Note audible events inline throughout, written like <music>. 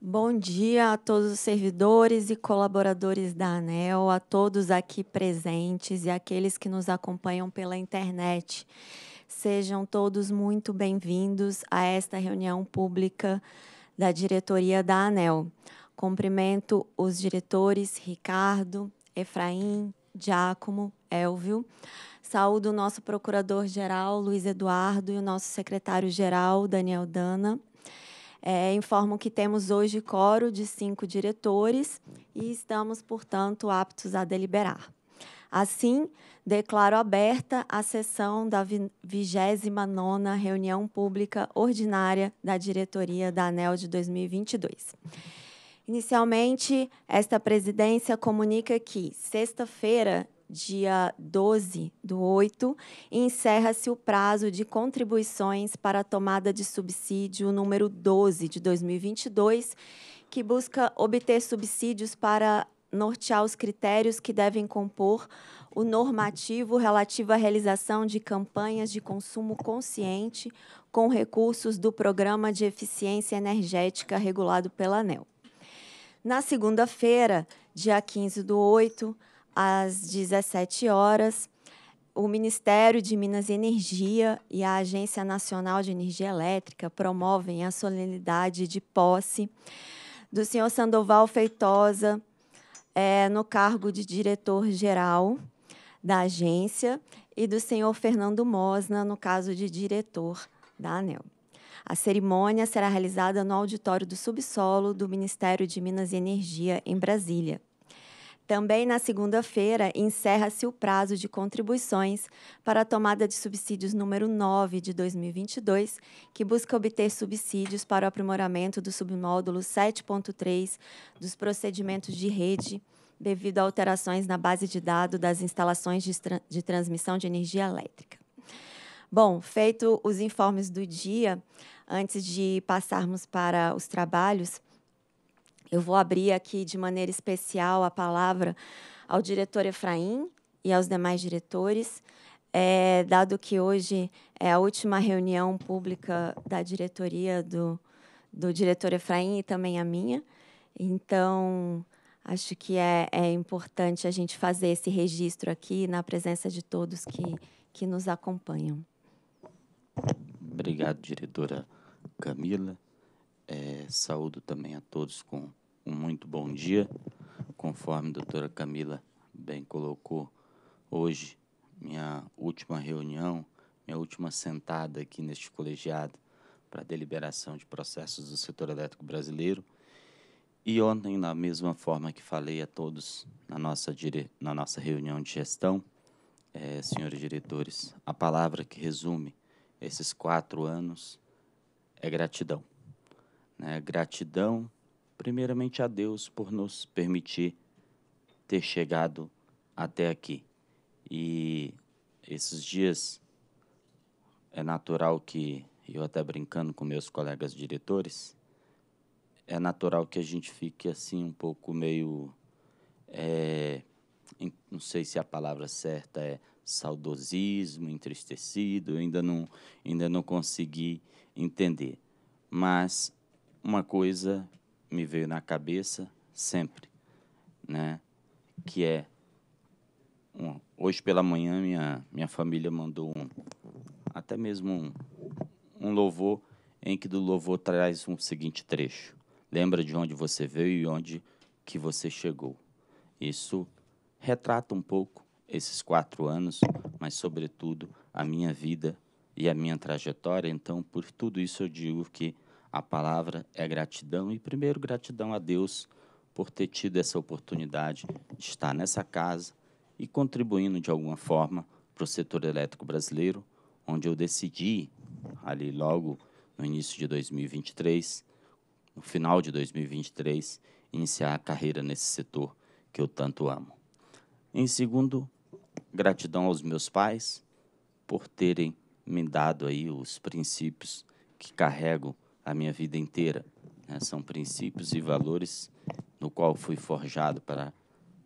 Bom dia a todos os servidores e colaboradores da ANEL, a todos aqui presentes e aqueles que nos acompanham pela internet. Sejam todos muito bem-vindos a esta reunião pública da diretoria da ANEL. Cumprimento os diretores Ricardo, Efraim, Giacomo, Elvio. Saúdo o nosso procurador-geral, Luiz Eduardo, e o nosso secretário-geral, Daniel Dana. É, informo que temos hoje coro de cinco diretores e estamos, portanto, aptos a deliberar. Assim, declaro aberta a sessão da 29ª reunião pública ordinária da diretoria da ANEL de 2022. Inicialmente, esta presidência comunica que sexta-feira dia 12 do 8, encerra-se o prazo de contribuições para a tomada de subsídio número 12 de 2022, que busca obter subsídios para nortear os critérios que devem compor o normativo relativo à realização de campanhas de consumo consciente com recursos do Programa de Eficiência Energética regulado pela ANEL. Na segunda-feira, dia 15 do 8, às 17 horas, o Ministério de Minas e Energia e a Agência Nacional de Energia Elétrica promovem a solenidade de posse do senhor Sandoval Feitosa é, no cargo de diretor-geral da agência e do senhor Fernando Mosna no caso de diretor da ANEL. A cerimônia será realizada no auditório do subsolo do Ministério de Minas e Energia, em Brasília. Também na segunda-feira encerra-se o prazo de contribuições para a tomada de subsídios número 9 de 2022, que busca obter subsídios para o aprimoramento do submódulo 7.3 dos procedimentos de rede devido a alterações na base de dados das instalações de, tra de transmissão de energia elétrica. Bom, feito os informes do dia, antes de passarmos para os trabalhos, eu vou abrir aqui de maneira especial a palavra ao diretor Efraim e aos demais diretores, é, dado que hoje é a última reunião pública da diretoria do, do diretor Efraim e também a minha. Então, acho que é, é importante a gente fazer esse registro aqui na presença de todos que, que nos acompanham. Obrigado, diretora Camila. É, saúdo também a todos com um muito bom dia. Conforme a doutora Camila bem colocou, hoje, minha última reunião, minha última sentada aqui neste colegiado para deliberação de processos do setor elétrico brasileiro. E ontem, na mesma forma que falei a todos na nossa, dire... na nossa reunião de gestão, é, senhores diretores, a palavra que resume esses quatro anos é gratidão. Né? Gratidão, primeiramente a Deus por nos permitir ter chegado até aqui. E esses dias é natural que, eu até brincando com meus colegas diretores, é natural que a gente fique assim um pouco meio. É, não sei se a palavra certa é saudosismo, entristecido, eu ainda não, ainda não consegui entender. Mas uma coisa me veio na cabeça sempre, né? Que é um, hoje pela manhã minha minha família mandou um até mesmo um, um louvor em que do louvor traz um seguinte trecho: lembra de onde você veio e onde que você chegou. Isso retrata um pouco esses quatro anos, mas sobretudo a minha vida e a minha trajetória. Então, por tudo isso eu digo que a palavra é gratidão e, primeiro, gratidão a Deus por ter tido essa oportunidade de estar nessa casa e contribuindo de alguma forma para o setor elétrico brasileiro, onde eu decidi, ali logo no início de 2023, no final de 2023, iniciar a carreira nesse setor que eu tanto amo. Em segundo, gratidão aos meus pais por terem me dado aí os princípios que carrego a minha vida inteira. Né? São princípios e valores no qual fui forjado para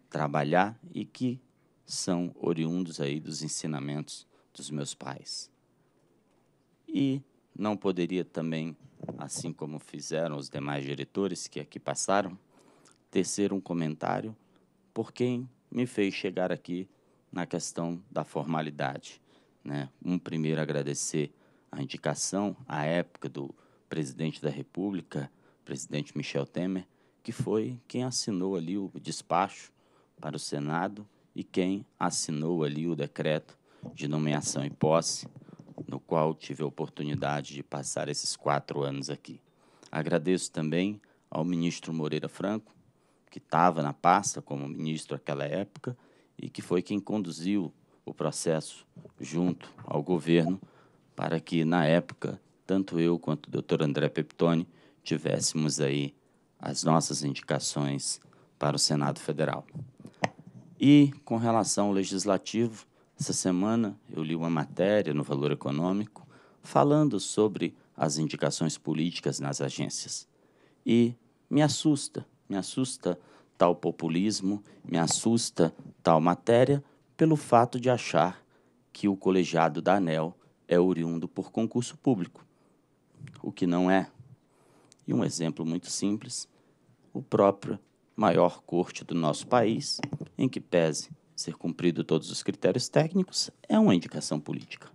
trabalhar e que são oriundos aí dos ensinamentos dos meus pais. E não poderia também, assim como fizeram os demais diretores que aqui passaram, tecer um comentário por quem me fez chegar aqui na questão da formalidade. Né? Um primeiro agradecer a indicação, a época do presidente da República, presidente Michel Temer, que foi quem assinou ali o despacho para o Senado e quem assinou ali o decreto de nomeação e posse, no qual tive a oportunidade de passar esses quatro anos aqui. Agradeço também ao ministro Moreira Franco, que estava na pasta como ministro naquela época e que foi quem conduziu o processo junto ao governo para que, na época, tanto eu quanto o Dr. André Peptoni tivéssemos aí as nossas indicações para o Senado Federal. E com relação ao legislativo, essa semana eu li uma matéria no Valor Econômico falando sobre as indicações políticas nas agências. E me assusta, me assusta tal populismo, me assusta tal matéria pelo fato de achar que o colegiado da ANEL é oriundo por concurso público o que não é. E um exemplo muito simples, o próprio maior corte do nosso país, em que pese ser cumprido todos os critérios técnicos, é uma indicação política.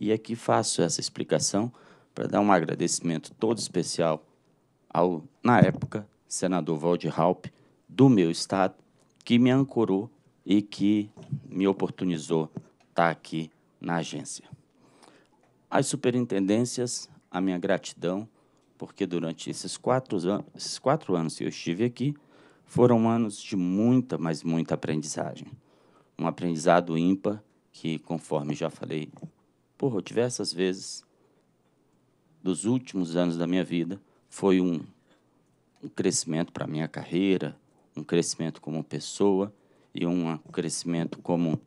E aqui faço essa explicação para dar um agradecimento todo especial ao, na época, senador Waldir Halp, do meu estado, que me ancorou e que me oportunizou estar aqui na agência. As superintendências a minha gratidão, porque durante esses quatro, esses quatro anos que eu estive aqui, foram anos de muita, mas muita aprendizagem. Um aprendizado ímpar que, conforme já falei por diversas vezes, dos últimos anos da minha vida, foi um, um crescimento para a minha carreira, um crescimento como pessoa e um crescimento como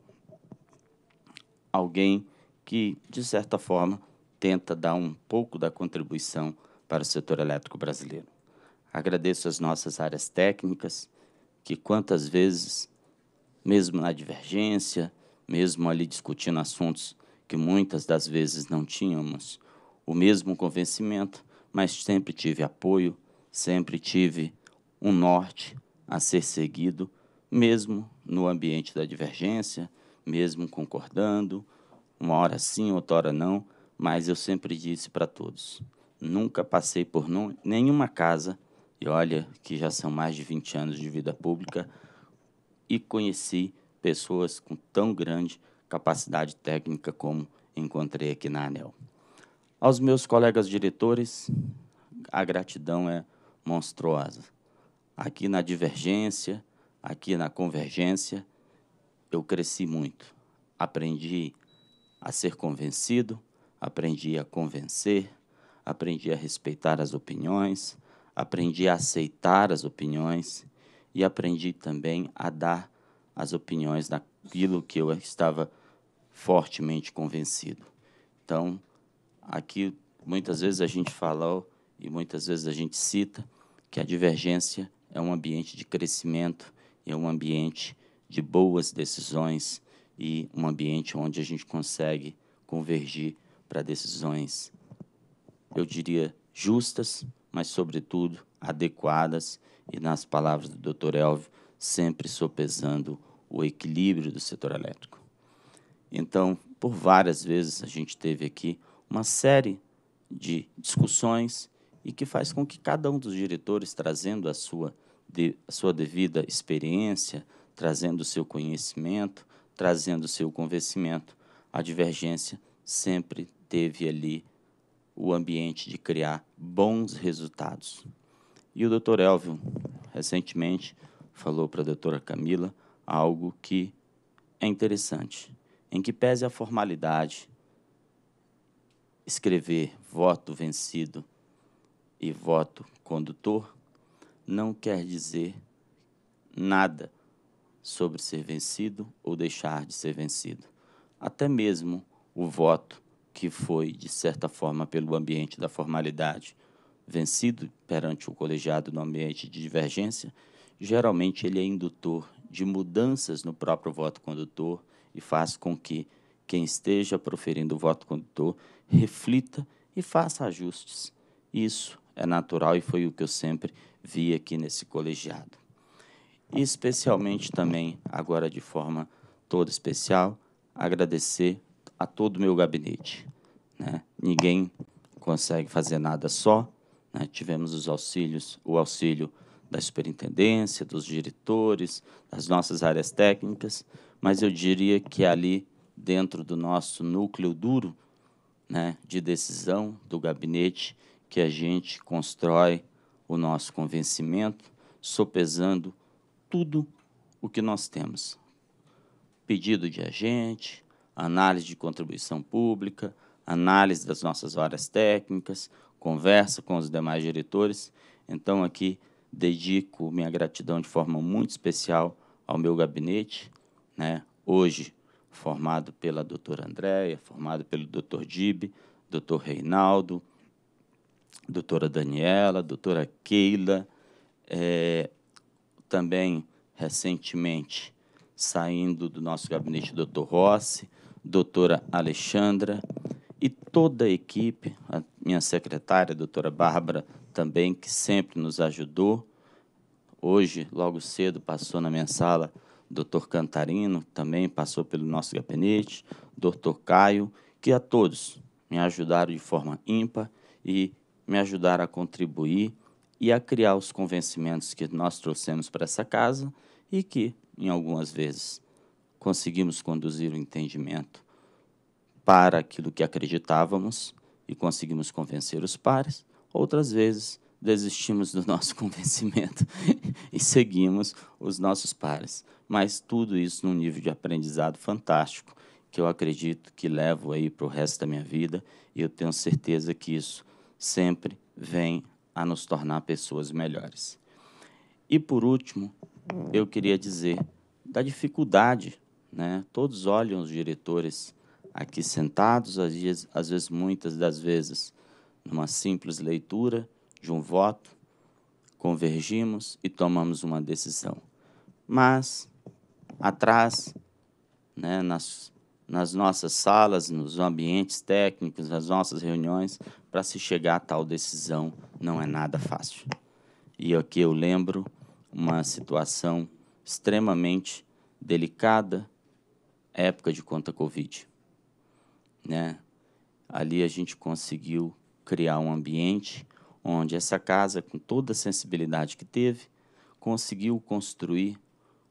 alguém que, de certa forma, tenta dar um pouco da contribuição para o setor elétrico brasileiro. Agradeço as nossas áreas técnicas, que quantas vezes, mesmo na divergência, mesmo ali discutindo assuntos que muitas das vezes não tínhamos o mesmo convencimento, mas sempre tive apoio, sempre tive um norte a ser seguido, mesmo no ambiente da divergência, mesmo concordando, uma hora sim, outra hora não, mas eu sempre disse para todos: nunca passei por nenhuma casa, e olha que já são mais de 20 anos de vida pública, e conheci pessoas com tão grande capacidade técnica como encontrei aqui na ANEL. Aos meus colegas diretores, a gratidão é monstruosa. Aqui na divergência, aqui na convergência, eu cresci muito. Aprendi a ser convencido, aprendi a convencer, aprendi a respeitar as opiniões, aprendi a aceitar as opiniões e aprendi também a dar as opiniões daquilo que eu estava fortemente convencido. Então, aqui muitas vezes a gente falou e muitas vezes a gente cita que a divergência é um ambiente de crescimento, é um ambiente de boas decisões e um ambiente onde a gente consegue convergir para decisões, eu diria, justas, mas, sobretudo, adequadas. E, nas palavras do Dr. Elvio, sempre sopesando o equilíbrio do setor elétrico. Então, por várias vezes, a gente teve aqui uma série de discussões e que faz com que cada um dos diretores, trazendo a sua, de, a sua devida experiência, trazendo o seu conhecimento, trazendo o seu convencimento, a divergência sempre teve ali o ambiente de criar bons resultados. E o Dr. Elvio, recentemente, falou para a doutora Camila algo que é interessante. Em que pese a formalidade, escrever voto vencido e voto condutor não quer dizer nada sobre ser vencido ou deixar de ser vencido. Até mesmo o voto que foi, de certa forma, pelo ambiente da formalidade, vencido perante o colegiado no ambiente de divergência, geralmente ele é indutor de mudanças no próprio voto condutor e faz com que quem esteja proferindo o voto condutor reflita e faça ajustes. Isso é natural e foi o que eu sempre vi aqui nesse colegiado. E especialmente também, agora de forma toda especial, agradecer a todo o meu gabinete. Né? Ninguém consegue fazer nada só. Né? Tivemos os auxílios, o auxílio da superintendência, dos diretores, das nossas áreas técnicas, mas eu diria que ali, dentro do nosso núcleo duro né, de decisão do gabinete, que a gente constrói o nosso convencimento, sopesando tudo o que nós temos. Pedido de agente, análise de contribuição pública, análise das nossas várias técnicas, conversa com os demais diretores. Então, aqui dedico minha gratidão de forma muito especial ao meu gabinete, né? hoje formado pela doutora Andréia, formado pelo doutor Gibe, doutor Reinaldo, doutora Daniela, doutora Keila, é, também recentemente saindo do nosso gabinete doutor Rossi, doutora Alexandra e toda a equipe, a minha secretária, a doutora Bárbara, também, que sempre nos ajudou. Hoje, logo cedo, passou na minha sala doutor Cantarino, também passou pelo nosso gabinete, doutor Caio, que a todos me ajudaram de forma ímpar e me ajudaram a contribuir e a criar os convencimentos que nós trouxemos para essa casa e que, em algumas vezes, conseguimos conduzir o entendimento para aquilo que acreditávamos e conseguimos convencer os pares, outras vezes desistimos do <laughs> nosso convencimento e seguimos os nossos pares. Mas tudo isso num nível de aprendizado fantástico que eu acredito que levo aí para o resto da minha vida e eu tenho certeza que isso sempre vem a nos tornar pessoas melhores. E por último, eu queria dizer da dificuldade né? Todos olham os diretores aqui sentados, às vezes, às vezes, muitas das vezes, numa simples leitura de um voto, convergimos e tomamos uma decisão. Mas, atrás, né, nas, nas nossas salas, nos ambientes técnicos, nas nossas reuniões, para se chegar a tal decisão não é nada fácil. E aqui eu lembro uma situação extremamente delicada época de conta Covid. Né? Ali a gente conseguiu criar um ambiente onde essa casa, com toda a sensibilidade que teve, conseguiu construir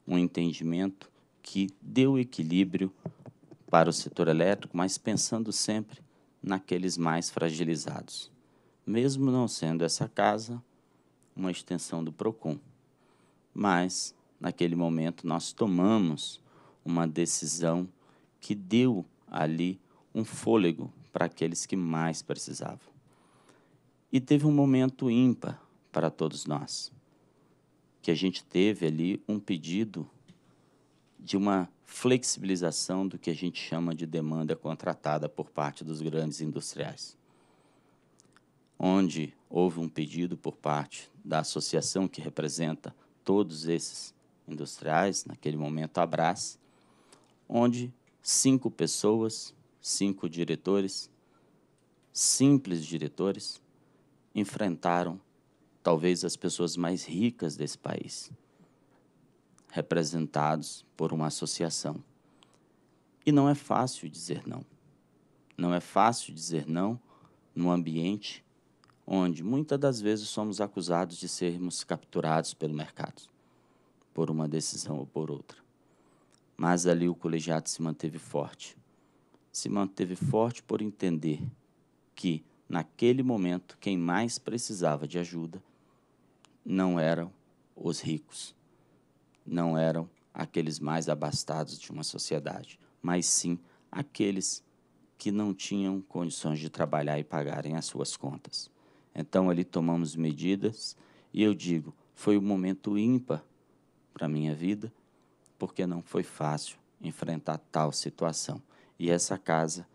um entendimento que deu equilíbrio para o setor elétrico, mas pensando sempre naqueles mais fragilizados, mesmo não sendo essa casa uma extensão do Procon. Mas naquele momento nós tomamos uma decisão que deu ali um fôlego para aqueles que mais precisavam. E teve um momento ímpar para todos nós, que a gente teve ali um pedido de uma flexibilização do que a gente chama de demanda contratada por parte dos grandes industriais. Onde houve um pedido por parte da associação que representa todos esses industriais, naquele momento abraço onde cinco pessoas, cinco diretores, simples diretores, enfrentaram talvez as pessoas mais ricas desse país, representados por uma associação. E não é fácil dizer não. Não é fácil dizer não num ambiente onde muitas das vezes somos acusados de sermos capturados pelo mercado, por uma decisão ou por outra mas ali o colegiado se manteve forte. Se manteve forte por entender que, naquele momento, quem mais precisava de ajuda não eram os ricos, não eram aqueles mais abastados de uma sociedade, mas sim aqueles que não tinham condições de trabalhar e pagarem as suas contas. Então ali tomamos medidas e eu digo, foi um momento ímpar para minha vida porque não foi fácil enfrentar tal situação. E essa casa,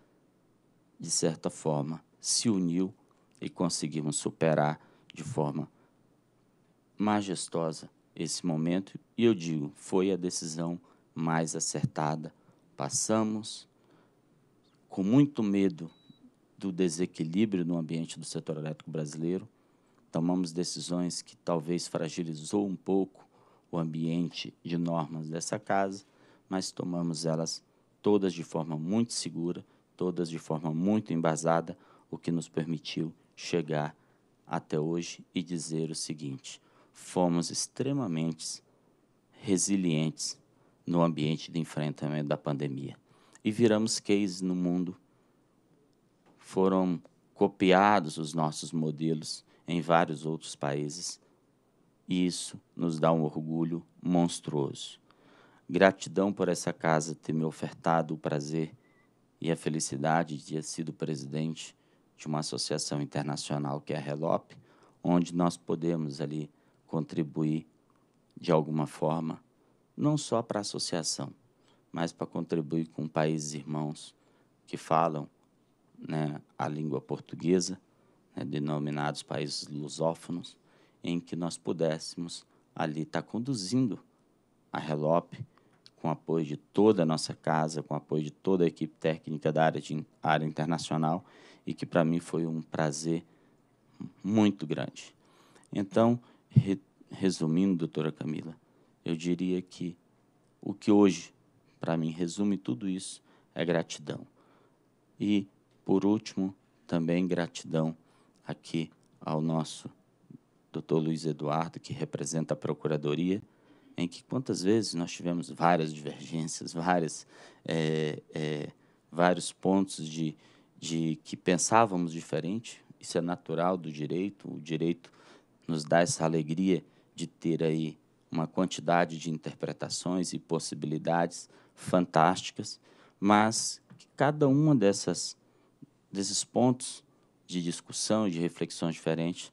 de certa forma, se uniu e conseguimos superar de forma majestosa esse momento. E eu digo, foi a decisão mais acertada. Passamos com muito medo do desequilíbrio no ambiente do setor elétrico brasileiro, tomamos decisões que talvez fragilizou um pouco o ambiente de normas dessa casa, mas tomamos elas todas de forma muito segura, todas de forma muito embasada, o que nos permitiu chegar até hoje e dizer o seguinte: fomos extremamente resilientes no ambiente de enfrentamento da pandemia e viramos case no mundo. Foram copiados os nossos modelos em vários outros países e isso nos dá um orgulho monstruoso. Gratidão por essa casa ter me ofertado o prazer e a felicidade de ter sido presidente de uma associação internacional que é a Relop, onde nós podemos ali contribuir de alguma forma, não só para a associação, mas para contribuir com países irmãos que falam né, a língua portuguesa, né, denominados países lusófonos, em que nós pudéssemos ali estar tá conduzindo a Relope com apoio de toda a nossa casa, com apoio de toda a equipe técnica da área, de, área internacional e que para mim foi um prazer muito grande. Então, re, resumindo, doutora Camila, eu diria que o que hoje, para mim, resume tudo isso é gratidão. E, por último, também gratidão aqui ao nosso Dr. Luiz Eduardo, que representa a Procuradoria, em que quantas vezes nós tivemos várias divergências, várias, é, é, vários pontos de, de que pensávamos diferente. Isso é natural do direito. O direito nos dá essa alegria de ter aí uma quantidade de interpretações e possibilidades fantásticas, mas que cada uma dessas desses pontos de discussão e de reflexão diferente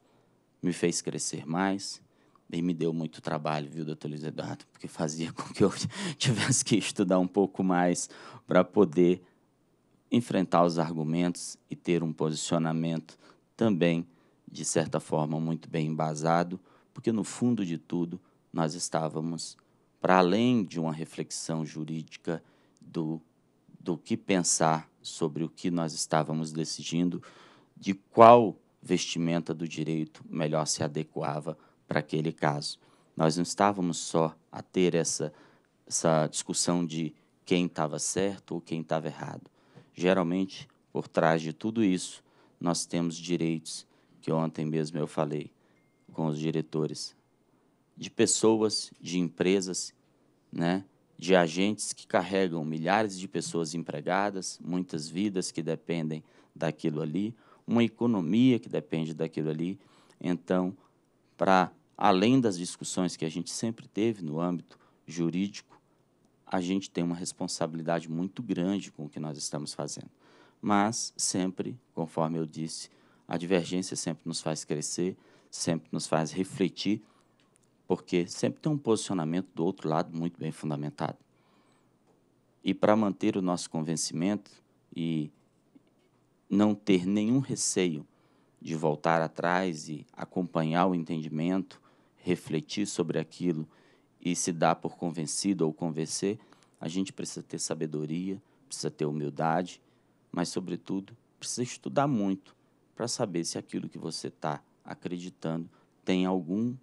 me fez crescer mais e me deu muito trabalho, viu, doutor Luiz Eduardo? Porque fazia <laughs> com que eu <laughs> tivesse que estudar um pouco mais para poder enfrentar os argumentos e ter um posicionamento também, de certa forma, muito bem embasado, porque no fundo de tudo nós estávamos para além de uma reflexão jurídica do, do que pensar sobre o que nós estávamos decidindo, de qual vestimenta do direito melhor se adequava para aquele caso. Nós não estávamos só a ter essa, essa discussão de quem estava certo ou quem estava errado. Geralmente, por trás de tudo isso, nós temos direitos que ontem mesmo eu falei com os diretores de pessoas, de empresas, né, de agentes que carregam milhares de pessoas empregadas, muitas vidas que dependem daquilo ali, uma economia que depende daquilo ali. Então, para além das discussões que a gente sempre teve no âmbito jurídico, a gente tem uma responsabilidade muito grande com o que nós estamos fazendo. Mas sempre, conforme eu disse, a divergência sempre nos faz crescer, sempre nos faz refletir, porque sempre tem um posicionamento do outro lado muito bem fundamentado. E para manter o nosso convencimento e não ter nenhum receio de voltar atrás e acompanhar o entendimento, refletir sobre aquilo e se dar por convencido ou convencer, a gente precisa ter sabedoria, precisa ter humildade, mas, sobretudo, precisa estudar muito para saber se aquilo que você está acreditando tem algum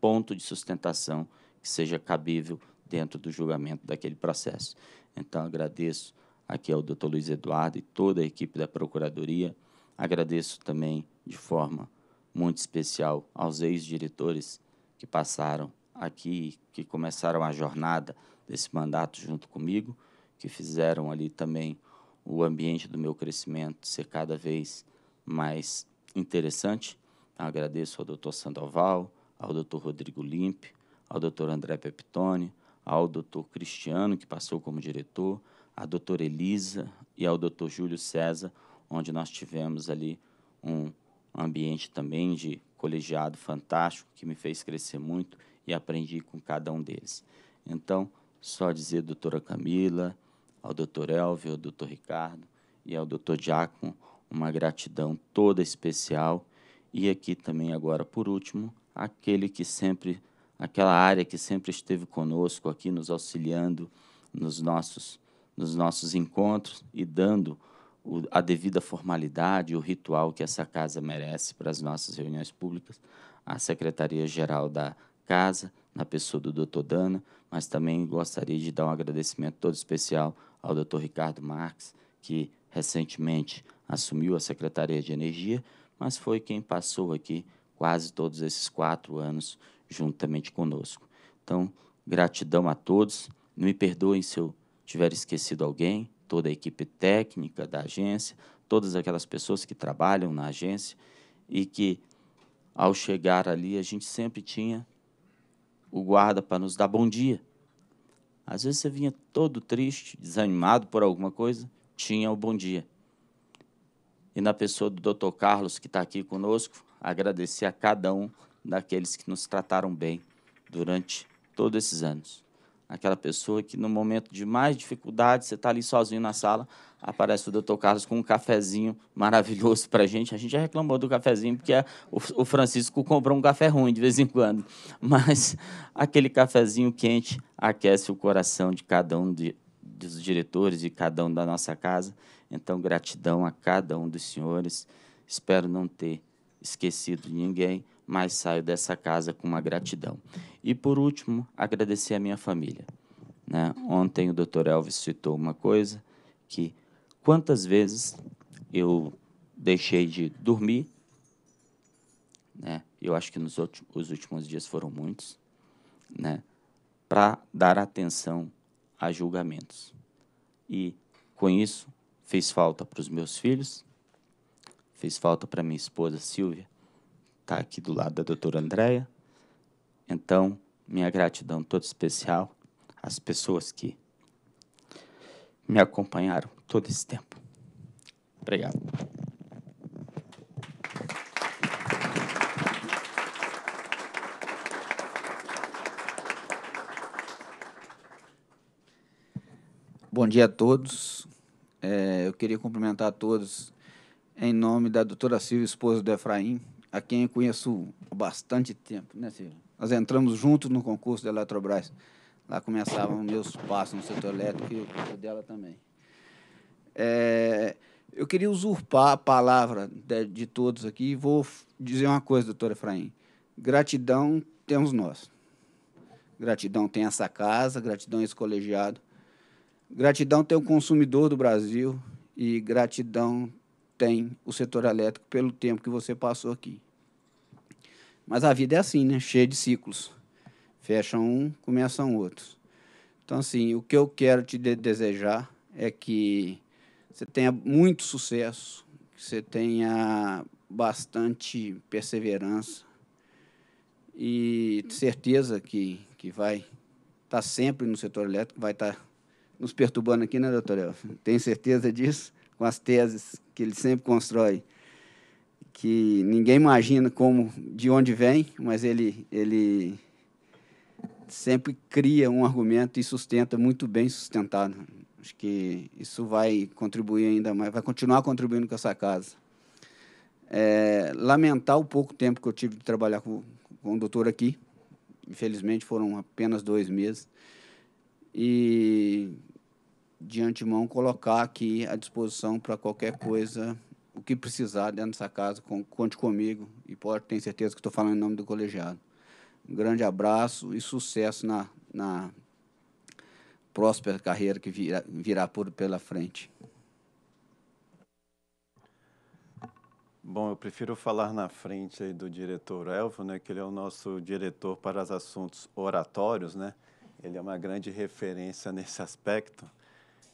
ponto de sustentação que seja cabível dentro do julgamento daquele processo. Então, agradeço aqui ao é Dr. Luiz Eduardo e toda a equipe da Procuradoria. Agradeço também de forma muito especial aos ex-diretores que passaram aqui, que começaram a jornada desse mandato junto comigo, que fizeram ali também o ambiente do meu crescimento ser cada vez mais interessante. Então, agradeço ao Dr. Sandoval, ao Dr. Rodrigo Limpe, ao Dr. André Peptoni, ao Dr. Cristiano, que passou como diretor, à doutora Elisa e ao doutor Júlio César, onde nós tivemos ali um ambiente também de colegiado fantástico que me fez crescer muito e aprendi com cada um deles. Então, só dizer doutora Camila, ao doutor Elvio, ao doutor Ricardo e ao doutor Giacomo uma gratidão toda especial e aqui também agora por último, aquele que sempre aquela área que sempre esteve conosco aqui nos auxiliando nos nossos nos nossos encontros e dando o, a devida formalidade, o ritual que essa casa merece para as nossas reuniões públicas, à Secretaria-Geral da Casa, na pessoa do doutor Dana, mas também gostaria de dar um agradecimento todo especial ao doutor Ricardo Marques, que recentemente assumiu a Secretaria de Energia, mas foi quem passou aqui quase todos esses quatro anos juntamente conosco. Então, gratidão a todos. Me perdoem se eu tiver esquecido alguém, toda a equipe técnica da agência, todas aquelas pessoas que trabalham na agência e que, ao chegar ali, a gente sempre tinha o guarda para nos dar bom dia. Às vezes você vinha todo triste, desanimado por alguma coisa, tinha o bom dia. E na pessoa do Dr. Carlos, que está aqui conosco, agradecer a cada um daqueles que nos trataram bem durante todos esses anos aquela pessoa que no momento de mais dificuldade, você está ali sozinho na sala, aparece o doutor Carlos com um cafezinho maravilhoso para a gente. A gente já reclamou do cafezinho, porque o Francisco comprou um café ruim de vez em quando. Mas aquele cafezinho quente aquece o coração de cada um de, dos diretores, e cada um da nossa casa. Então, gratidão a cada um dos senhores. Espero não ter esquecido ninguém mas saio dessa casa com uma gratidão. E por último, agradecer a minha família. Né? Ontem o Dr. Elvis citou uma coisa que quantas vezes eu deixei de dormir, né? Eu acho que nos últimos, últimos dias foram muitos, né? Para dar atenção a julgamentos. E com isso fez falta para os meus filhos, fez falta para minha esposa Silvia, está aqui do lado da doutora Andréia. Então, minha gratidão toda especial às pessoas que me acompanharam todo esse tempo. Obrigado. Bom dia a todos. É, eu queria cumprimentar a todos em nome da doutora Silvia, esposa do Efraim, a quem eu conheço há bastante tempo, né, Nós entramos juntos no concurso da Eletrobras. Lá começavam meus passos no setor elétrico e o dela também. É, eu queria usurpar a palavra de, de todos aqui e vou dizer uma coisa, doutor Efraim. Gratidão temos nós. Gratidão tem essa casa, gratidão esse colegiado. Gratidão tem o consumidor do Brasil e gratidão tem o setor elétrico pelo tempo que você passou aqui. Mas a vida é assim, né? Cheia de ciclos. Fecha um, começam outros. Então, assim, o que eu quero te de desejar é que você tenha muito sucesso, que você tenha bastante perseverança e certeza que, que vai estar tá sempre no setor elétrico, vai estar tá nos perturbando aqui, né, doutor? Tem certeza disso? Com as teses que ele sempre constrói, que ninguém imagina como, de onde vem, mas ele, ele sempre cria um argumento e sustenta muito bem sustentado. Acho que isso vai contribuir ainda mais, vai continuar contribuindo com essa casa. É, lamentar o pouco tempo que eu tive de trabalhar com, com o doutor aqui. Infelizmente foram apenas dois meses. E de antemão, colocar aqui à disposição para qualquer coisa, o que precisar dentro dessa casa, conte comigo e pode ter certeza que estou falando em nome do colegiado. Um grande abraço e sucesso na, na próspera carreira que virá, virá por, pela frente. Bom, eu prefiro falar na frente aí do diretor Elvo né, que ele é o nosso diretor para os assuntos oratórios, né? Ele é uma grande referência nesse aspecto.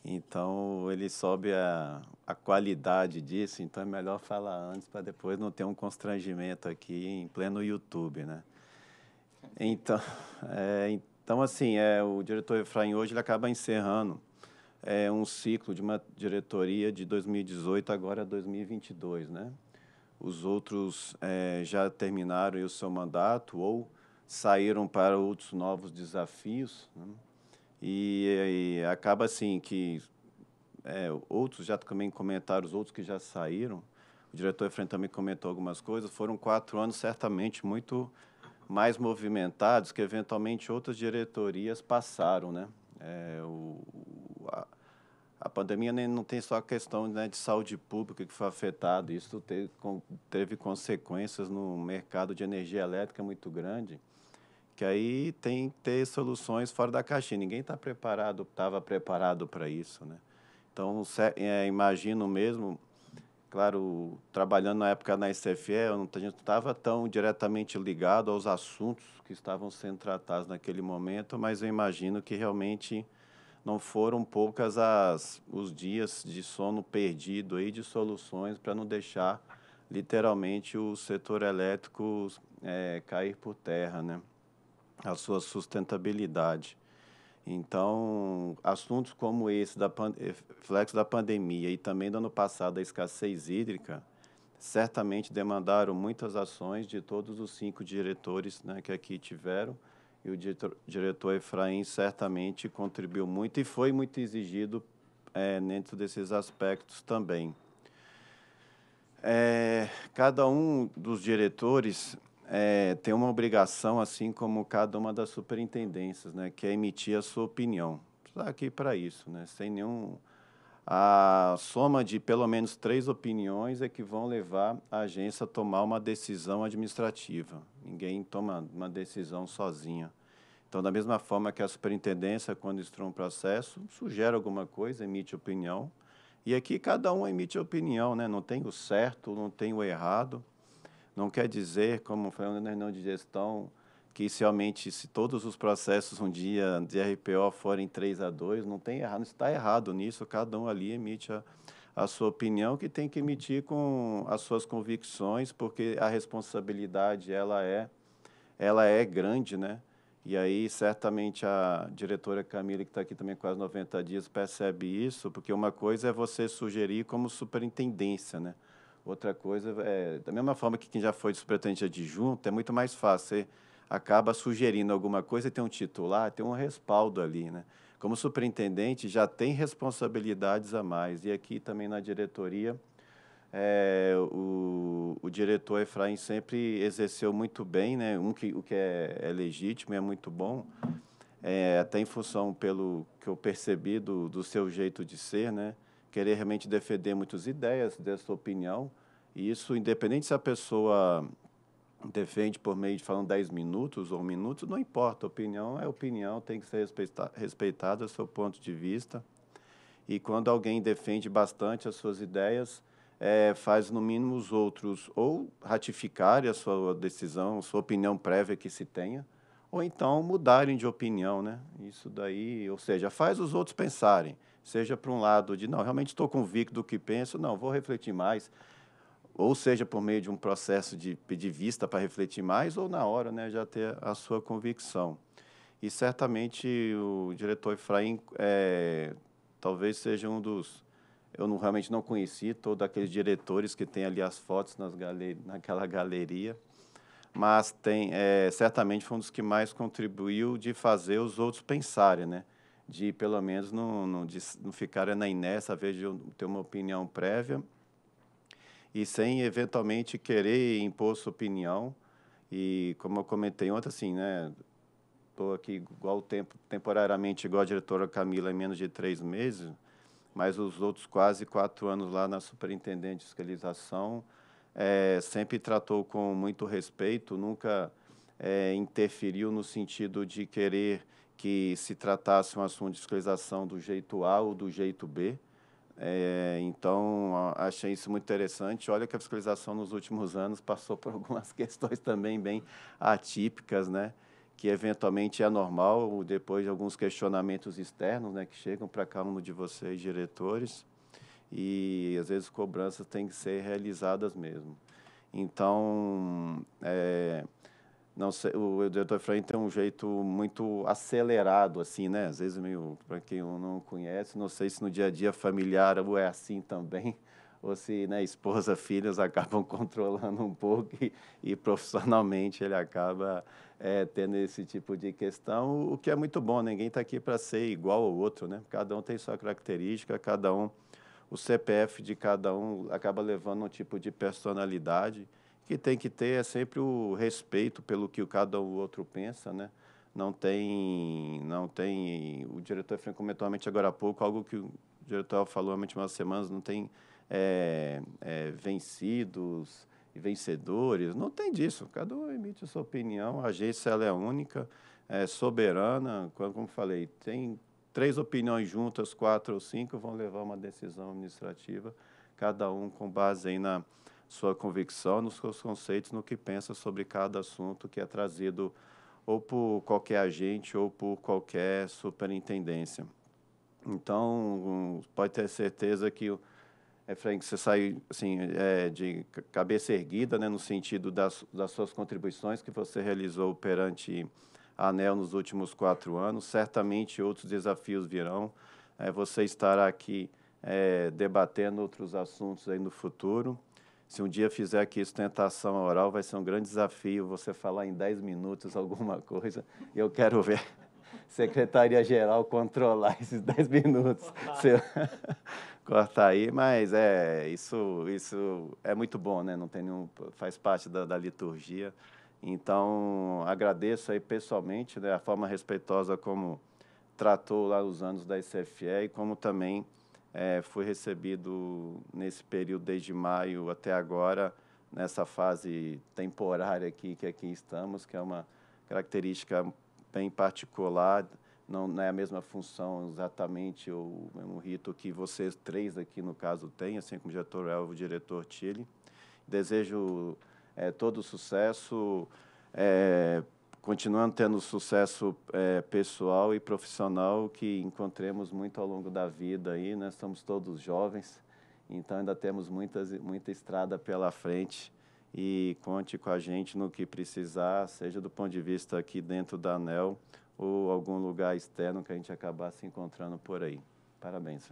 Então ele sobe a, a qualidade disso, então é melhor falar antes para depois não ter um constrangimento aqui em pleno YouTube, né? Então, <laughs> é, então assim, é, o diretor Efraim hoje ele acaba encerrando é, um ciclo de uma diretoria de 2018 agora 2022, né? Os outros é, já terminaram o seu mandato ou saíram para outros novos desafios, né? E, e acaba assim que é, outros já também comentaram, os outros que já saíram, o diretor Efraim também comentou algumas coisas, foram quatro anos certamente muito mais movimentados que eventualmente outras diretorias passaram, né? É, o, a, a pandemia nem, não tem só a questão né, de saúde pública que foi afetada, isso teve, teve consequências no mercado de energia elétrica muito grande que aí tem que ter soluções fora da caixinha. Ninguém está preparado, estava preparado para isso, né? Então, é, imagino mesmo, claro, trabalhando na época na SFE, a gente não estava tão diretamente ligado aos assuntos que estavam sendo tratados naquele momento, mas eu imagino que realmente não foram poucas as, os dias de sono perdido aí de soluções para não deixar literalmente o setor elétrico é, cair por terra, né? a sua sustentabilidade. Então, assuntos como esse, da reflexo eh, da pandemia e também do ano passado a escassez hídrica, certamente demandaram muitas ações de todos os cinco diretores né, que aqui tiveram. E o diretor, diretor Efraim certamente contribuiu muito e foi muito exigido é, dentro desses aspectos também. É, cada um dos diretores é, tem uma obrigação, assim como cada uma das superintendências, né, que é emitir a sua opinião. Está aqui para isso, né, sem nenhum... A soma de pelo menos três opiniões é que vão levar a agência a tomar uma decisão administrativa. Ninguém toma uma decisão sozinha. Então, da mesma forma que a superintendência, quando instrui um processo, sugere alguma coisa, emite opinião, e aqui cada um emite opinião, né? não tem o certo, não tem o errado, não quer dizer, como foi na reunião de gestão, que realmente se todos os processos um dia de RPO forem 3 a 2, não tem errado, não está errado nisso, cada um ali emite a, a sua opinião que tem que emitir com as suas convicções, porque a responsabilidade ela é ela é grande, né? E aí certamente a diretora Camila que está aqui também quase 90 dias percebe isso, porque uma coisa é você sugerir como superintendência, né? Outra coisa é, da mesma forma que quem já foi superintendente adjunto, é muito mais fácil. Você acaba sugerindo alguma coisa, tem um titular, tem um respaldo ali, né? Como superintendente, já tem responsabilidades a mais. E aqui também na diretoria, é, o, o, diretor Efraim sempre exerceu muito bem, né? Um que, o que é, é legítimo é muito bom, é, até em função pelo que eu percebi do, do seu jeito de ser, né? querer realmente defender muitas ideias, dessa opinião, e isso, independente se a pessoa defende por meio de falando 10 minutos ou um minuto, não importa, opinião é opinião, tem que ser respeitado, respeitada o seu ponto de vista. E quando alguém defende bastante as suas ideias, é, faz no mínimo os outros ou ratificarem a sua decisão, a sua opinião prévia que se tenha, ou então mudarem de opinião, né? Isso daí, ou seja, faz os outros pensarem seja para um lado de, não, realmente estou convicto do que penso, não, vou refletir mais, ou seja por meio de um processo de pedir vista para refletir mais, ou na hora né, já ter a sua convicção. E certamente o diretor Efraim é, talvez seja um dos. Eu não, realmente não conheci todos aqueles diretores que tem ali as fotos nas galer, naquela galeria, mas tem, é, certamente foi um dos que mais contribuiu de fazer os outros pensarem, né? de pelo menos não, não, de, não ficar na inércia, a vez de ter uma opinião prévia e sem eventualmente querer impor sua opinião. E como eu comentei ontem, assim, né? Estou aqui igual tempo, temporariamente igual a diretora Camila em menos de três meses, mas os outros quase quatro anos lá na superintendente de fiscalização é, sempre tratou com muito respeito, nunca é, interferiu no sentido de querer que se tratasse um assunto de fiscalização do jeito A ou do jeito B. É, então, achei isso muito interessante. Olha que a fiscalização nos últimos anos passou por <laughs> algumas questões também bem atípicas, né? que eventualmente é normal, depois de alguns questionamentos externos né, que chegam para cada um de vocês, diretores, e às vezes cobranças têm que ser realizadas mesmo. Então, é, não sei, o Eduardo Frank tem um jeito muito acelerado, assim, né? Às vezes, meio para quem não conhece, não sei se no dia a dia familiar ou é assim também, <laughs> ou se né, esposa, <laughs> filhos acabam <laughs> controlando um pouco e, e profissionalmente ele acaba é, tendo esse tipo de questão, o que é muito bom. Ninguém está aqui para ser igual ao outro, né? Cada um tem sua característica, cada um, o CPF de cada um acaba levando um tipo de personalidade que tem que ter é sempre o respeito pelo que cada um outro pensa, né? Não tem, não tem. O diretor Franco comentou realmente agora há pouco algo que o diretor falou há umas semanas, não tem é, é, vencidos e vencedores, não tem disso. Cada um emite a sua opinião. A agência ela é única, é soberana. Como falei, tem três opiniões juntas, quatro ou cinco vão levar uma decisão administrativa, cada um com base aí na sua convicção, nos seus conceitos, no que pensa sobre cada assunto que é trazido ou por qualquer agente ou por qualquer superintendência. Então, pode ter certeza que, é, Frank, você sai assim, é, de cabeça erguida, né, no sentido das, das suas contribuições que você realizou perante a ANEL nos últimos quatro anos. Certamente outros desafios virão. É, você estará aqui é, debatendo outros assuntos aí no futuro. Se um dia fizer aqui sustentação oral, vai ser um grande desafio você falar em 10 minutos alguma coisa. Eu quero ver Secretaria-Geral controlar esses 10 minutos. Você... Cortar aí, mas é isso, isso é muito bom, né? Não tem nenhum, faz parte da, da liturgia. Então, agradeço aí pessoalmente né, a forma respeitosa como tratou lá os anos da ICFE e como também é, fui recebido nesse período desde maio até agora, nessa fase temporária aqui que é aqui estamos, que é uma característica bem particular, não, não é a mesma função exatamente ou o é mesmo rito que vocês três aqui no caso têm, assim como o diretor Elvo e o diretor Chile Desejo é, todo sucesso. É, continuando tendo sucesso é, pessoal e profissional que encontremos muito ao longo da vida aí, né? Estamos todos jovens, então ainda temos muitas, muita estrada pela frente e conte com a gente no que precisar, seja do ponto de vista aqui dentro da ANEL ou algum lugar externo que a gente acabar se encontrando por aí. Parabéns.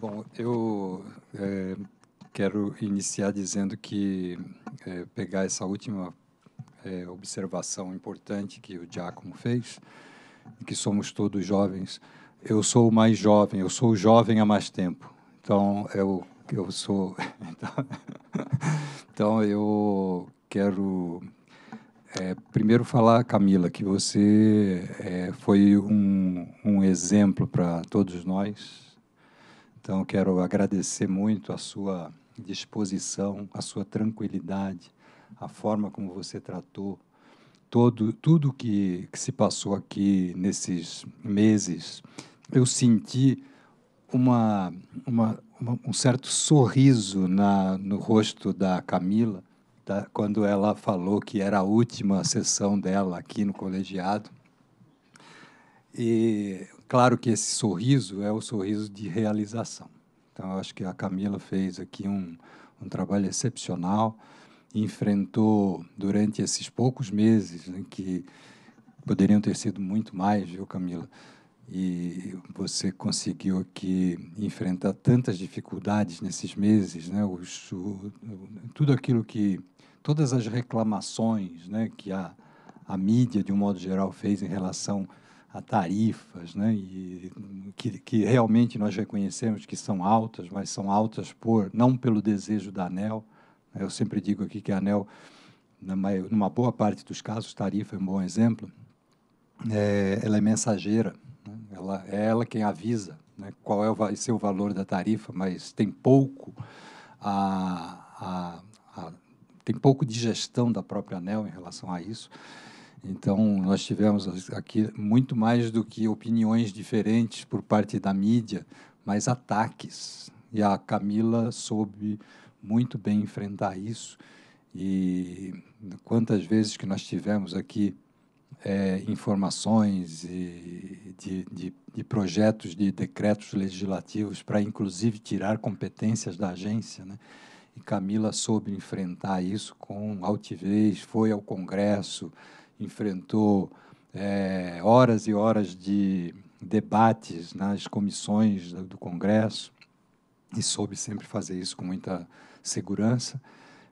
Bom, eu é Quero iniciar dizendo que é, pegar essa última é, observação importante que o Giacomo fez, que somos todos jovens. Eu sou o mais jovem, eu sou jovem há mais tempo. Então eu eu sou <laughs> então, então eu quero é, primeiro falar, Camila, que você é, foi um, um exemplo para todos nós. Então, quero agradecer muito a sua disposição, a sua tranquilidade, a forma como você tratou todo tudo que, que se passou aqui nesses meses, eu senti uma, uma, uma, um certo sorriso na, no rosto da Camila tá? quando ela falou que era a última sessão dela aqui no colegiado. E claro que esse sorriso é o sorriso de realização. Então, eu acho que a Camila fez aqui um, um trabalho excepcional, enfrentou durante esses poucos meses, né, que poderiam ter sido muito mais, viu, Camila? E você conseguiu aqui enfrentar tantas dificuldades nesses meses, né? Os, o, tudo aquilo que. todas as reclamações né, que a, a mídia, de um modo geral, fez em relação a a tarifas, né? e, que, que realmente nós reconhecemos que são altas, mas são altas por não pelo desejo da ANEL. Né. Eu sempre digo aqui que a ANEL, numa boa parte dos casos, tarifa é um bom exemplo, é, ela é mensageira, né? ela, é ela quem avisa né? qual é o, vai ser o valor da tarifa, mas tem pouco a, a, a tem pouco de gestão da própria ANEL em relação a isso. Então, nós tivemos aqui muito mais do que opiniões diferentes por parte da mídia, mas ataques. E a Camila soube muito bem enfrentar isso. E quantas vezes que nós tivemos aqui é, informações e de, de, de, projetos de decretos legislativos para, inclusive, tirar competências da agência. Né? E Camila soube enfrentar isso com altivez, foi ao Congresso, enfrentou é, horas e horas de debates nas comissões do Congresso e soube sempre fazer isso com muita segurança,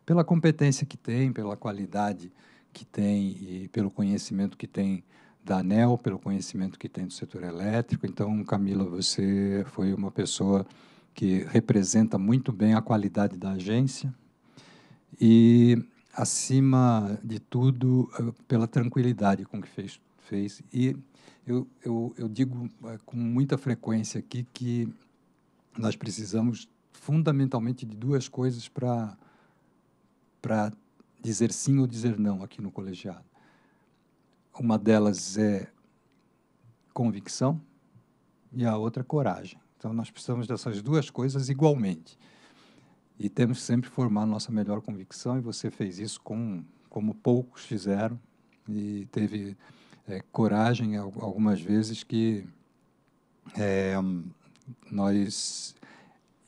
pela competência que tem, pela qualidade que tem e pelo conhecimento que tem da ANEL, pelo conhecimento que tem do setor elétrico. Então, Camila, você foi uma pessoa que representa muito bem a qualidade da agência e acima de tudo, eh, pela tranquilidade com que fez. fez. E eu, eu, eu digo eh, com muita frequência aqui que nós precisamos fundamentalmente de duas coisas para para dizer sim ou dizer não aqui no colegiado. Uma delas é convicção e a outra coragem. Então nós precisamos dessas duas coisas igualmente e temos que sempre formar nossa melhor convicção, e você fez isso com, como poucos fizeram, e teve é, coragem algumas vezes que é, nós,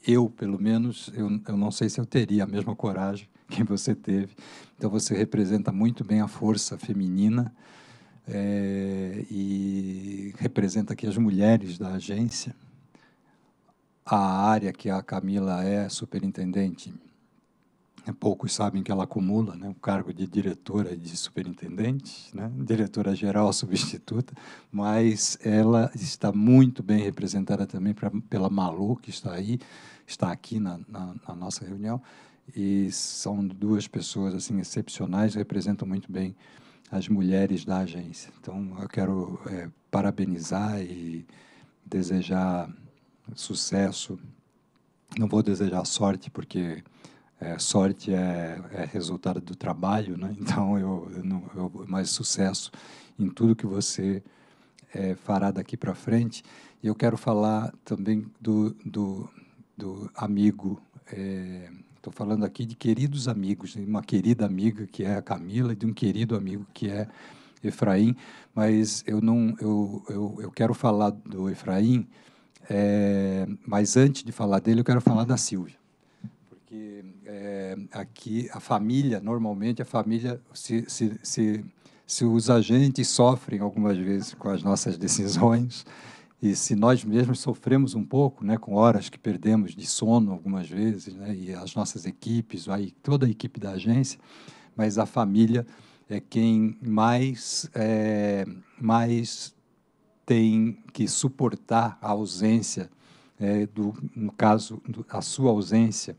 eu pelo menos, eu, eu não sei se eu teria a mesma coragem <laughs> que você teve. Então você representa muito bem a força feminina é, e representa aqui as mulheres da agência a área que a Camila é superintendente. É poucos sabem que ela acumula né, o cargo de diretora e de superintendente, né, diretora geral <laughs> substituta, mas ela está muito bem representada também pra, pela Malu, que está aí, está aqui na, na, na nossa reunião, e são duas pessoas assim excepcionais, representam muito bem as mulheres da agência. Então, eu quero é, parabenizar e desejar sucesso. Não vou desejar sorte, porque é, sorte é, é, resultado do trabalho, né? <laughs> Então, eu, eu, não, eu, mais sucesso em tudo que você é, fará daqui para frente. E eu quero falar também do, do, do amigo. Estou é, falando aqui de queridos amigos, de uma querida amiga que é a Camila e de um querido amigo que é Efraim. Mas eu não, eu, eu, eu quero falar do Efraim é, mas antes de falar dele, eu quero falar da Silvia. Porque é, aqui a família, normalmente a família, se, se, se, se os agentes sofrem algumas vezes com as nossas decisões, e se nós mesmos sofremos um pouco, né, com horas que perdemos de sono algumas vezes, né, e as nossas equipes, aí toda a equipe da agência, mas a família é quem mais é, mais tem que suportar a ausência, é, do, no caso, do, a sua ausência,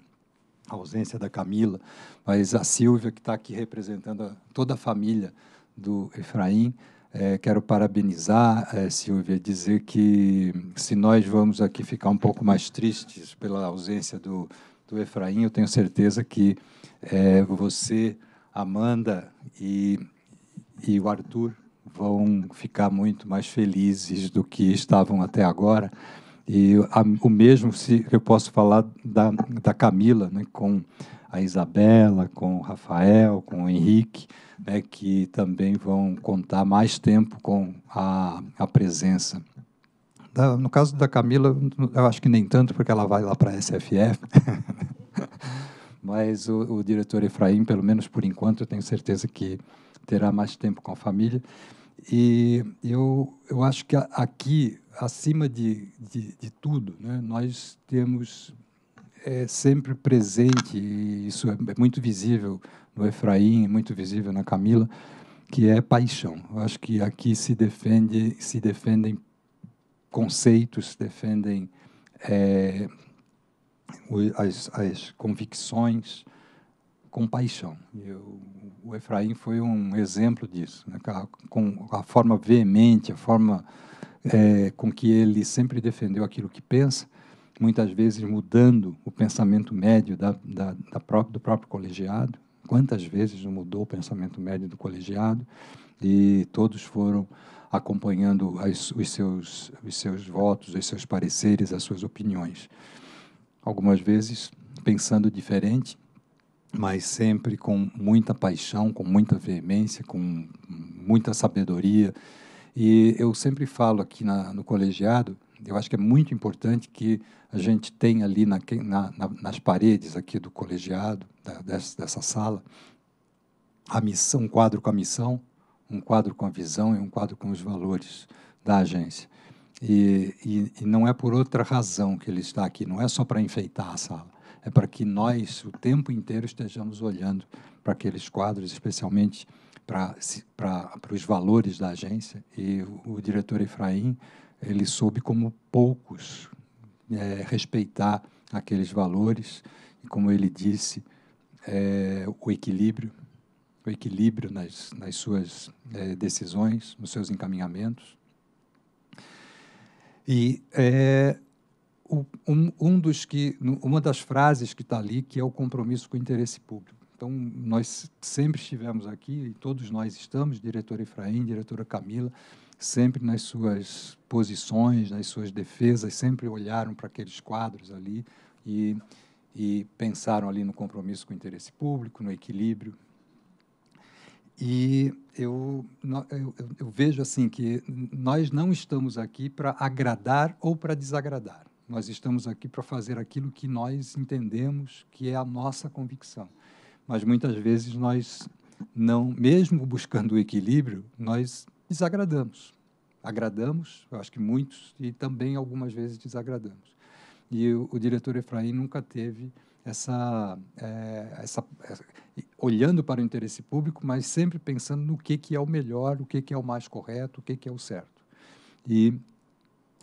a ausência da Camila, mas a Silvia, que está aqui representando a, toda a família do Efraim. É, quero parabenizar, é, Silvia, dizer que se nós vamos aqui ficar um pouco mais tristes pela ausência do, do Efraim, eu tenho certeza que é, você, Amanda e, e o Arthur vão ficar muito mais felizes do que estavam até agora. E a, o mesmo se eu posso falar da, da Camila, né, com a Isabela, com o Rafael, com o Henrique, né, que também vão contar mais tempo com a, a presença. Da, no caso da Camila, eu acho que nem tanto, porque ela vai lá para a SFF. Mas o, o diretor Efraim, pelo menos por enquanto, eu tenho certeza que terá mais tempo com a família. E eu, eu acho que aqui, acima de, de, de tudo, né, nós temos é, sempre presente, e isso é, é muito visível no Efraim, é muito visível na Camila, que é paixão. Eu acho que aqui se, defende, se defendem conceitos, se defendem é, as, as convicções, com paixão. o Efraim foi um exemplo disso, né? com a forma veemente, a forma é, com que ele sempre defendeu aquilo que pensa, muitas vezes mudando o pensamento médio da, da, da própria, do próprio colegiado. Quantas vezes mudou o pensamento médio do colegiado? E todos foram acompanhando as, os, seus, os seus votos, os seus pareceres, as suas opiniões. Algumas vezes pensando diferente, mas sempre com muita paixão, com muita veemência, com muita sabedoria. E eu sempre falo aqui na, no colegiado, eu acho que é muito importante que a gente tenha ali na, na, nas paredes aqui do colegiado, da, dessa, dessa, sala, a missão, um quadro com a missão, um quadro com a visão e um quadro com os valores da agência. E, e, e não é por outra razão que ele está aqui, não é só para enfeitar a sala é para que nós, o tempo inteiro, estejamos olhando para aqueles quadros, especialmente para, para os valores da agência. E o, o diretor Efraim, ele soube como poucos é, respeitar aqueles valores e, como ele disse, é, o equilíbrio, o equilíbrio nas, nas suas é, decisões, nos seus encaminhamentos. E é, um, um dos que, uma das frases que está ali, que é o compromisso com o interesse público. Então, nós sempre estivemos aqui, e todos nós estamos, diretora Efraim, diretora Camila, sempre nas suas posições, nas suas defesas, sempre olharam para aqueles quadros ali e, e pensaram ali no compromisso com o interesse público, no equilíbrio. E eu, eu, eu vejo assim que nós não estamos aqui para agradar ou para desagradar. Nós estamos aqui para fazer aquilo que nós entendemos que é a nossa convicção. Mas muitas vezes nós não, mesmo buscando o equilíbrio, nós desagradamos. Agradamos, eu acho que muitos, e também algumas vezes desagradamos. E o, o diretor Efraim nunca teve essa, é, essa, essa, é, olhando para o interesse público, mas sempre pensando no que, que é o melhor, o que, que é o mais correto, o que, que é o certo. E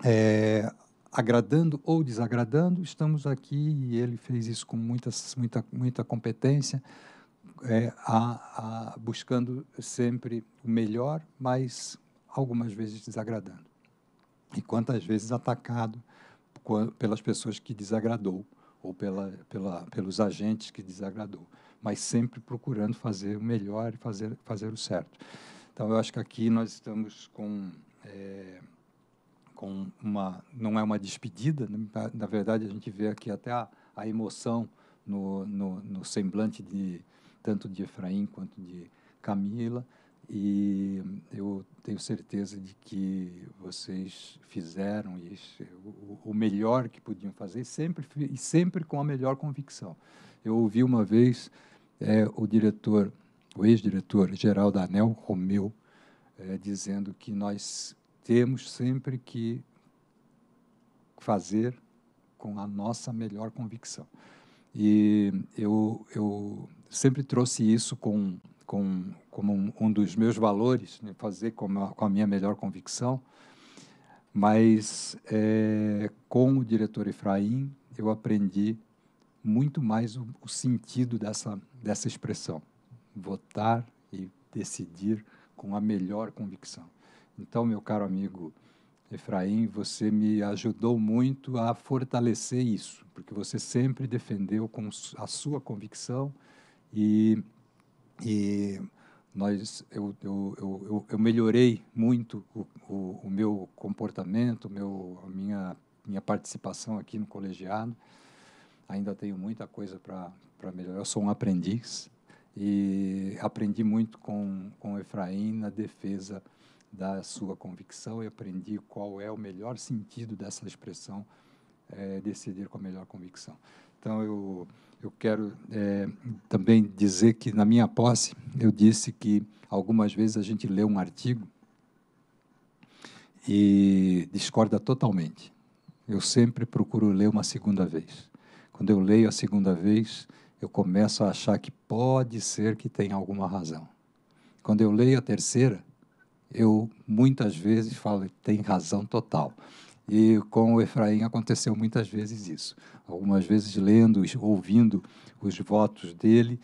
é, agradando ou desagradando, estamos aqui e ele fez isso com muita, muita, muita competência, é, a, a, buscando sempre o melhor, mas algumas vezes desagradando. E quantas vezes atacado pelas pessoas que desagradou ou pela, pela, pelos agentes que desagradou, mas sempre procurando fazer o melhor e fazer, fazer o certo. Então, eu acho que aqui nós estamos com. É, com uma não é uma despedida, né? na, na verdade a gente vê aqui até a, a emoção no, no, no, semblante de tanto de Efraim quanto de Camila e eu tenho certeza de que vocês fizeram isso, o, o melhor que podiam fazer sempre e sempre com a melhor convicção. Eu ouvi uma vez é, o diretor, o ex-diretor geral da ANEL, Romeu, é, dizendo que nós temos sempre que fazer com a nossa melhor convicção. E eu, eu sempre trouxe isso com, com, como um, um dos meus valores, né? fazer com a, com a, minha melhor convicção. Mas é, com o diretor Efraim, eu aprendi muito mais o, o sentido dessa, dessa expressão: votar e decidir com a melhor convicção. Então, meu caro amigo Efraim, você me ajudou muito a fortalecer isso, porque você sempre defendeu com a sua convicção e, e nós, eu, eu, eu, eu, melhorei muito o, o, o meu comportamento, meu, a minha, minha participação aqui no colegiado. Ainda tenho muita coisa para melhorar. Eu sou um aprendiz e aprendi muito com, com o Efraim na defesa da sua convicção e aprendi qual é o melhor sentido dessa expressão é, decidir com a melhor convicção. Então, eu, eu quero é, também dizer que, na minha posse, eu disse que algumas vezes a gente lê um artigo e discorda totalmente. Eu sempre procuro ler uma segunda vez. Quando eu leio a segunda vez, eu começo a achar que pode ser que tenha alguma razão. Quando eu leio a terceira, eu muitas vezes falo, tem razão total. E com o Efraim aconteceu muitas vezes isso. Algumas vezes, lendo, ouvindo os votos dele,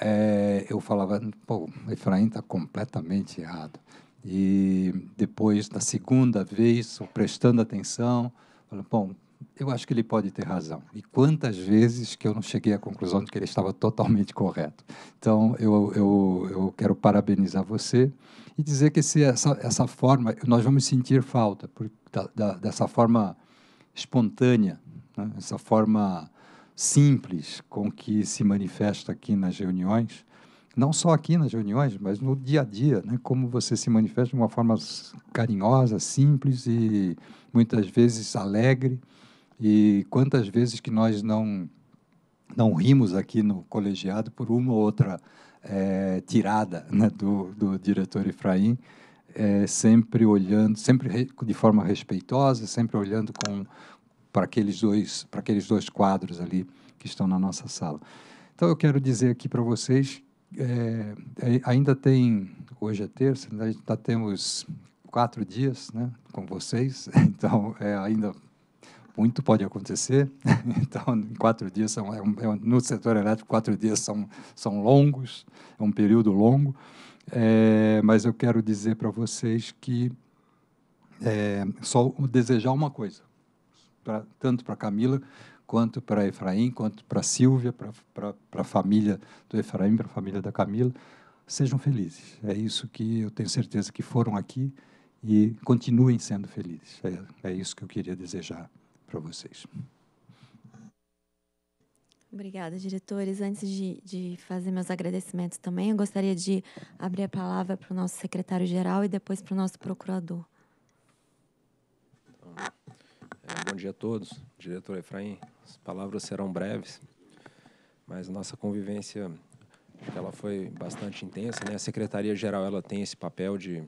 é, eu falava, pô, Efraim está completamente errado. E depois, da segunda vez, prestando atenção, falo: bom, eu acho que ele pode ter razão. E quantas vezes que eu não cheguei à conclusão de que ele estava totalmente correto. Então, eu, eu, eu quero parabenizar você e dizer que se essa, essa forma, nós vamos sentir falta por, da, da, dessa forma espontânea, né? essa forma simples com que se manifesta aqui nas reuniões, não só aqui nas reuniões, mas no dia a dia, né? como você se manifesta de uma forma carinhosa, simples e muitas vezes alegre. E quantas vezes que nós não não rimos aqui no colegiado por uma ou outra é, tirada né, do, do, diretor Efraim, é, sempre olhando, sempre de forma respeitosa, sempre olhando com para aqueles dois para aqueles dois quadros ali que estão na nossa sala. Então eu quero dizer aqui para vocês, é, é ainda tem hoje é terça, ainda temos quatro dias, né, com vocês, <laughs> então é, ainda muito pode acontecer. <laughs> então, quatro dias são é um, é um, no setor elétrico quatro dias são são longos, é um período longo. É, mas eu quero dizer para vocês que é, só desejar uma coisa, pra, tanto para Camila quanto para Efraim, quanto para Silvia, para a família do Efraim, para a família da Camila, sejam felizes. É isso que eu tenho certeza que foram aqui e continuem sendo felizes. É, é isso que eu queria desejar para vocês. Obrigada, diretores. Antes de, de, fazer meus agradecimentos também, eu gostaria de abrir a palavra para o nosso secretário-geral e depois para o nosso procurador. Então, é, bom dia a todos. Diretor Efraim, as palavras serão breves, mas nossa convivência ela foi bastante intensa. Né? A Secretaria-Geral ela tem esse papel de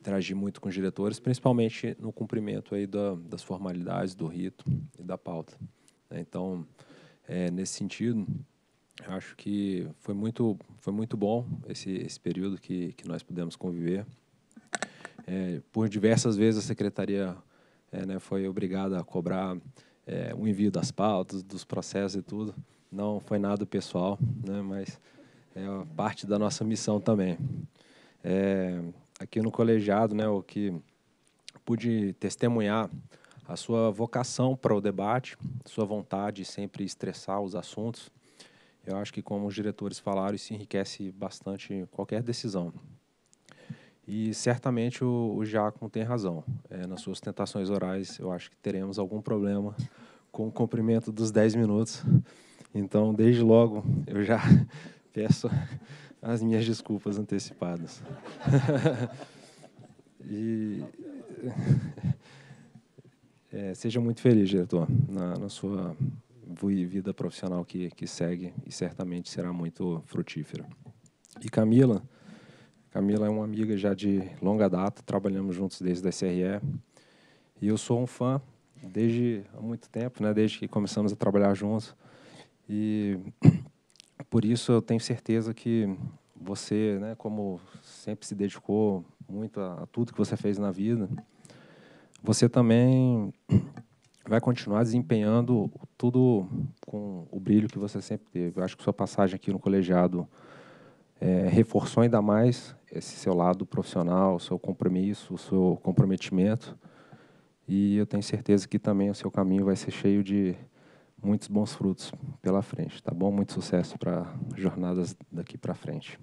interagir muito com os diretores, principalmente no cumprimento aí da, das formalidades, do rito e da pauta. Né? Então, é, nesse sentido, acho que foi muito, foi muito bom esse, esse período que, que nós pudemos conviver. É, por diversas vezes a secretaria é, né, foi obrigada a cobrar é, o envio das pautas, dos processos e tudo. Não foi nada pessoal, né, mas é parte da nossa missão também. É, aqui no colegiado, né, o que pude testemunhar a sua vocação para o debate, sua vontade de sempre estressar os assuntos. Eu acho que, como os diretores falaram, isso enriquece bastante qualquer decisão. E certamente o, o tem razão. É, nas suas tentações orais, eu acho que teremos algum problema com o cumprimento dos 10 minutos. Então, desde logo, eu já <laughs> peço as minhas desculpas antecipadas. <laughs> e <laughs> é, seja muito feliz, diretor, na, na sua vida profissional que, que segue e certamente será muito frutífera. E Camila, Camila é uma amiga já de longa data, trabalhamos juntos desde a SRE. E eu sou um fã desde há muito tempo, né, desde que começamos a trabalhar juntos. E por isso, eu tenho certeza que você, né, como sempre se dedicou muito a, a tudo que você fez na vida, você também <clears throat> vai continuar desempenhando tudo com o brilho que você sempre teve. Eu acho que sua passagem aqui no colegiado é, reforçou ainda mais esse seu lado profissional, o seu compromisso, o seu comprometimento. E eu tenho certeza que também o seu caminho vai ser cheio de muitos bons frutos pela frente, tá bom? Muito sucesso para jornadas daqui para frente.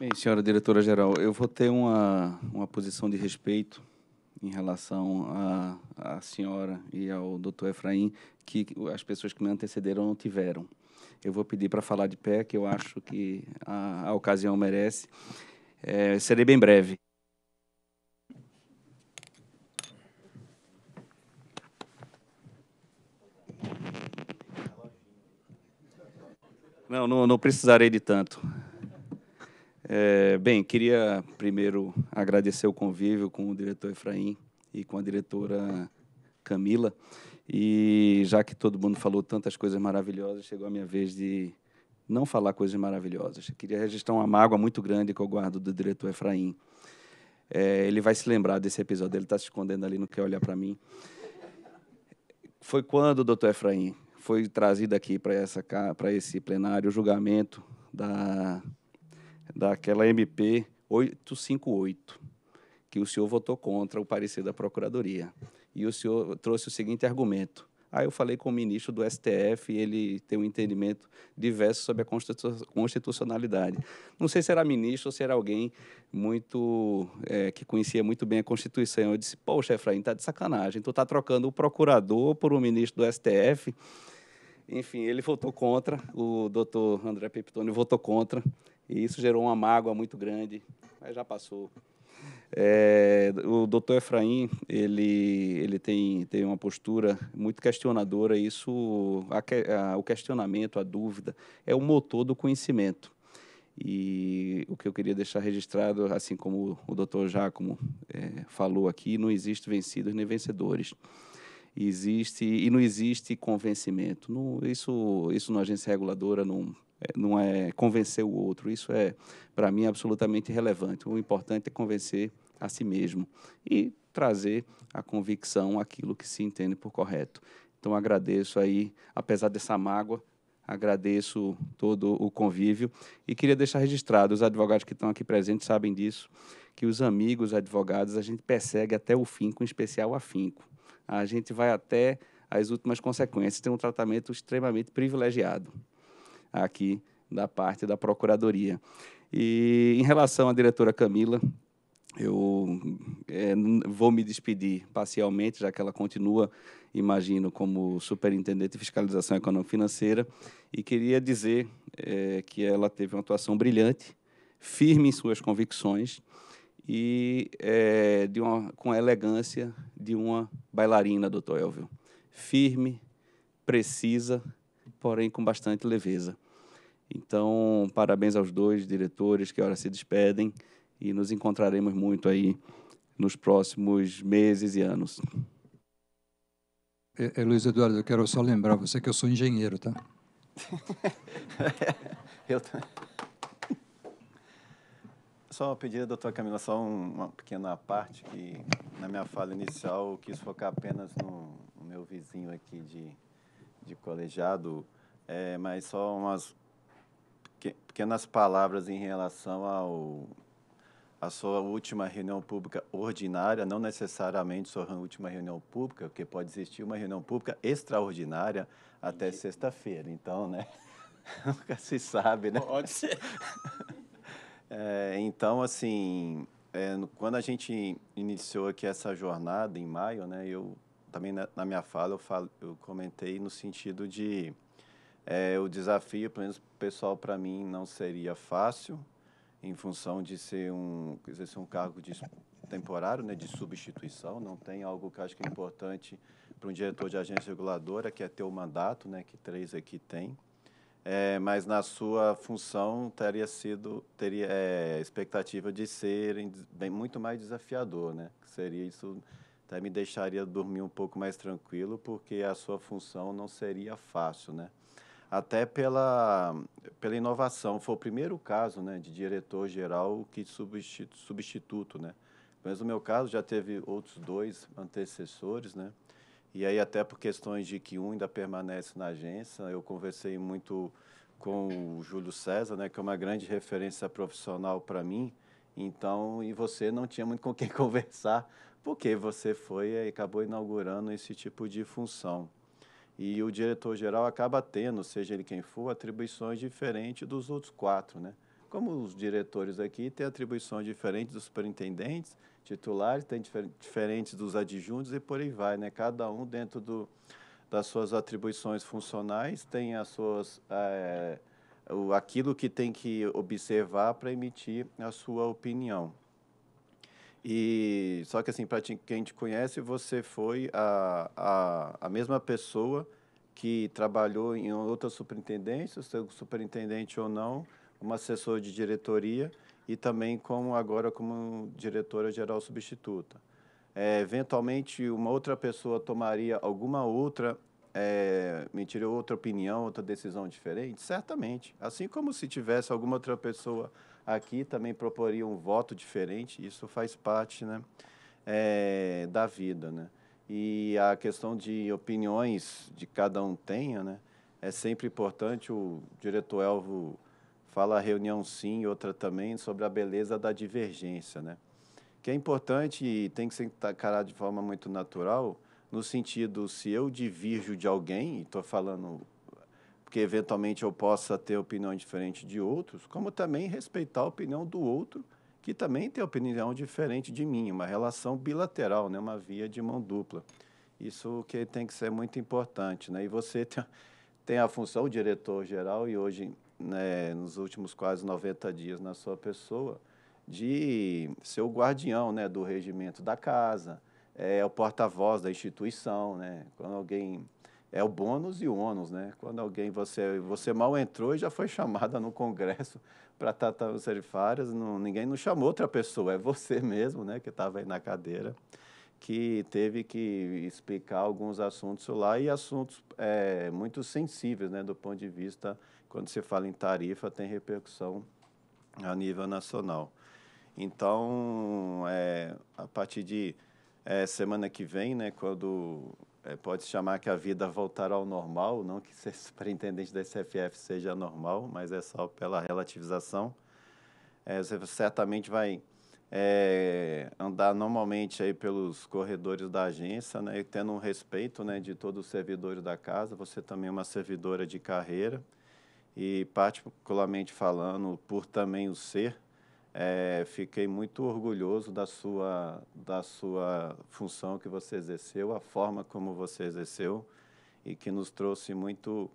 Bem, senhora diretora-geral, eu vou ter uma, uma posição de respeito em relação à senhora e ao doutor Efraim, que as pessoas que me antecederam não tiveram. Eu vou pedir para falar de pé, que eu acho que a, a ocasião merece. É, serei bem breve. Não, não, não precisarei de tanto. É, bem, queria primeiro agradecer o convívio com o diretor Efraim e com a diretora Camila. E já que todo mundo falou tantas coisas maravilhosas, chegou a minha vez de não falar coisas maravilhosas. queria registrar uma mágoa muito grande que eu guardo do diretor Efraim. É, ele vai se lembrar desse episódio, ele está se escondendo ali, não quer olhar para mim. Foi quando, doutor Efraim, foi trazido aqui para essa para esse plenário o julgamento da daquela MP 858 que o senhor votou contra o parecer da procuradoria e o senhor trouxe o seguinte argumento Aí eu falei com o ministro do STF, ele tem um entendimento diverso sobre a constitucionalidade. Não sei se era ministro ou se era alguém muito é, que conhecia muito bem a Constituição. Eu disse, poxa, Efraim, tá de sacanagem. Tu tá trocando o procurador por um ministro do STF enfim, ele votou contra, o doutor André Peptoni votou contra, e isso gerou uma mágoa muito grande, mas já passou. É, o doutor Efraim, ele, ele tem, tem uma postura muito questionadora, e isso, a, a, o questionamento, a dúvida, é o motor do conhecimento. E o que eu queria deixar registrado, assim como o doutor Jacomo é, falou aqui, não existe vencidos nem vencedores existe e não existe convencimento. Não, isso, isso na agência reguladora não, é, não é convencer o outro. Isso é, para mim, absolutamente relevante. O importante é convencer a si mesmo e trazer a convicção aquilo que se entende por correto. Então agradeço aí, apesar dessa mágoa, agradeço todo o convívio e queria deixar registrado, os advogados que estão aqui presentes sabem disso, que os amigos advogados a gente persegue até o fim, com especial afinco a gente vai até as últimas consequências. Tem um tratamento extremamente privilegiado aqui da parte da Procuradoria. E em relação à diretora Camila, eu é, vou me despedir parcialmente, já que ela continua, imagino, como superintendente de fiscalização econômico financeira, e queria dizer é, que ela teve uma atuação brilhante, firme em suas convicções e é, de uma, com a elegância de uma bailarina, doutor Elvio. Firme, precisa, porém com bastante leveza. Então, parabéns aos dois diretores que agora se despedem e nos encontraremos muito aí nos próximos meses e anos. É, é, Luiz Eduardo, eu quero só lembrar você que eu sou engenheiro, tá? <laughs> eu também. Só pedir à doutora Camila só uma pequena parte, que na minha fala inicial eu quis focar apenas no, no meu vizinho aqui de, de colegiado, é, mas só umas pequenas palavras em relação ao a sua última reunião pública ordinária, não necessariamente sua última reunião pública, porque pode existir uma reunião pública extraordinária até sexta-feira. Então, né? <laughs> Nunca se sabe, né? Pode ser. <laughs> É, então, assim, é, quando a gente iniciou aqui essa jornada em maio, né, eu também na, né, na minha fala eu, falo, eu comentei no sentido de é, o desafio, pelo menos pessoal para mim, não seria fácil, em função de ser um, ser um cargo de, temporário, né, de substituição, não tem algo que acho que é importante para um diretor de agência reguladora, que é ter o mandato, né, que três aqui têm é, mas na sua função teria sido teria é, expectativa de ser bem, muito mais desafiador, né? Que seria isso até me deixaria dormir um pouco mais tranquilo, porque a sua função não seria fácil, né? Até pela, pela inovação. Foi o primeiro caso né, de diretor-geral que substituto, substituto, né? Mas no meu caso já teve outros dois antecessores, né? E aí, até por questões de que um ainda permanece na agência, eu conversei muito com o Júlio César, né, que é uma grande referência profissional para mim. Então, e você não tinha muito com quem <laughs> conversar, porque você foi e acabou inaugurando esse tipo de função. E o diretor-geral acaba tendo, seja ele quem for, atribuições diferentes dos outros quatro, né? como os diretores aqui têm atribuições diferentes dos superintendentes, titulares, têm difer diferentes dos adjuntos e por aí vai, né? Cada um dentro do, das suas atribuições funcionais tem as suas é, o, aquilo que tem que observar para emitir a sua opinião. E só que assim, para quem te conhece, você foi a, a, a mesma pessoa que trabalhou em outra superintendência, seu superintendente ou não, como assessor de diretoria e também como agora como diretora geral substituta. É, eventualmente, uma outra pessoa tomaria alguma outra é, mentira, outra opinião, outra decisão diferente? Certamente. Assim como se tivesse alguma outra pessoa aqui, também proporia um voto diferente, isso faz parte né, é, da vida. Né? E a questão de opiniões de cada um tenha, né, é sempre importante o diretor Elvo fala a reunião sim, outra também, sobre a beleza da divergência, né? Que é importante e tem que ser encarado de forma muito natural, no sentido, se eu divirjo de alguém, estou falando porque eventualmente eu possa ter opinião diferente de outros, como também respeitar a opinião do outro, que também tem opinião diferente de mim, uma relação bilateral, né? uma via de mão dupla. Isso que tem que ser muito importante. Né? E você <laughs> tem, tem a função, o diretor-geral, e hoje né, nos últimos quase 90 dias na sua pessoa, de ser o guardião né, do regimento da casa, é o porta-voz da instituição, né? Quando alguém é o bônus e o ônus, né? Quando alguém você você mal entrou e já foi <laughs> chamada no congresso para tratar os serifários, não, ninguém não chamou outra pessoa, é você mesmo, né, que estava aí na cadeira, que teve que explicar alguns assuntos lá e assuntos é, muito sensíveis, né, do ponto de vista quando se fala em tarifa, tem repercussão a nível nacional. Então, é, a partir de é, semana que vem, né, quando é, pode chamar que a vida voltará ao normal, não que ser <laughs> superintendente da SFF seja normal, mas é só pela relativização, é, você certamente vai é, andar normalmente aí pelos corredores da agência, né, tendo um respeito né, de todos os servidores da casa, você também é uma servidora de carreira, e particularmente falando por também o ser, é, fiquei muito orgulhoso da sua da sua função que você exerceu, a forma como você exerceu e que nos trouxe muito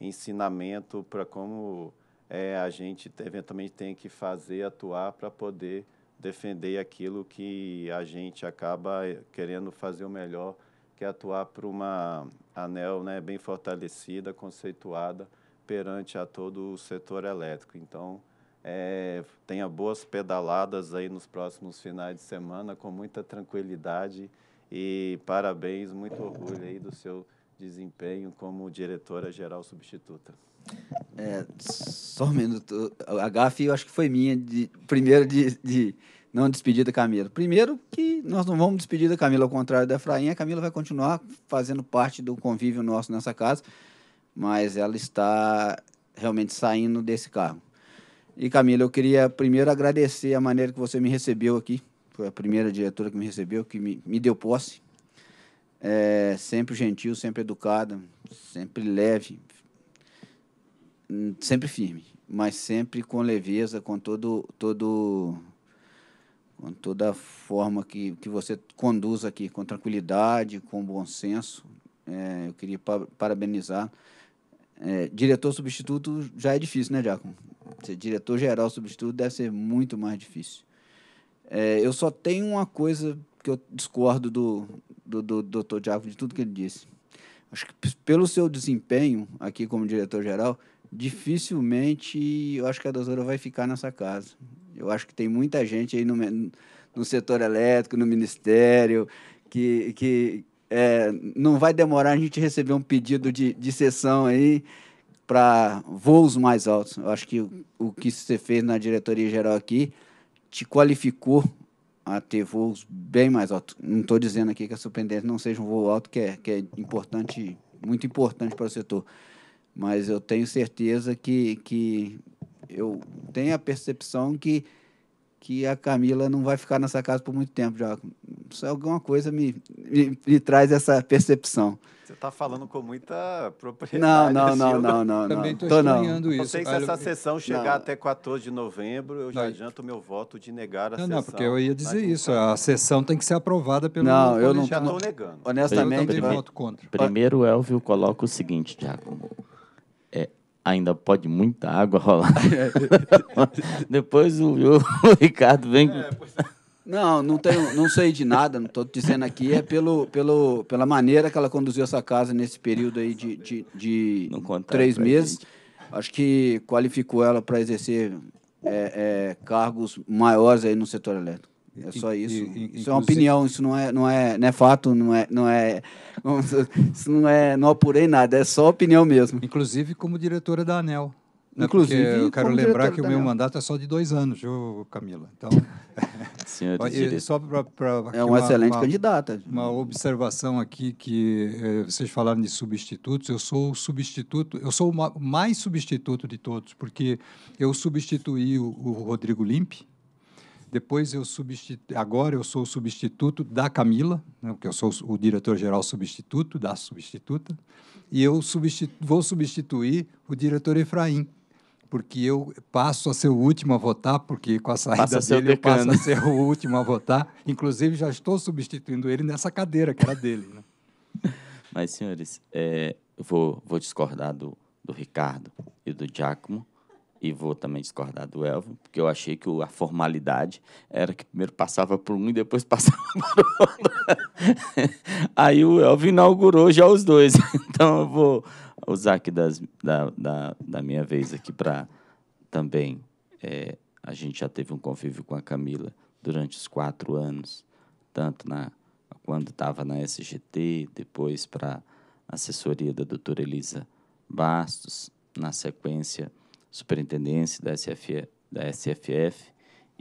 ensinamento para como é, a gente eventualmente tem que fazer, atuar para poder defender aquilo que a gente acaba querendo fazer o melhor, que é atuar para uma ANEL né, bem fortalecida, conceituada, perante a todo o setor elétrico. Então, é, tenha boas pedaladas aí nos próximos finais de semana, com muita tranquilidade e parabéns, muito orgulho aí do seu desempenho como diretora-geral substituta. É, só um minuto. A gafe eu acho que foi minha, de, primeiro de, de não despedir da Camila. Primeiro que nós não vamos despedir da Camila, ao contrário da Efraim, a Camila vai continuar fazendo parte do convívio nosso nessa casa mas ela está realmente saindo desse cargo. E Camila, eu queria primeiro agradecer a maneira que você me recebeu aqui. Foi a primeira diretora que me recebeu, que me, me deu posse. É, sempre gentil, sempre educada, sempre leve, sempre firme, mas sempre com leveza, com todo, todo com toda a forma que, que você conduz aqui, com tranquilidade, com bom senso. É, eu queria parabenizar é, diretor substituto já é difícil, né, Jackson? Ser diretor geral substituto deve ser muito mais difícil. É, eu só tenho uma coisa que eu discordo do, do, do, do Dr. Diaco de tudo que ele disse. Acho que pelo seu desempenho aqui como diretor-geral, dificilmente eu acho que a doutora vai ficar nessa casa. Eu acho que tem muita gente aí no, no setor elétrico, no ministério, que, que, é, não vai demorar a gente receber um pedido de, de sessão aí para voos mais altos. Eu acho que o, o que você fez na diretoria geral aqui te qualificou a ter voos bem mais altos. Não estou dizendo aqui que a superintendência não seja um voo alto, que é, que é importante, muito importante para o setor. Mas eu tenho certeza que, que eu tenho a percepção que que a Camila não vai ficar nessa casa por muito tempo já. é alguma coisa me, me, me traz essa percepção. Você está falando com muita propriedade. Não, não, né, não, eu... não, não. Também estou estranhando isso. Não sei se essa sessão chegar não. até 14 de novembro, eu já não. adianto meu voto de negar a não, sessão. Não, porque eu ia dizer isso. A sessão tem que ser aprovada pelo... Não, eu não... Já estou negando. Honestamente... Eu também eu... voto contra. Primeiro, Elvio coloca o seguinte, Giacomo ainda pode muita água rolar. <laughs> É. <laughs> Depois o, o, Ricardo vem. É, pois... É. Não, não, tenho, não sei de nada, não estou dizendo aqui, é pelo, pelo, pela maneira que ela conduziu essa casa nesse período aí de, de, de três meses. Gente. Acho que qualificou ela para exercer é, é, cargos maiores aí no setor elétrico. É só isso. E, e, isso é uma opinião, isso não é, não é, não é fato, não é, não é, isso não é, não apurei nada, é só opinião mesmo. Inclusive como diretora da ANEL. Né? Inclusive, Porque eu quero lembrar que o meu mandato é só de dois anos, viu, Camila? Então, <laughs> Senhor <laughs> só é uma, excelente uma, candidata. Uma observação aqui que eh, vocês falaram de substitutos, eu sou o substituto, eu sou o mais substituto de todos, porque eu substituí o, o Rodrigo Limpe, depois eu substitu... agora eu sou o substituto da Camila, né, porque eu sou o diretor-geral substituto da substituta, e eu substitu... vou substituir o diretor Efraim, porque eu passo a ser o último a votar, porque com a saída a dele eu passo a ser o último a votar. Inclusive já estou substituindo ele nessa cadeira que era dele. Né? Mas, senhores, é, vou, vou discordar do, do Ricardo e do Giacomo e vou também discordar do Elvio, porque eu achei que a formalidade era que primeiro passava por um e depois <laughs> passava por outro. <laughs> Aí o Elvio inaugurou já os dois. <laughs> Então eu vou usar aqui das, da, da, da minha vez aqui para também. É, a gente já teve um convívio com a Camila durante os quatro anos, tanto na quando estava na SGT, depois para assessoria da doutora Elisa Bastos, na sequência superintendência da, SF, da SFF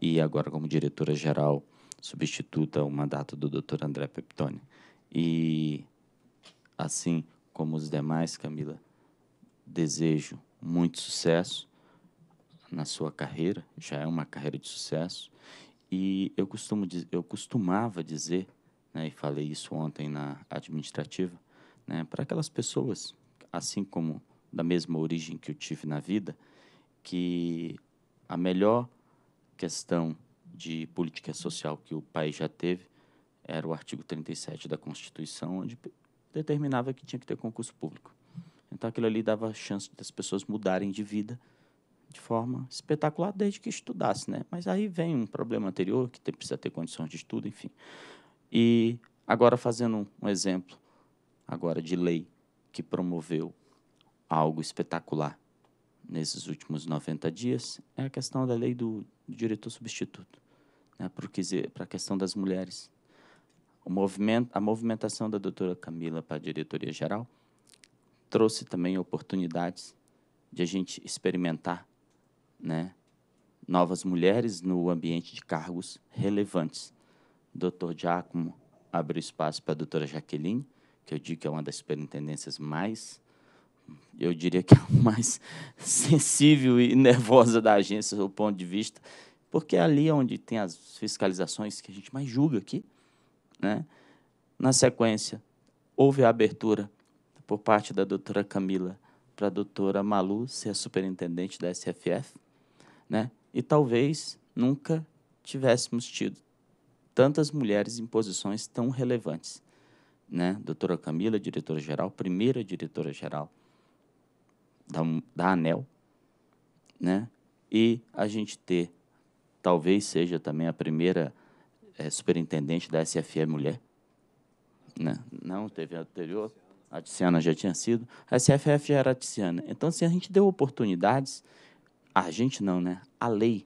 e agora como diretora-geral substituta o mandato do Dr. André Peptoni. E assim como os demais, Camila, desejo muito sucesso na sua carreira, já é uma carreira de sucesso. E eu costumo eu costumava dizer, né, e falei isso ontem na administrativa, né, para aquelas pessoas assim como da mesma origem que eu tive na vida, que a melhor questão de política social que o país já teve era o artigo 37 da Constituição, onde determinava que tinha que ter concurso público. Então aquilo ali dava chance das pessoas mudarem de vida de forma espetacular desde que estudasse, né? Mas aí vem um problema anterior que tem, precisa ter condições de estudo, enfim. E agora fazendo um exemplo agora de lei que promoveu algo espetacular nesses últimos 90 dias é a questão da lei do, do diretor substituto, né, para a questão das mulheres. O movimento, a movimentação da doutora Camila para a diretoria geral trouxe também oportunidades de a gente experimentar né, novas mulheres no ambiente de cargos relevantes. doutor Giacomo abriu espaço para a doutora Jaqueline, que eu digo que é uma das superintendências mais eu diria que é a mais <laughs> sensível e nervosa da agência, do ponto de vista, porque é ali onde tem as fiscalizações que a gente mais julga aqui. Né? Na sequência, houve a abertura por parte da doutora Camila para a doutora Malu ser a superintendente da SFF, né? e talvez nunca tivéssemos tido tantas mulheres em posições tão relevantes. Né? Doutora Camila, diretora-geral, primeira diretora-geral, da, da ANEL, né? E a gente ter, talvez seja também a primeira é, superintendente da SFE mulher, né? Não teve a anterior, a Tiziana já tinha sido, a SFF já era a Tiziana. Então, se assim, a gente deu oportunidades, a gente não, né? A lei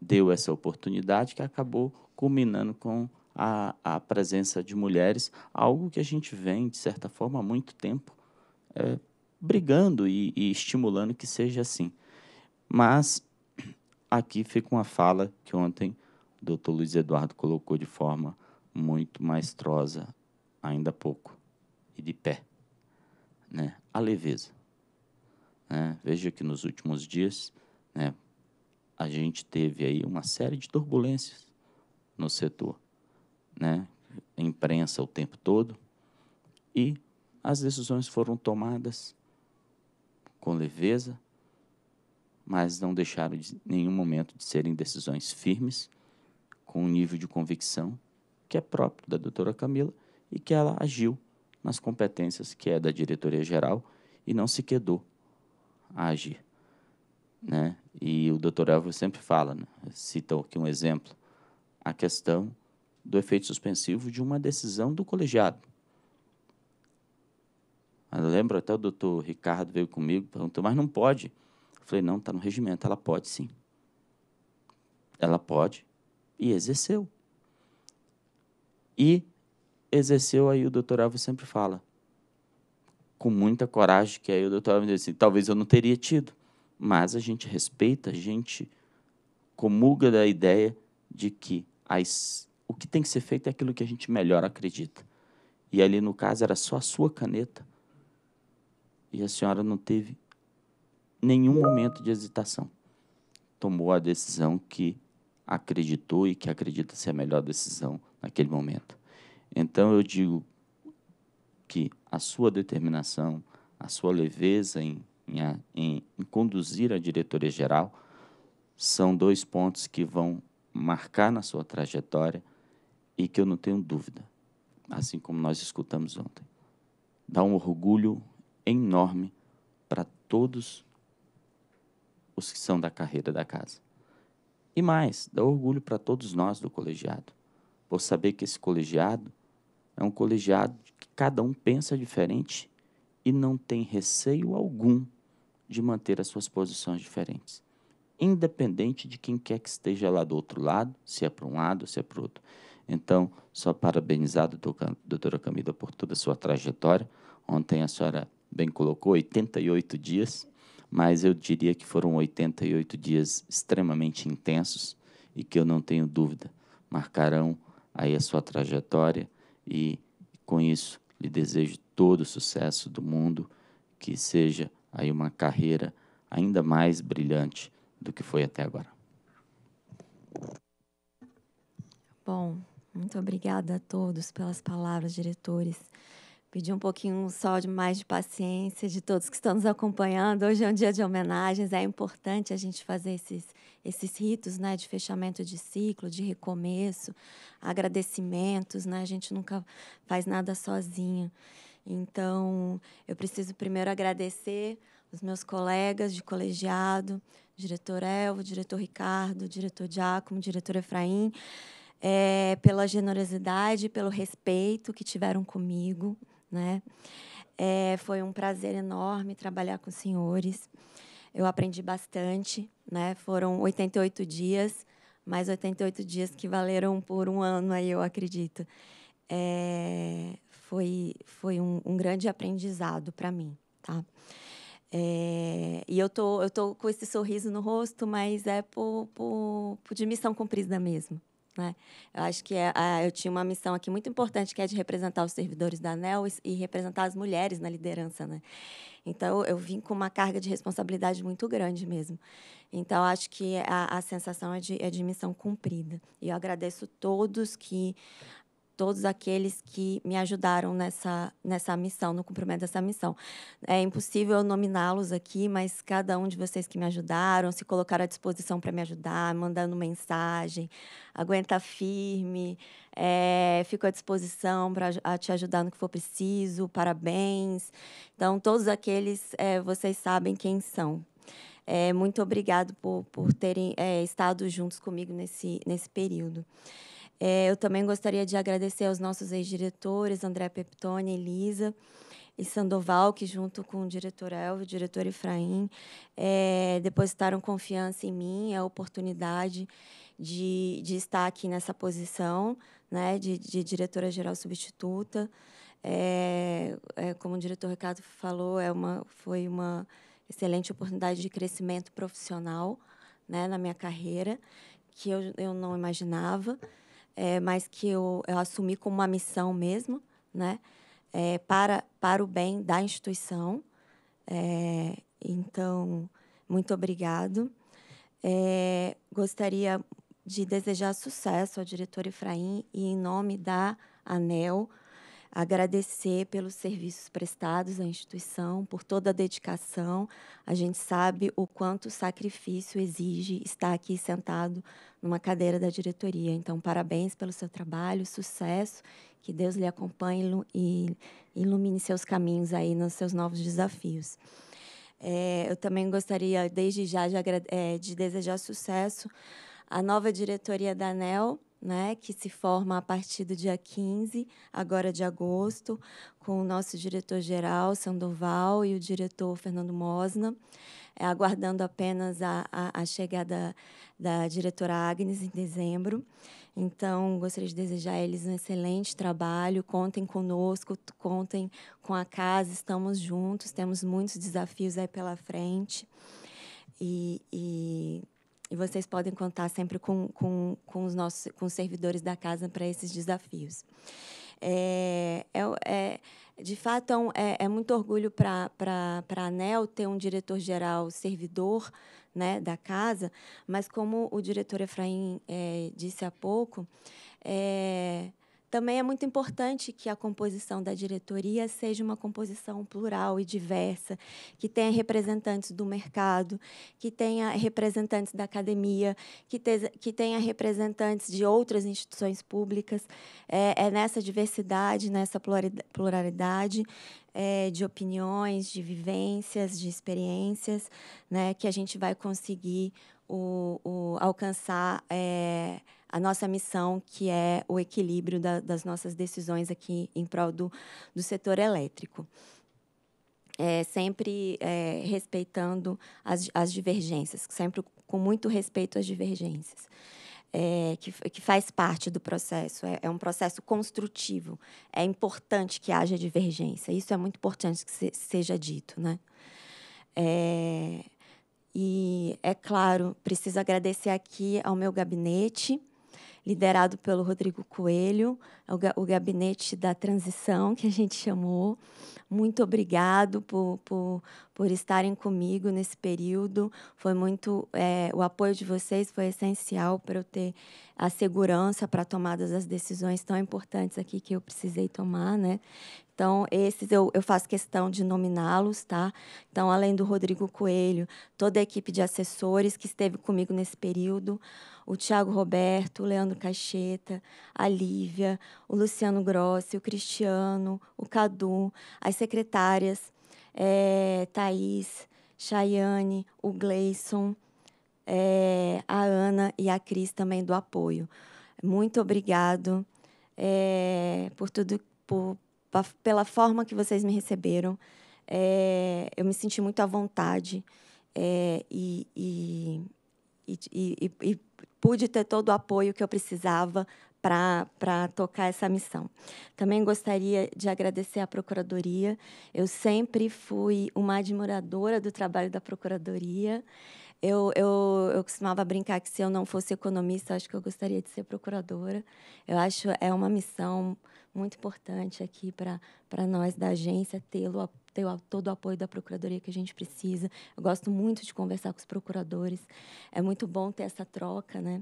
deu essa oportunidade que acabou culminando com a, a presença de mulheres, algo que a gente vem, de certa forma, há muito tempo é, brigando e, e estimulando que seja assim. Mas aqui fica uma fala que ontem o doutor Luiz Eduardo colocou de forma muito maestrosa, ainda pouco, e de pé. Né? A leveza. Né? Veja que nos últimos dias né, a gente teve aí uma série de turbulências no setor. Né? imprensa o tempo todo e as decisões foram tomadas com leveza, mas não deixaram de nenhum momento de serem decisões firmes, com um nível de convicção que é próprio da doutora Camila e que ela agiu nas competências que é da diretoria geral e não se quedou a agir. Né? E o doutor Elvio sempre fala, né? aqui um exemplo, a questão do efeito suspensivo de uma decisão do colegiado. Eu lembro até o doutor Ricardo veio comigo, perguntou, mas não pode. Eu falei, não, está no regimento, ela pode sim. Ela pode e exerceu. E exerceu, aí o doutor Alves sempre fala, com muita coragem, que aí o doutor Alves diz assim, talvez eu não teria tido, mas a gente respeita, a gente comunga da ideia de que as, o que tem que ser feito é aquilo que a gente melhor acredita. E ali, no caso, era só a sua caneta e a senhora não teve nenhum momento de hesitação. Tomou a decisão que acreditou e que acredita ser a melhor decisão naquele momento. Então eu digo que a sua determinação, a sua leveza em, em, em, em conduzir a diretoria geral são dois pontos que vão marcar na sua trajetória e que eu não tenho dúvida, assim como nós escutamos ontem. Dá um orgulho enorme para todos os que são da carreira da casa. E mais, dá orgulho para todos nós do colegiado, por saber que esse colegiado é um colegiado que cada um pensa diferente e não tem receio algum de manter as suas posições diferentes, independente de quem quer que esteja lá do outro lado, se é para um lado, se é para o outro. Então, só parabenizar a doutora Camila por toda a sua trajetória. Ontem a senhora bem colocou, 88 dias, mas eu diria que foram 88 dias extremamente intensos e que eu não tenho dúvida marcarão aí a sua trajetória e com isso lhe desejo todo o sucesso do mundo, que seja aí uma carreira ainda mais brilhante do que foi até agora. Bom, muito obrigada a todos pelas palavras, diretores pedir um pouquinho só de mais de paciência de todos que estão nos acompanhando. Hoje é um dia de homenagens, é importante a gente fazer esses, esses ritos né, de fechamento de ciclo, de recomeço, agradecimentos, né? a gente nunca faz nada sozinho. Então, eu preciso primeiro agradecer os meus colegas de colegiado, diretor Elvo, diretor Ricardo, diretor Giacomo, diretor Efraim, é, pela generosidade, pelo respeito que tiveram comigo, né? É, foi um prazer enorme trabalhar com os senhores. Eu aprendi bastante, né? Foram 88 dias, mais 88 dias que valeram por um ano aí, eu acredito. É, foi foi um, um grande aprendizado para mim, tá? É, e eu tô, eu tô com esse sorriso no rosto, mas é por, por, por de missão cumprida mesmo, né? Eu acho que é, a, eu tinha uma missão aqui muito importante, que é de representar os servidores da ANEL e, e representar as mulheres na liderança. Né? Então, eu vim com uma carga de responsabilidade muito grande mesmo. Então, acho que a, a sensação é de, é de missão cumprida. E eu agradeço todos que todos aqueles que me ajudaram nessa, nessa missão, no cumprimento dessa missão. É impossível nominá-los aqui, mas cada um de vocês que me ajudaram, se colocaram à disposição para me ajudar, mandando mensagem, aguenta firme, é, fico à disposição para te ajudar no que for preciso, parabéns. Então, todos aqueles, é, vocês sabem quem são. É, muito obrigado por, por terem é, estado juntos comigo nesse, nesse período. É, eu também gostaria de agradecer aos nossos ex-diretores, André Peptoni, Elisa e Sandoval, que junto com o diretor Elvio, o diretor Efraim, é, depositaram confiança em mim, a oportunidade de, de estar aqui nessa posição né, de, de diretora-geral substituta. É, é, como o diretor Ricardo falou, é uma, foi uma excelente oportunidade de crescimento profissional né, na minha carreira, que eu, eu não imaginava é, mas que eu, eu assumi como uma missão mesmo, né? É, para, para o bem da instituição. É, então, muito obrigado. É, gostaria de desejar sucesso ao diretor Efraim e, em nome da ANEL, agradecer pelos serviços prestados à instituição, por toda a dedicação. A gente sabe o quanto sacrifício exige estar aqui sentado numa cadeira da diretoria. Então, parabéns pelo seu trabalho, sucesso, que Deus lhe acompanhe e ilumine seus caminhos aí nos seus novos desafios. É, eu também gostaria, desde já, de, é, de desejar sucesso à nova diretoria da ANEL né, que se forma a partir do dia 15, agora de agosto, com o nosso diretor-geral, Sandoval, e o diretor Fernando Mosna, é, aguardando apenas a, a, a chegada da diretora Agnes em dezembro. Então, gostaria de desejar a eles um excelente trabalho. Contem conosco, contem com a casa, estamos juntos, temos muitos desafios aí pela frente. E, e e vocês podem contar sempre com, com, com os nossos com os servidores da casa para esses desafios. É, é, é, de fato, é, um, é, é muito orgulho para a ANEL ter um diretor-geral servidor né, da casa, mas como o diretor Efraim é, disse há pouco, é, também é muito importante que a composição da diretoria seja uma composição plural e diversa, que tenha representantes do mercado, que tenha representantes da academia, que, te, que tenha representantes de outras instituições públicas. É, é nessa diversidade, nessa pluralidade é, de opiniões, de vivências, de experiências, né, que a gente vai conseguir o, o alcançar. É, a nossa missão, que é o equilíbrio da, das nossas decisões aqui em prol do, do setor elétrico. É, sempre é, respeitando as, as divergências, sempre com muito respeito às divergências. É, que, que, faz parte do processo, é, é, um processo construtivo. É importante que haja divergência, isso é muito importante que se, seja dito. Né? É, e, é claro, preciso agradecer aqui ao meu gabinete, liderado pelo Rodrigo Coelho, é o gabinete da transição, que a gente chamou. Muito obrigado por, por, por estarem comigo nesse período. Foi muito. É, o apoio de vocês foi essencial para eu ter a segurança para tomadas as decisões tão importantes aqui que eu precisei tomar, né? Então, esses eu, eu faço questão de nominá-los, tá? Então, além do Rodrigo Coelho, toda a equipe de assessores que esteve comigo nesse período, o Tiago Roberto, o Leandro Caixeta, a Lívia, o Luciano Grossi, o Cristiano, o Cadu, as secretárias, é, Thaís, Chayane, o Gleison, é, a Ana e a Cris também do apoio. Muito obrigado é, por tudo, por, pela forma que vocês me receberam. É, eu me senti muito à vontade é, e, e, e, e, pude ter todo o apoio que eu precisava para tocar essa missão. Também gostaria de agradecer à Procuradoria. Eu sempre fui uma admiradora do trabalho da Procuradoria. Eu, eu, eu costumava brincar que se eu não fosse economista, acho que eu gostaria de ser procuradora. Eu acho é uma missão muito importante aqui para nós da agência tê-lo ter todo o apoio da procuradoria que a gente precisa. Eu gosto muito de conversar com os procuradores. É muito bom ter essa troca, né?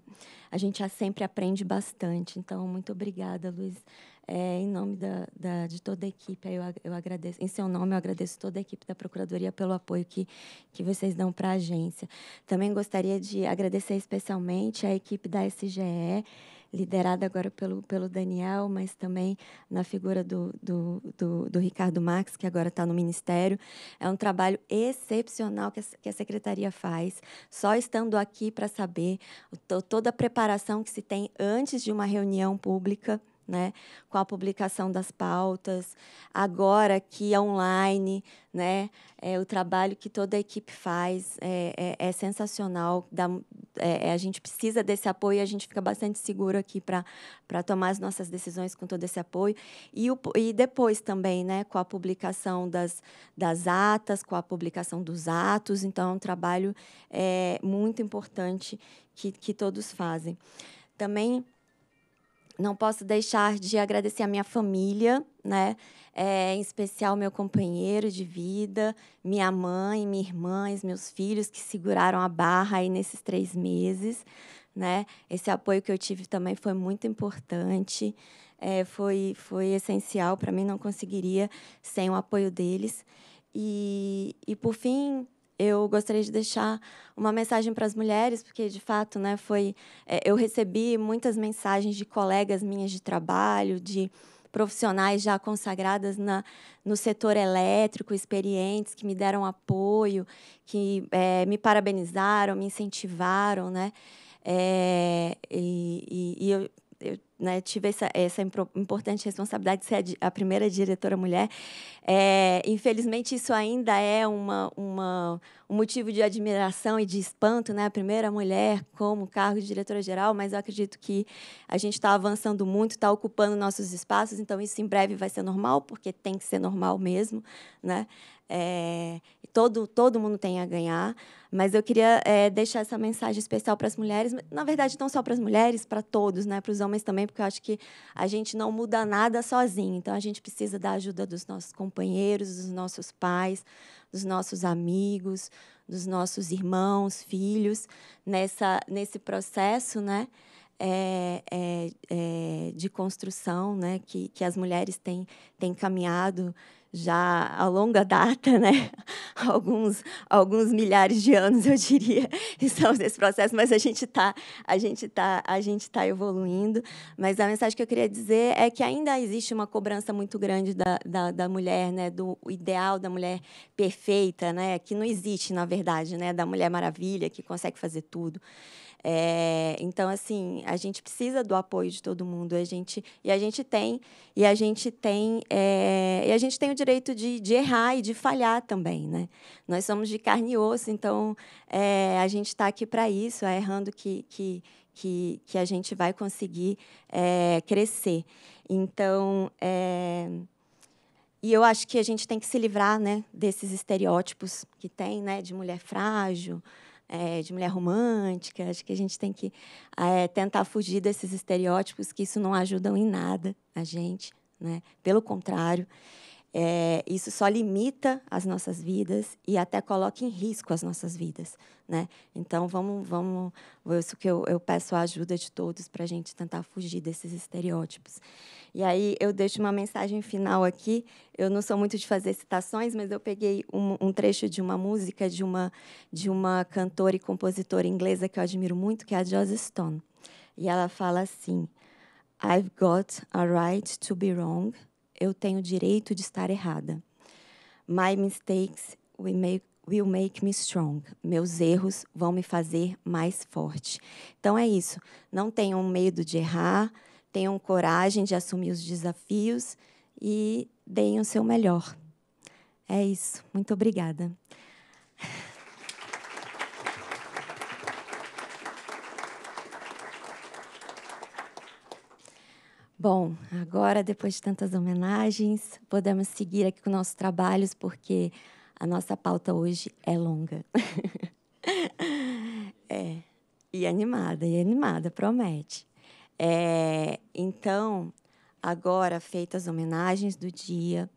A gente já sempre aprende bastante. Então, muito obrigada, Luiz. É, em nome da, da, de toda a equipe, eu, eu agradeço. Em seu nome, eu agradeço toda a equipe da Procuradoria pelo apoio que, que vocês dão para a agência. Também gostaria de agradecer especialmente a equipe da SGE liderada agora pelo, pelo Daniel, mas também na figura do, do, do, do Ricardo Max, que agora está no Ministério. É um trabalho excepcional que a, que a Secretaria faz, só estando aqui para saber toda a preparação que se tem antes de uma reunião pública né, com a publicação das pautas, agora aqui é online, né, é, o trabalho que toda a equipe faz é, é, é sensacional, dá, é, é, a gente precisa desse apoio, e a gente fica bastante seguro aqui para tomar as nossas decisões com todo esse apoio, e, o, e depois também, né, com a publicação das, das atas, com a publicação dos atos, então é um trabalho é, muito importante que, que todos fazem. Também não posso deixar de agradecer a minha família, né? É, em especial meu companheiro de vida, minha mãe, minha irmã, meus filhos que seguraram a barra aí nesses três meses, né? Esse apoio que eu tive também foi muito importante, é, foi foi essencial para mim, não conseguiria sem o apoio deles. E, e por fim, eu gostaria de deixar uma mensagem para as mulheres, porque de fato, né, foi é, eu recebi muitas mensagens de colegas minhas de trabalho, de profissionais já consagradas na, no setor elétrico, experientes que me deram apoio, que é, me parabenizaram, me incentivaram, né? É, e, e, e eu eu né, tive essa, essa importante responsabilidade de ser a, a primeira diretora mulher. É, infelizmente, isso ainda é uma, uma, um motivo de admiração e de espanto, né? A primeira mulher como cargo de diretora-geral, mas eu acredito que a gente está avançando muito, está ocupando nossos espaços, então isso em breve vai ser normal, porque tem que ser normal mesmo, né? É, todo, todo mundo tem a ganhar, mas eu queria é, deixar essa mensagem especial para as mulheres, na verdade, não só para as mulheres, para todos, né? para os homens também, porque eu acho que a gente não muda nada sozinho, então a gente precisa da ajuda dos nossos companheiros, dos nossos pais, dos nossos amigos, dos nossos irmãos, filhos, nessa, nesse processo, né? É, é, de construção né, que, que as mulheres têm, têm caminhado já a longa data, né? <laughs> Alguns, alguns milhares de anos, eu diria, <laughs> estamos nesse processo, mas a gente está a gente tá, a gente tá evoluindo. Mas a mensagem que eu queria dizer é que ainda existe uma cobrança muito grande da, da, da mulher, né? Do ideal da mulher perfeita, né? Que não existe, na verdade, né? Da mulher maravilha que consegue fazer tudo. É, então, assim, a gente precisa do apoio de todo mundo. A gente, e a gente tem, e a gente tem, é, e a gente tem o direito de, de, errar e de falhar também, né? Nós somos de carne e osso, então é, a gente está aqui para isso, é errando que, que, que, que, a gente vai conseguir crescer. Então, e eu acho que a gente tem que se livrar né, desses estereótipos que tem, né? De mulher frágil, é, de mulher romântica. Acho que a gente tem que é, tentar fugir desses estereótipos, que isso não ajudam em nada a gente, né? Pelo contrário. É, isso só limita as nossas vidas e até coloca em risco as nossas vidas, né? Então vamos, vamos, isso que eu, eu peço a ajuda de todos para a gente tentar fugir desses estereótipos. E aí eu deixo uma mensagem final aqui. Eu não sou muito de fazer citações, mas eu peguei um, um trecho de uma música de uma de uma cantora e compositora inglesa que eu admiro muito, que é a Joss Stone. E ela fala assim: I've got a right to be wrong eu tenho direito de estar errada. My mistakes will make, will make me strong. Meus erros vão me fazer mais forte. Então é isso. Não tenham medo de errar, tenham coragem de assumir os desafios e deem o seu melhor. É isso. Muito obrigada. Bom, agora, depois de tantas homenagens, podemos seguir aqui com nossos trabalhos, porque a nossa pauta hoje é longa. <laughs> é, e animada, e animada, promete. É, então, agora, feitas as homenagens do dia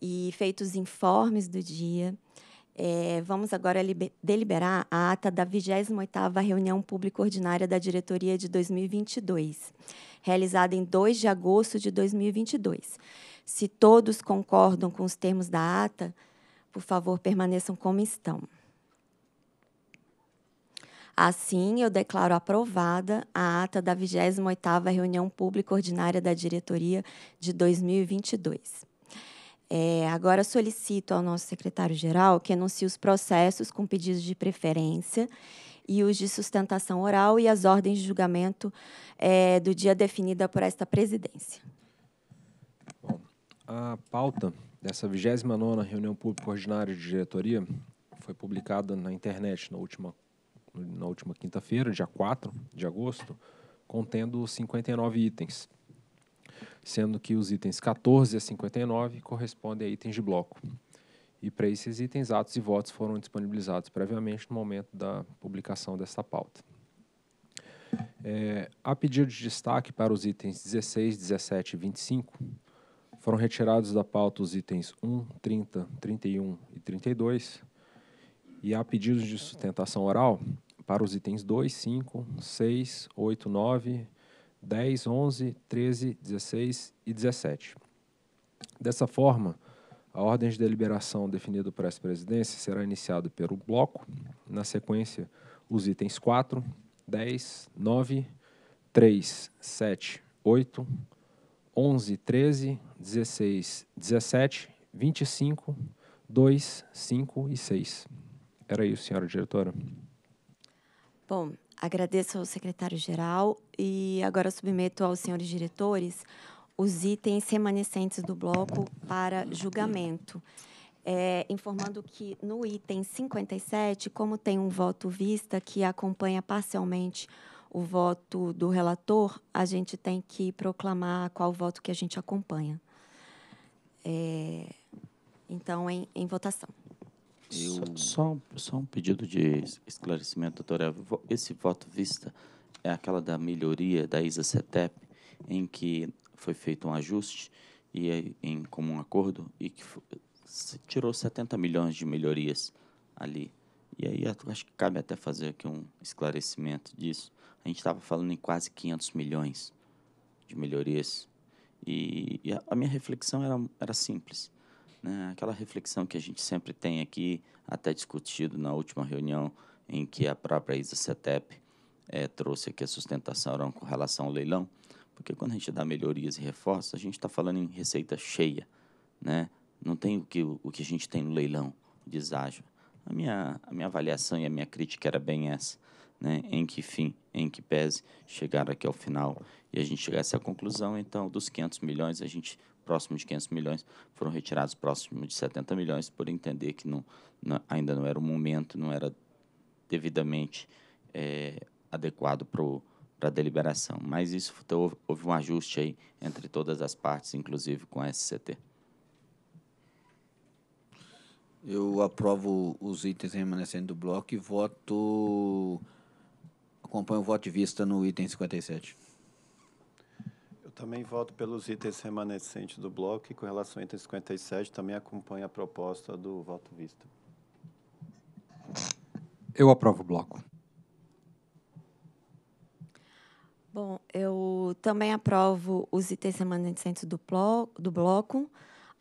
e feitos os informes do dia, é, vamos agora deliberar a ata da 28ª Reunião Pública Ordinária da Diretoria de 2022 realizada em 2 de agosto de 2022. Se todos concordam com os termos da ata, por favor, permaneçam como estão. Assim, eu declaro aprovada a ata da 28ª reunião pública ordinária da diretoria de 2022. É, agora solicito ao nosso secretário-geral que anuncie os processos com pedidos de preferência e os de sustentação oral e as ordens de julgamento é, do dia definida por esta presidência. Bom, a pauta dessa 29ª reunião pública ordinária de diretoria foi publicada na internet na última, na última quinta-feira, dia 4 de agosto, contendo 59 itens, sendo que os itens 14 a 59 correspondem a itens de bloco. E para esses itens, atos e votos foram disponibilizados previamente no momento da publicação desta pauta. É, a pedido de destaque para os itens 16, 17 e 25, foram retirados da pauta os itens 1, 30, 31 e 32, e há pedidos de sustentação oral para os itens 2, 5, 6, 8, 9, 10, 11, 13, 16 e 17. Dessa forma, a ordem de deliberação definida por essa presidência será iniciada pelo bloco, na sequência, os itens 4, 10, 9, 3, 7, 8, 11, 13, 16, 17, 25, 2, 5 e 6. Era isso, senhora diretora. Bom, agradeço ao secretário-geral e agora submeto aos senhores diretores os itens remanescentes do bloco para julgamento. É, informando que no item 57, como tem um voto vista que acompanha parcialmente o voto do relator, a gente tem que proclamar qual voto que a gente acompanha. É, então, em, em votação. Eu... Só, só um pedido de esclarecimento, doutora. Esse voto vista é aquela da melhoria da ISA-CETEP, em que foi feito um ajuste e é em comum acordo e que foi, tirou 70 milhões de melhorias ali. E aí acho que cabe até fazer aqui um esclarecimento disso. A gente estava falando em quase 500 milhões de melhorias e, e a, a, minha reflexão era, era simples. Né? Aquela reflexão que a gente sempre tem aqui, até discutido na última reunião em que a própria ISA CETEP é, trouxe aqui a sustentação com relação ao leilão, porque quando a gente dá melhorias e reforços, a gente está falando em receita cheia, né? Não tem o que, o que a gente tem no leilão, deságio. A minha, a minha avaliação e a minha crítica era bem essa, né? Em que fim, em que pese chegar aqui ao final e a gente chegasse à conclusão, então, dos 500 milhões, a gente próximo de 500 milhões, foram retirados próximo de 70 milhões por entender que não, não ainda não era o momento, não era devidamente é, adequado para o para deliberação. Mas isso então, houve um ajuste aí entre todas as partes, inclusive com a SCT. Eu aprovo os itens remanescentes do bloco e voto. Acompanho o voto de vista no item 57. Eu também voto pelos itens remanescentes do bloco e, com relação ao item 57, também acompanho a proposta do voto vista. Eu aprovo o bloco. Bom, eu também aprovo os itens remanescentes do, do bloco,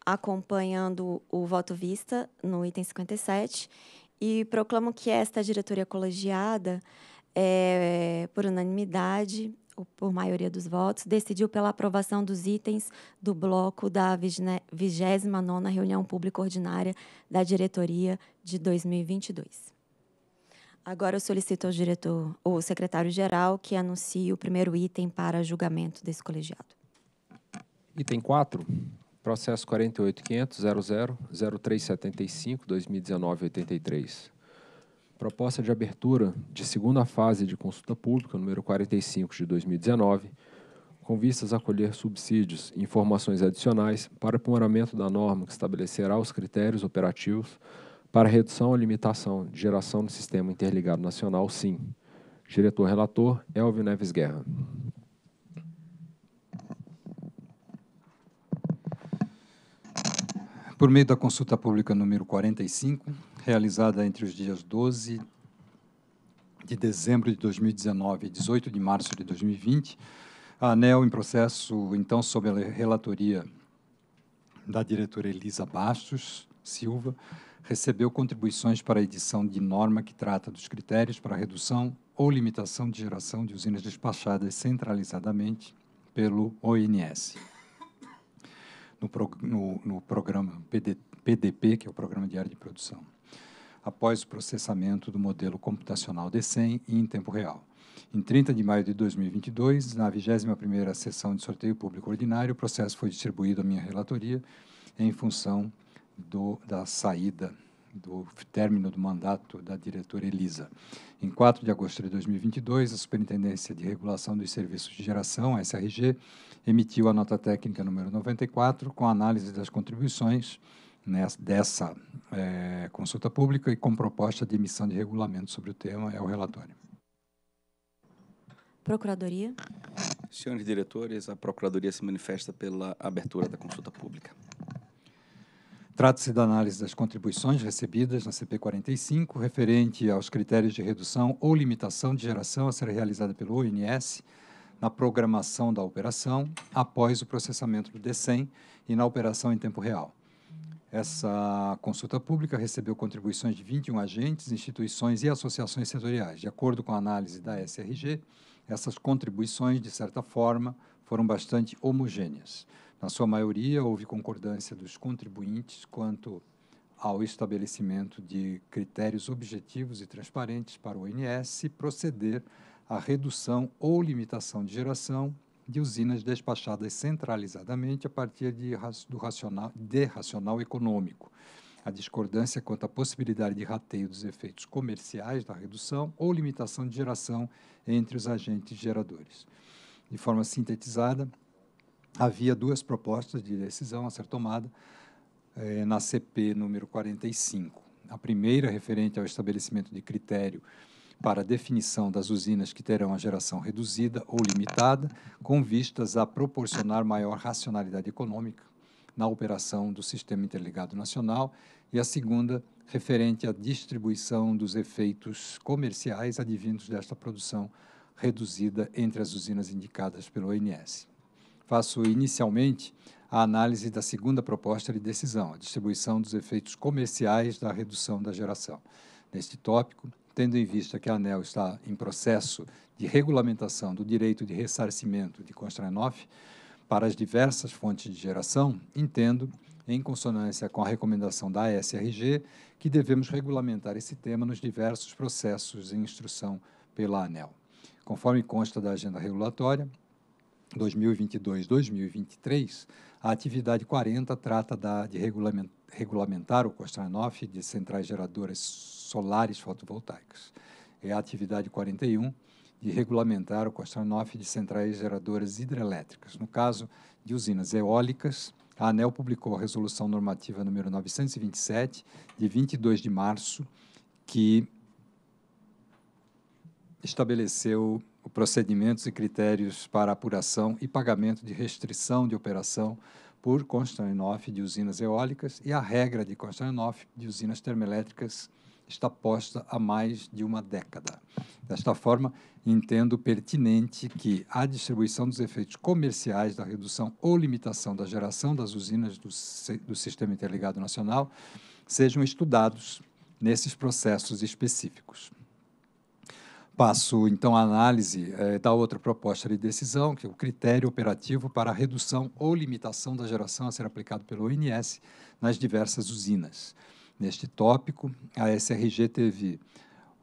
acompanhando o voto vista no item 57, e proclamo que esta diretoria colegiada, é, por unanimidade, por maioria dos votos, decidiu pela aprovação dos itens do bloco da 29ª reunião pública ordinária da diretoria de 2022. Agora eu solicito ao diretor ou secretário-geral que anuncie o primeiro item para julgamento desse colegiado. Item 4, processo 48.500.00.0375.2019.83. Proposta de abertura de segunda fase de consulta pública, número 45 de 2019, com vistas a colher subsídios e informações adicionais para o aprimoramento da norma que estabelecerá os critérios operativos para redução ou limitação de geração do Sistema Interligado Nacional, sim. Diretor-relator, Elvio Neves Guerra. Por meio da consulta pública número 45, realizada entre os dias 12 de dezembro de 2019 e 18 de março de 2020, a ANEL, em processo, então, sob a relatoria da diretora Elisa Bastos Silva, recebeu contribuições para a edição de norma que trata dos critérios para redução ou limitação de geração de usinas despachadas centralizadamente pelo ONS. No, pro, no, no programa PD, PDP, que é o Programa de Área de Produção, após o processamento do modelo computacional DECEM em tempo real. Em 30 de maio de 2022, na 21ª sessão de sorteio público ordinário, o processo foi distribuído à minha relatoria em função do, da saída, do término do mandato da diretora Elisa. Em 4 de agosto de 2022, a Superintendência de Regulação dos Serviços de Geração, SRG, emitiu a nota técnica número 94, com análise das contribuições nessa, dessa é, consulta pública e com proposta de emissão de regulamento sobre o tema, é o relatório. Procuradoria. Senhores diretores, a Procuradoria se manifesta pela abertura da consulta pública. Trata-se da análise das contribuições recebidas na CP45, referente aos critérios de redução ou limitação de geração a ser realizada pelo ONS na programação da operação, após o processamento do DECEM e na operação em tempo real. Essa consulta pública recebeu contribuições de 21 agentes, instituições e associações setoriais. De acordo com a análise da SRG, essas contribuições, de certa forma, foram bastante homogêneas. Na sua maioria, houve concordância dos contribuintes quanto ao estabelecimento de critérios objetivos e transparentes para o ONS proceder à redução ou limitação de geração de usinas despachadas centralizadamente a partir de, do racional, de racional econômico. A discordância quanto à possibilidade de rateio dos efeitos comerciais da redução ou limitação de geração entre os agentes geradores. De forma sintetizada, havia duas propostas de decisão a ser tomada eh, na CP número 45. A primeira, referente ao estabelecimento de critério para definição das usinas que terão a geração reduzida ou limitada, com vistas a proporcionar maior racionalidade econômica na operação do Sistema Interligado Nacional, e a segunda, referente à distribuição dos efeitos comerciais advindos desta produção reduzida entre as usinas indicadas pelo ONS faço inicialmente a análise da segunda proposta de decisão, a distribuição dos efeitos comerciais da redução da geração. Neste tópico, tendo em vista que a ANEL está em processo de regulamentação do direito de ressarcimento de Constranoff para as diversas fontes de geração, entendo, em consonância com a recomendação da SRG, que devemos regulamentar esse tema nos diversos processos de instrução pela ANEL. Conforme consta da agenda regulatória, 2022-2023, a atividade 40 trata da, de regulamentar, regulamentar o Costanoff de centrais geradoras solares fotovoltaicas. É a atividade 41 de regulamentar o Costanoff de centrais geradoras hidrelétricas, no caso de usinas eólicas. A ANEL publicou a resolução normativa número 927 de 22 de março que estabeleceu procedimentos e critérios para apuração e pagamento de restrição de operação por Constantinoff de usinas eólicas e a regra de Constantinoff de usinas termoelétricas está posta há mais de uma década. Desta forma, entendo pertinente que a distribuição dos efeitos comerciais da redução ou limitação da geração das usinas do, do Sistema Interligado Nacional sejam estudados nesses processos específicos passo então à análise é, da outra proposta de decisão, que é o critério operativo para a redução ou limitação da geração a ser aplicado pelo ONS nas diversas usinas. Neste tópico, a SRG teve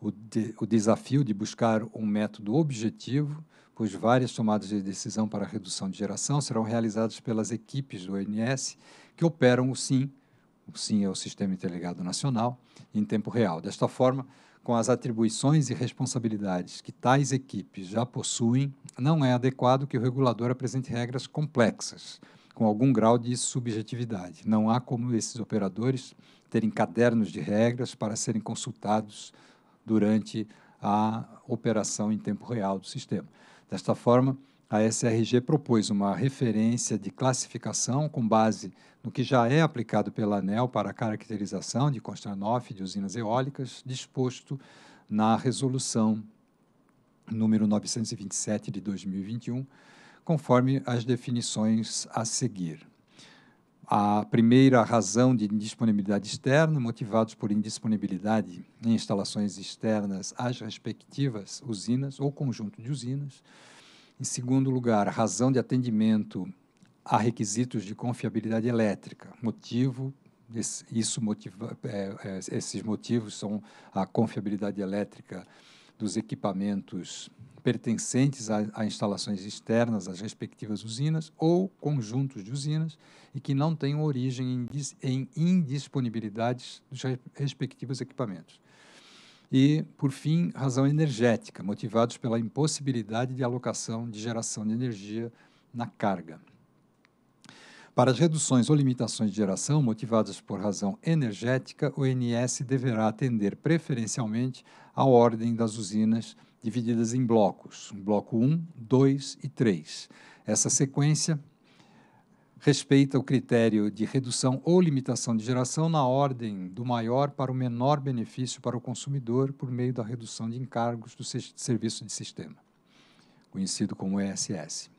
o, de, o desafio de buscar um método objetivo, pois várias tomadas de decisão para a redução de geração serão realizadas pelas equipes do ONS que operam o SIM, o SIM é o Sistema Interligado Nacional, em tempo real. Desta forma, com as atribuições e responsabilidades que tais equipes já possuem, não é adequado que o regulador apresente regras complexas, com algum grau de subjetividade. Não há como esses operadores terem cadernos de regras para serem consultados durante a operação em tempo real do sistema. Desta forma, a SRG propôs uma referência de classificação com base no que já é aplicado pela ANEL para a caracterização de Constranoff de usinas eólicas, disposto na resolução número 927 de 2021, conforme as definições a seguir. A primeira razão de indisponibilidade externa, motivados por indisponibilidade em instalações externas às respectivas usinas ou conjunto de usinas, em segundo lugar, razão de atendimento a requisitos de confiabilidade elétrica. Motivo, isso motiva, é, é, esses motivos são a confiabilidade elétrica dos equipamentos pertencentes a, a, instalações externas às respectivas usinas ou conjuntos de usinas e que não tenham origem em, em indisponibilidades dos respectivos equipamentos. E, por fim, razão energética, motivados pela impossibilidade de alocação de geração de energia na carga. Para as reduções ou limitações de geração motivadas por razão energética, o NS deverá atender preferencialmente à ordem das usinas divididas em blocos, bloco 1, 2 e 3. Essa sequência respeita o critério de redução ou limitação de geração na ordem do maior para o menor benefício para o consumidor por meio da redução de encargos do serviço de sistema, conhecido como ESS.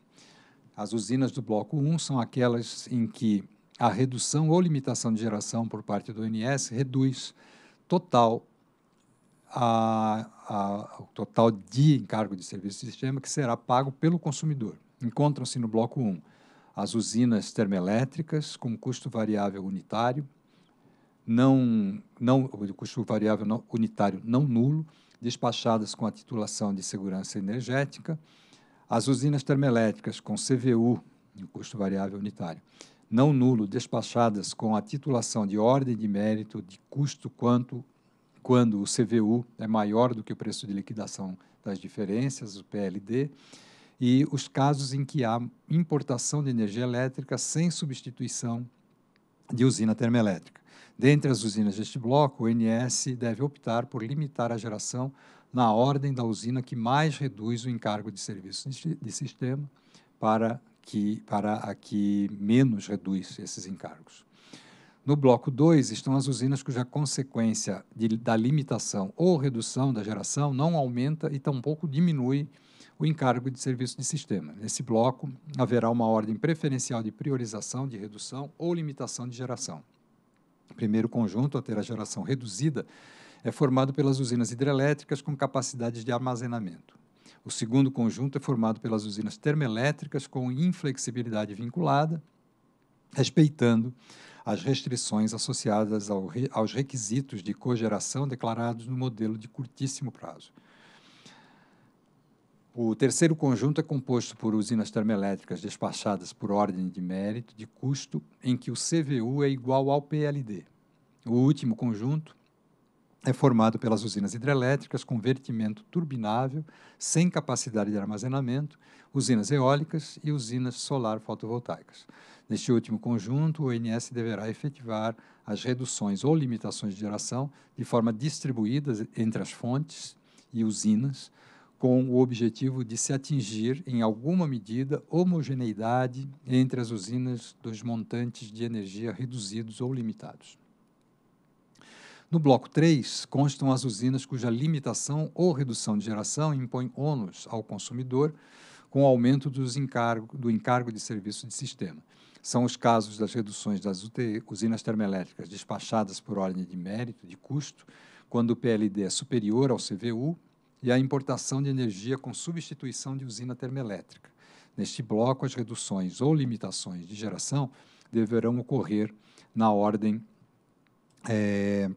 As usinas do bloco 1 são aquelas em que a redução ou limitação de geração por parte do ONS reduz total a, a, o total de encargo de serviço de sistema que será pago pelo consumidor. Encontram-se no bloco 1 as usinas termoelétricas com custo variável unitário, não, não o custo variável não, unitário não nulo, despachadas com a titulação de segurança energética, as usinas termoelétricas com CVU, custo variável unitário, não nulo, despachadas com a titulação de ordem de mérito de custo quanto quando o CVU é maior do que o preço de liquidação das diferenças, o PLD, e os casos em que há importação de energia elétrica sem substituição de usina termoelétrica. Dentre as usinas deste bloco, o NS deve optar por limitar a geração na ordem da usina que mais reduz o encargo de serviço de sistema para, que, para a que menos reduz esses encargos. No bloco 2 estão as usinas cuja consequência de, da limitação ou redução da geração não aumenta e tampouco diminui o encargo de serviço de sistema. Nesse bloco, haverá uma ordem preferencial de priorização, de redução ou limitação de geração. O primeiro conjunto, a ter a geração reduzida, é formado pelas usinas hidrelétricas com capacidades de armazenamento. O segundo conjunto é formado pelas usinas termoelétricas com inflexibilidade vinculada, respeitando as restrições associadas ao re, aos requisitos de cogeração declarados no modelo de curtíssimo prazo. O terceiro conjunto é composto por usinas termoelétricas despachadas por ordem de mérito de custo em que o CVU é igual ao PLD. O último conjunto é formado pelas usinas hidrelétricas com vertimento turbinável, sem capacidade de armazenamento, usinas eólicas e usinas solar fotovoltaicas. Neste último conjunto, o ONS deverá efetivar as reduções ou limitações de geração de forma distribuída entre as fontes e usinas, com o objetivo de se atingir, em alguma medida, homogeneidade entre as usinas dos montantes de energia reduzidos ou limitados. No bloco 3, constam as usinas cuja limitação ou redução de geração impõe ônus ao consumidor, com o aumento encargo, do encargo de serviço de sistema. São os casos das reduções das UTE, usinas termoelétricas despachadas por ordem de mérito, de custo, quando o PLD é superior ao CVU e a importação de energia com substituição de usina termoelétrica. Neste bloco, as reduções ou limitações de geração deverão ocorrer na ordem. É,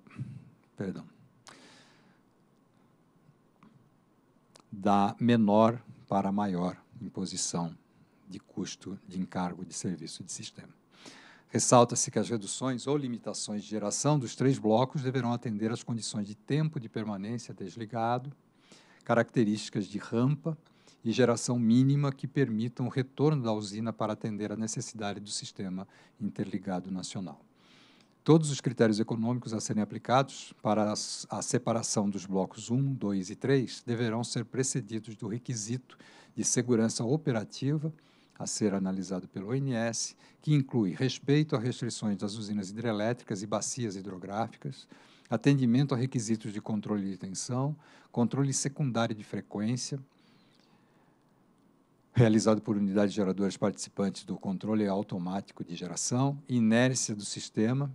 perdão. Da menor para maior imposição de custo de encargo de serviço de sistema. Ressalta-se que as reduções ou limitações de geração dos três blocos deverão atender às condições de tempo de permanência desligado, características de rampa e geração mínima que permitam o retorno da usina para atender a necessidade do sistema interligado nacional. Todos os critérios econômicos a serem aplicados para a separação dos blocos 1, 2 e 3 deverão ser precedidos do requisito de segurança operativa a ser analisado pelo ONS, que inclui respeito a restrições das usinas hidrelétricas e bacias hidrográficas, atendimento a requisitos de controle de tensão, controle secundário de frequência, realizado por unidades geradoras participantes do controle automático de geração, inércia do sistema,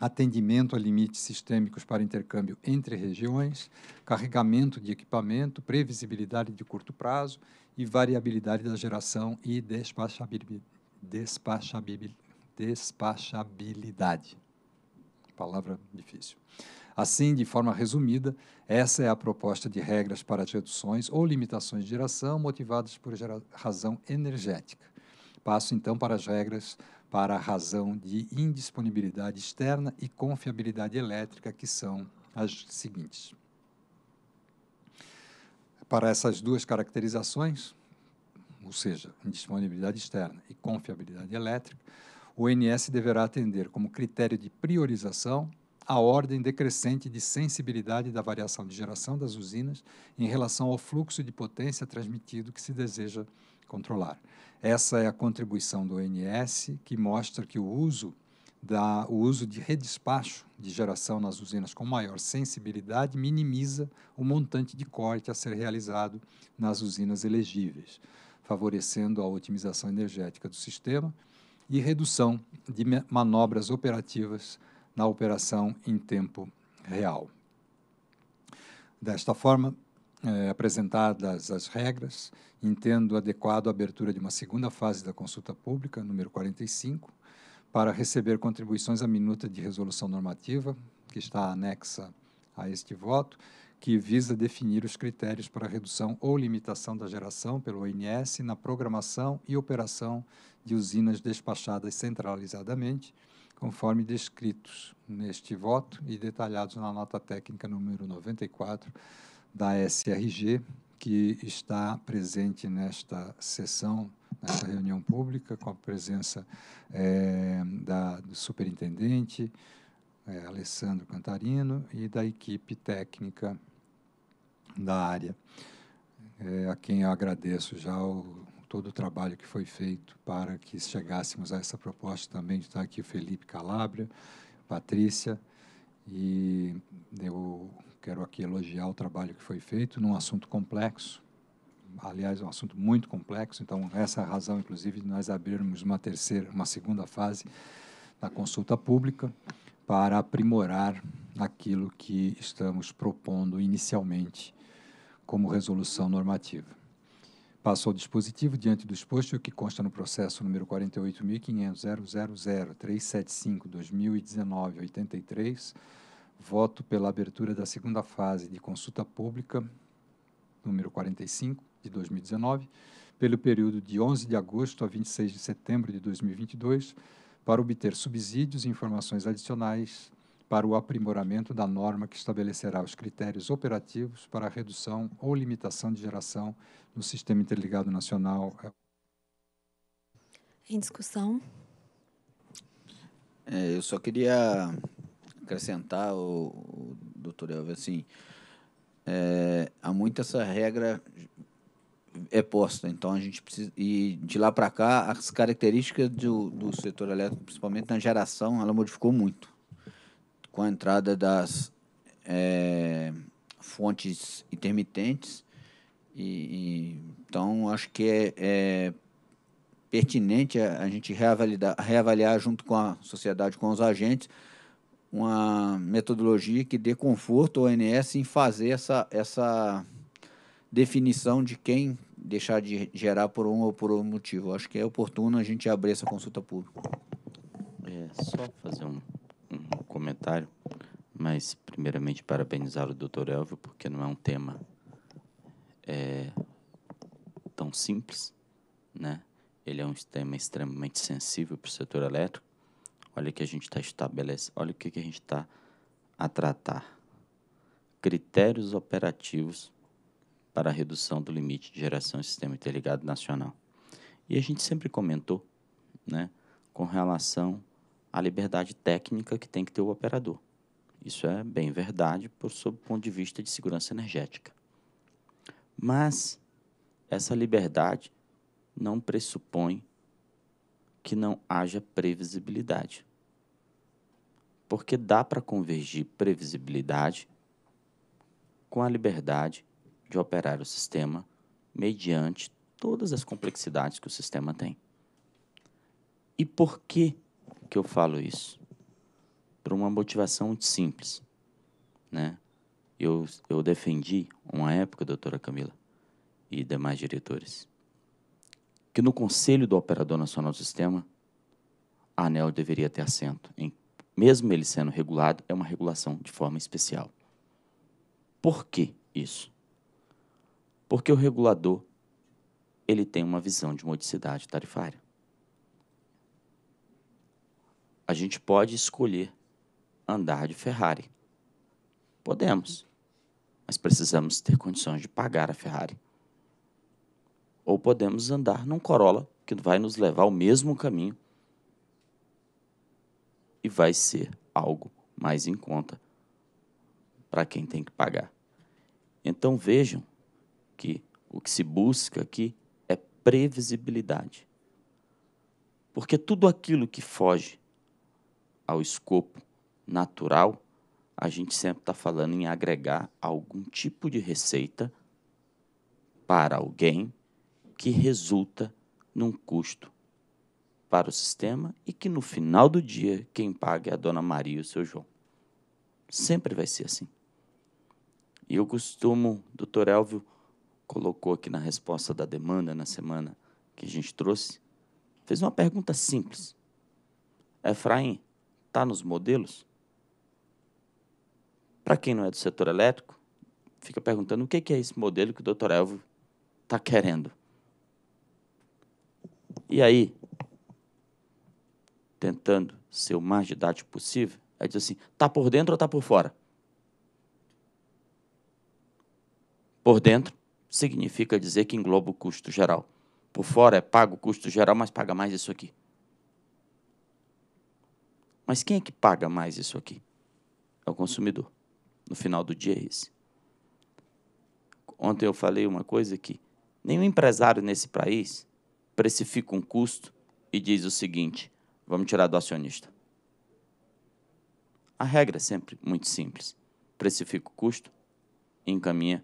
atendimento a limites sistêmicos para intercâmbio entre regiões, carregamento de equipamento, previsibilidade de curto prazo e variabilidade da geração e despachabilidade palavra difícil. Assim, de forma resumida, essa é a proposta de regras para as reduções ou limitações de geração motivadas por razão energética. Passo então para as regras para a razão de indisponibilidade externa e confiabilidade elétrica, que são as seguintes. Para essas duas caracterizações, ou seja, indisponibilidade externa e confiabilidade elétrica, o ONS deverá atender como critério de priorização a ordem decrescente de sensibilidade da variação de geração das usinas em relação ao fluxo de potência transmitido que se deseja controlar. Essa é a contribuição do ONS que mostra que o uso da, o uso de redespacho de geração nas usinas com maior sensibilidade minimiza o montante de corte a ser realizado nas usinas elegíveis, favorecendo a otimização energética do sistema e redução de manobras operativas na operação em tempo real. Desta forma, é, apresentadas as regras, entendo adequado a abertura de uma segunda fase da consulta pública, número 45, para receber contribuições à minuta de resolução normativa, que está anexa a este voto, que visa definir os critérios para redução ou limitação da geração pelo ONS na programação e operação de usinas despachadas centralizadamente, conforme descritos neste voto e detalhados na nota técnica número 94 da SRG, que está presente nesta sessão, nesta reunião pública, com a presença é, da, do superintendente é, Alessandro Cantarino e da equipe técnica da área, é, a quem eu agradeço já o todo o trabalho que foi feito para que chegássemos a essa proposta também de estar aqui Felipe Calabria, Patrícia, e eu quero aqui elogiar o trabalho que foi feito num assunto complexo, aliás, um assunto muito complexo, então essa é a razão, inclusive, de nós abrirmos uma terceira, uma segunda fase da consulta pública para aprimorar aquilo que estamos propondo inicialmente como resolução normativa. Passo ao dispositivo diante do exposto o que consta no processo número 48.500.000.375.2019.83, voto pela abertura da segunda fase de consulta pública número 45 de 2019, pelo período de 11 de agosto a 26 de setembro de 2022, para obter subsídios e informações adicionais para o aprimoramento da norma que estabelecerá os critérios operativos para a redução ou limitação de geração no Sistema Interligado Nacional. Em discussão. É, eu só queria acrescentar, o, o doutor Elvio, assim, é, há muito essa regra é posta, então a gente precisa e de lá para cá as características do, do setor elétrico, principalmente na geração, ela modificou muito com a entrada das é, fontes intermitentes. E, e, então, acho que é, é pertinente a, a gente reavaliar, reavaliar, junto com a sociedade, com os agentes, uma metodologia que dê conforto ao ONS em fazer essa, essa definição de quem deixar de gerar por um ou por outro motivo. Acho que é oportuno a gente abrir essa consulta pública. É só fazer uma um comentário, mas primeiramente parabenizar o Dr. Elvio, porque não é um tema é, tão simples, né? Ele é um tema extremamente sensível para o setor elétrico. Olha que a gente está estabelecendo, olha o que, que a gente está a tratar. Critérios operativos para a redução do limite de geração do sistema interligado nacional. E a gente sempre comentou, né, com relação a liberdade técnica que tem que ter o operador. Isso é bem verdade por, sob o ponto de vista de segurança energética. Mas essa liberdade não pressupõe que não haja previsibilidade. Porque dá para convergir previsibilidade com a liberdade de operar o sistema mediante todas as complexidades que o sistema tem. E por que que eu falo isso? Por uma motivação muito simples, né? Eu, eu defendi uma época, doutora Camila, e demais diretores, que no Conselho do Operador Nacional do Sistema, a ANEL deveria ter assento. Em, mesmo ele sendo regulado, é uma regulação de forma especial. Por que isso? Porque o regulador ele tem uma visão de modicidade tarifária a gente pode escolher andar de Ferrari. Podemos, mas precisamos ter condições de pagar a Ferrari. Ou podemos andar num Corolla que vai nos levar ao mesmo caminho e vai ser algo mais em conta para quem tem que pagar. Então vejam que o que se busca aqui é previsibilidade. Porque tudo aquilo que foge ao escopo natural, a gente sempre está falando em agregar algum tipo de receita para alguém que resulta num custo para o sistema e que no final do dia quem paga é a dona Maria e o seu João. Sempre vai ser assim. E eu costumo, doutor Elvio colocou aqui na resposta da demanda na semana que a gente trouxe, fez uma pergunta simples. É, Efraim, está nos modelos? Para quem não é do setor elétrico, fica perguntando o que é esse modelo que o Dr. Elvo está querendo. E aí, tentando ser o mais didático possível, é dizer assim: está por dentro ou está por fora? Por dentro significa dizer que engloba o custo geral. Por fora é pago o custo geral, mas paga mais isso aqui. Mas quem é que paga mais isso aqui? É o consumidor. No final do dia é esse. Ontem eu falei uma coisa que nenhum empresário nesse país precifica um custo e diz o seguinte: vamos tirar do acionista. A regra é sempre muito simples: precifica o custo e encaminha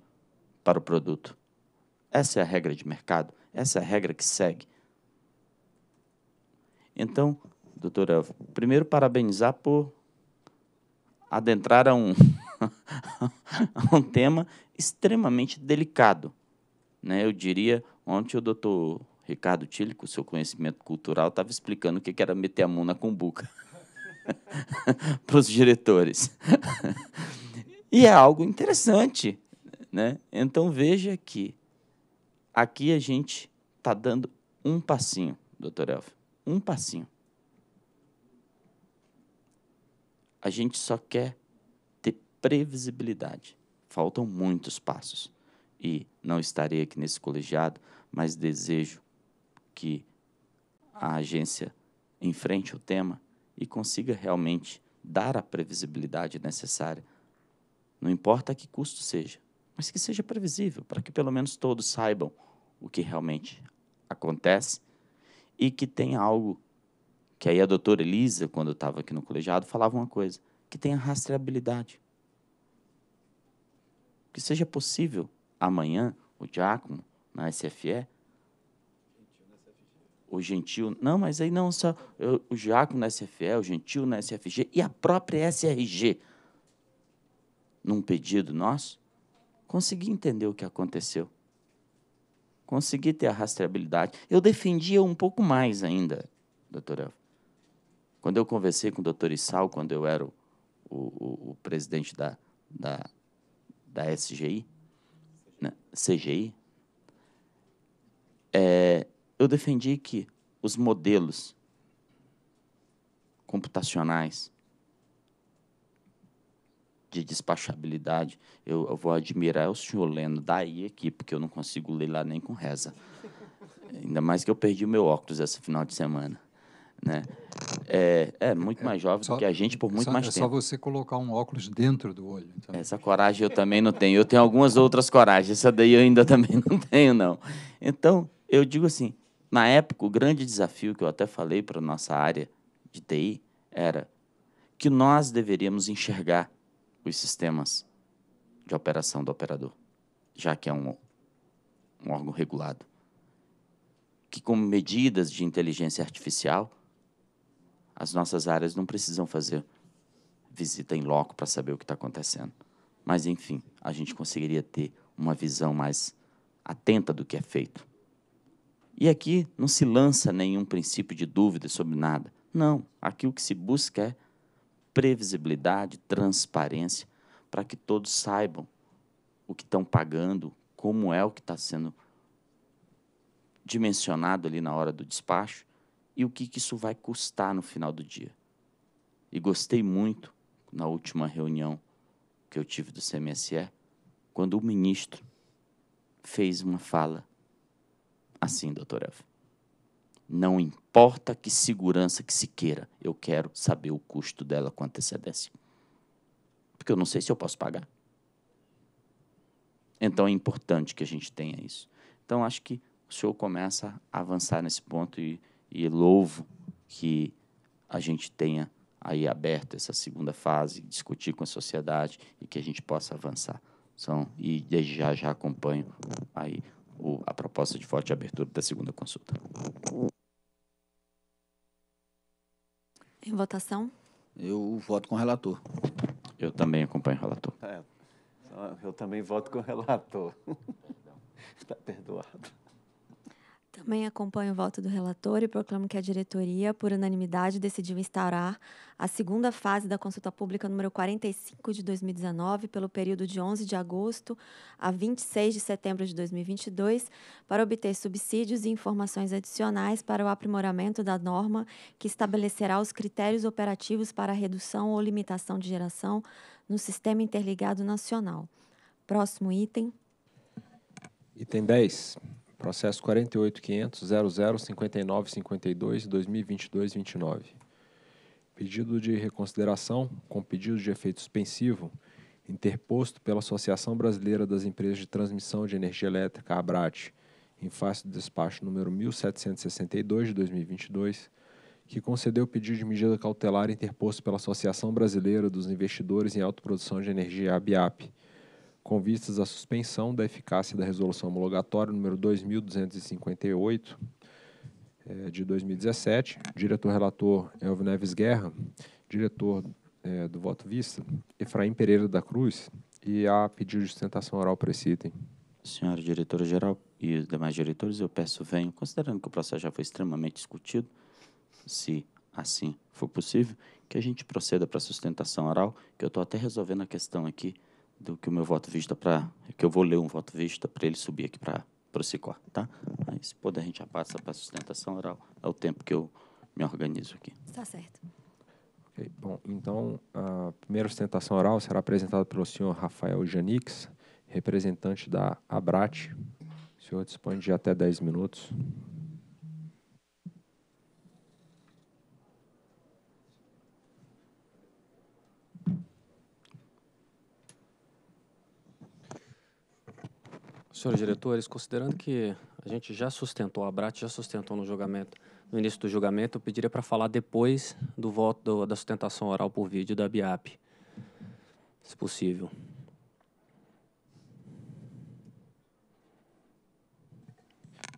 para o produto. Essa é a regra de mercado, essa é a regra que segue. Então, doutor Elvio. Primeiro, parabenizar por adentrar a um, <laughs> a um tema extremamente delicado. Né? Eu diria, ontem o doutor Ricardo Tilly, com seu conhecimento cultural, estava explicando o que era meter a mão na cumbuca <laughs> para os diretores. e é algo interessante. Né? Então veja que aqui a gente está dando um passinho, doutor Elvio, um passinho. a gente só quer ter previsibilidade. Faltam muitos passos. E não estarei aqui nesse colegiado, mas desejo que a agência enfrente o tema e consiga realmente dar a previsibilidade necessária. Não importa a que custo seja, mas que seja previsível, para que pelo menos todos saibam o que realmente acontece e que tenha algo que aí a doutora Elisa, quando estava aqui no colegiado, falava uma coisa, que tenha rastreabilidade. Que seja possível amanhã o diácono na SFE o gentil, não, mas aí não só eu, o diácono na SFE, o gentil na SFG e a própria SRG, num pedido nosso, consegui entender o que aconteceu. Consegui ter a rastreabilidade. Eu defendia um pouco mais ainda, doutor Elfa. Quando eu conversei com o doutor Issal, quando eu era o, o, o presidente da, da, da SGI, né, CGI, é, eu defendi que os modelos computacionais de despachabilidade, eu, eu, vou admirar o senhor lendo daí aqui, porque eu não consigo ler lá nem com reza. Ainda mais que eu perdi o meu óculos esse final de semana né? É, é muito é, mais jovem só, do que a gente por é muito só, mais é tempo. É só você colocar um óculos dentro do olho. Então. Essa coragem eu também não tenho. Eu tenho algumas outras coragens. Essa daí eu ainda <laughs> também não tenho, não. Então, eu digo assim, na época, o grande desafio que eu até falei para a nossa área de TI era que nós deveríamos enxergar os sistemas de operação do operador, já que é um, um órgão regulado. Que com medidas de inteligência artificial as nossas áreas não precisam fazer visita em loco para saber o que está acontecendo. Mas, enfim, a gente conseguiria ter uma visão mais atenta do que é feito. E aqui não se lança nenhum princípio de dúvida sobre nada. Não. Aqui o que se busca é previsibilidade, transparência, para que todos saibam o que estão pagando, como é o que está sendo dimensionado ali na hora do despacho e o que, que isso vai custar no final do dia. E gostei muito na última reunião que eu tive do CMSE, quando o ministro fez uma fala assim, doutor Eva. Não importa que segurança que se queira, eu quero saber o custo dela com antecedência. Porque eu não sei se eu posso pagar. Então é importante que a gente tenha isso. Então acho que o senhor começa a avançar nesse ponto e e louvo que a gente tenha aí aberto essa segunda fase, discutir com a sociedade e que a gente possa avançar. São, e desde já já acompanho aí o, a proposta de forte abertura da segunda consulta. Em votação? Eu voto com o relator. Eu também acompanho o relator. É, eu também voto com o relator. Está <laughs> perdoado. Também acompanho o voto do relator e proclamo que a diretoria, por unanimidade, decidiu instaurar a segunda fase da consulta pública número 45 de 2019, pelo período de 11 de agosto a 26 de setembro de 2022, para obter subsídios e informações adicionais para o aprimoramento da norma que estabelecerá os critérios operativos para a redução ou limitação de geração no Sistema Interligado Nacional. Próximo item. Item 10. Processo 48.500.00.59.52.2022.29. Pedido de reconsideração com pedido de efeito suspensivo interposto pela Associação Brasileira das Empresas de Transmissão de Energia Elétrica, ABRAT, em face do despacho número 1762 de 2022, que concedeu o pedido de medida cautelar interposto pela Associação Brasileira dos Investidores em Autoprodução de Energia, ABIAP, com vistas à suspensão da eficácia da Resolução Homologatória número 2258 eh, de 2017. Diretor relator Elvio Neves Guerra, diretor é, do voto vista, Efraim Pereira da Cruz, e a pedido de sustentação oral para esse item. Senhora diretora-geral e os demais diretores, eu peço venho considerando que o processo já foi extremamente discutido, se assim for possível, que a gente proceda para a sustentação oral, que eu estou até resolvendo a questão aqui do que o meu voto vista para que eu vou ler um voto vista para ele subir aqui para prosseguir, o tá? Aí, se puder, a gente já passa para a sustentação oral. É o tempo que eu me organizo aqui. Está certo. Okay, bom, então, a primeira sustentação oral será apresentada pelo senhor Rafael Janix, representante da ABRAT. O senhor dispõe de até 10 minutos. Senhores diretores, considerando que a gente já sustentou, a BRAT já sustentou no julgamento, no início do julgamento, eu pediria para falar depois do voto do, da sustentação oral por vídeo da BIAP, se possível.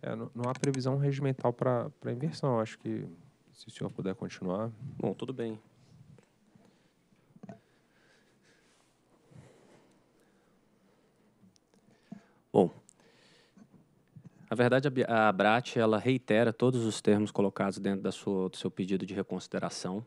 É, não, não, há previsão regimental para inversão, acho que se o senhor puder continuar. Bom, tudo bem. Bom, na verdade, a Brat ela reitera todos os termos colocados dentro da sua, do seu pedido de reconsideração,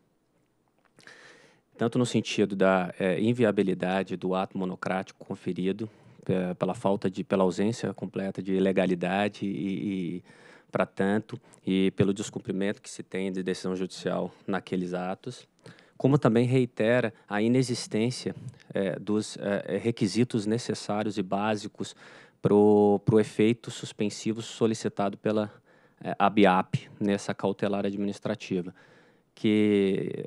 tanto no sentido da é, inviabilidade do ato monocrático conferido é, pela falta de, pela ausência completa de legalidade e, e para tanto, e pelo descumprimento que se tem de decisão judicial naqueles atos, como também reitera a inexistência é, dos é, requisitos necessários e básicos para o efeito suspensivo solicitado pela é, eh, ABAP nessa cautelar administrativa, que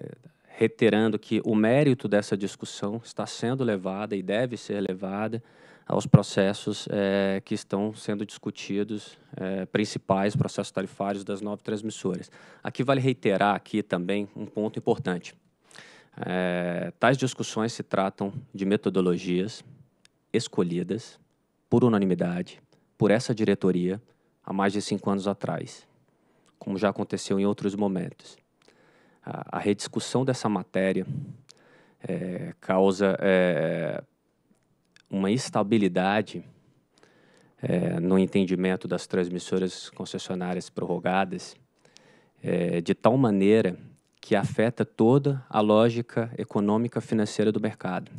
reiterando que o mérito dessa discussão está sendo levada e deve ser levada aos processos é, que estão sendo discutidos, é, principais processos tarifários das nove transmissoras. Aqui vale reiterar aqui também um ponto importante. É, tais discussões se tratam de metodologias escolhidas por unanimidade, por essa diretoria, há mais de cinco anos atrás, como já aconteceu em outros momentos. A, a rediscussão dessa matéria é, causa é, uma instabilidade é, no entendimento das transmissoras concessionárias prorrogadas, de tal maneira que afeta toda a lógica econômica financeira do mercado.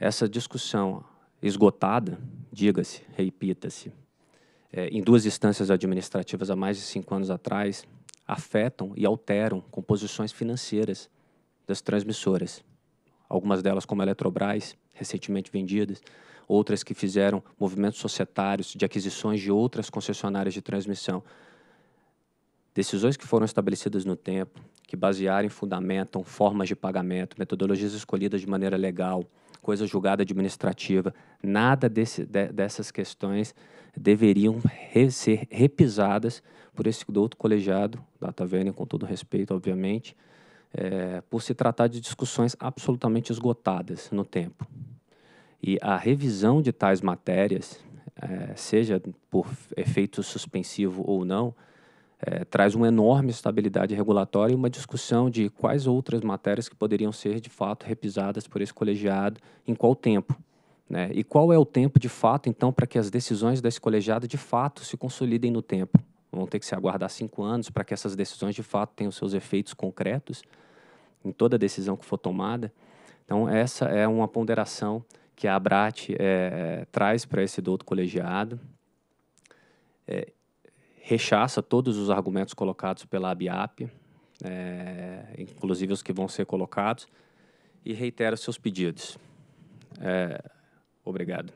Essa discussão esgotada, diga-se, repita-se, é, em duas instâncias administrativas há mais de cinco anos atrás, afetam e alteram composições financeiras das transmissoras. Algumas delas, como a Eletrobras, recentemente vendidas, outras que fizeram movimentos societários de aquisições de outras concessionárias de transmissão. Decisões que foram estabelecidas no tempo, que basearam e fundamentam formas de pagamento, metodologias escolhidas de maneira legal, coisa julgada administrativa, nada desse, de, dessas questões deveriam re, ser repisadas por esse outro colegiado, data vênia, com todo respeito, obviamente, é, por se tratar de discussões absolutamente esgotadas no tempo. E a revisão de tais matérias, é, seja por efeito suspensivo ou não, é, traz uma enorme estabilidade regulatória e uma discussão de quais outras matérias que poderiam ser de fato repisadas por esse colegiado, em qual tempo. Né? E qual é o tempo de fato, então, para que as decisões desse colegiado de fato se consolidem no tempo? Vão ter que se aguardar cinco anos para que essas decisões de fato tenham seus efeitos concretos em toda decisão que for tomada. Então, essa é uma ponderação que a ABRAT é, traz para esse douto colegiado. É, rechaça todos os argumentos colocados pela ABIAP, é, inclusive os que vão ser colocados, e reitera seus pedidos. É, obrigado.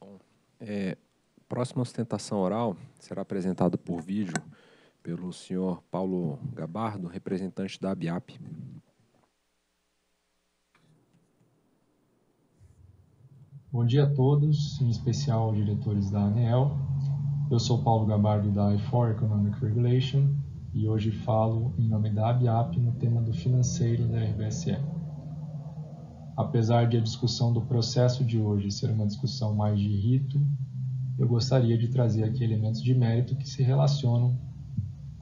Bom, é, próxima sustentação oral será apresentada por vídeo pelo senhor Paulo Gabardo, representante da ABIAP. Bom dia a todos, em especial diretores da ANEEL. Eu sou Paulo Gabardo da I4 Economic Regulation e hoje falo em nome da ABAP no tema do financeiro da RBSE. Apesar de a discussão do processo de hoje ser uma discussão mais de rito, eu gostaria de trazer aqui elementos de mérito que se relacionam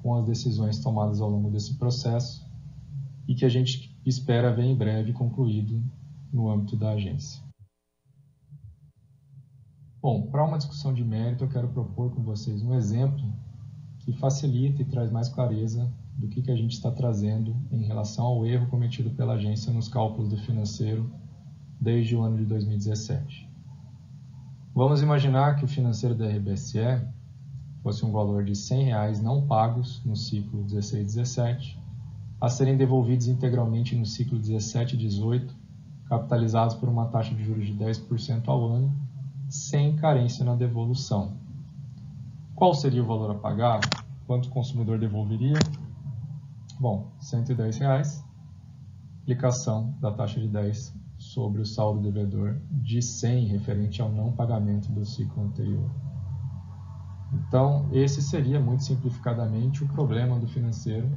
com as decisões tomadas ao longo desse processo e que a gente espera ver em breve concluído no âmbito da agência. Bom, para uma discussão de mérito, eu quero propor com vocês um exemplo que facilita e traz mais clareza do que, que a gente está trazendo em relação ao erro cometido pela agência nos cálculos do financeiro desde o ano de 2017. Vamos imaginar que o financeiro da RBSE fosse um valor de R$ 100,00 não pagos no ciclo 16-17, a serem devolvidos integralmente no ciclo 17-18, capitalizados por uma taxa de juros de 10% ao ano sem carência na devolução. Qual seria o valor a pagar? Quanto o consumidor devolveria? Bom, R$ reais. Aplicação da taxa de 10 sobre o saldo devedor de 100 referente ao não pagamento do ciclo anterior. Então, esse seria, muito simplificadamente, o problema do financeiro.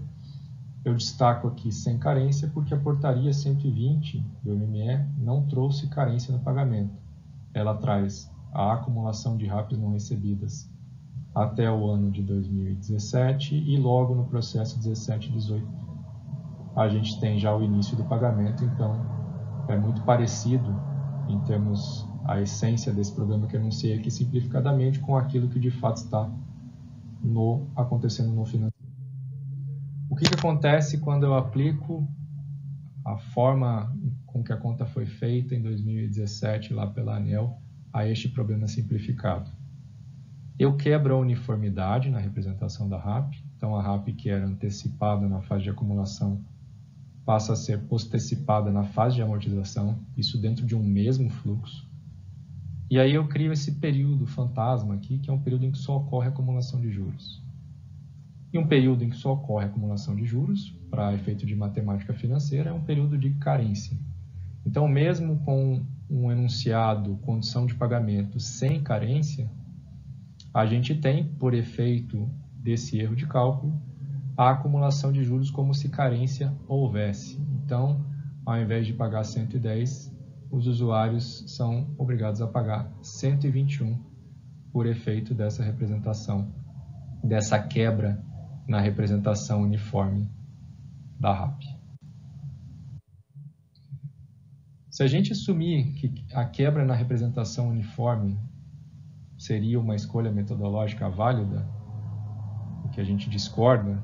Eu destaco aqui sem carência porque a portaria 120 do MME não trouxe carência no pagamento ela traz a acumulação de RAPs não recebidas até o ano de 2017 e logo no processo 17-18 a gente tem já o início do pagamento, então é muito parecido em termos a essência desse programa que eu anunciei aqui simplificadamente com aquilo que de fato está no acontecendo no financeiro. O que, que acontece quando eu aplico a forma com que a conta foi feita em 2017 lá pela ANEL a este problema simplificado. Eu quebro a uniformidade na representação da RAP, então a RAP que era antecipada na fase de acumulação passa a ser postecipada na fase de amortização, isso dentro de um mesmo fluxo. E aí eu crio esse período fantasma aqui, que é um período em que só ocorre acumulação de juros. E um período em que só ocorre acumulação de juros, para efeito de matemática financeira, é um período de carência. Então, mesmo com um enunciado condição de pagamento sem carência, a gente tem, por efeito desse erro de cálculo, a acumulação de juros como se carência houvesse. Então, ao invés de pagar 110, os usuários são obrigados a pagar 121 por efeito dessa representação, dessa quebra na representação uniforme da RAP. Se a gente assumir que a quebra na representação uniforme seria uma escolha metodológica válida, o que a gente discorda,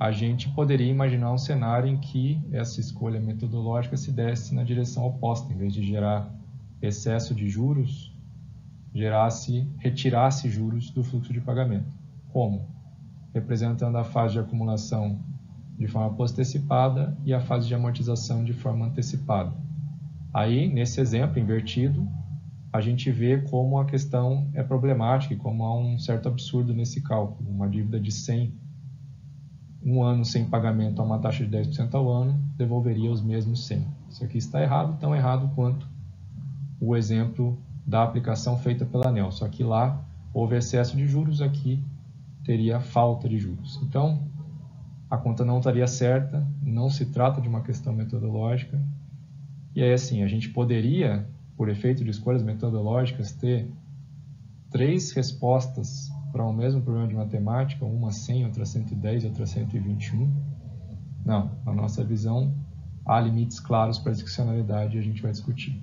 a gente poderia imaginar um cenário em que essa escolha metodológica se desse na direção oposta, em vez de gerar excesso de juros, gerasse, retirasse juros do fluxo de pagamento. Como? Representando a fase de acumulação de forma postecipada e a fase de amortização de forma antecipada. Aí, nesse exemplo invertido, a gente vê como a questão é problemática e como há um certo absurdo nesse cálculo. Uma dívida de 100, um ano sem pagamento a uma taxa de 10% ao ano, devolveria os mesmos 100. Isso aqui está errado, tão errado quanto o exemplo da aplicação feita pela ANEL. Só que lá houve excesso de juros, aqui teria falta de juros. Então, a conta não estaria certa, não se trata de uma questão metodológica, e aí, assim, a gente poderia, por efeito de escolhas metodológicas, ter três respostas para o um mesmo problema de matemática, uma 100, outra 110 e outra 121. Não, na nossa visão, há limites claros para a discricionalidade e a gente vai discutir.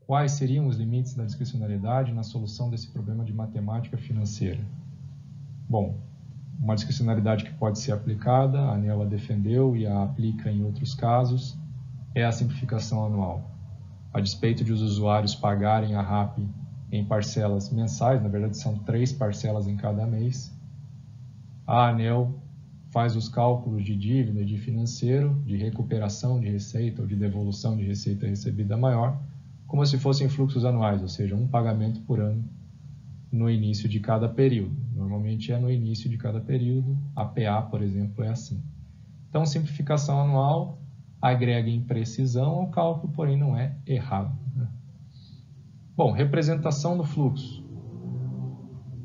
Quais seriam os limites da discricionalidade na solução desse problema de matemática financeira? Bom, uma discricionalidade que pode ser aplicada, a ANEL a defendeu e a aplica em outros casos, é a simplificação anual. A despeito de os usuários pagarem a RAP em parcelas mensais, na verdade são três parcelas em cada mês, a ANEL faz os cálculos de dívida, de financeiro, de recuperação de receita ou de devolução de receita recebida maior, como se fossem fluxos anuais, ou seja, um pagamento por ano no início de cada período. Normalmente é no início de cada período, a PA, por exemplo, é assim. Então, simplificação anual agrega imprecisão ao cálculo, porém não é errado. Né? Bom, representação do fluxo.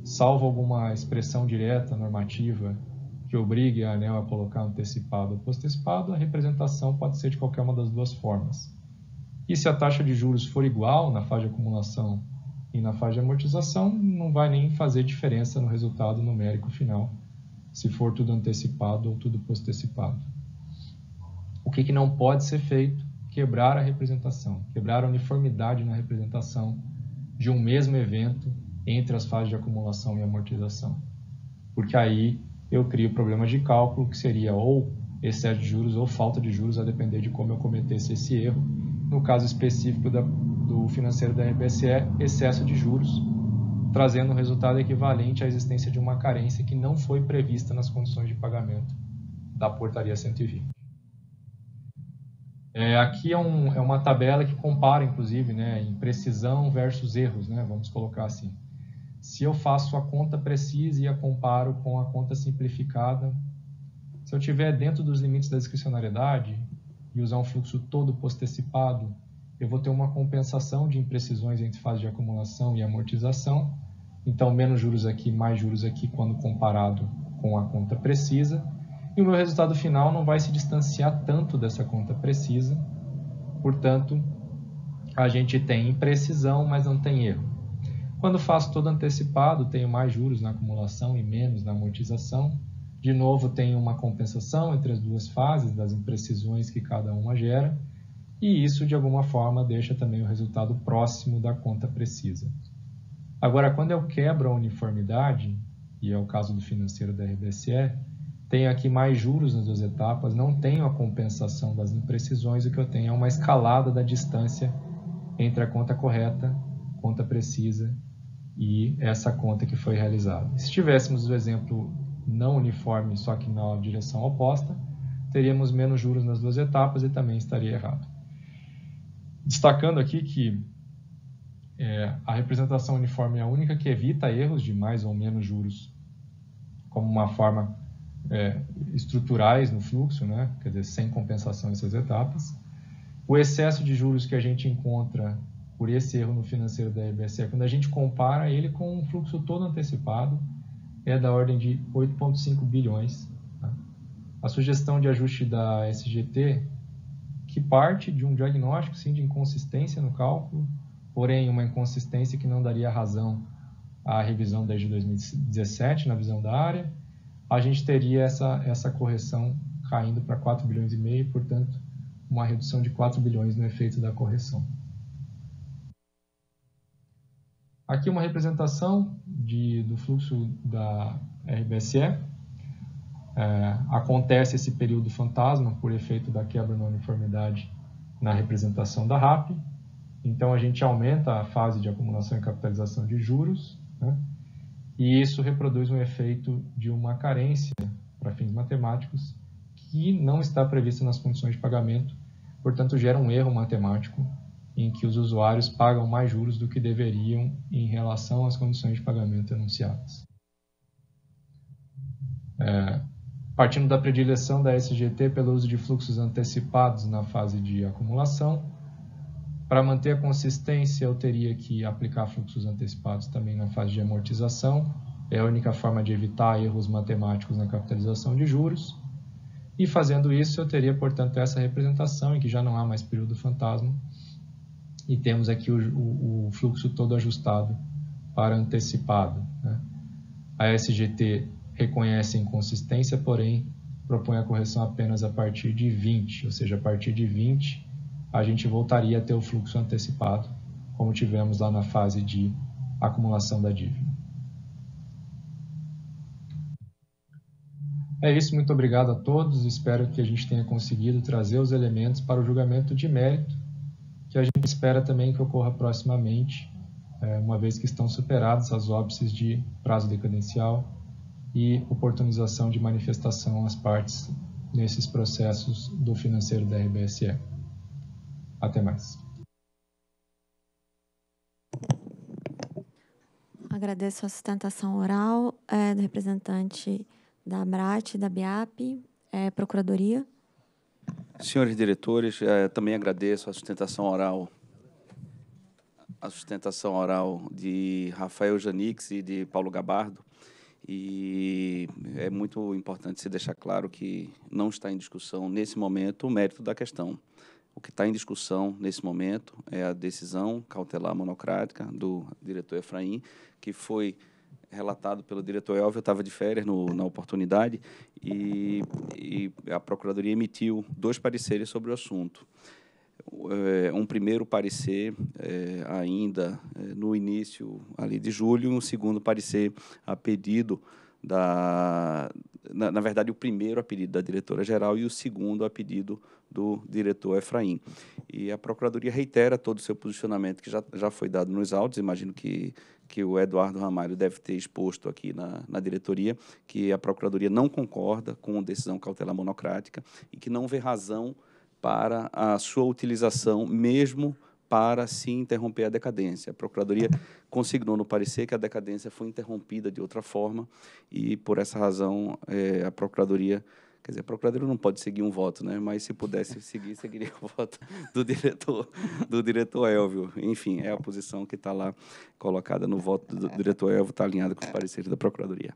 Salvo alguma expressão direta normativa que obrigue a ANEL a colocar antecipado ou postecipado, a representação pode ser de qualquer uma das duas formas. E se a taxa de juros for igual na fase de acumulação e na fase de amortização não vai nem fazer diferença no resultado numérico final, se for tudo antecipado ou tudo postecipado. O que, que não pode ser feito? Quebrar a representação, quebrar a uniformidade na representação de um mesmo evento entre as fases de acumulação e amortização. Porque aí eu crio problemas de cálculo que seria ou excesso de juros ou falta de juros, a depender de como eu cometesse esse erro. No caso específico da do financeiro da RBSE excesso de juros, trazendo um resultado equivalente à existência de uma carência que não foi prevista nas condições de pagamento da portaria 120. É, aqui é, um, é, uma tabela que compara, inclusive, né, em precisão versus erros, né, vamos colocar assim. Se eu faço a conta precisa e a comparo com a conta simplificada, se eu tiver dentro dos limites da discricionariedade e usar um fluxo todo postecipado, eu vou ter uma compensação de imprecisões entre fase de acumulação e amortização. Então, menos juros aqui, mais juros aqui quando comparado com a conta precisa. E o meu resultado final não vai se distanciar tanto dessa conta precisa. Portanto, a gente tem imprecisão, mas não tem erro. Quando faço todo antecipado, tenho mais juros na acumulação e menos na amortização. De novo, tenho uma compensação entre as duas fases das imprecisões que cada uma gera e isso de alguma forma deixa também o resultado próximo da conta precisa. Agora, quando eu quebro a uniformidade, e é o caso do financeiro da RBSE, tenho aqui mais juros nas duas etapas, não tenho a compensação das imprecisões, o que eu tenho é uma escalada da distância entre a conta correta, conta precisa e essa conta que foi realizada. Se tivéssemos o exemplo não uniforme, só que na direção oposta, teríamos menos juros nas duas etapas e também estaria errado. Destacando aqui que é, a representação uniforme é a única que evita erros de mais ou menos juros como uma forma é, estruturais no fluxo, né? quer dizer, sem compensação essas etapas. O excesso de juros que a gente encontra por esse erro no financeiro da EBC, é quando a gente compara ele com um fluxo todo antecipado, é da ordem de 8,5 bilhões. Tá? A sugestão de ajuste da SGT que parte de um diagnóstico sim de inconsistência no cálculo, porém uma inconsistência que não daria razão à revisão desde 2017 na visão da área, a gente teria essa, essa correção caindo para 4 bilhões e meio, portanto, uma redução de 4 bilhões no efeito da correção. Aqui uma representação de, do fluxo da RBSE, é, acontece esse período fantasma por efeito da quebra na uniformidade na representação da RAP. Então a gente aumenta a fase de acumulação e capitalização de juros, né? e isso reproduz um efeito de uma carência para fins matemáticos que não está prevista nas condições de pagamento, portanto gera um erro matemático em que os usuários pagam mais juros do que deveriam em relação às condições de pagamento enunciadas. É, partindo da predileção da SGT pelo uso de fluxos antecipados na fase de acumulação. Para manter a consistência, eu teria que aplicar fluxos antecipados também na fase de amortização. É a única forma de evitar erros matemáticos na capitalização de juros. E fazendo isso, eu teria, portanto, essa representação em que já não há mais período fantasma e temos aqui o, o, o fluxo todo ajustado para antecipado. Né? A SGT reconhece a inconsistência, porém propõe a correção apenas a partir de 20, ou seja, a partir de 20 a gente voltaria a ter o fluxo antecipado, como tivemos lá na fase de acumulação da dívida. É isso, muito obrigado a todos. Espero que a gente tenha conseguido trazer os elementos para o julgamento de mérito, que a gente espera também que ocorra proximamente, eh, uma vez que estão superadas as óbices de prazo decadencial, e oportunização de manifestação às partes nesses processos do financeiro da RBSE. Até mais. Agradeço a sustentação oral é, do representante da BRAT, da BIAP, é, Procuradoria. Senhores diretores, é, também agradeço a sustentação oral a sustentação oral de Rafael Janix e de Paulo Gabardo. E é muito importante se deixar claro que não está em discussão nesse momento o mérito da questão. O que está em discussão nesse momento é a decisão cautelar monocrática do diretor Efraim, que foi relatado pelo diretor Elvio, estava de férias no, na oportunidade, e, e, a Procuradoria emitiu dois pareceres sobre o assunto. Eh, um primeiro parecer eh, ainda eh, no início ali de julho, um segundo parecer a pedido da, na, verdade, o primeiro a pedido da diretora-geral e o segundo a pedido do diretor Efraim. E a Procuradoria reitera todo o seu posicionamento que já, já foi dado nos autos, imagino que, que o Eduardo Ramalho deve ter exposto aqui na, na diretoria, que a Procuradoria não concorda com a decisão cautelar monocrática e que não vê razão para a sua utilização, mesmo para se interromper a decadência. A Procuradoria consignou no parecer que a decadência foi interrompida de outra forma e, por essa razão, é, a Procuradoria Quer dizer, a procuradoria não pode seguir um voto, né? Mas se pudesse seguir, <laughs> seguiria o voto do diretor, do diretor Elvio. Enfim, é a posição que está lá colocada no voto do diretor Elvio, está alinhada com os pareceres da Procuradoria.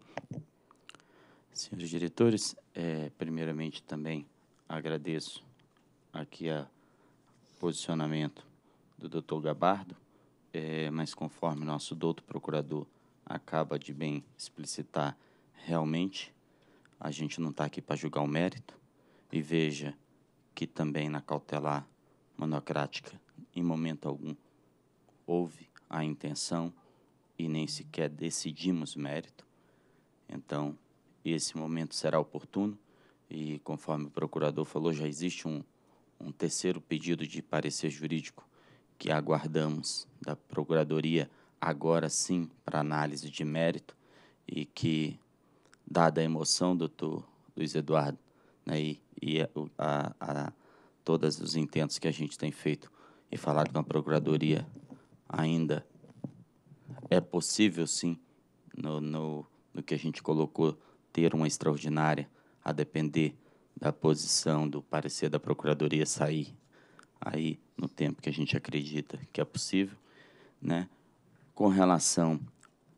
Senhores diretores, é, primeiramente também agradeço aqui a posicionamento do doutor Gabardo, é, mas conforme nosso doutor procurador acaba de bem explicitar, realmente a gente não está aqui para julgar o mérito. E veja que também na cautelar monocrática, em momento algum, houve a intenção e nem sequer decidimos mérito. Então, esse momento será oportuno e, conforme o procurador falou, já existe um um terceiro pedido de parecer jurídico que aguardamos da Procuradoria, agora sim, para análise de mérito, e que, dada a emoção, doutor Luiz Eduardo, né, e, e a, a, a, todos os intentos que a gente tem feito e falado com a Procuradoria ainda, é possível, sim, no, no, no que a gente colocou, ter uma extraordinária a depender da posição do parecer da Procuradoria sair aí no tempo que a gente acredita que é possível, né? Com relação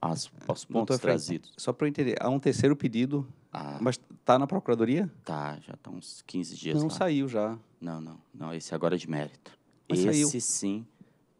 aos, aos pontos Doutor trazidos. só para eu entender, há um terceiro pedido, ah, mas está na Procuradoria? Tá, já está uns 15 dias Não lá. saiu já. Não, não, não, esse agora é de mérito. Mas esse saiu. sim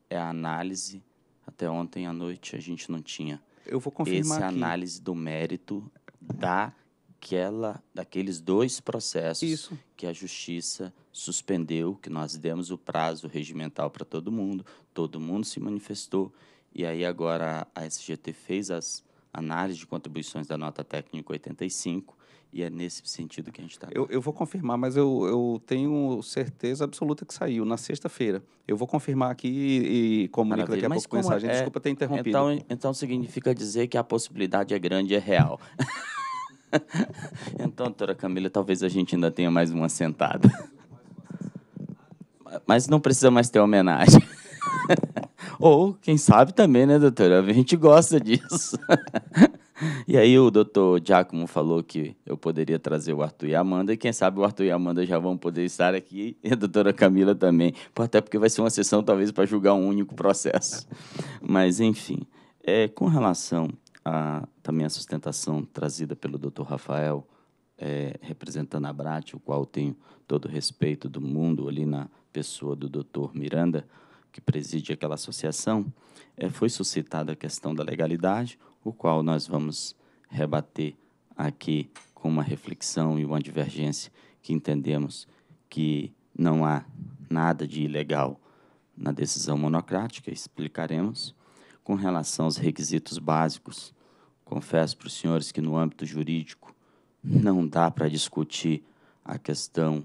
é a análise, até ontem à noite a gente não tinha. Eu vou confirmar Essa é análise do mérito da daquela, daqueles dois processos Isso. que a justiça suspendeu, que nós demos o prazo regimental para todo mundo, todo mundo se manifestou e aí agora a SGT fez as análises de contribuições da nota técnica 85 e é nesse sentido que a gente está. Eu, eu, vou confirmar, mas eu, eu tenho certeza absoluta que saiu na sexta-feira. Eu vou confirmar aqui e, e comunico Maravilha. daqui a mas pouco mensagem. É, Desculpa ter interrompido. Então, então significa dizer que a possibilidade é grande e é real. <laughs> <laughs> então, doutora Camila, talvez a gente ainda tenha mais uma sentada. <laughs> Mas não precisa mais ter homenagem. <laughs> Ou, quem sabe também, né, doutora? A gente gosta disso. e aí o doutor Giacomo falou que eu poderia trazer o Arthur e a Amanda, e quem sabe o Arthur e a Amanda já vão poder estar aqui, e a doutora Camila também. Até porque vai ser uma sessão, talvez, para julgar um único processo. Mas, enfim, é, com relação a, também a sustentação trazida pelo Dr. Rafael, é, representando a BRAT, o qual tenho todo o respeito do mundo ali na pessoa do Dr. Miranda, que preside aquela associação, é, foi suscitada a questão da legalidade, o qual nós vamos rebater aqui com uma reflexão e uma divergência que entendemos que não há nada de ilegal na decisão monocrática, explicaremos, com relação aos requisitos básicos. Confesso para os senhores que, no âmbito jurídico, não dá para discutir a questão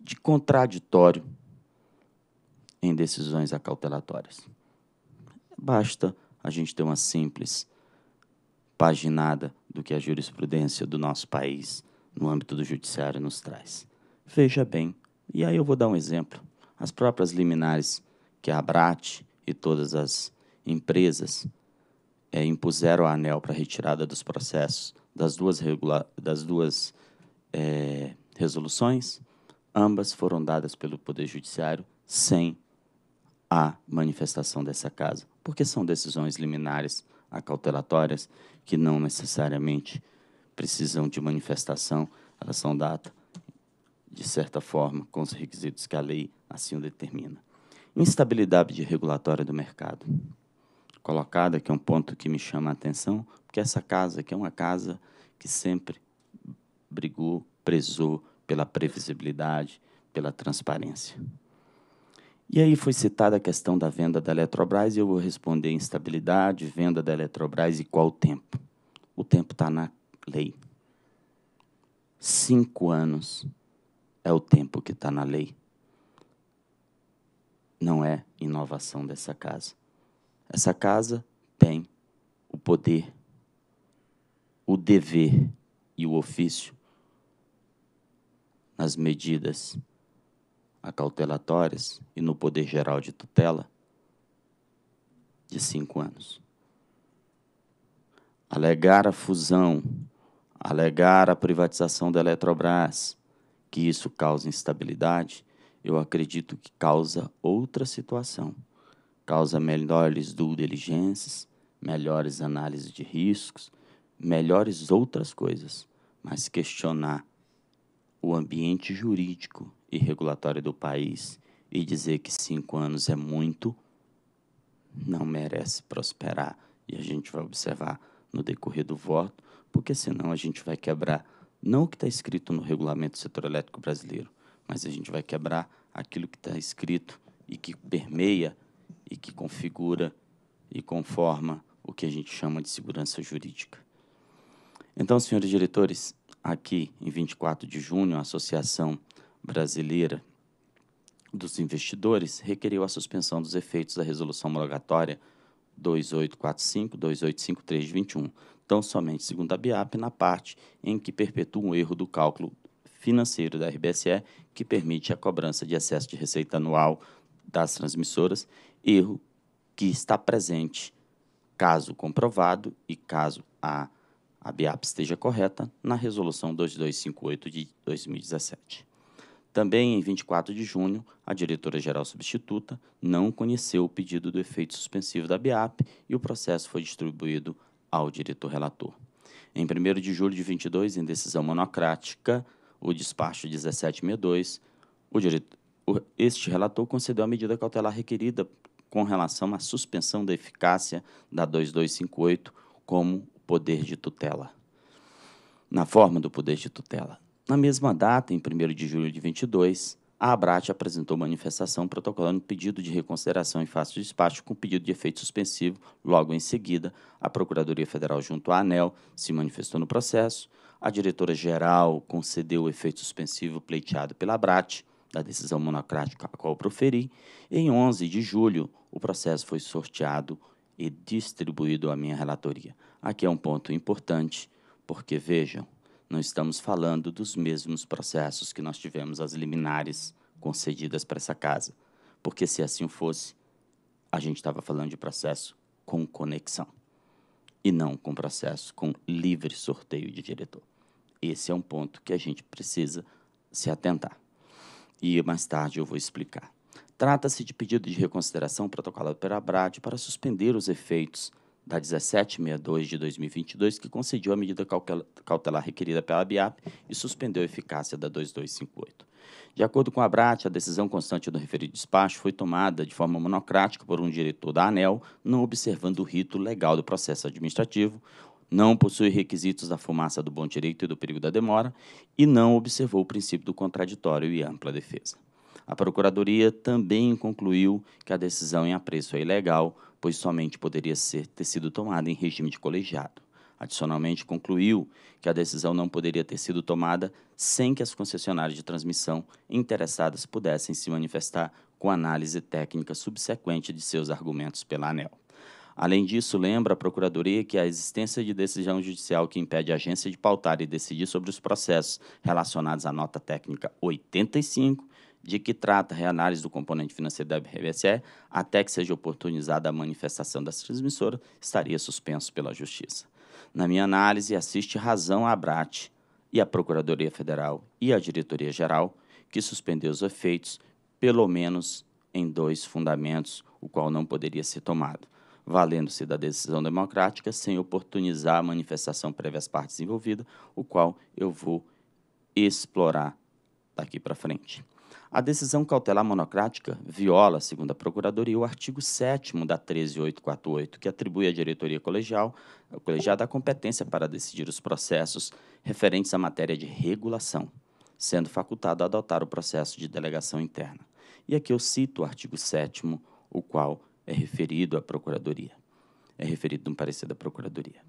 de contraditório em decisões acautelatórias. Basta a gente ter uma simples paginada do que a jurisprudência do nosso país no âmbito do judiciário nos traz. Veja bem, e aí eu vou dar um exemplo. As próprias liminares que a ABRAT e todas as empresas é, impuseram a ANEL para retirada dos processos das duas, regula das duas é, resoluções, ambas foram dadas pelo Poder Judiciário sem a manifestação dessa casa, porque são decisões liminares, acautelatórias, que não necessariamente precisam de manifestação, elas são dadas, de certa forma, com os requisitos que a lei assim o determina. Instabilidade regulatória do mercado. Colocada, que é um ponto que me chama a atenção, porque essa casa que é uma casa que sempre brigou, prezou pela previsibilidade, pela transparência. E aí foi citada a questão da venda da Eletrobras, e eu vou responder instabilidade, venda da Eletrobras e qual o tempo. O tempo está na lei. Cinco anos é o tempo que está na lei não é inovação dessa casa. Essa casa tem o poder, o dever e o ofício nas medidas acautelatórias e no poder geral de tutela de cinco anos. Alegar a fusão, alegar a privatização da Eletrobras, que isso causa instabilidade, eu acredito que causa outra situação. Causa melhores due diligências, melhores análises de riscos, melhores outras coisas. Mas questionar o ambiente jurídico e regulatório do país e dizer que cinco anos é muito, não merece prosperar. E a gente vai observar no decorrer do voto, porque senão a gente vai quebrar não o que está escrito no regulamento do setor elétrico brasileiro, mas a gente vai quebrar aquilo que está escrito e que permeia e que configura e conforma o que a gente chama de segurança jurídica. Então, senhores diretores, aqui em 24 de junho, a Associação Brasileira dos Investidores requeriu a suspensão dos efeitos da resolução moratória 2845-2853-21, tão somente segundo a BIAP, na parte em que perpetua um erro do cálculo financeiro da RBSE, que permite a cobrança de excesso de receita anual das transmissoras, erro que está presente, caso comprovado e caso a, a BIAP esteja correta, na Resolução 2258 de 2017. Também, em 24 de junho, a diretora-geral substituta não conheceu o pedido do efeito suspensivo da BIAP e o processo foi distribuído ao diretor relator. Em 1 de julho de 22, em decisão monocrática, o despacho 1762, o direito, este relator concedeu a medida cautelar requerida com relação à suspensão da eficácia da 2258 como poder de tutela, na forma do poder de tutela. Na mesma data, em 1 de julho de 22, a Abrat apresentou manifestação protocolando pedido de reconsideração em face do despacho com pedido de efeito suspensivo. Logo em seguida, a Procuradoria Federal, junto à ANEL, se manifestou no processo. A diretora-geral concedeu o efeito suspensivo pleiteado pela BRAT, da decisão monocrática a qual proferi. Em 11 de julho, o processo foi sorteado e distribuído à minha relatoria. Aqui é um ponto importante, porque vejam, não estamos falando dos mesmos processos que nós tivemos as liminares concedidas para essa casa, porque se assim fosse, a gente estava falando de processo com conexão e não com processo com livre sorteio de diretor. Esse é um ponto que a gente precisa se atentar. E mais tarde eu vou explicar. Trata-se de pedido de reconsideração protocolado pela ABRAD para suspender os efeitos da 1762 de 2022, que concedeu a medida cautelar requerida pela ABIAP e suspendeu a eficácia da 2258. De acordo com a ABRAT, a decisão constante do referido despacho foi tomada de forma monocrática por um diretor da ANEL, não observando o rito legal do processo administrativo, não possui requisitos da fumaça do bom direito e do perigo da demora e não observou o princípio do contraditório e ampla defesa. A Procuradoria também concluiu que a decisão em apreço é ilegal, pois somente poderia ser, ter sido tomada em regime de colegiado. Adicionalmente, concluiu que a decisão não poderia ter sido tomada sem que as concessionárias de transmissão interessadas pudessem se manifestar com análise técnica subsequente de seus argumentos pela ANEL. Além disso, lembra a Procuradoria que a existência de decisão judicial que impede a agência de pautar e decidir sobre os processos relacionados à nota técnica 85, de que trata a reanálise do componente financeiro da RBSE, até que seja oportunizada a manifestação das transmissoras, estaria suspenso pela Justiça. Na minha análise, assiste razão à ABRAT e à Procuradoria Federal e à Diretoria Geral, que suspendeu os efeitos, pelo menos em dois fundamentos, o qual não poderia ser tomado valendo-se da decisão democrática, sem oportunizar a manifestação prévia às partes envolvidas, o qual eu vou explorar daqui para frente. A decisão cautelar monocrática viola, segundo a Procuradoria, o artigo 7 da 13848, que atribui à diretoria colegial, colegiada a competência para decidir os processos referentes à matéria de regulação, sendo facultado a adotar o processo de delegação interna. E aqui eu cito o artigo 7 o qual é referido à Procuradoria. É referido num parecer da Procuradoria.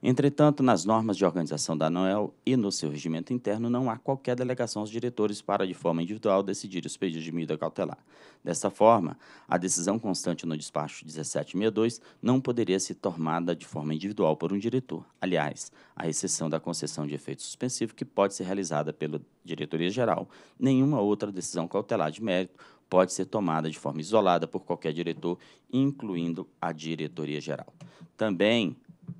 Entretanto, nas normas de organização da ANOEL e no seu regimento interno, não há qualquer delegação aos diretores para, de forma individual, decidir os pedidos de medida cautelar. Dessa forma, a decisão constante no despacho 1762 não poderia ser tomada de forma individual por um diretor. Aliás, a exceção da concessão de efeito suspensivo, que pode ser realizada pela diretoria-geral, nenhuma outra decisão cautelar de mérito pode ser tomada de forma isolada por qualquer diretor, incluindo a diretoria geral. Também,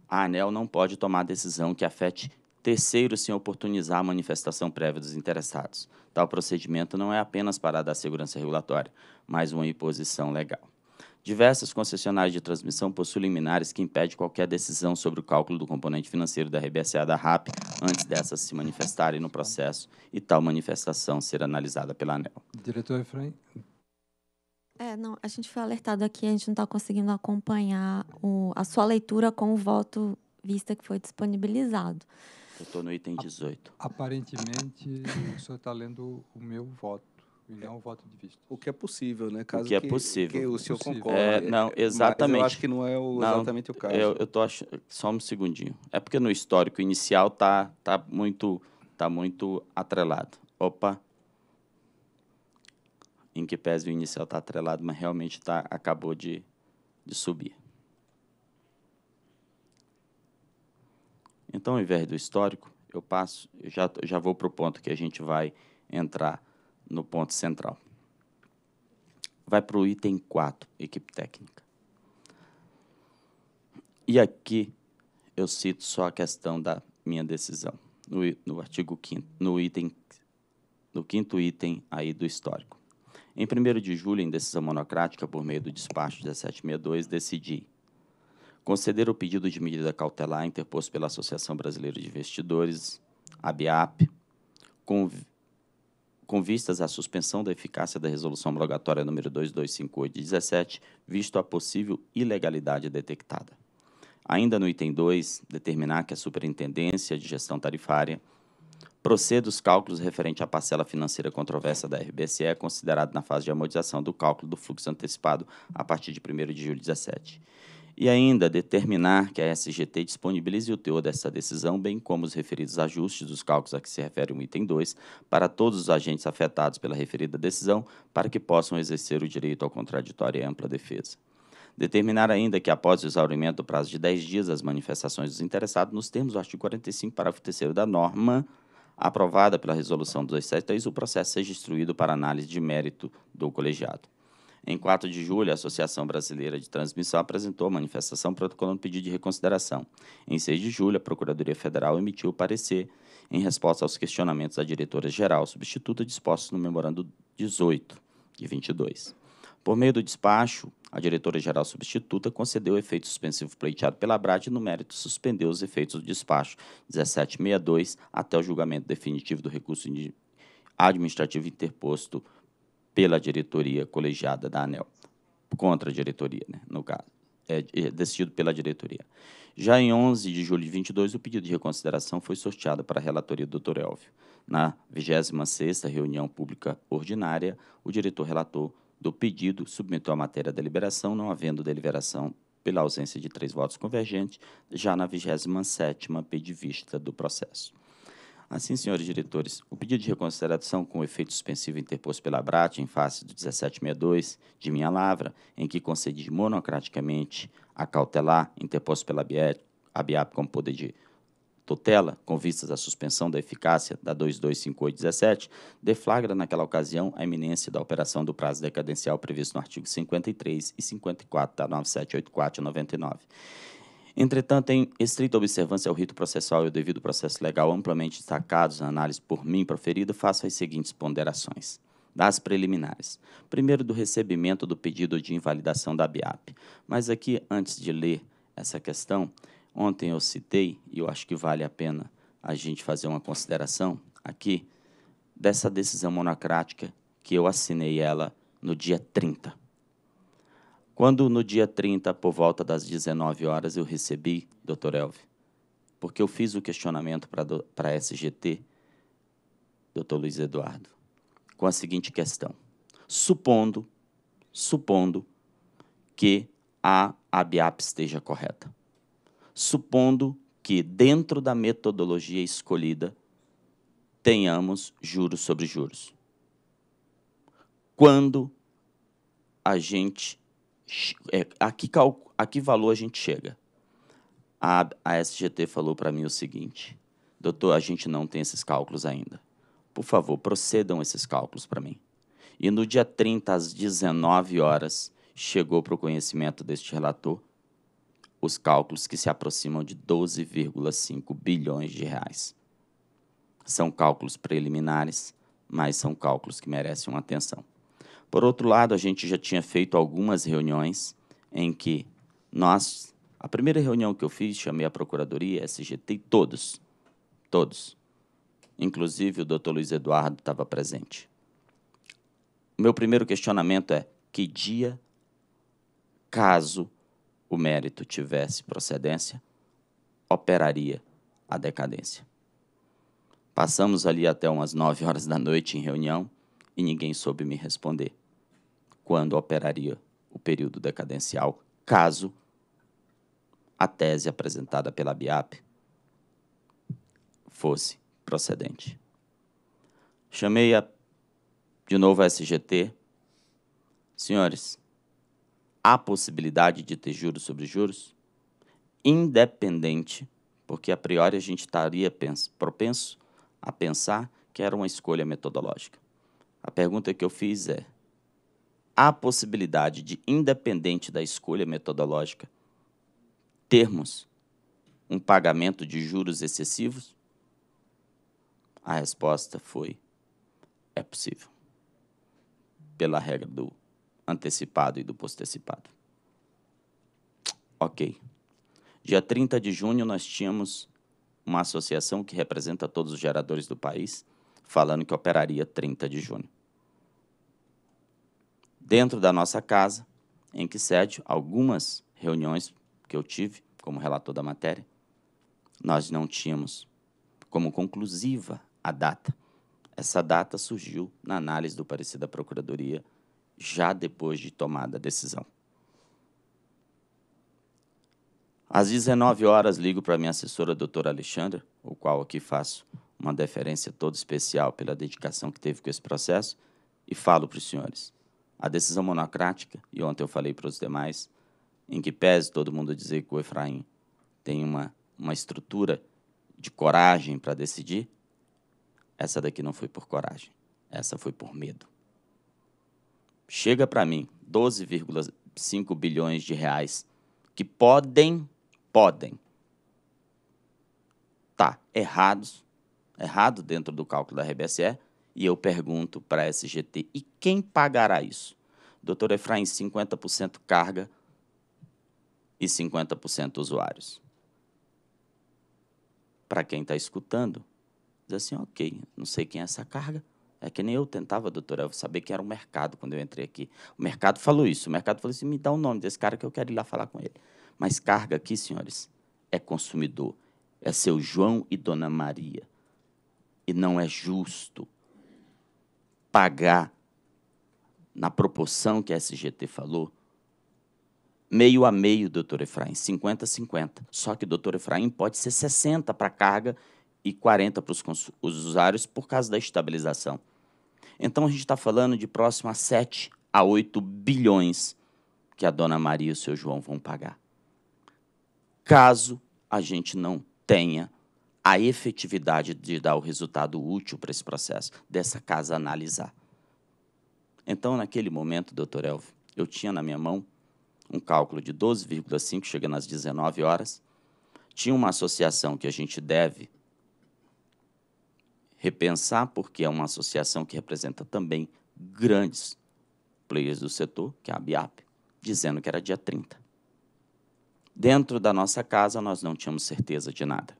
a ANEL não pode tomar decisão que afete terceiros sem oportunizar a manifestação prévia dos interessados. Tal procedimento não é apenas para dar segurança regulatória, mas uma imposição legal. Diversas concessionárias de transmissão possuem liminares que impedem qualquer decisão sobre o cálculo do componente financeiro da RBSA da RAP antes dessas se manifestarem no processo e tal manifestação ser analisada pela ANEL. Diretor Efraim. É, não, a gente foi alertado aqui, a gente não está conseguindo acompanhar o, a sua leitura com o voto vista que foi disponibilizado. Eu estou no item 18. Aparentemente, o senhor está lendo o meu voto. Me um voto de vista. O que é possível, né? Caso o que é que, possível. Que o senhor concorda. É, é não, exatamente. Mas eu acho que não é o, não, exatamente o caso. Eu, eu tô ach... Só um segundinho. É porque no histórico inicial tá, tá, muito, tá muito atrelado. Opa. Em que pese o inicial tá atrelado, mas realmente tá, acabou de, de subir. Então, ao invés do histórico, eu passo, eu já, já vou para o ponto que a gente vai entrar no ponto central. Vai para o item 4, equipe técnica. E aqui eu cito só a questão da minha decisão, no, no artigo 5 no item no quinto item aí do histórico. Em 1 de julho, em decisão monocrática, por meio do despacho 1762, decidi conceder o pedido de medida cautelar interposto pela Associação Brasileira de Investidores, ABAP, com com vistas à suspensão da eficácia da Resolução Abrogatória número 2258 de 17, visto a possível ilegalidade detectada. Ainda no item 2, determinar que a Superintendência de Gestão Tarifária proceda os cálculos referente à parcela financeira controversa da RBSE, é considerado na fase de amortização do cálculo do fluxo antecipado a partir de 1 de julho de 17 e ainda determinar que a SGT disponibilize o teor dessa decisão, bem como os referidos ajustes dos cálculos a que se refere o item 2, para todos os agentes afetados pela referida decisão, para que possam exercer o direito ao contraditório e ampla defesa. Determinar ainda que, após o exaurimento do prazo de 10 dias, as manifestações dos interessados, nos termos do artigo 45, parágrafo 3 da norma aprovada pela resolução 273, o processo seja instruído para análise de mérito do colegiado. Em 4 de julho, a Associação Brasileira de Transmissão apresentou manifestação protocolando pedido de reconsideração. Em 6 de julho, a Procuradoria Federal emitiu parecer em resposta aos questionamentos da diretora-geral substituta dispostos no memorando 18 e 22. Por meio do despacho, a diretora-geral substituta concedeu o efeito suspensivo pleiteado pela Brad e, no mérito, suspendeu os efeitos do despacho 1762 até o julgamento definitivo do recurso administrativo interposto pela diretoria colegiada da ANEL, contra a diretoria, né, no caso, é, é decidido pela diretoria. Já em 11 de julho de 22, o pedido de reconsideração foi sorteado para a relatoria do Dr. Elvio. Na 26ª reunião pública ordinária, o diretor relator do pedido submeteu a matéria à deliberação, não havendo deliberação pela ausência de três votos convergentes, já na 27ª pedi vista do processo. Assim, senhores diretores, o pedido de reconsideração com efeito suspensivo interposto pela BRAT em face do 1762 de minha lavra, em que concedi monocraticamente a cautelar interposto pela ABIAP como poder de tutela, com vistas à suspensão da eficácia da 225817, deflagra naquela ocasião a iminência da operação do prazo decadencial previsto no artigo 53 e 54 da 9784 99. Entretanto, em estrita observância ao rito processual e ao devido processo legal amplamente destacados na análise por mim proferida, faço as seguintes ponderações. Das preliminares. Primeiro, do recebimento do pedido de invalidação da BIAP. Mas aqui, antes de ler essa questão, ontem eu citei, e eu acho que vale a pena a gente fazer uma consideração aqui, dessa decisão monocrática que eu assinei ela no dia 30. Quando no dia 30, por volta das 19 horas, eu recebi, doutor Elvio, porque eu fiz o questionamento para a SGT, doutor Luiz Eduardo, com a seguinte questão. Supondo, supondo que a ABAP esteja correta. Supondo que, dentro da metodologia escolhida, tenhamos juros sobre juros. Quando a gente é, a, que cal, a que valor a gente chega? A, a SGT falou para mim o seguinte: doutor, a gente não tem esses cálculos ainda. Por favor, procedam esses cálculos para mim. E no dia 30, às 19 horas, chegou para o conhecimento deste relator os cálculos que se aproximam de 12,5 bilhões de reais. São cálculos preliminares, mas são cálculos que merecem uma atenção. Por outro lado, a gente já tinha feito algumas reuniões em que nós. A primeira reunião que eu fiz, chamei a Procuradoria, a SGT, todos. Todos. Inclusive o doutor Luiz Eduardo estava presente. O meu primeiro questionamento é: que dia, caso o mérito tivesse procedência, operaria a decadência? Passamos ali até umas 9 horas da noite em reunião e ninguém soube me responder quando operaria o período decadencial, caso a tese apresentada pela BIAP fosse procedente. Chamei a, de novo a SGT. Senhores, há possibilidade de ter juros sobre juros? Independente, porque a priori a gente estaria propenso a pensar que era uma escolha metodológica. A pergunta que eu fiz é: há possibilidade de, independente da escolha metodológica, termos um pagamento de juros excessivos? A resposta foi: é possível, pela regra do antecipado e do postecipado. Ok. Dia 30 de junho, nós tínhamos uma associação que representa todos os geradores do país falando que operaria 30 de junho. Dentro da nossa casa, em que sede algumas reuniões que eu tive como relator da matéria, nós não tínhamos como conclusiva a data. Essa data surgiu na análise do parecer da Procuradoria já depois de tomada a decisão. Às 19 horas, ligo para minha assessora, doutora Alexandra, o qual aqui faço uma deferência toda especial pela dedicação que teve com esse processo e falo para os senhores. A decisão monocrática, e ontem eu falei para os demais, em que pese todo mundo dizer que o Efraim tem uma, uma estrutura de coragem para decidir, essa daqui não foi por coragem, essa foi por medo. Chega para mim 12,5 bilhões de reais que podem, podem, tá errados errado dentro do cálculo da RBSE, e eu pergunto para a SGT, e quem pagará isso? Doutor Efraim, 50% carga e 50% usuários. Para quem está escutando, diz assim, ok, não sei quem é essa carga, é que nem eu tentava, doutora, eu saber quem era o mercado quando eu entrei aqui. O mercado falou isso. O mercado falou assim: me dá o nome desse cara que eu quero ir lá falar com ele. Mas carga aqui, senhores, é consumidor. É seu João e Dona Maria e não é justo pagar, na proporção que a SGT falou, meio a meio, doutor Efraim, 50 a 50. Só que, doutor Efraim, pode ser 60 para a carga e 40 para os usuários por causa da estabilização. Então, a gente está falando de próximo a 7 a 8 bilhões que a dona Maria e o seu João vão pagar. Caso a gente não tenha a efetividade de dar o resultado útil para esse processo, dessa casa analisar. Então, naquele momento, doutor Elvio, eu tinha na minha mão um cálculo de 12,5, chegando às 19 horas. Tinha uma associação que a gente deve repensar, porque é uma associação que representa também grandes players do setor, que é a BIAP, dizendo que era dia 30. Dentro da nossa casa, nós não tínhamos certeza de nada.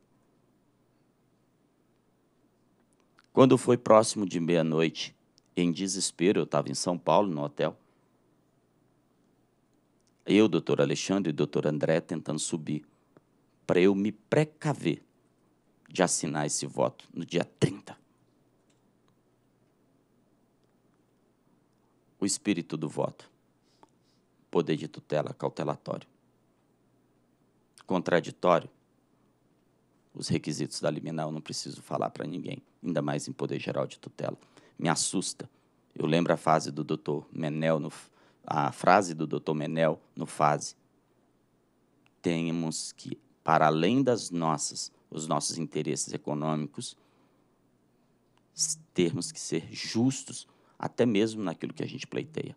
Quando foi próximo de meia-noite, em desespero, eu estava em São Paulo, no hotel. Eu, doutor Alexandre e doutor André tentando subir para eu me precaver de assinar esse voto no dia 30. O espírito do voto, poder de tutela cautelatório, contraditório, os requisitos da liminar eu não preciso falar para ninguém, ainda mais em poder geral de tutela. Me assusta. Eu lembro a fase do doutor Menel no, a frase do doutor Menel no fase. Temos que, para além das nossas, os nossos interesses econômicos, termos que ser justos até mesmo naquilo que a gente pleiteia.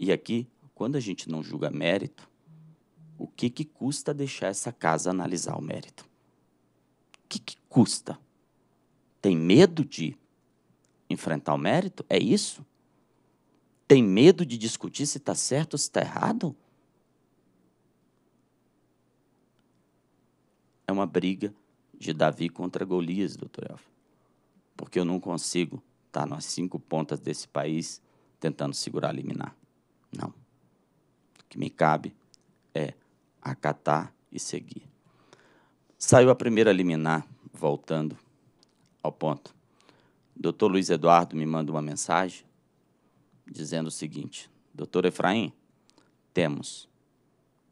E aqui, quando a gente não julga mérito, o que, que custa deixar essa casa analisar o mérito? O que, que custa? Tem medo de enfrentar o mérito? É isso? Tem medo de discutir se está certo ou se está errado? É uma briga de Davi contra Golias, doutor Elfa. Porque eu não consigo estar tá nas cinco pontas desse país tentando segurar a liminar. Não. O que me cabe é acatar e seguir. Saiu a primeira liminar, voltando ao ponto. Doutor Luiz Eduardo me manda uma mensagem dizendo o seguinte: Doutor Efraim, temos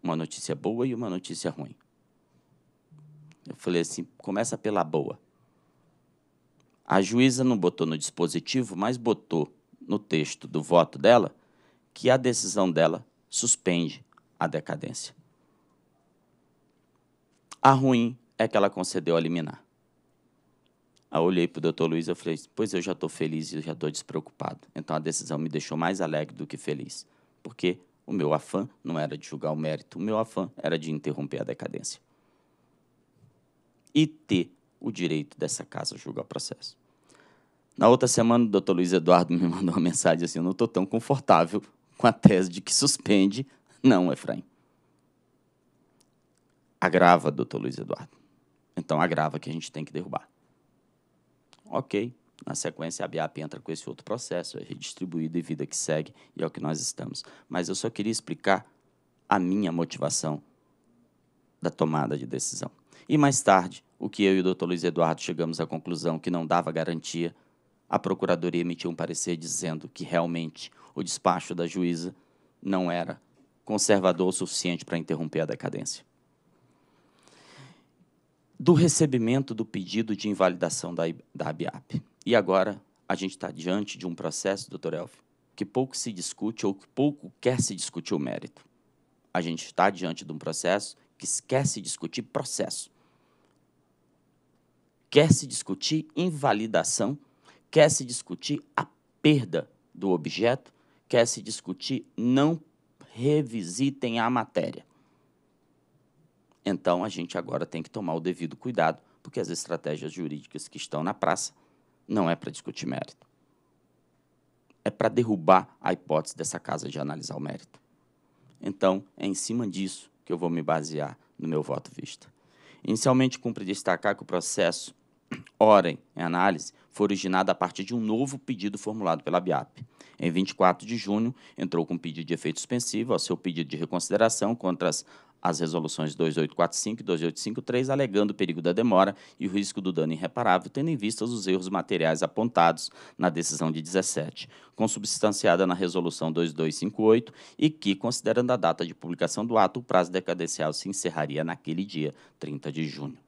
uma notícia boa e uma notícia ruim. Eu falei assim: começa pela boa. A juíza não botou no dispositivo, mas botou no texto do voto dela que a decisão dela suspende a decadência. A ruim é que ela concedeu a liminar. Aí eu olhei para o doutor Luiz e falei, pois eu já estou feliz e já estou despreocupado. Então a decisão me deixou mais alegre do que feliz, porque o meu afã não era de julgar o mérito, o meu afã era de interromper a decadência. E ter o direito dessa casa julgar o processo. Na outra semana, o doutor Luiz Eduardo <laughs> me mandou uma mensagem assim, eu não estou tão confortável com a tese de que suspende, não, Efraim agrava, doutor Luiz Eduardo. Então agrava que a gente tem que derrubar. Ok. Na sequência, a BIAP entra com esse outro processo, é redistribuído e vida que segue, e é o que nós estamos. Mas eu só queria explicar a minha motivação da tomada de decisão. E mais tarde, o que eu e o doutor Luiz Eduardo chegamos à conclusão que não dava garantia, a Procuradoria emitiu um parecer dizendo que realmente o despacho da juíza não era conservador o suficiente para interromper a decadência do recebimento do pedido de invalidação da, da ABIAP. E agora a gente está diante de um processo, doutor Elf, que pouco se discute ou que pouco quer se discutir o mérito. A gente está diante de um processo que quer se discutir processo. Quer se discutir invalidação, quer se discutir a perda do objeto, quer se discutir não revisitem a matéria. Então a gente agora tem que tomar o devido cuidado, porque as estratégias jurídicas que estão na praça não é para discutir mérito. É para derrubar a hipótese dessa casa de analisar o mérito. Então, é em cima disso que eu vou me basear no meu voto vista. Inicialmente, cumpre destacar que o processo <clears throat> Orem em análise foi originado a partir de um novo pedido formulado pela BIAP, em 24 de junho, entrou com pedido de efeito suspensivo ao seu pedido de reconsideração contra as as resoluções 2845 e 2853, alegando o perigo da demora e o risco do dano irreparável, tendo em vista os erros materiais apontados na decisão de 17, consubstanciada na resolução 2258 e que, considerando a data de publicação do ato, o prazo decadencial se encerraria naquele dia, 30 de junho.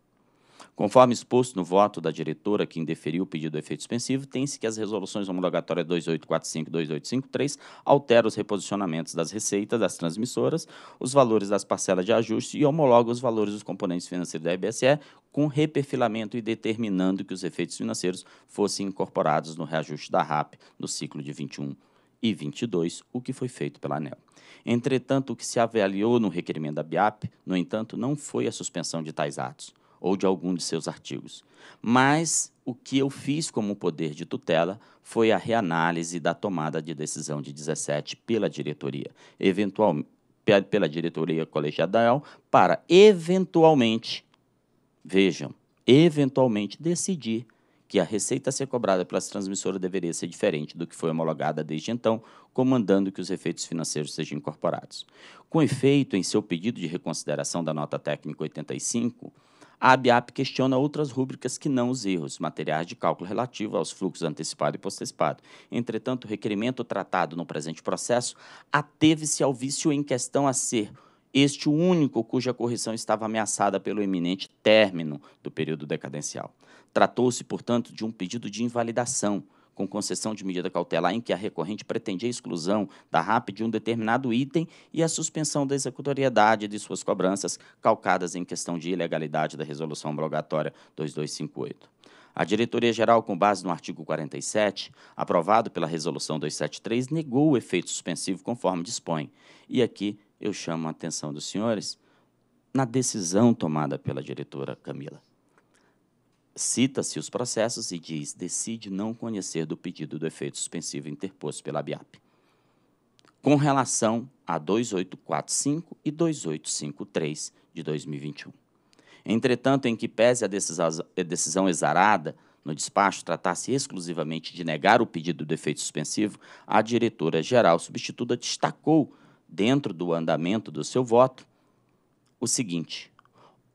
Conforme exposto no voto da diretora que indeferiu o pedido de efeito suspensivo, tem-se que as resoluções homologatórias 2845 e 2853 alteram os reposicionamentos das receitas das transmissoras, os valores das parcelas de ajuste e homologam os valores dos componentes financeiros da RBSE com reperfilamento e determinando que os efeitos financeiros fossem incorporados no reajuste da RAP no ciclo de 21 e 22, o que foi feito pela ANEL. Entretanto, o que se avaliou no requerimento da BIAP, no entanto, não foi a suspensão de tais atos ou de algum de seus artigos. Mas o que eu fiz como poder de tutela foi a reanálise da tomada de decisão de 17 pela diretoria, eventualmente pela diretoria colegial para eventualmente, vejam, eventualmente decidir que a receita a ser cobrada pelas transmissoras deveria ser diferente do que foi homologada desde então, comandando que os efeitos financeiros sejam incorporados. Com efeito, em seu pedido de reconsideração da nota técnica 85, a ABAP questiona outras rúbricas que não os erros, materiais de cálculo relativo aos fluxos antecipado e postecipado. Entretanto, o requerimento tratado no presente processo ateve-se ao vício em questão a ser este o único cuja correção estava ameaçada pelo eminente término do período decadencial. Tratou-se, portanto, de um pedido de invalidação, com concessão de medida cautelar em que a recorrente pretendia a exclusão da RAP de um determinado item e a suspensão da executoriedade de suas cobranças, calcadas em questão de ilegalidade da Resolução Abrogatória 2258. A Diretoria-Geral, com base no artigo 47, aprovado pela Resolução 273, negou o efeito suspensivo conforme dispõe. E aqui eu chamo a atenção dos senhores na decisão tomada pela diretora Camila. Cita-se os processos e diz: decide não conhecer do pedido do efeito suspensivo interposto pela BIAP. Com relação a 2845 e 2853 de 2021. Entretanto, em que pese a decisão, decisão exarada no despacho tratar-se exclusivamente de negar o pedido do efeito suspensivo, a diretora-geral substituta destacou, dentro do andamento do seu voto, o seguinte: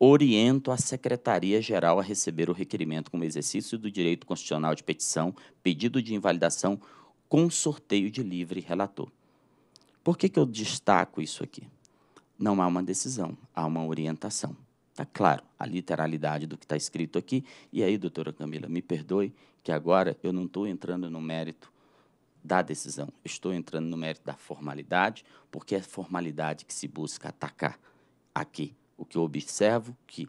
oriento a Secretaria-Geral a receber o requerimento como exercício do direito constitucional de petição, pedido de invalidação com sorteio de livre relator. Por que, que eu destaco isso aqui? Não há uma decisão, há uma orientação. Está claro a literalidade do que está escrito aqui. E aí, doutora Camila, me perdoe que agora eu não estou entrando no mérito da decisão, estou entrando no mérito da formalidade, porque é formalidade que se busca atacar aqui o que eu observo que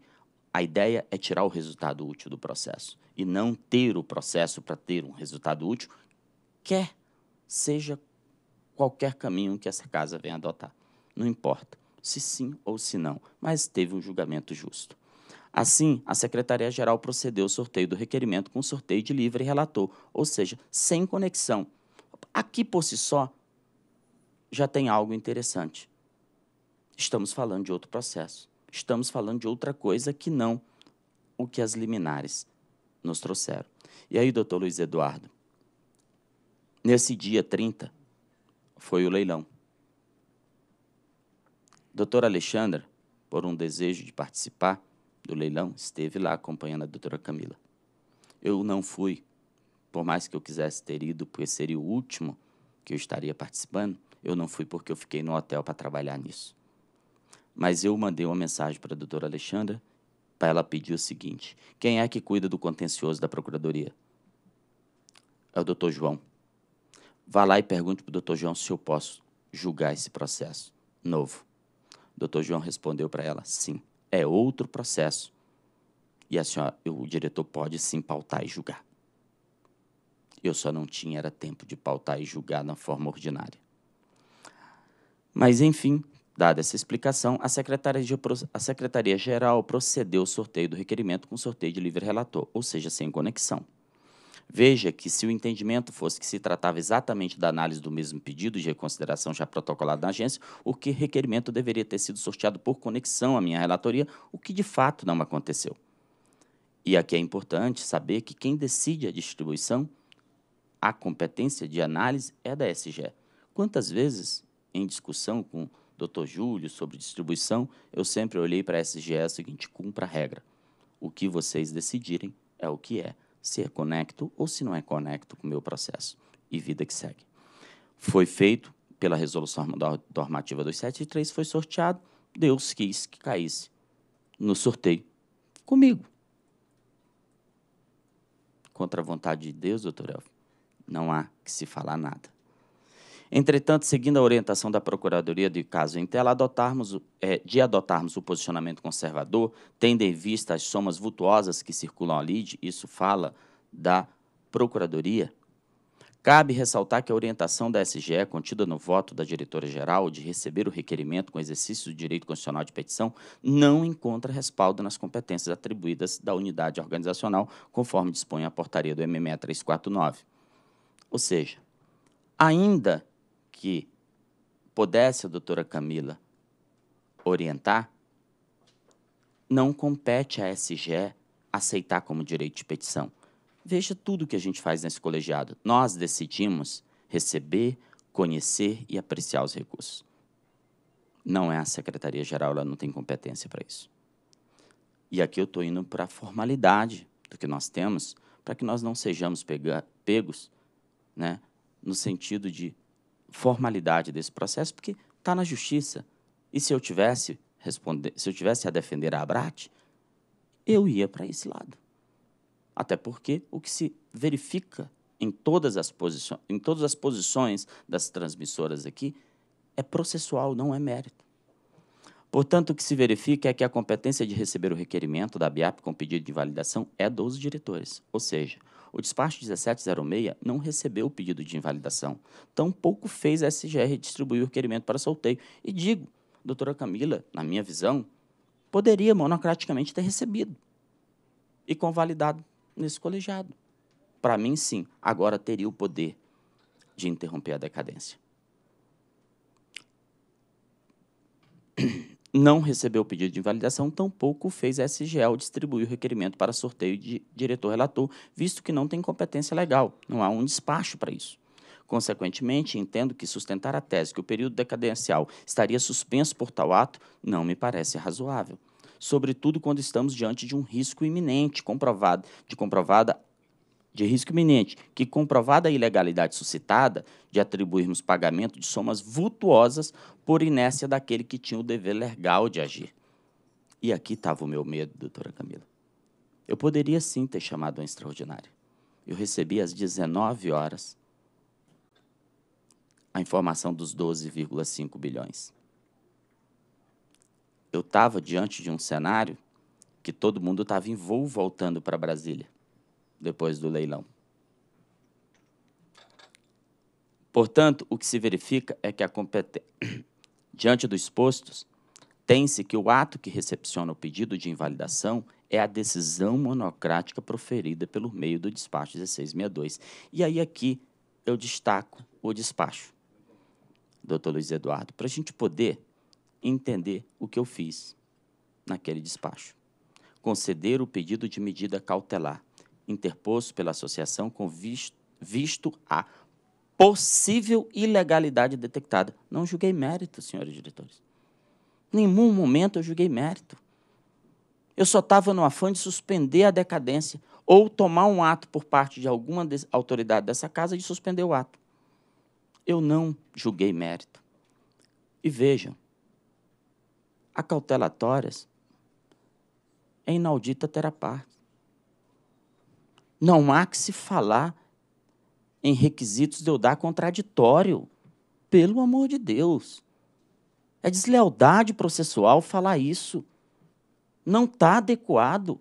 a ideia é tirar o resultado útil do processo e não ter o processo para ter um resultado útil, quer seja qualquer caminho que essa casa venha adotar. Não importa se sim ou se não, mas teve um julgamento justo. Assim, a Secretaria-Geral procedeu ao sorteio do requerimento com sorteio de livre relator, ou seja, sem conexão. Aqui por si só já tem algo interessante. Estamos falando de outro processo estamos falando de outra coisa que não o que as liminares nos trouxeram. E aí, doutor Luiz Eduardo, nesse dia 30 foi o leilão. doutor Alexandra, por um desejo de participar do leilão, esteve lá acompanhando a doutora Camila. Eu não fui, por mais que eu quisesse ter ido, porque seria o último que eu estaria participando, eu não fui porque eu fiquei no hotel para trabalhar nisso. Mas eu mandei uma mensagem para a doutora Alexandra para ela pedir o seguinte: quem é que cuida do contencioso da Procuradoria? É o doutor João. Vá lá e pergunte para o doutor João se eu posso julgar esse processo novo. O doutor João respondeu para ela: sim, é outro processo. E a senhora, o diretor pode sim pautar e julgar. Eu só não tinha era tempo de pautar e julgar na forma ordinária. Mas enfim, Dada essa explicação, a Secretaria-Geral Secretaria procedeu o sorteio do requerimento com sorteio de livre relator, ou seja, sem conexão. Veja que se o entendimento fosse que se tratava exatamente da análise do mesmo pedido de reconsideração já protocolado na agência, o que requerimento deveria ter sido sorteado por conexão à minha relatoria, o que de fato não aconteceu. E aqui é importante saber que quem decide a distribuição, a competência de análise é da SGE. Quantas vezes, em discussão com Dr. Júlio, sobre distribuição, eu sempre olhei para a SGE o seguinte: cumpra a regra. O que vocês decidirem é o que é, se é conecto ou se não é conecto com o meu processo. E vida que segue. Foi feito pela resolução normativa 273, foi sorteado. Deus quis que caísse no sorteio comigo. Contra a vontade de Deus, doutor Elf, não há que se falar nada. Entretanto, seguindo a orientação da Procuradoria de caso em tela, adotarmos, é, de adotarmos o posicionamento conservador, tendo em vista as somas vultuosas que circulam a LIDE, isso fala da Procuradoria, Cabe ressaltar que a orientação da SGE, é contida no voto da diretora-geral de receber o requerimento com exercício do direito constitucional de petição, não encontra respaldo nas competências atribuídas da unidade organizacional, conforme dispõe a portaria do MME 349. Ou seja, ainda que pudesse a doutora Camila orientar, não compete à SGE aceitar como direito de petição. Veja tudo que a gente faz nesse colegiado. Nós decidimos receber, conhecer e apreciar os recursos. Não é a Secretaria-Geral, ela não tem competência para isso. E aqui eu estou indo para a formalidade do que nós temos, para que nós não sejamos pega, pegos né, no sentido de formalidade desse processo porque está na justiça. E se eu tivesse responder, se eu tivesse a defender a Abrat, eu ia para esse lado. Até porque o que se verifica em todas as posições, em todas as posições das transmissoras aqui é processual, não é mérito. Portanto, o que se verifica é que a competência de receber o requerimento da BIAP com pedido de validação é dos diretores, ou seja, o despacho 1706 não recebeu o pedido de invalidação, tampouco fez a SGR distribuir o requerimento para solteio. E digo, doutora Camila, na minha visão, poderia monocraticamente ter recebido e convalidado nesse colegiado. Para mim, sim, agora teria o poder de interromper a decadência não recebeu o pedido de invalidação, tampouco fez a SGL ao distribuir o requerimento para sorteio de diretor-relator, visto que não tem competência legal, não há um despacho para isso. Consequentemente, entendo que sustentar a tese que o período decadencial estaria suspenso por tal ato não me parece razoável, sobretudo quando estamos diante de um risco iminente comprovado, de comprovada de risco iminente, que comprovada a ilegalidade suscitada de atribuirmos pagamento de somas vultuosas por inércia daquele que tinha o dever legal de agir. E aqui estava o meu medo, doutora Camila. Eu poderia sim ter chamado uma extraordinária. Eu recebi às 19 horas a informação dos 12,5 bilhões. Eu estava diante de um cenário que todo mundo estava em voo voltando para Brasília depois do leilão. Portanto, o que se verifica é que a competência. <coughs> Diante dos postos, tem-se que o ato que recepciona o pedido de invalidação é a decisão monocrática proferida pelo meio do despacho 1662. E aí aqui eu destaco o despacho, doutor Luiz Eduardo, para a gente poder entender o que eu fiz naquele despacho. Conceder o pedido de medida cautelar interposto pela associação com visto, visto a possível ilegalidade detectada. Não julguei mérito, senhores diretores. Em nenhum momento eu julguei mérito. Eu só estava no afã de suspender a decadência ou tomar um ato por parte de alguma des autoridade dessa casa de suspender o ato. Eu não julguei mérito. E vejam, a cautelatórias é inaudita parte. Não há que se falar em requisitos de eu dar contraditório. Pelo amor de Deus. É deslealdade processual falar isso. Não está adequado.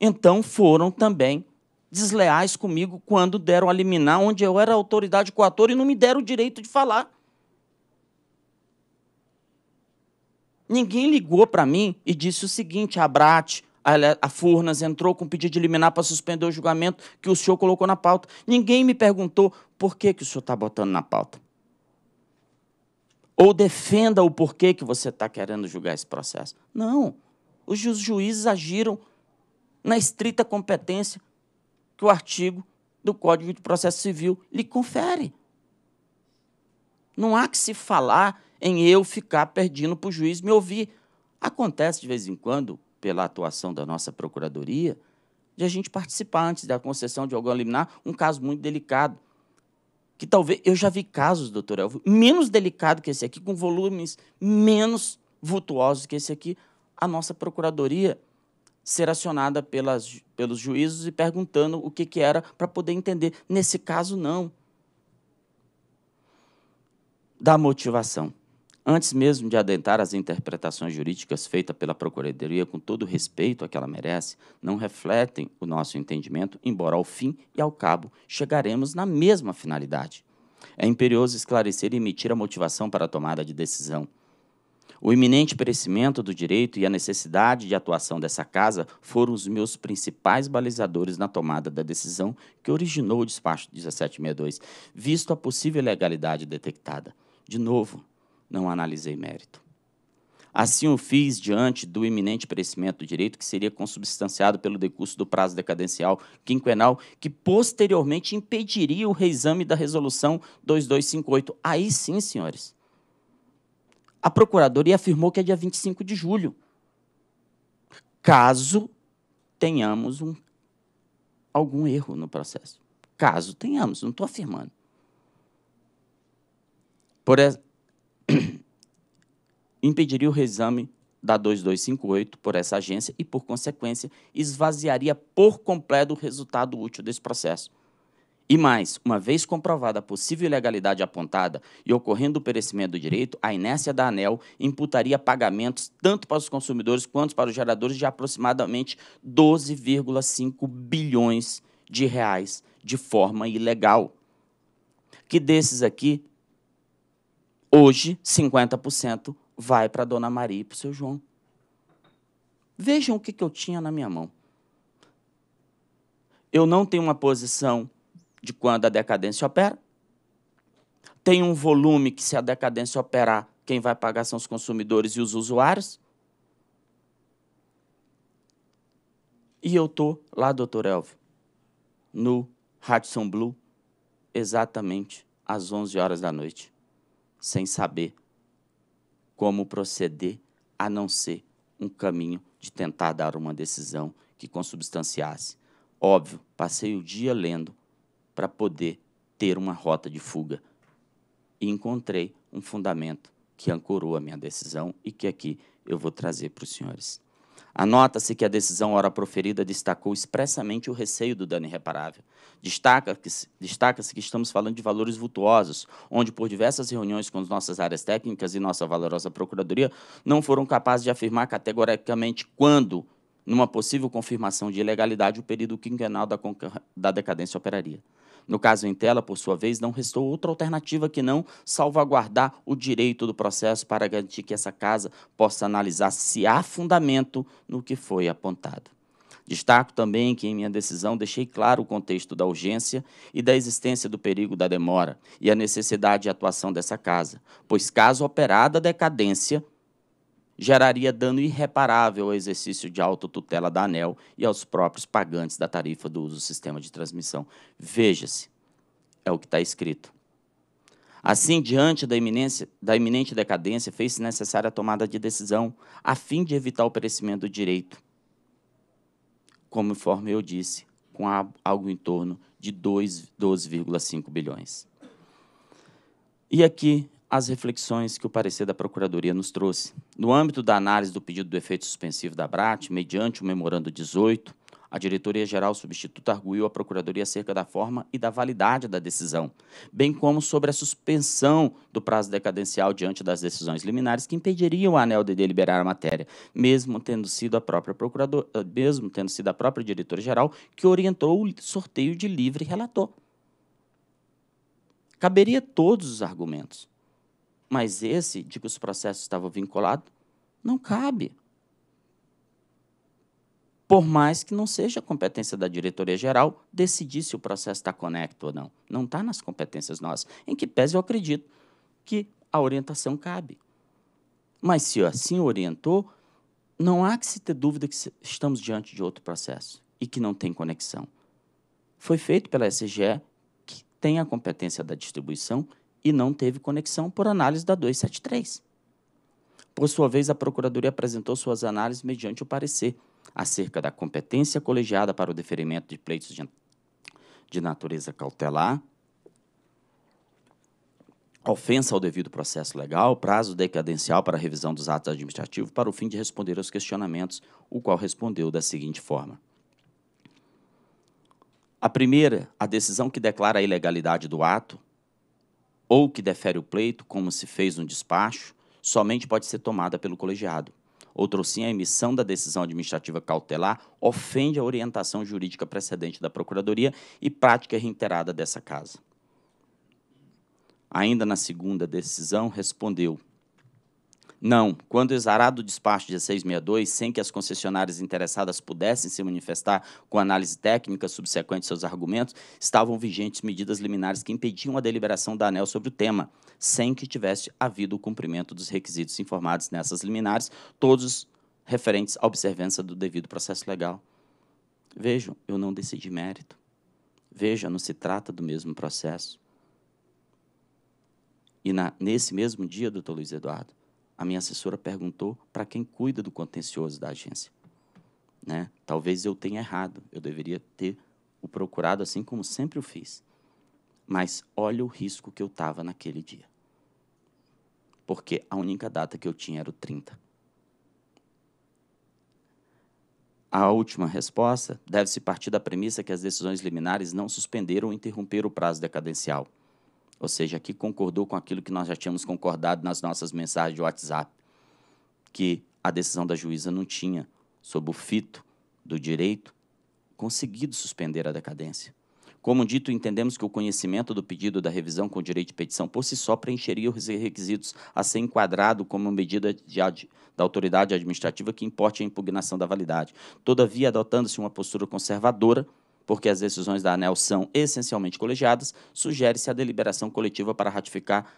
Então foram também desleais comigo quando deram a liminar onde eu era autoridade coatora e não me deram o direito de falar. Ninguém ligou para mim e disse o seguinte, Abrate, a, Furnas entrou com um pedido de liminar para suspender o julgamento que o senhor colocou na pauta. Ninguém me perguntou por que, que o senhor está botando na pauta. Ou defenda o porquê que você está querendo julgar esse processo. Não. Os ju juízes agiram na estrita competência que o artigo do Código de Processo Civil lhe confere. Não há que se falar em eu ficar perdendo para o juiz me ouvir. Acontece de vez em quando pela atuação da nossa Procuradoria, de a gente participar antes da concessão de algum liminar, um caso muito delicado. Que talvez, eu já vi casos, doutor Elvio, menos delicado que esse aqui, com volumes menos vultuosos que esse aqui, a nossa Procuradoria ser acionada pelas, pelos juízos e perguntando o que, que era para poder entender. Nesse caso, não. Da motivação. Antes mesmo de adentrar as interpretações jurídicas feitas pela Procuradoria, com todo o respeito a que ela merece, não refletem o nosso entendimento, embora ao fim e ao cabo chegaremos na mesma finalidade. É imperioso esclarecer e emitir a motivação para a tomada de decisão. O iminente perecimento do direito e a necessidade de atuação dessa casa foram os meus principais balizadores na tomada da decisão que originou o despacho 1762, visto a possível legalidade detectada. De novo, não analisei mérito. Assim o fiz diante do iminente perecimento do direito, que seria consubstanciado pelo decurso do prazo decadencial quinquenal, que posteriormente impediria o reexame da resolução 2258. Aí sim, senhores. A procuradoria afirmou que é dia 25 de julho. Caso tenhamos um, algum erro no processo. Caso tenhamos, não estou afirmando. Por exemplo, <clears throat> impediria o reexame da 2258 por essa agência e, por consequência, esvaziaria por completo o resultado útil desse processo. E mais, uma vez comprovada a possível ilegalidade apontada e ocorrendo o perecimento do direito, a inércia da ANEL imputaria pagamentos tanto para os consumidores quanto para os geradores de aproximadamente 12,5 bilhões de reais de forma ilegal. Que desses aqui, Hoje, 50% vai para a Dona Maria e para o seu João. Vejam o que, que eu tinha na minha mão. Eu não tenho uma posição de quando a decadência opera. Tem um volume que, se a decadência operar, quem vai pagar são os consumidores e os usuários. E eu tô lá, doutor Elvio, no Hudson Blue, exatamente às 11 horas da noite sem saber como proceder a não ser um caminho de tentar dar uma decisão que consubstanciasse. Óbvio, passei o dia lendo para poder ter uma rota de fuga e encontrei um fundamento que ancorou a minha decisão e que aqui eu vou trazer para os senhores. Anota-se que a decisão ora proferida destacou expressamente o receio do dano irreparável. Destaca-se destaca que estamos falando de valores vultuosos, onde, por diversas reuniões com as nossas áreas técnicas e nossa valorosa Procuradoria, não foram capazes de afirmar categoricamente quando, numa possível confirmação de ilegalidade, o período quinquenal da, da decadência operaria. No caso em tela, por sua vez, não restou outra alternativa que não salvaguardar o direito do processo para garantir que essa casa possa analisar se há fundamento no que foi apontado. Destaco também que, em minha decisão, deixei claro o contexto da urgência e da existência do perigo da demora e a necessidade de atuação dessa casa, pois, caso operada a decadência, geraria dano irreparável ao exercício de autotutela da ANEL e aos próprios pagantes da tarifa do uso do sistema de transmissão. Veja-se, é o que está escrito. Assim, diante da, iminência, da iminente decadência, fez-se necessária a tomada de decisão a fim de evitar o perecimento do direito. Conforme eu disse, com algo em torno de 12,5 bilhões. E aqui as reflexões que o parecer da Procuradoria nos trouxe. No âmbito da análise do pedido do efeito suspensivo da BRAT, mediante o Memorando 18, a Diretoria-Geral Substituta arguiu a Procuradoria acerca da forma e da validade da decisão, bem como sobre a suspensão do prazo decadencial diante das decisões liminares que impediriam a ANEL de deliberar a matéria, mesmo tendo sido a própria Procurador, eh, mesmo tendo sido a própria Diretora-Geral que orientou o sorteio de livre relator. Caberia todos os argumentos. Mas esse, de que os processos estavam vinculados, não cabe. Por mais que não seja competência da diretoria-geral decidir se o processo está conecto ou não. Não está nas competências nossas. Em que pese eu acredito que a orientação cabe. Mas se assim orientou, não há que se ter dúvida que estamos diante de outro processo e que não tem conexão. Foi feito pela SGE, que tem a competência da distribuição e não teve conexão por análise da 273. Por sua vez, a Procuradoria apresentou suas análises mediante o parecer acerca da competência colegiada para o deferimento de pleitos de, de natureza cautelar, ofensa ao devido processo legal, prazo decadencial para revisão dos atos administrativos para o fim de responder aos questionamentos, o qual respondeu da seguinte forma. A primeira, a decisão que declara a ilegalidade do ato, ou que defere o pleito, como se fez um despacho, somente pode ser tomada pelo colegiado. Outrossim, a emissão da decisão administrativa cautelar ofende a orientação jurídica precedente da Procuradoria e prática reiterada dessa Casa. Ainda na segunda decisão, respondeu não, quando exarado o despacho 1662, sem que as concessionárias interessadas pudessem se manifestar com análise técnica subsequente aos seus argumentos, estavam vigentes medidas liminares que impediam a deliberação da ANEL sobre o tema, sem que tivesse havido o cumprimento dos requisitos informados nessas liminares, todos referentes à observância do devido processo legal. Vejam, eu não decidi mérito. Veja, não se trata do mesmo processo. E na, nesse mesmo dia, doutor Luiz Eduardo, a minha assessora perguntou para quem cuida do contencioso da agência. Né? Talvez eu tenha errado, eu deveria ter o procurado assim como sempre o fiz. Mas olha o risco que eu estava naquele dia. Porque a única data que eu tinha era o 30. A última resposta deve-se partir da premissa que as decisões liminares não suspenderam ou interromperam o prazo decadencial, ou seja, que concordou com aquilo que nós já tínhamos concordado nas nossas mensagens de WhatsApp, que a decisão da juíza não tinha, sob o fito do direito, conseguido suspender a decadência. Como dito, entendemos que o conhecimento do pedido da revisão com direito de petição por si só preencheria os requisitos a ser enquadrado como medida de, da autoridade administrativa que importe a impugnação da validade. Todavia, adotando-se uma postura conservadora, porque as decisões da ANEL são essencialmente colegiadas, sugere-se a deliberação coletiva para ratificar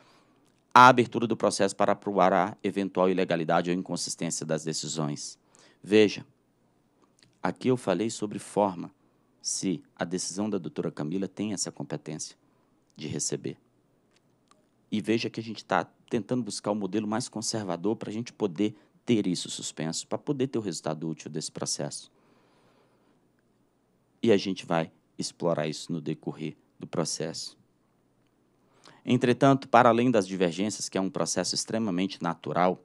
a abertura do processo para aprovar a eventual ilegalidade ou inconsistência das decisões. Veja, aqui eu falei sobre forma, se a decisão da doutora Camila tem essa competência de receber. E veja que a gente está tentando buscar o um modelo mais conservador para a gente poder ter isso suspenso, para poder ter o resultado útil desse processo. E a gente vai explorar isso no decorrer do processo. Entretanto, para além das divergências, que é um processo extremamente natural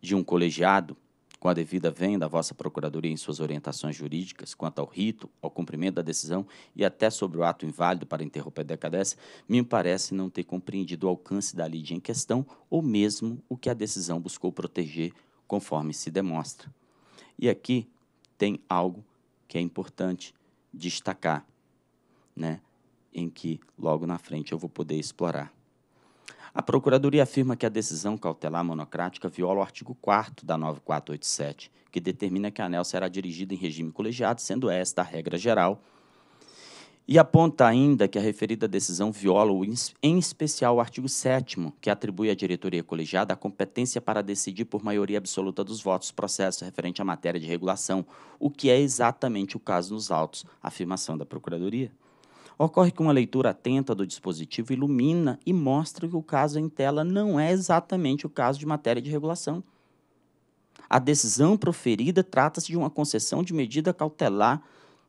de um colegiado, com a devida venda da vossa procuradoria em suas orientações jurídicas quanto ao rito, ao cumprimento da decisão e até sobre o ato inválido para interromper a decadência, me parece não ter compreendido o alcance da lide em questão ou mesmo o que a decisão buscou proteger, conforme se demonstra. E aqui tem algo que é importante destacar, né? Em que logo na frente eu vou poder explorar. A Procuradoria afirma que a decisão cautelar monocrática viola o artigo 4 da 9487, que determina que a ANEL será dirigida em regime colegiado, sendo esta a regra geral e aponta ainda que a referida decisão viola, o, em especial, o artigo 7, que atribui à diretoria colegiada a competência para decidir por maioria absoluta dos votos processo referente à matéria de regulação, o que é exatamente o caso nos autos, afirmação da Procuradoria. Ocorre que uma leitura atenta do dispositivo ilumina e mostra que o caso em tela não é exatamente o caso de matéria de regulação. A decisão proferida trata-se de uma concessão de medida cautelar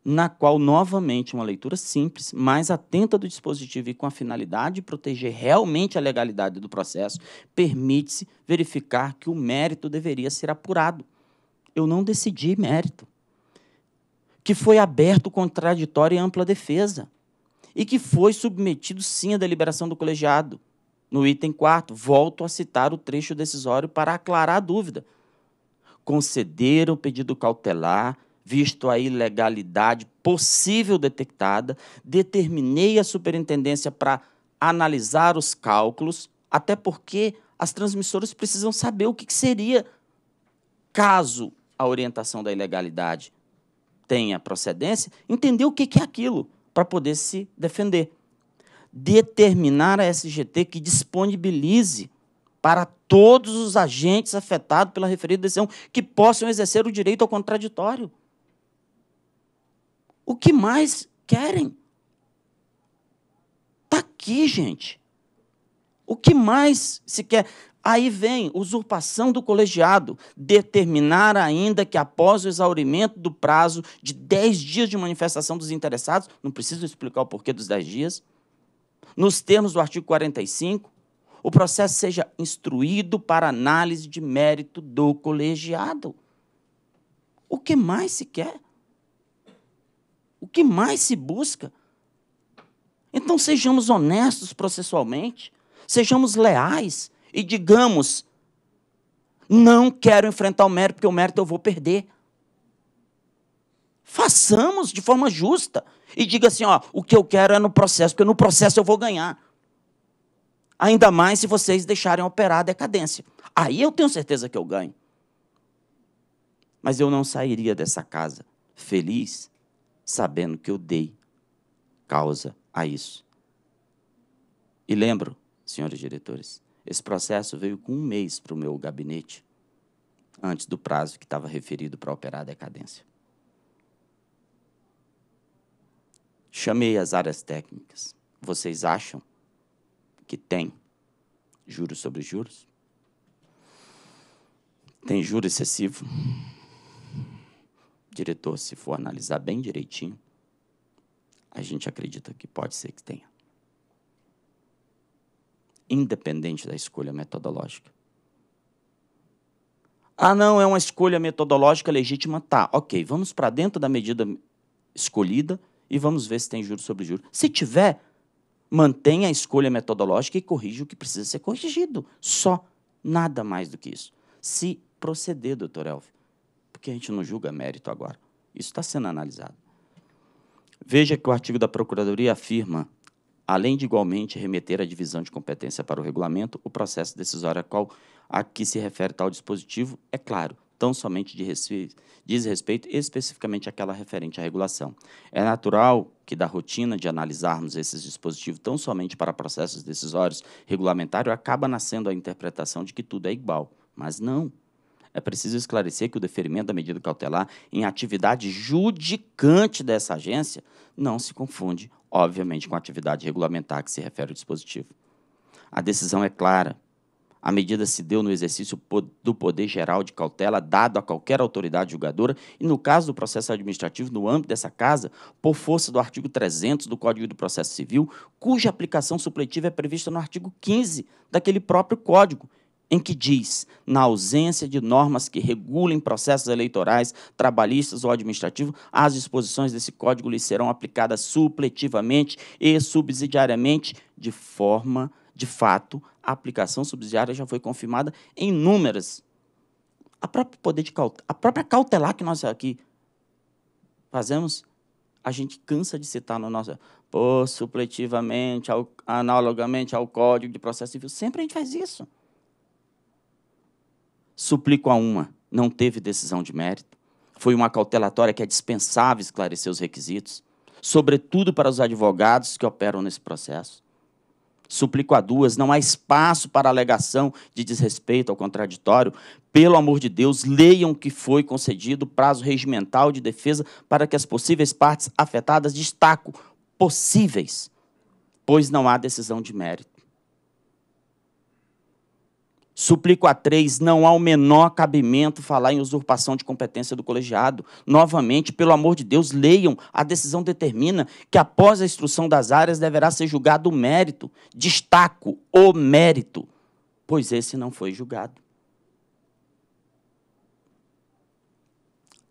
na qual, novamente, uma leitura simples, mais atenta do dispositivo e com a finalidade de proteger realmente a legalidade do processo, permite-se verificar que o mérito deveria ser apurado. Eu não decidi mérito. Que foi aberto contraditório e ampla defesa. E que foi submetido, sim, à deliberação do colegiado. No item 4, volto a citar o trecho decisório para aclarar a dúvida. Concederam o pedido cautelar visto a ilegalidade possível detectada, determinei a superintendência para analisar os cálculos, até porque as transmissoras precisam saber o que, seria caso a orientação da ilegalidade tenha procedência, entender o que é aquilo para poder se defender. Determinar a SGT que disponibilize para todos os agentes afetados pela referida decisão que possam exercer o direito ao contraditório. O que mais querem? Está aqui, gente. O que mais se quer? Aí vem usurpação do colegiado, determinar ainda que após o exaurimento do prazo de 10 dias de manifestação dos interessados, não preciso explicar o porquê dos 10 dias, nos termos do artigo 45, o processo seja instruído para análise de mérito do colegiado. O que mais se quer? O que mais se busca? Então sejamos honestos processualmente, sejamos leais e digamos: não quero enfrentar o mérito, porque o mérito eu vou perder. Façamos de forma justa e diga assim: ó, o que eu quero é no processo, porque no processo eu vou ganhar. Ainda mais se vocês deixarem operar a decadência. Aí eu tenho certeza que eu ganho. Mas eu não sairia dessa casa feliz sabendo que eu dei causa a isso. E lembro, senhores diretores, esse processo veio com um mês para o meu gabinete, antes do prazo que estava referido para operar a decadência. Chamei as áreas técnicas. Vocês acham que tem juros sobre juros? Tem juro excessivo? diretor, se for analisar bem direitinho, a gente acredita que pode ser que tenha. Independente da escolha metodológica. Ah, não, é uma escolha metodológica legítima. Tá, ok, vamos para dentro da medida escolhida e vamos ver se tem juro sobre juro. Se tiver, mantenha a escolha metodológica e corrija o que precisa ser corrigido. Só nada mais do que isso. Se proceder, doutor Elvio, que a gente não julga mérito agora? Isso está sendo analisado. Veja que o artigo da Procuradoria afirma, além de igualmente remeter a divisão de competência para o regulamento, o processo decisório a qual a que se refere tal dispositivo, é claro, tão somente diz respeito especificamente àquela referente à regulação. É natural que, da rotina de analisarmos esses dispositivos tão somente para processos decisórios regulamentários, acaba nascendo a interpretação de que tudo é igual. Mas não. É preciso esclarecer que o deferimento da medida cautelar em atividade judicante dessa agência não se confunde, obviamente, com a atividade regulamentar que se refere ao dispositivo. A decisão é clara. A medida se deu no exercício do poder geral de cautela dado a qualquer autoridade julgadora e, no caso do processo administrativo, no âmbito dessa casa, por força do artigo 300 do Código do Processo Civil, cuja aplicação supletiva é prevista no artigo 15 daquele próprio Código em que diz, na ausência de normas que regulem processos eleitorais, trabalhistas ou administrativos, as disposições desse código lhe serão aplicadas supletivamente e subsidiariamente, de forma, de fato, a aplicação subsidiária já foi confirmada em inúmeras. A própria poder de a própria cautelar que nós aqui fazemos, a gente cansa de citar no nosso, pô, supletivamente, ao, analogamente ao Código de Processo Civil, sempre a gente faz isso. Suplico a uma, não teve decisão de mérito. Foi uma cautelatória que é dispensável esclarecer os requisitos, sobretudo para os advogados que operam nesse processo. Suplico a duas, não há espaço para alegação de desrespeito ao contraditório. Pelo amor de Deus, leiam que foi concedido prazo regimental de defesa para que as possíveis partes afetadas destaco possíveis, pois não há decisão de mérito. Suplico a três, não há o menor cabimento falar em usurpação de competência do colegiado. Novamente, pelo amor de Deus, leiam. A decisão determina que após a instrução das áreas deverá ser julgado o mérito. Destaco o mérito, pois esse não foi julgado.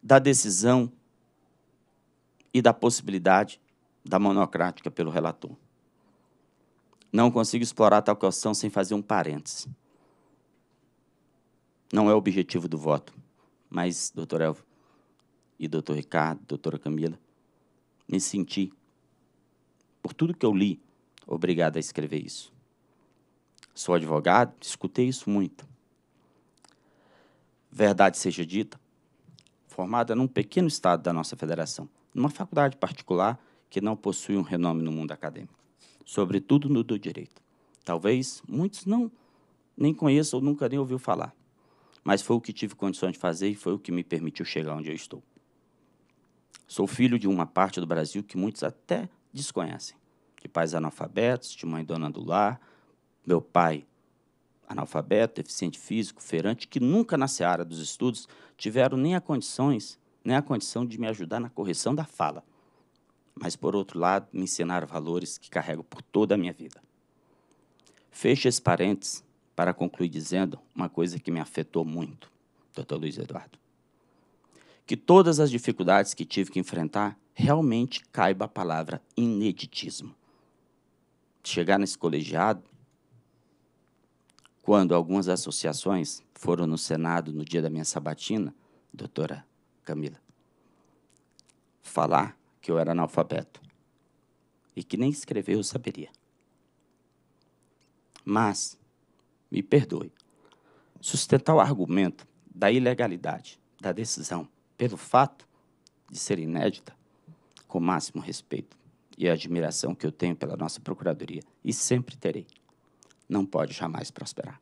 Da decisão e da possibilidade da monocrática pelo relator. Não consigo explorar tal questão sem fazer um parêntese. Não é o objetivo do voto. Mas, doutor Elvo e doutor Ricardo, doutora Camila, me senti, por tudo que eu li, obrigado a escrever isso. Sou advogado, escutei isso muito. Verdade seja dita, formada num pequeno estado da nossa federação, numa faculdade particular que não possui um renome no mundo acadêmico, sobretudo no do direito. Talvez muitos não nem conheçam ou nunca nem ouviu falar mas foi o que tive condições de fazer e foi o que me permitiu chegar onde eu estou. Sou filho de uma parte do Brasil que muitos até desconhecem, de pais analfabetos, de mãe dona do lar, meu pai analfabeto, deficiente físico, feirante, que nunca na seara dos estudos tiveram nem a condições, nem a condição de me ajudar na correção da fala. Mas por outro lado, me ensinaram valores que carrego por toda a minha vida. Fecho esse parênteses para concluir dizendo uma coisa que me afetou muito, Dr. Luiz Eduardo. Que todas as dificuldades que tive que enfrentar realmente caiba a palavra ineditismo. Chegar nesse colegiado, quando algumas associações foram no Senado no dia da minha sabatina, doutora Camila, falar que eu era analfabeto e que nem escrever eu saberia. Mas me perdoe, sustentar o argumento da ilegalidade da decisão pelo fato de ser inédita, com o máximo respeito e admiração que eu tenho pela nossa Procuradoria e sempre terei, não pode jamais prosperar.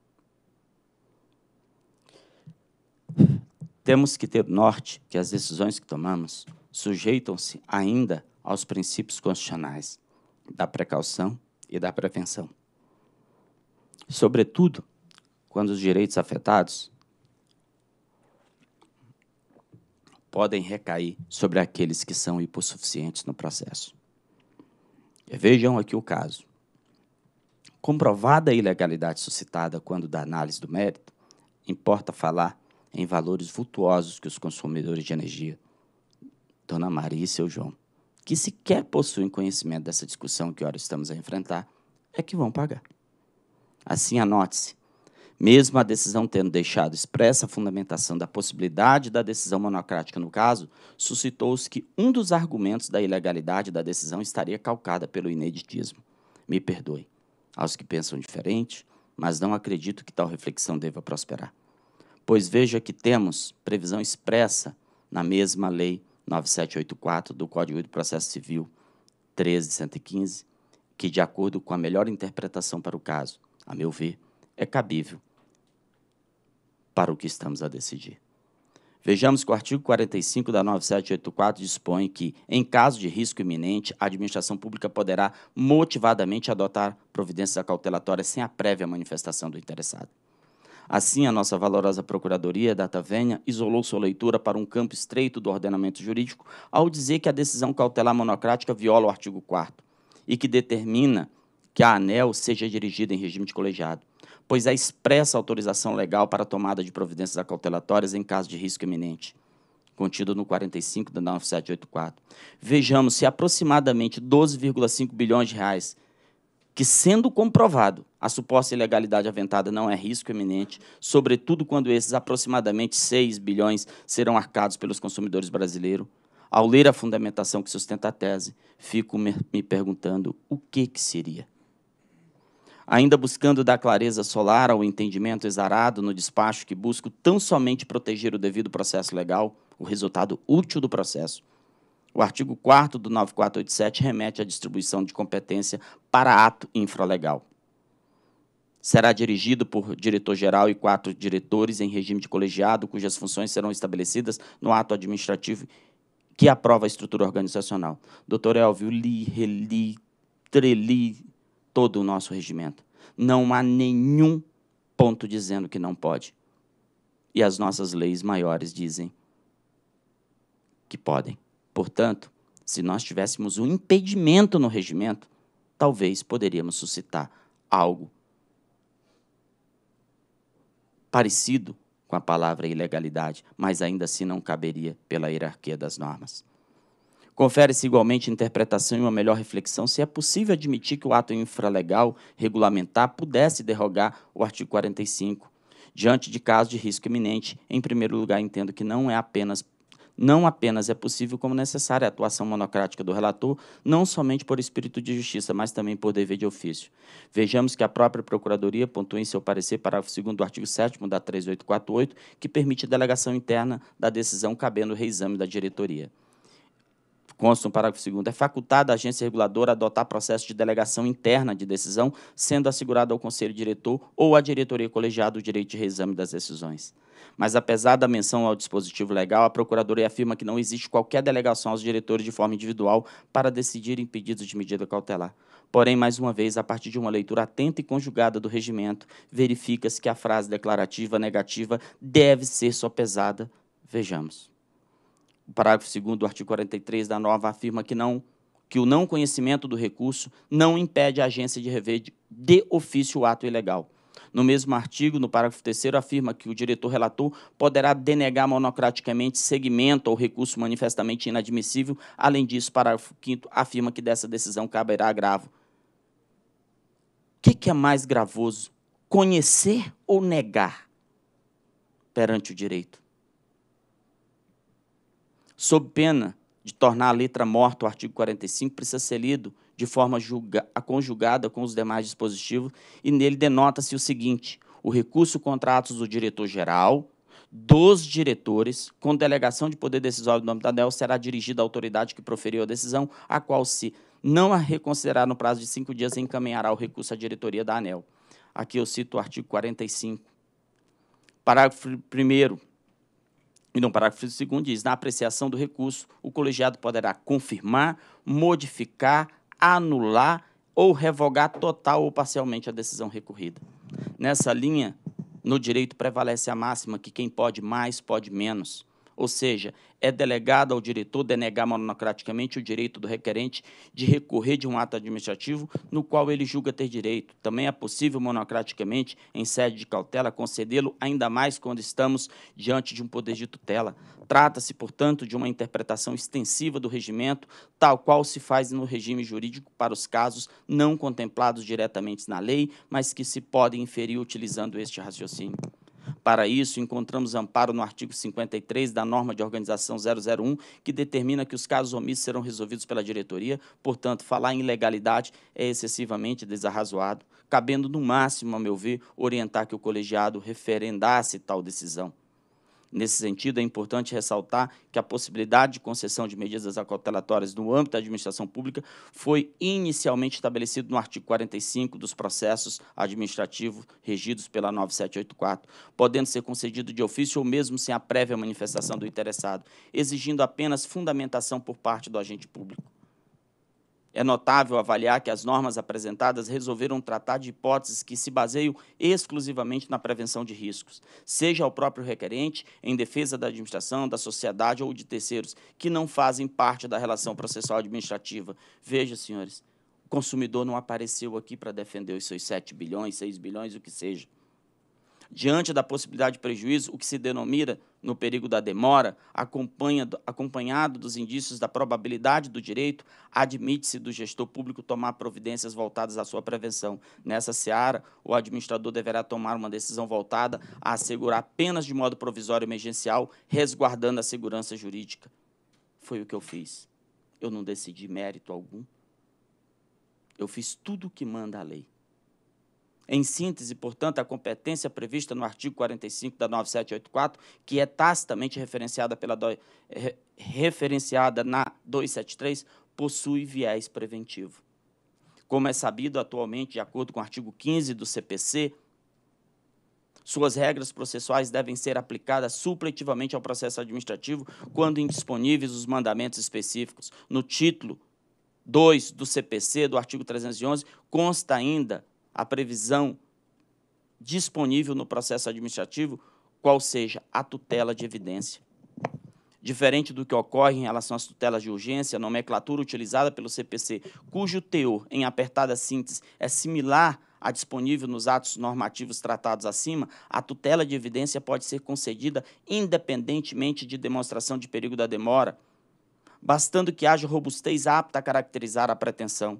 Temos que ter norte que as decisões que tomamos sujeitam-se ainda aos princípios constitucionais da precaução e da prevenção sobretudo quando os direitos afetados podem recair sobre aqueles que são hipossuficientes no processo. Vejam aqui o caso. Comprovada a ilegalidade suscitada quando da análise do mérito, importa falar em valores vultuosos que os consumidores de energia, Dona Maria e seu João, que sequer possuem conhecimento dessa discussão que ora estamos a enfrentar, é que vão pagar. Assim, anote-se. Mesmo a decisão tendo deixado expressa a fundamentação da possibilidade da decisão monocrática no caso, suscitou-se que um dos argumentos da ilegalidade da decisão estaria calcada pelo ineditismo. Me perdoe aos que pensam diferente, mas não acredito que tal reflexão deva prosperar. Pois veja que temos previsão expressa na mesma Lei 9784 do Código de Processo Civil 13115, que, de acordo com a melhor interpretação para o caso, a meu ver, é cabível para o que estamos a decidir. Vejamos que o artigo 45 da 9784 dispõe que, em caso de risco iminente, a administração pública poderá motivadamente adotar providências cautelatórias sem a prévia manifestação do interessado. Assim, a nossa valorosa Procuradoria, Data Venha, isolou sua leitura para um campo estreito do ordenamento jurídico ao dizer que a decisão cautelar monocrática viola o artigo 4 e que determina que a ANEL seja dirigida em regime de colegiado, pois é expressa autorização legal para a tomada de providências acautelatórias em caso de risco iminente, contido no 45 da 9784. Vejamos se aproximadamente 12,5 bilhões de reais, que sendo comprovado a suposta ilegalidade aventada não é risco iminente, sobretudo quando esses aproximadamente 6 bilhões serão arcados pelos consumidores brasileiros, ao ler a fundamentação que sustenta a tese, fico me perguntando o que, que seria ainda buscando dar clareza solar ao entendimento exarado no despacho que busco tão somente proteger o devido processo legal, o resultado útil do processo. O artigo 4 do 9487 remete à distribuição de competência para ato infralegal. Será dirigido por diretor-geral e quatro diretores em regime de colegiado, cujas funções serão estabelecidas no ato administrativo que aprova a estrutura organizacional. Doutor Elvio, li, reli, treli, todo o nosso regimento. Não há nenhum ponto dizendo que não pode. E as nossas leis maiores dizem que podem. Portanto, se nós tivéssemos um impedimento no regimento, talvez poderíamos suscitar algo parecido com a palavra ilegalidade, mas ainda assim não caberia pela hierarquia das normas. Confere-se igualmente interpretação e uma melhor reflexão se é possível admitir que o ato infralegal regulamentar pudesse derrogar o artigo 45. Diante de casos de risco iminente, em primeiro lugar, entendo que não é apenas não apenas é possível como necessária a atuação monocrática do relator, não somente por espírito de justiça, mas também por dever de ofício. Vejamos que a própria Procuradoria pontua em seu parecer, parágrafo 2 do artigo 7 da 3848, que permite a delegação interna da decisão cabendo o reexame da diretoria consta no parágrafo 2 é facultada à agência reguladora adotar processo de delegação interna de decisão, sendo assegurado ao conselho diretor ou à diretoria colegiada o direito de reexame das decisões. Mas, apesar da menção ao dispositivo legal, a Procuradoria afirma que não existe qualquer delegação aos diretores de forma individual para decidirem pedidos de medida cautelar. Porém, mais uma vez, a partir de uma leitura atenta e conjugada do regimento, verifica-se que a frase declarativa negativa deve ser sopesada. Vejamos. O parágrafo 2 do artigo 43 da nova afirma que não que o não conhecimento do recurso não impede a agência de rever de ofício o ato ilegal. No mesmo artigo, no parágrafo 3 afirma que o diretor relator poderá denegar monocraticamente segmento ao recurso manifestamente inadmissível. Além disso, parágrafo 5 afirma que dessa decisão caberá agravo. O que, que é mais gravoso? Conhecer ou negar perante o direito? sob pena de tornar a letra morta o artigo 45, precisa ser lido de forma conjugada com os demais dispositivos e nele denota-se o seguinte: o recurso contra atos do diretor-geral, dos diretores, com delegação de poder decisório do nome da ANEL, será dirigida à autoridade que proferiu a decisão, a qual, se não a reconsiderar no prazo de cinco dias, encaminhará o recurso à diretoria da ANEL. Aqui eu cito o artigo 45. Parágrafo 1 e no parágrafo 2 diz: na apreciação do recurso, o colegiado poderá confirmar, modificar, anular ou revogar total ou parcialmente a decisão recorrida. Nessa linha, no direito prevalece a máxima que quem pode mais pode menos ou seja, é delegado ao diretor denegar monocraticamente o direito do requerente de recorrer de um ato administrativo no qual ele julga ter direito. Também é possível monocraticamente, em sede de cautela, concedê-lo, ainda mais quando estamos diante de um poder de tutela. Trata-se, portanto, de uma interpretação extensiva do regimento, tal qual se faz no regime jurídico para os casos não contemplados diretamente na lei, mas que se podem inferir utilizando este raciocínio. Para isso, encontramos amparo no artigo 53 da norma de organização 001, que determina que os casos omissos serão resolvidos pela diretoria, portanto, falar em ilegalidade é excessivamente desarrazoado, cabendo no máximo, a meu ver, orientar que o colegiado referendasse tal decisão. Nesse sentido, é importante ressaltar que a possibilidade de concessão de medidas acautelatórias no âmbito da administração pública foi inicialmente estabelecido no artigo 45 dos processos administrativos regidos pela 9784, podendo ser concedido de ofício ou mesmo sem a prévia manifestação do interessado, exigindo apenas fundamentação por parte do agente público. É notável avaliar que as normas apresentadas resolveram tratar de hipóteses que se baseiam exclusivamente na prevenção de riscos, seja ao próprio requerente, em defesa da administração, da sociedade ou de terceiros que não fazem parte da relação processual administrativa. Veja, senhores, o consumidor não apareceu aqui para defender os seus 7 bilhões, 6 bilhões, o que seja. Diante da possibilidade de prejuízo, o que se denomina no perigo da demora, acompanha, acompanhado dos indícios da probabilidade do direito, admite-se do gestor público tomar providências voltadas à sua prevenção. Nessa seara, o administrador deverá tomar uma decisão voltada a assegurar apenas de modo provisório emergencial, resguardando a segurança jurídica. Foi o que eu fiz. Eu não decidi mérito algum. Eu fiz tudo o que manda a lei. Em síntese, portanto, a competência prevista no artigo 45 da 9784, que é tacitamente referenciada, pela do... referenciada na 273, possui viés preventivo. Como é sabido atualmente, de acordo com o artigo 15 do CPC, suas regras processuais devem ser aplicadas supletivamente ao processo administrativo quando indisponíveis os mandamentos específicos. No título 2 do CPC, do artigo 311, consta ainda a previsão disponível no processo administrativo, qual seja a tutela de evidência. Diferente do que ocorre em relação às tutelas de urgência, a nomenclatura utilizada pelo CPC, cujo teor, em apertada síntese, é similar à disponível nos atos normativos tratados acima, a tutela de evidência pode ser concedida independentemente de demonstração de perigo da demora, bastando que haja robustez apta a caracterizar a pretensão.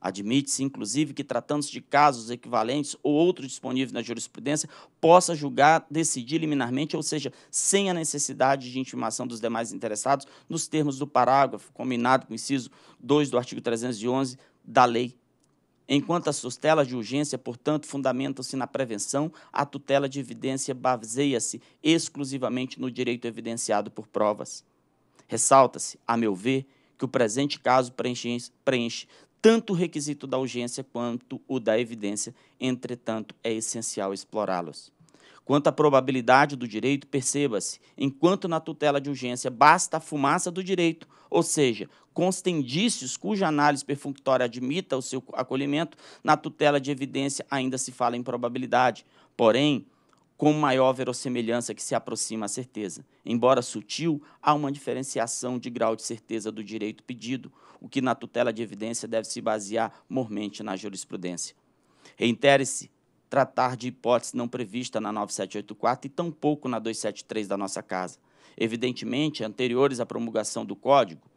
Admite-se, inclusive, que tratando-se de casos equivalentes ou outros disponíveis na jurisprudência, possa julgar, decidir liminarmente, ou seja, sem a necessidade de intimação dos demais interessados, nos termos do parágrafo combinado com o inciso 2 do artigo 311 da lei. Enquanto as tutelas de urgência, portanto, fundamentam-se na prevenção, a tutela de evidência baseia-se exclusivamente no direito evidenciado por provas. Ressalta-se, a meu ver, que o presente caso preenche, preenche tanto o requisito da urgência quanto o da evidência, entretanto, é essencial explorá-los. Quanto à probabilidade do direito, perceba-se, enquanto na tutela de urgência basta a fumaça do direito, ou seja, consta indícios cuja análise perfunctória admita o seu acolhimento, na tutela de evidência ainda se fala em probabilidade. Porém, com maior verossemelhança que se aproxima à certeza. Embora sutil, há uma diferenciação de grau de certeza do direito pedido, o que na tutela de evidência deve se basear mormente na jurisprudência. reintere se tratar de hipótese não prevista na 9784 e tampouco na 273 da nossa casa. Evidentemente, anteriores à promulgação do Código,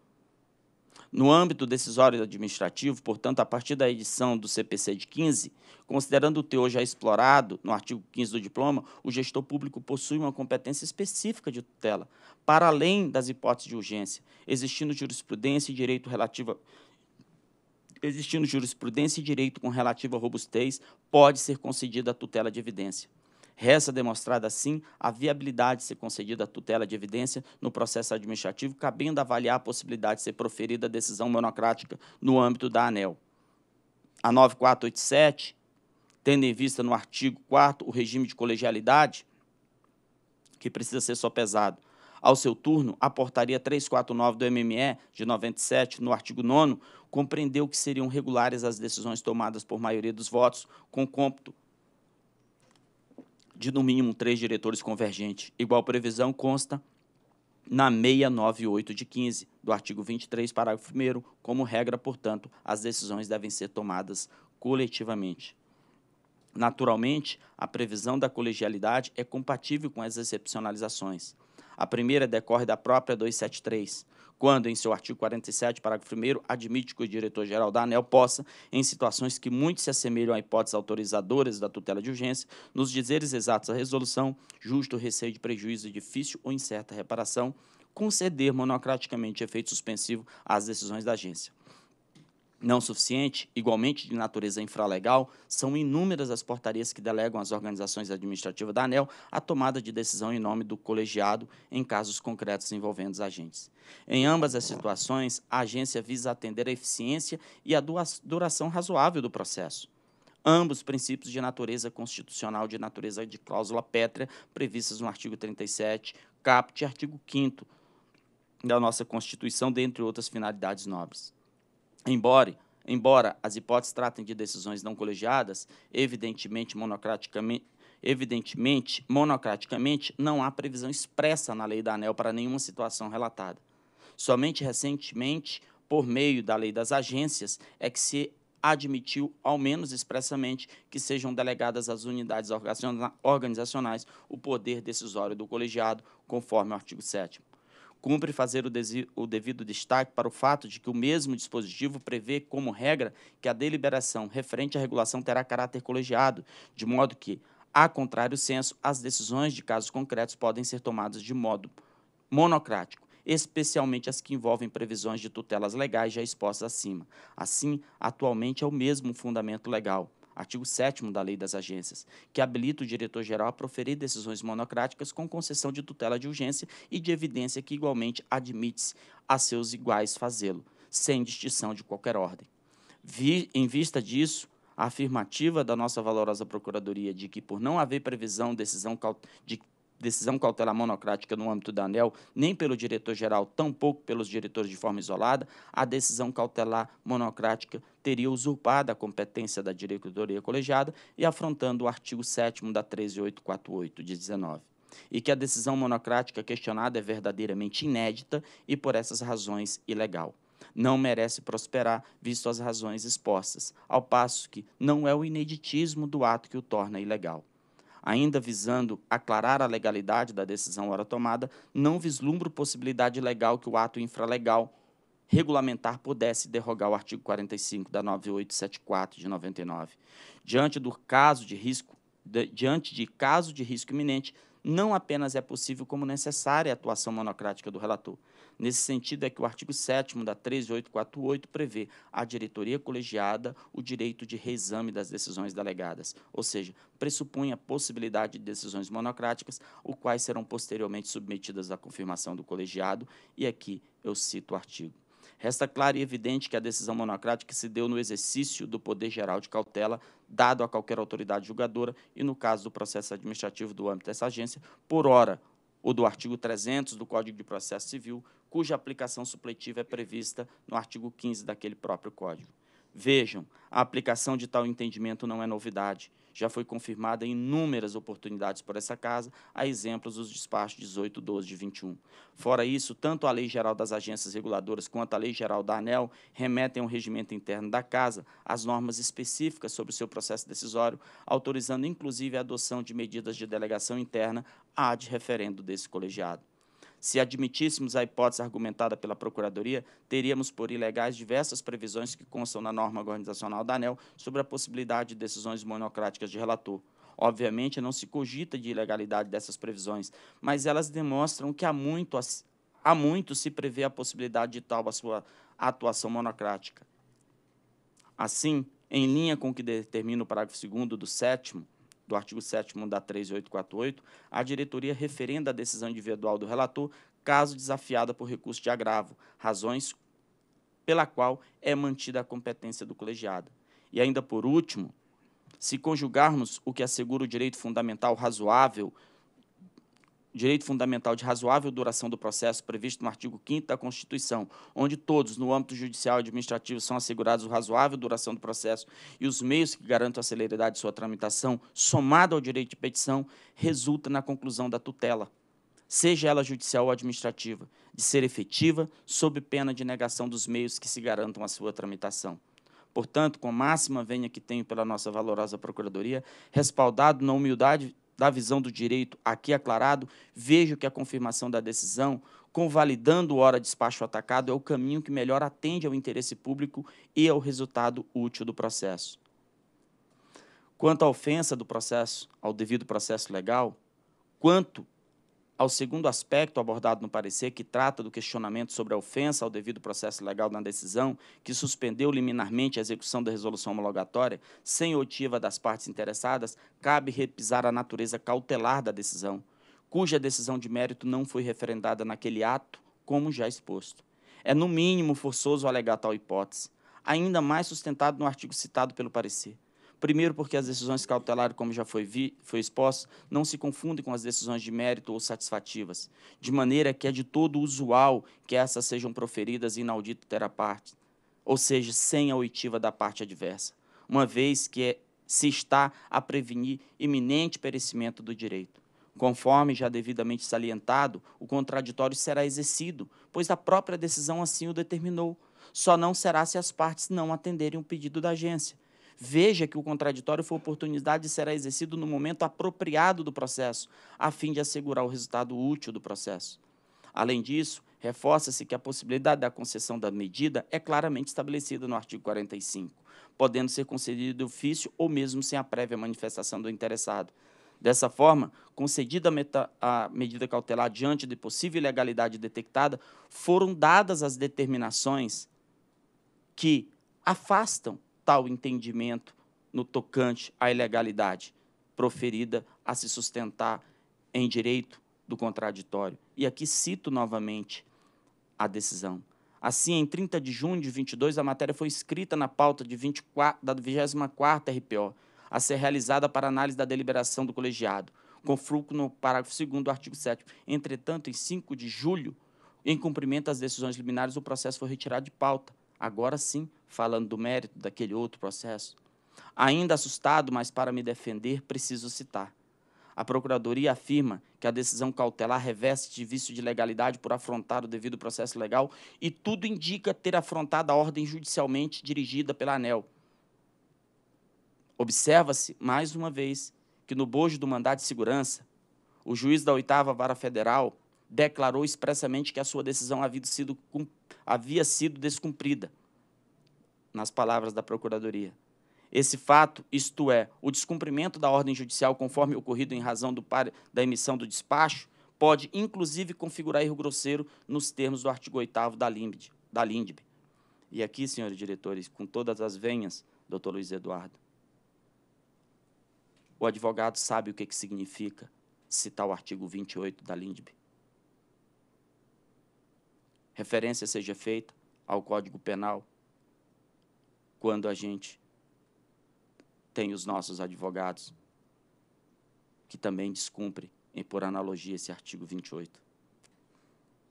no âmbito decisório administrativo, portanto, a partir da edição do CPC de 15, considerando o teor já explorado no artigo 15 do diploma, o gestor público possui uma competência específica de tutela, para além das hipóteses de urgência, existindo jurisprudência e direito relativa existindo jurisprudência e direito com relativa robustez, pode ser concedida a tutela de evidência. Resta demonstrada, assim, a viabilidade de ser concedida a tutela de evidência no processo administrativo, cabendo avaliar a possibilidade de ser proferida a decisão monocrática no âmbito da ANEL. A 9487, tendo em vista no artigo 4 o regime de colegialidade, que precisa ser sopesado, ao seu turno, a portaria 349 do MME, de 97, no artigo 9, compreendeu que seriam regulares as decisões tomadas por maioria dos votos, com cômpito de no mínimo três diretores convergentes. Igual previsão consta na 698 de 15 do artigo 23, parágrafo 1 como regra, portanto, as decisões devem ser tomadas coletivamente. Naturalmente, a previsão da colegialidade é compatível com as excepcionalizações. A primeira decorre da própria 273, quando, em seu artigo 47, parágrafo 1, admite que o diretor-geral da ANEL possa, em situações que muito se assemelham a hipóteses autorizadoras da tutela de urgência, nos dizeres exatos da resolução, justo receio de prejuízo difícil ou incerta reparação, conceder monocraticamente efeito suspensivo às decisões da agência não suficiente, igualmente de natureza infralegal, são inúmeras as portarias que delegam às organizações administrativas da ANEL a tomada de decisão em nome do colegiado em casos concretos envolvendo os agentes. Em ambas as situações, a agência visa atender a eficiência e a duração razoável do processo. Ambos princípios de natureza constitucional, de natureza de cláusula pétrea, previstas no artigo 37, caput e artigo 5 da nossa Constituição, dentre outras finalidades nobres. Embora, embora as hipóteses tratem de decisões não colegiadas, evidentemente monocraticamente, evidentemente, monocraticamente, não há previsão expressa na Lei da ANEL para nenhuma situação relatada. Somente recentemente, por meio da Lei das Agências, é que se admitiu, ao menos expressamente, que sejam delegadas às unidades organizacionais o poder decisório do colegiado, conforme o artigo 7 Cumpre fazer o, o, devido destaque para o fato de que o mesmo dispositivo prevê como regra que a deliberação referente à regulação terá caráter colegiado, de modo que, a contrário senso, as decisões de casos concretos podem ser tomadas de modo monocrático, especialmente as que envolvem previsões de tutelas legais já expostas acima. Assim, atualmente é o mesmo fundamento legal artigo 7 da Lei das Agências, que habilita o diretor-geral a proferir decisões monocráticas com concessão de tutela de urgência e de evidência que igualmente admite-se a seus iguais fazê-lo, sem distinção de qualquer ordem. Vi, em vista disso, a afirmativa da nossa valorosa Procuradoria de que, por não haver previsão decisão de decisão cautelar monocrática no âmbito da ANEL, nem pelo diretor-geral, tampouco pelos diretores de forma isolada, a decisão cautelar monocrática teria usurpado a competência da diretoria colegiada e afrontando o artigo 7 da 13848 de 19 e que a decisão monocrática questionada é verdadeiramente inédita e, por essas razões, ilegal. Não merece prosperar, visto as razões expostas, ao passo que não é o ineditismo do ato que o torna ilegal. Ainda visando aclarar a legalidade da decisão ora tomada, não vislumbro possibilidade legal que o ato infralegal regulamentar pudesse derrogar o artigo 45 da 9874 de 99. Diante do caso de risco, de, diante de caso de risco iminente, não apenas é possível como necessária a atuação monocrática do relator. Nesse sentido é que o artigo 7 da 13848 prevê à diretoria colegiada o direito de reexame das decisões delegadas, ou seja, pressupõe a possibilidade de decisões monocráticas, o quais serão posteriormente submetidas à confirmação do colegiado, e aqui eu cito o artigo Resta claro e evidente que a decisão monocrática se deu no exercício do poder geral de cautela dado a qualquer autoridade julgadora e, no caso do processo administrativo do âmbito dessa agência, por hora, ou do artigo 300 do Código de Processo Civil, cuja aplicação supletiva é prevista no artigo 15 daquele próprio Código. Vejam, a aplicação de tal entendimento não é novidade já foi confirmada em inúmeras oportunidades por essa casa, a exemplos dos despachos 18, 12 de 21. Fora isso, tanto a Lei Geral das Agências Reguladoras quanto a Lei Geral da ANEL remetem ao regimento interno da Casa as normas específicas sobre o seu processo decisório, autorizando inclusive a adoção de medidas de delegação interna ad referendo desse colegiado. Se admitíssemos a hipótese argumentada pela Procuradoria, teríamos por ilegais diversas previsões que constam na norma organizacional da ANEL sobre a possibilidade de decisões monocráticas de relator. Obviamente, não se cogita de ilegalidade dessas previsões, mas elas demonstram que há muito, há muito se prevê a possibilidade de tal a sua atuação monocrática. Assim, em linha com o que determina o parágrafo 2 do 7 do artigo 7 da 3848, a diretoria referenda a decisão individual do relator, caso desafiada por recurso de agravo, razões pela qual é mantida a competência do colegiado. E ainda por último, se conjugarmos o que assegura o direito fundamental razoável direito fundamental de razoável duração do processo previsto no artigo 5 da Constituição, onde todos, no âmbito judicial e administrativo, são assegurados a razoável duração do processo e os meios que garantam a celeridade de sua tramitação, somado ao direito de petição, resulta na conclusão da tutela, seja ela judicial ou administrativa, de ser efetiva sob pena de negação dos meios que se garantam a sua tramitação. Portanto, com a máxima venha que tenho pela nossa valorosa Procuradoria, respaldado na humildade da visão do direito aqui aclarado, vejo que a confirmação da decisão, convalidando o hora despacho atacado, é o caminho que melhor atende ao interesse público e ao resultado útil do processo. Quanto à ofensa do processo, ao devido processo legal, quanto ao segundo aspecto abordado no parecer, que trata do questionamento sobre a ofensa ao devido processo legal na decisão, que suspendeu liminarmente a execução da resolução homologatória, sem otiva das partes interessadas, cabe repisar a natureza cautelar da decisão, cuja decisão de mérito não foi referendada naquele ato, como já exposto. É, no mínimo, forçoso alegar tal hipótese, ainda mais sustentado no artigo citado pelo parecer. Primeiro, porque as decisões cautelares, como já foi, vi, foi exposto, não se confundem com as decisões de mérito ou satisfativas, de maneira que é de todo usual que essas sejam proferidas inaudito teraparte, ou seja, sem a oitiva da parte adversa, uma vez que é, se está a prevenir iminente perecimento do direito. Conforme já devidamente salientado, o contraditório será exercido, pois a própria decisão assim o determinou. Só não será se as partes não atenderem o pedido da agência, Veja que o contraditório foi oportunidade e será exercido no momento apropriado do processo, a fim de assegurar o resultado útil do processo. Além disso, reforça-se que a possibilidade da concessão da medida é claramente estabelecida no artigo 45, podendo ser concedida de ofício ou mesmo sem a prévia manifestação do interessado. Dessa forma, concedida a, meta, a medida cautelar diante de possível ilegalidade detectada, foram dadas as determinações que afastam tal entendimento no tocante à ilegalidade proferida a se sustentar em direito do contraditório. E aqui cito novamente a decisão. Assim, em 30 de junho de 22, a matéria foi escrita na pauta de 24, da 24ª RPO, a ser realizada para análise da deliberação do colegiado, com fruto no parágrafo 2 do artigo 7 Entretanto, em 5 de julho, em cumprimento às decisões liminares, o processo foi retirado de pauta agora sim, falando do mérito daquele outro processo. Ainda assustado, mas para me defender, preciso citar. A Procuradoria afirma que a decisão cautelar reveste de vício de legalidade por afrontar o devido processo legal e tudo indica ter afrontado a ordem judicialmente dirigida pela ANEL. Observa-se, mais uma vez, que no bojo do mandado de segurança, o juiz da oitava vara federal declarou expressamente que a sua decisão havia sido, havia sido descumprida, nas palavras da Procuradoria. Esse fato, isto é, o descumprimento da ordem judicial conforme ocorrido em razão do, da emissão do despacho, pode inclusive configurar erro grosseiro nos termos do artigo 8 da LINDB. Da LINDB. E aqui, senhores diretores, com todas as venhas, doutor Luiz Eduardo, o advogado sabe o que, que significa citar o artigo 28 da LINDB referência seja feita ao Código Penal quando a gente tem os nossos advogados que também descumprem, por analogia, esse artigo 28.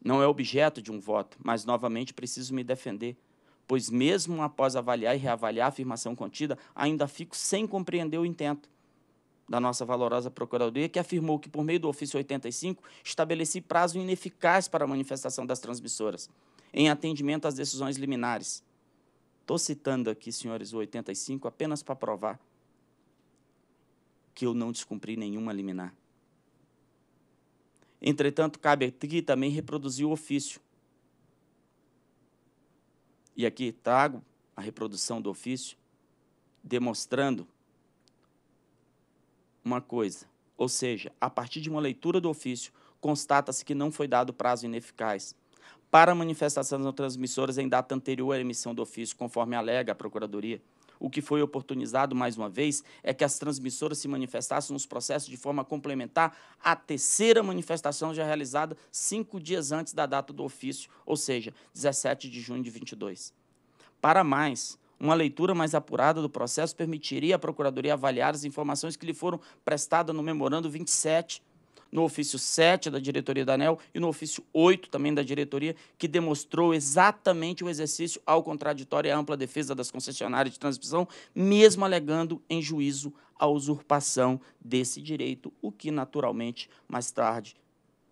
Não é objeto de um voto, mas novamente preciso me defender, pois mesmo após avaliar e reavaliar a afirmação contida, ainda fico sem compreender o intento da nossa valorosa Procuradoria, que afirmou que, por meio do ofício 85, estabeleci prazo ineficaz para a manifestação das transmissoras, em atendimento às decisões liminares. Estou citando aqui, senhores, o 85 apenas para provar que eu não descumpri nenhuma liminar. Entretanto, cabe aqui também reproduzir o ofício. E aqui trago a reprodução do ofício, demonstrando uma coisa, ou seja, a partir de uma leitura do ofício, constata-se que não foi dado prazo ineficaz para manifestação das transmissoras em data anterior à emissão do ofício, conforme alega a Procuradoria. O que foi oportunizado, mais uma vez, é que as transmissoras se manifestassem nos processos de forma complementar à terceira manifestação já realizada cinco dias antes da data do ofício, ou seja, 17 de junho de 22. Para mais, uma leitura mais apurada do processo permitiria à Procuradoria avaliar as informações que lhe foram prestadas no Memorando 27, no ofício 7 da diretoria da ANEL e no ofício 8 também da diretoria, que demonstrou exatamente o exercício ao contraditório e à ampla defesa das concessionárias de transmissão, mesmo alegando em juízo a usurpação desse direito, o que naturalmente mais tarde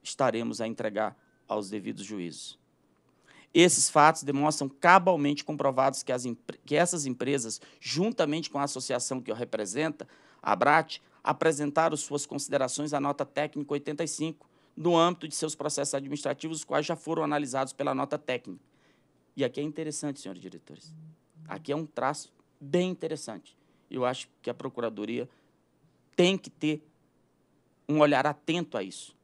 estaremos a entregar aos devidos juízos. Esses fatos demonstram cabalmente comprovados que, as, que essas empresas, juntamente com a associação que eu represento, a BRAT, apresentaram suas considerações à nota técnica 85, no âmbito de seus processos administrativos, os quais já foram analisados pela nota técnica. E aqui é interessante, senhores diretores. Aqui é um traço bem interessante. Eu acho que a Procuradoria tem que ter um olhar atento a isso.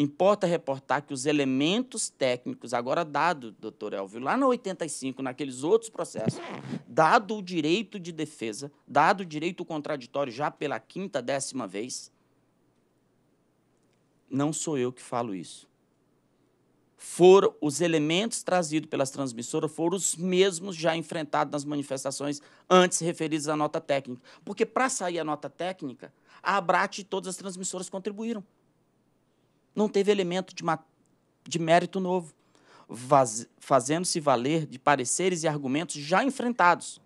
Importa reportar que os elementos técnicos, agora dado, doutor Elvio, lá no 85, naqueles outros processos, dado o direito de defesa, dado o direito contraditório já pela quinta, décima vez, não sou eu que falo isso. Foram os elementos trazidos pelas transmissoras foram os mesmos já enfrentados nas manifestações antes referidos à nota técnica. Porque para sair a nota técnica, a ABRAT e todas as transmissoras contribuíram não teve elemento de, de mérito novo, fazendo-se valer de pareceres e argumentos já enfrentados,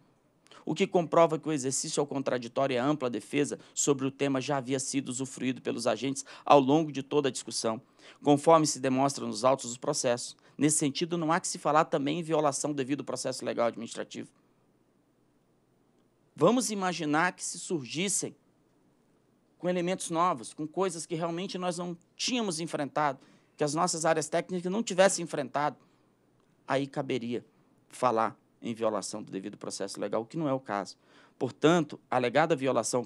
o que comprova que o exercício ao contraditório e ampla defesa sobre o tema já havia sido usufruído pelos agentes ao longo de toda a discussão, conforme se demonstra nos autos dos processos. Nesse sentido, não há que se falar também em violação devido ao processo legal administrativo. Vamos imaginar que se surgissem com elementos novos, com coisas que realmente nós não tínhamos enfrentado, que as nossas áreas técnicas não tivessem enfrentado, aí caberia falar em violação do devido processo legal, que não é o caso. Portanto, alegada violação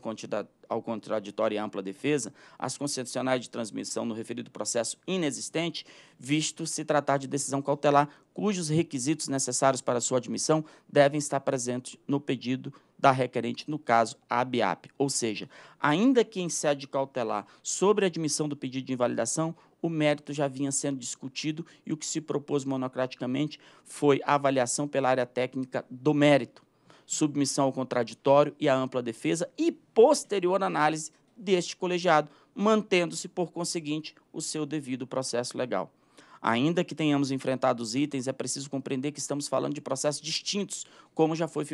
ao contraditório e ampla defesa, as concessionárias de transmissão no referido processo inexistente, visto se tratar de decisão cautelar, cujos requisitos necessários para sua admissão devem estar presentes no pedido da requerente, no caso, a ABAP. Ou seja, ainda que em sede cautelar sobre a admissão do pedido de invalidação, o mérito já vinha sendo discutido e o que se propôs monocraticamente foi a avaliação pela área técnica do mérito, submissão ao contraditório e à ampla defesa e posterior análise deste colegiado, mantendo-se, por conseguinte, o seu devido processo legal. Ainda que tenhamos enfrentado os itens, é preciso compreender que estamos falando de processos distintos, como já foi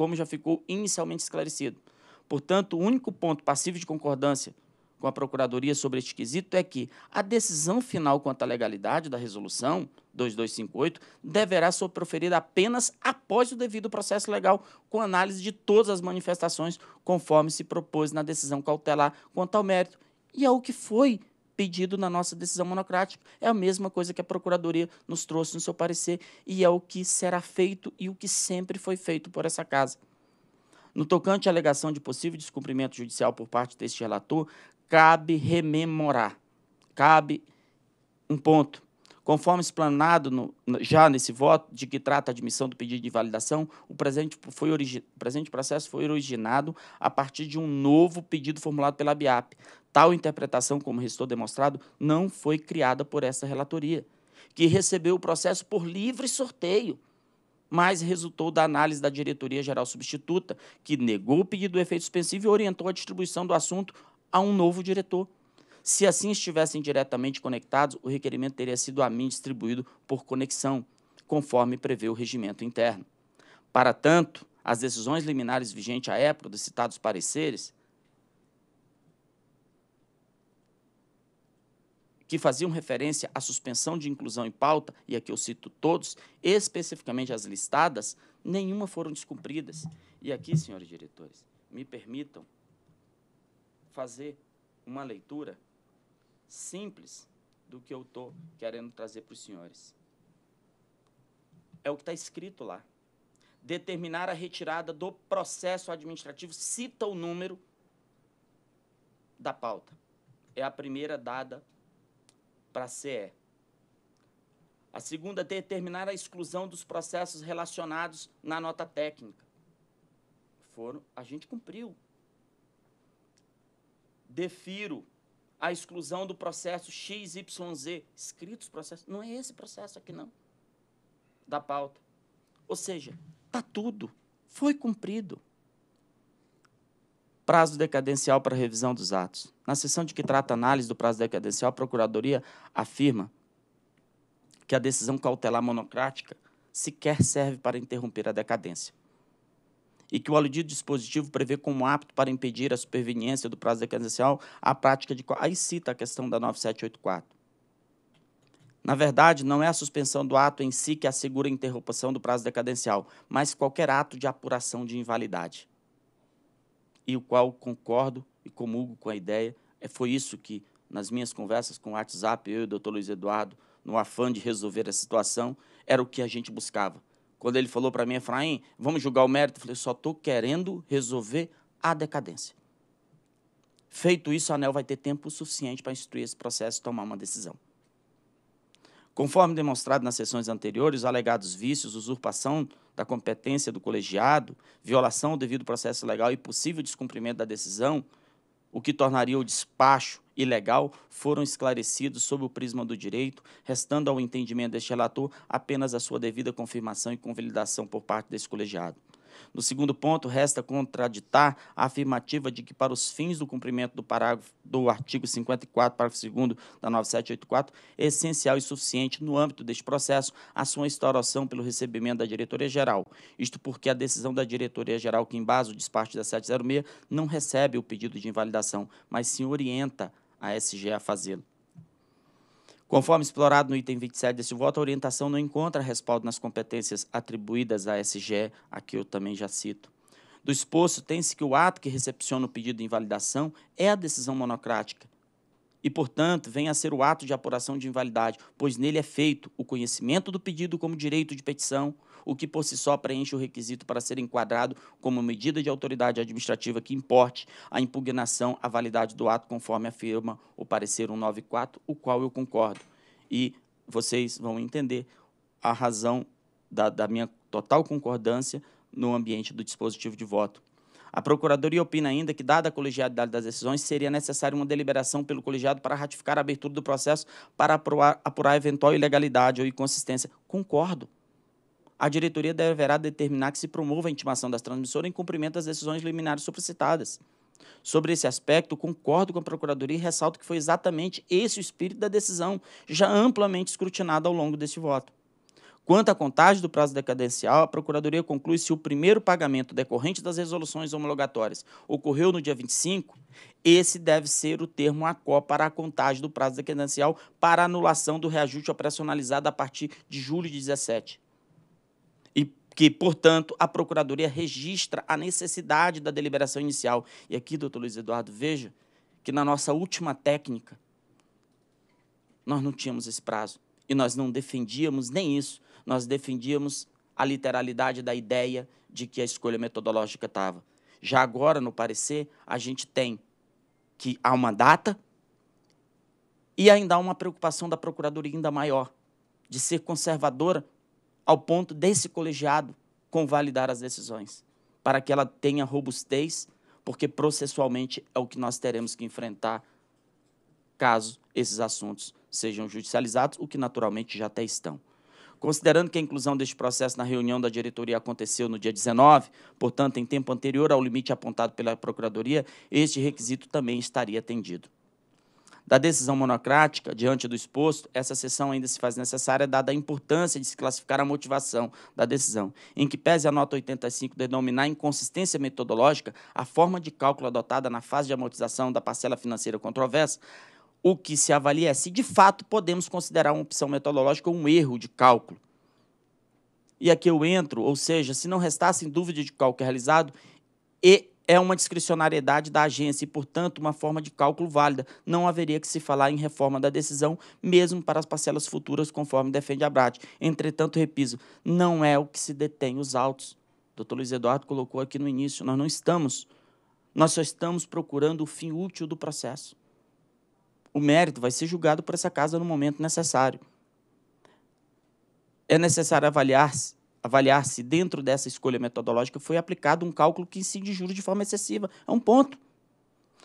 como já ficou inicialmente esclarecido. Portanto, o único ponto passivo de concordância com a Procuradoria sobre este quesito é que a decisão final quanto à legalidade da resolução 2258 deverá ser proferida apenas após o devido processo legal, com análise de todas as manifestações, conforme se propôs na decisão cautelar quanto ao mérito. E é o que foi pedido na nossa decisão monocrática. É a mesma coisa que a Procuradoria nos trouxe no seu parecer e é o que será feito e o que sempre foi feito por essa casa. No tocante à alegação de possível descumprimento judicial por parte deste relator, cabe rememorar, cabe um ponto Conforme explanado no, já nesse voto, de que trata a admissão do pedido de validação, o presente, foi origi, presente processo foi originado a partir de um novo pedido formulado pela BIAP. Tal interpretação, como restou demonstrado, não foi criada por essa relatoria, que recebeu o processo por livre sorteio mas resultou da análise da diretoria geral substituta, que negou o pedido do efeito suspensivo e orientou a distribuição do assunto a um novo diretor. Se assim estivessem diretamente conectados, o requerimento teria sido a mim distribuído por conexão, conforme prevê o regimento interno. Para tanto, as decisões liminares vigentes à época dos citados pareceres, que faziam referência à suspensão de inclusão em pauta, e aqui eu cito todos, especificamente as listadas, nenhuma foram descumpridas. E aqui, senhores diretores, me permitam fazer uma leitura simples do que eu estou querendo trazer para os senhores. É o que está escrito lá. Determinar a retirada do processo administrativo, cita o número da pauta. É a primeira dada para a CE. A segunda, determinar a exclusão dos processos relacionados na nota técnica. Foram, a gente cumpriu. Defiro a exclusão do processo XYZ, escritos processos, não é esse processo aqui não, da pauta. Ou seja, tá tudo, foi cumprido. Prazo decadencial para revisão dos atos. Na sessão de que trata a análise do prazo decadencial, a Procuradoria afirma que a decisão cautelar monocrática sequer serve para interromper a decadência e que o aludido dispositivo prevê como apto para impedir a superveniência do prazo decadencial a prática de... Aí cita a questão da 9784. Na verdade, não é a suspensão do ato em si que assegura a interrupção do prazo decadencial, mas qualquer ato de apuração de invalidade. E o qual concordo e comungo com a ideia. É, foi isso que, nas minhas conversas com o WhatsApp, eu e o doutor Luiz Eduardo, no afã de resolver a situação, era o que a gente buscava quando ele falou para mim, Efraim, vamos julgar o mérito, eu falei, só estou querendo resolver a decadência. Feito isso, a ANEL vai ter tempo suficiente para instruir esse processo e tomar uma decisão. Conforme demonstrado nas sessões anteriores, alegados vícios, usurpação da competência do colegiado, violação ao devido processo legal e possível descumprimento da decisão o que tornaria o despacho ilegal, foram esclarecidos sob o prisma do direito, restando ao entendimento deste relator apenas a sua devida confirmação e convalidação por parte desse colegiado. No segundo ponto, resta contraditar a afirmativa de que, para os fins do cumprimento do parágrafo do artigo 54, parágrafo 2 da 9784, é essencial e suficiente, no âmbito deste processo, a sua instauração pelo recebimento da diretoria-geral. Isto porque a decisão da diretoria-geral que embasa o despacho 706, não recebe o pedido de invalidação, mas sim orienta a SG a fazê-lo. Conforme explorado no item 27 desse voto, a orientação não encontra respaldo nas competências atribuídas à SGE, a que eu também já cito. Do exposto, tem-se que o ato que recepciona o pedido de invalidação é a decisão monocrática e, portanto, vem a ser o ato de apuração de invalidade, pois nele é feito o conhecimento do pedido como direito de petição, o que por si só preenche o requisito para ser enquadrado como medida de autoridade administrativa que importe a impugnação à validade do ato, conforme afirma o parecer 194, o qual eu concordo. E vocês vão entender a razão da, da minha total concordância no ambiente do dispositivo de voto. A Procuradoria opina ainda que, dada a colegialidade das decisões, seria necessária uma deliberação pelo colegiado para ratificar a abertura do processo para apurar, apurar eventual ilegalidade ou inconsistência. Concordo a diretoria deverá determinar que se promova a intimação das transmissoras em cumprimento das decisões liminares solicitadas. Sobre esse aspecto, concordo com a Procuradoria e ressalto que foi exatamente esse o espírito da decisão, já amplamente escrutinada ao longo deste voto. Quanto à contagem do prazo decadencial, a Procuradoria conclui se o primeiro pagamento decorrente das resoluções homologatórias ocorreu no dia 25, esse deve ser o termo ACO para a contagem do prazo decadencial para anulação do reajuste operacionalizado a partir de julho de 17 que, portanto, a Procuradoria registra a necessidade da deliberação inicial. E aqui, doutor Luiz Eduardo, veja que na nossa última técnica, nós não tínhamos esse prazo. E nós não defendíamos nem isso. Nós defendíamos a literalidade da ideia de que a escolha metodológica estava. Já agora, no parecer, a gente tem que há uma data e ainda há uma preocupação da Procuradoria ainda maior de ser conservadora ao ponto desse colegiado convalidar as decisões, para que ela tenha robustez, porque processualmente é o que nós teremos que enfrentar caso esses assuntos sejam judicializados, o que naturalmente já até estão. Considerando que a inclusão deste processo na reunião da diretoria aconteceu no dia 19, portanto, em tempo anterior ao limite apontado pela Procuradoria, este requisito também estaria atendido da decisão monocrática, diante do exposto, essa sessão ainda se faz necessária, dada a importância de se classificar a motivação da decisão, em que pese a nota 85 denominar inconsistência metodológica a forma de cálculo adotada na fase de amortização da parcela financeira controversa, o que se avalia é se de fato podemos considerar uma opção metodológica um erro de cálculo. E aqui eu entro, ou seja, se não restasse dúvida de cálculo é realizado, e é uma discricionariedade da agência e, portanto, uma forma de cálculo válida. Não haveria que se falar em reforma da decisão, mesmo para as parcelas futuras, conforme defende a Brat. Entretanto, repito, não é o que se detém os autos. O doutor Luiz Eduardo colocou aqui no início, nós não estamos, nós só estamos procurando o fim útil do processo. O mérito vai ser julgado por essa casa no momento necessário. É necessário avaliar-se avaliar se dentro dessa escolha metodológica foi aplicado um cálculo que incide juros de forma excessiva. É um ponto.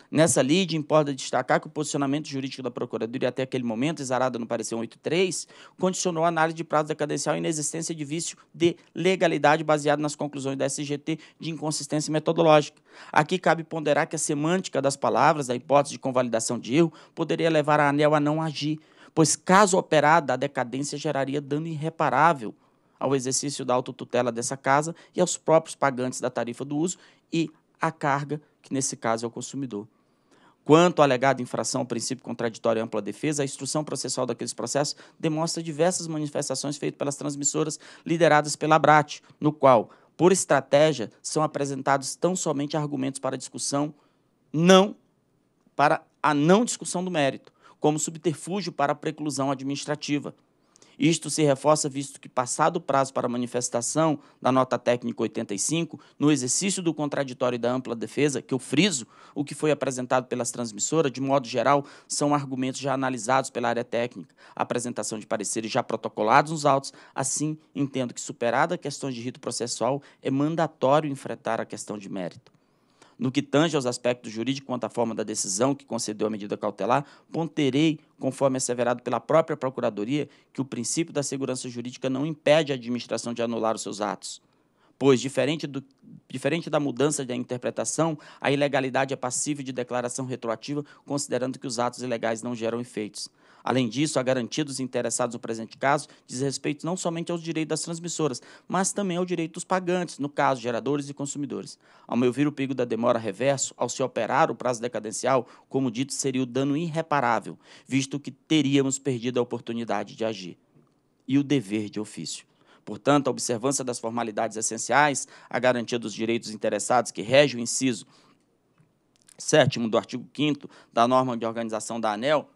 Nessa lide, importa destacar que o posicionamento jurídico da Procuradoria até aquele momento, exarada no parecer 183, condicionou a análise de prazo decadencial e inexistência de vício de legalidade baseado nas conclusões da SGT de inconsistência metodológica. Aqui cabe ponderar que a semântica das palavras, da hipótese de convalidação de erro, poderia levar a ANEL a não agir, pois caso operada, a decadência geraria dano irreparável ao exercício da autotutela dessa casa e aos próprios pagantes da tarifa do uso e à carga, que nesse caso é o consumidor. Quanto à alegada infração ao princípio contraditório e ampla defesa, a instrução processual daqueles processos demonstra diversas manifestações feitas pelas transmissoras lideradas pela BRAT, no qual, por estratégia, são apresentados tão somente argumentos para discussão, não para a não discussão do mérito, como subterfúgio para a preclusão administrativa. Isto se reforça visto que, passado o prazo para manifestação da nota técnica 85, no exercício do contraditório e da ampla defesa, que eu friso, o que foi apresentado pelas transmissoras, de modo geral, são argumentos já analisados pela área técnica, a apresentação de pareceres já protocolados nos autos. Assim, entendo que, superada a questão de rito processual, é mandatório enfrentar a questão de mérito. No que tange aos aspectos jurídicos quanto à forma da decisão que concedeu a medida cautelar, ponderei, conforme asseverado pela própria Procuradoria, que o princípio da segurança jurídica não impede a administração de anular os seus atos pois, diferente, do, diferente da mudança da interpretação, a ilegalidade é passível de declaração retroativa, considerando que os atos ilegais não geram efeitos. Além disso, a garantia dos interessados no presente caso diz respeito não somente aos direitos das transmissoras, mas também ao direito dos pagantes, no caso, geradores e consumidores. Ao meu ver, o perigo da demora reverso, ao se operar o prazo decadencial, como dito, seria o dano irreparável, visto que teríamos perdido a oportunidade de agir e o dever de ofício. Portanto, a observância das formalidades essenciais, a garantia dos direitos interessados que rege o inciso 7 do artigo 5 da norma de organização da ANEL,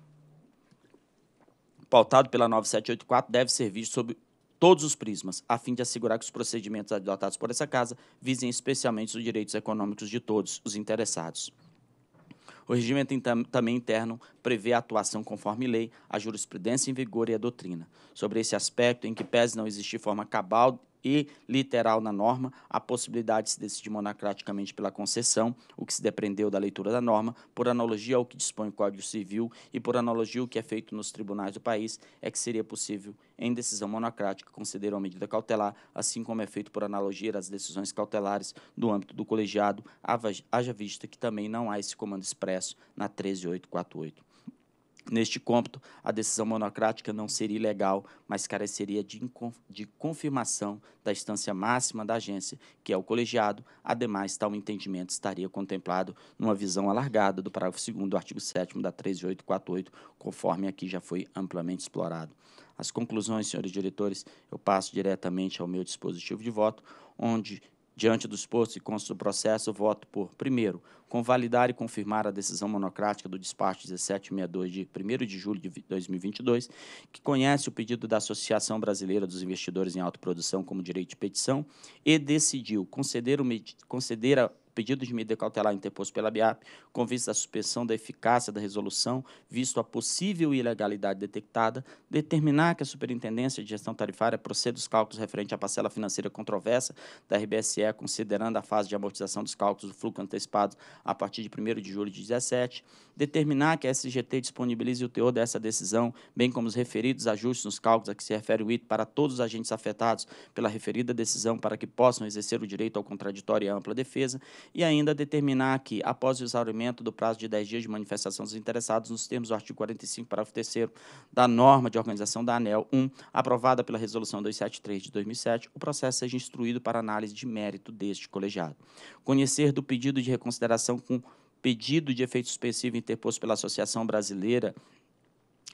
pautado pela 9784 deve ser visto sob todos os prismas, a fim de assegurar que os procedimentos adotados por essa Casa visem especialmente os direitos econômicos de todos os interessados. O regimento também interno prevê a atuação conforme lei, a jurisprudência em vigor e a doutrina. Sobre esse aspecto, em que pese não existir forma cabal e literal na norma, a possibilidade de se decidir monocraticamente pela concessão, o que se dependeu da leitura da norma, por analogia ao que dispõe o Código Civil e por analogia ao que é feito nos tribunais do país, é que seria possível, em decisão monocrática, conceder uma medida cautelar, assim como é feito por analogia às decisões cautelares do âmbito do colegiado, haja vista que também não há esse comando expresso na 13848. Neste cômpito, a decisão monocrática não seria ilegal, mas careceria de, de confirmação da instância máxima da agência, que é o colegiado. Ademais, tal entendimento estaria contemplado numa visão alargada do parágrafo 2 do artigo 7 da 13848, conforme aqui já foi amplamente explorado. As conclusões, senhores diretores, eu passo diretamente ao meu dispositivo de voto, onde Diante dos postos e consta do processo, voto por, primeiro, convalidar e confirmar a decisão monocrática do despacho 1762 de 1 de julho de 2022, que conhece o pedido da Associação Brasileira dos Investidores em Autoprodução como direito de petição e decidiu conceder, o, conceder a pedido de medida cautelar interposto pela BIAP, com vista à suspensão da eficácia da resolução, visto a possível ilegalidade detectada, determinar que a Superintendência de Gestão Tarifária proceda os cálculos referente à parcela financeira controversa da RBSE, considerando a fase de amortização dos cálculos do fluxo antecipado a partir de 1 de julho de 2017, determinar que a SGT disponibilize o teor dessa decisão, bem como os referidos ajustes nos cálculos a que se refere o IT para todos os agentes afetados pela referida decisão para que possam exercer o direito ao contraditório e à ampla defesa, e ainda determinar que, após o exaurimento do prazo de 10 dias de manifestação dos interessados, nos termos do artigo 45, parágrafo 3 da norma de organização da ANEL 1, aprovada pela Resolução 273 de 2007, o processo seja instruído para análise de mérito deste colegiado. Conhecer do pedido de reconsideração com pedido de efeito suspensivo interposto pela Associação Brasileira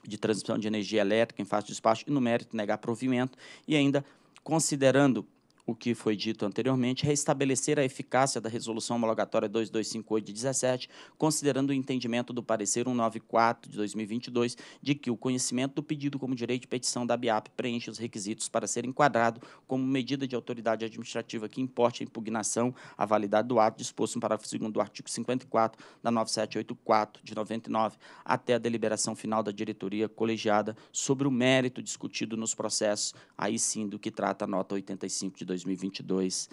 de Transmissão de Energia Elétrica em face de despacho e no mérito negar provimento e ainda considerando o que foi dito anteriormente, restabelecer a eficácia da Resolução Homologatória 2258 de 17, considerando o entendimento do parecer 194 de 2022, de que o conhecimento do pedido como direito de petição da BIAP preenche os requisitos para ser enquadrado como medida de autoridade administrativa que importe a impugnação à validade do ato disposto no parágrafo 2 do artigo 54 da 9784 de 99, até a deliberação final da diretoria colegiada sobre o mérito discutido nos processos, aí sim do que trata a nota 85 de 2022. 2022.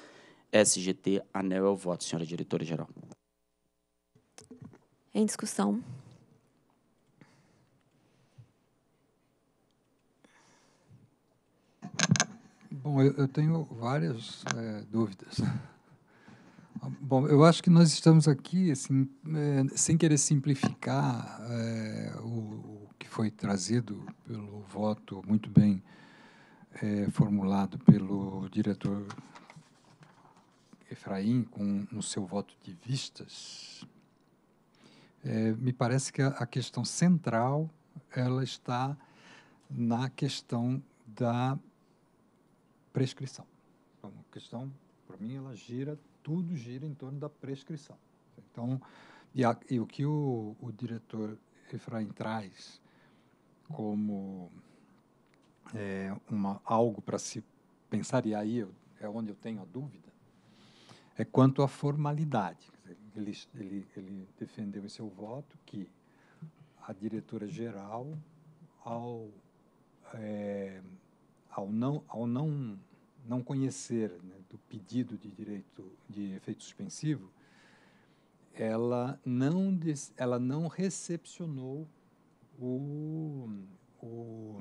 SGT, ANEL é o voto, senhora diretora-geral. Em discussão. Bom, eu, eu tenho várias é, dúvidas. Ah, bom, eu acho que nós estamos aqui, assim, é, sem querer simplificar é, o, o, que foi trazido pelo voto muito bem é, formulado pelo diretor Efraim com, no seu voto de vistas, é, me parece que a, a questão central ela está na questão da prescrição. Então, a questão, para mim, ela gira, tudo gira em torno da prescrição. Então, e, a, e o que o, o diretor Efraim traz como é, uma, algo para se pensar, e aí eu, é onde eu tenho a dúvida, é quanto à formalidade. Ele, ele, ele defendeu em seu voto que a diretora-geral, ao, é, ao, não, ao não, não conhecer né, do pedido de direito de efeito suspensivo, ela não, ela não recepcionou o, o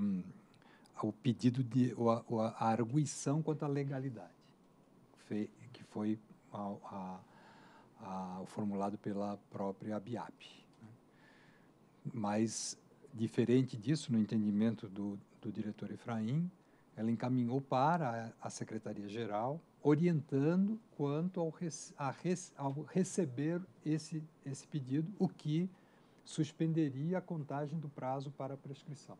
o pedido de a, a arguição quanto à legalidade, que foi a, a, formulado pela própria ABIAP. Né? Mas, diferente disso, no entendimento do, do diretor Efraim, ela encaminhou para a Secretaria-Geral, orientando quanto ao, ao, receber esse, esse pedido, o que suspenderia a contagem do prazo para a prescrição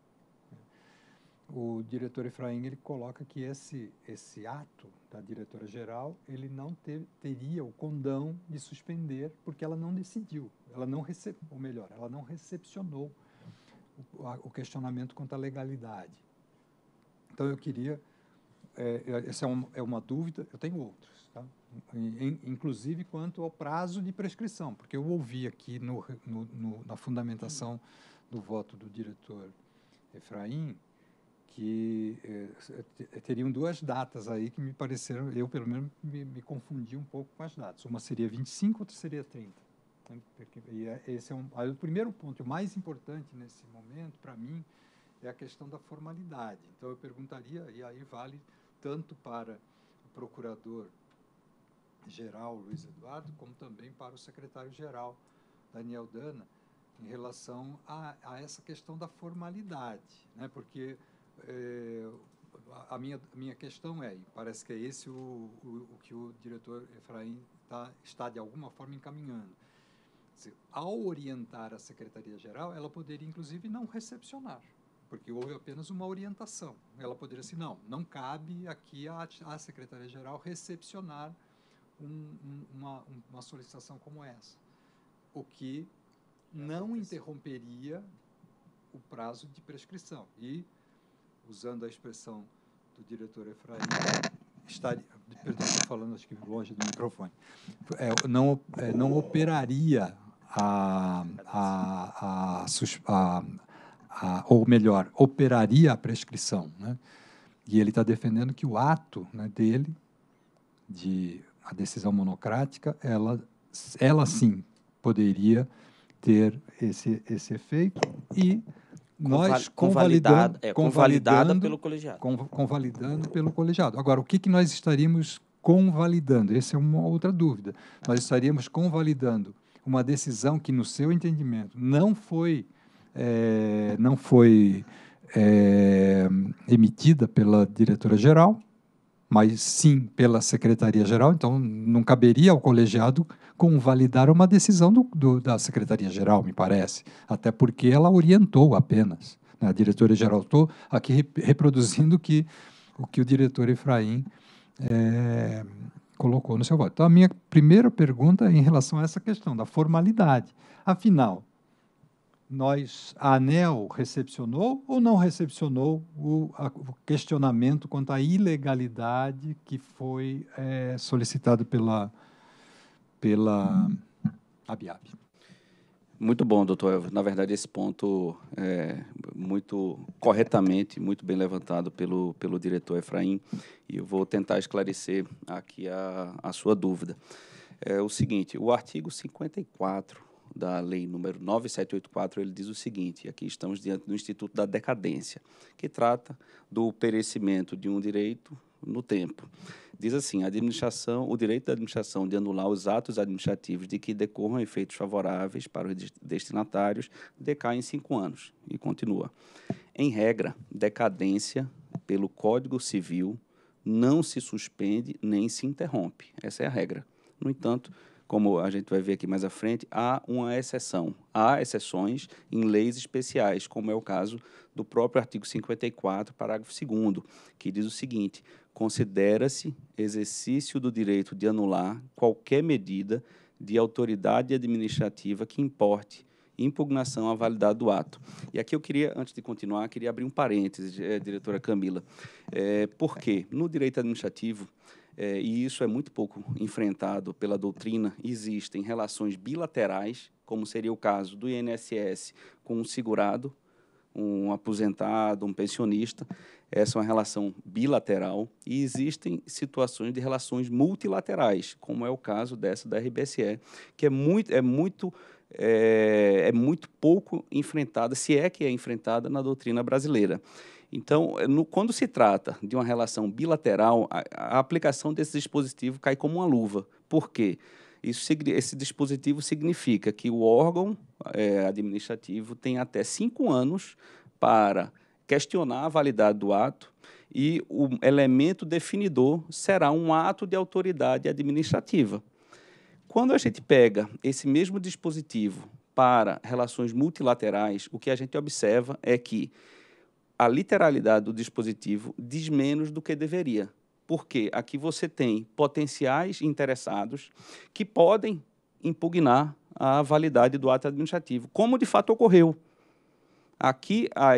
o diretor Efraim ele coloca que esse, esse ato da diretora geral ele não teria o condão de suspender porque ela não decidiu, ela não recebeu ou melhor, ela não recepcionou o, a, o, questionamento quanto à legalidade. Então eu queria é, é essa é, uma é uma dúvida, eu tenho outros, tá? inclusive quanto ao prazo de prescrição, porque eu ouvi aqui no, no, no na fundamentação do voto do diretor Efraim que eh, eh, teriam duas datas aí que me pareceram, eu pelo menos me, me, confundi um pouco com as datas. Uma seria 25, outra seria 30. Né? E é, esse é um, o primeiro ponto, o mais importante nesse momento, para mim, é a questão da formalidade. Então eu perguntaria, e aí vale tanto para o procurador geral Luiz Eduardo, como também para o secretário-geral Daniel Dana, em relação a, a essa questão da formalidade, né? porque é, a, minha, a minha questão é, parece que é esse o, o, o que o diretor Efraim tá, está, de alguma forma, encaminhando. Dizer, ao orientar a Secretaria-Geral, ela poderia, inclusive, não recepcionar, porque houve apenas uma orientação. Ela poderia, assim, não, não cabe aqui a, a Secretaria-Geral recepcionar um, um, uma, uma solicitação como essa, o que é, não interromperia o prazo de prescrição. E usando a expressão do diretor Efraim, está, perdão, estou falando acho que longe do microfone, é, não, é, não operaria a, a, a, a, ou melhor, operaria a prescrição. Né? E ele está defendendo que o ato né, dele, de a decisão monocrática, ela, ela sim poderia ter esse, esse efeito e nós convalidando, é, convalidada pelo colegiado. Convalidando pelo colegiado. Agora, o que, que nós estaríamos convalidando? Essa é uma outra dúvida. Nós estaríamos convalidando uma decisão que, no seu entendimento, não foi, é, não foi é, emitida pela diretora-geral, mas sim pela secretaria-geral, então não caberia ao colegiado com validar uma decisão do, do, da Secretaria-Geral, me parece, até porque ela orientou apenas. Né? A diretora-geral, estou aqui reproduzindo que, o que o diretor Efraim é, colocou no seu voto. Então, a minha primeira pergunta é em relação a essa questão da formalidade. Afinal, nós, a ANEL recepcionou ou não recepcionou o, a, o questionamento quanto à ilegalidade que foi é, solicitado pela pela ABIAB. Muito bom, doutor Na verdade, esse ponto é muito corretamente, muito bem levantado pelo, pelo diretor Efraim, e eu vou tentar esclarecer aqui a, a sua dúvida. É o seguinte, o artigo 54 da lei número 9784, ele diz o seguinte, aqui estamos diante do Instituto da Decadência, que trata do perecimento de um direito no tempo. Diz assim: a administração, o direito da administração de anular os atos administrativos de que decorram efeitos favoráveis para os destinatários decai em cinco anos. E continua. Em regra, decadência pelo Código Civil não se suspende nem se interrompe. Essa é a regra. No entanto, como a gente vai ver aqui mais à frente, há uma exceção. Há exceções em leis especiais, como é o caso do próprio artigo 54, parágrafo 2, que diz o seguinte: considera-se exercício do direito de anular qualquer medida de autoridade administrativa que importe impugnação à validade do ato. E aqui eu queria, antes de continuar, queria abrir um parênteses, é, diretora Camila. É, eh, porque no direito administrativo, é, e isso é muito pouco enfrentado pela doutrina. Existem relações bilaterais, como seria o caso do INSS com um segurado, um aposentado, um pensionista. Essa é uma relação bilateral. E existem situações de relações multilaterais, como é o caso dessa da RBSE, que é muito, é muito, é, é muito pouco enfrentada, se é que é enfrentada na doutrina brasileira. Então, eh, no, quando se trata de uma relação bilateral, a, a, aplicação desse dispositivo cai como uma luva. Por quê? Isso, esse dispositivo significa que o órgão é, administrativo tem até cinco anos para questionar a validade do ato e o elemento definidor será um ato de autoridade administrativa. Quando a gente pega esse mesmo dispositivo para relações multilaterais, o que a gente observa é que a literalidade do dispositivo diz menos do que deveria. Porque aqui você tem potenciais interessados que podem impugnar a validade do ato administrativo, como de fato ocorreu. Aqui, a,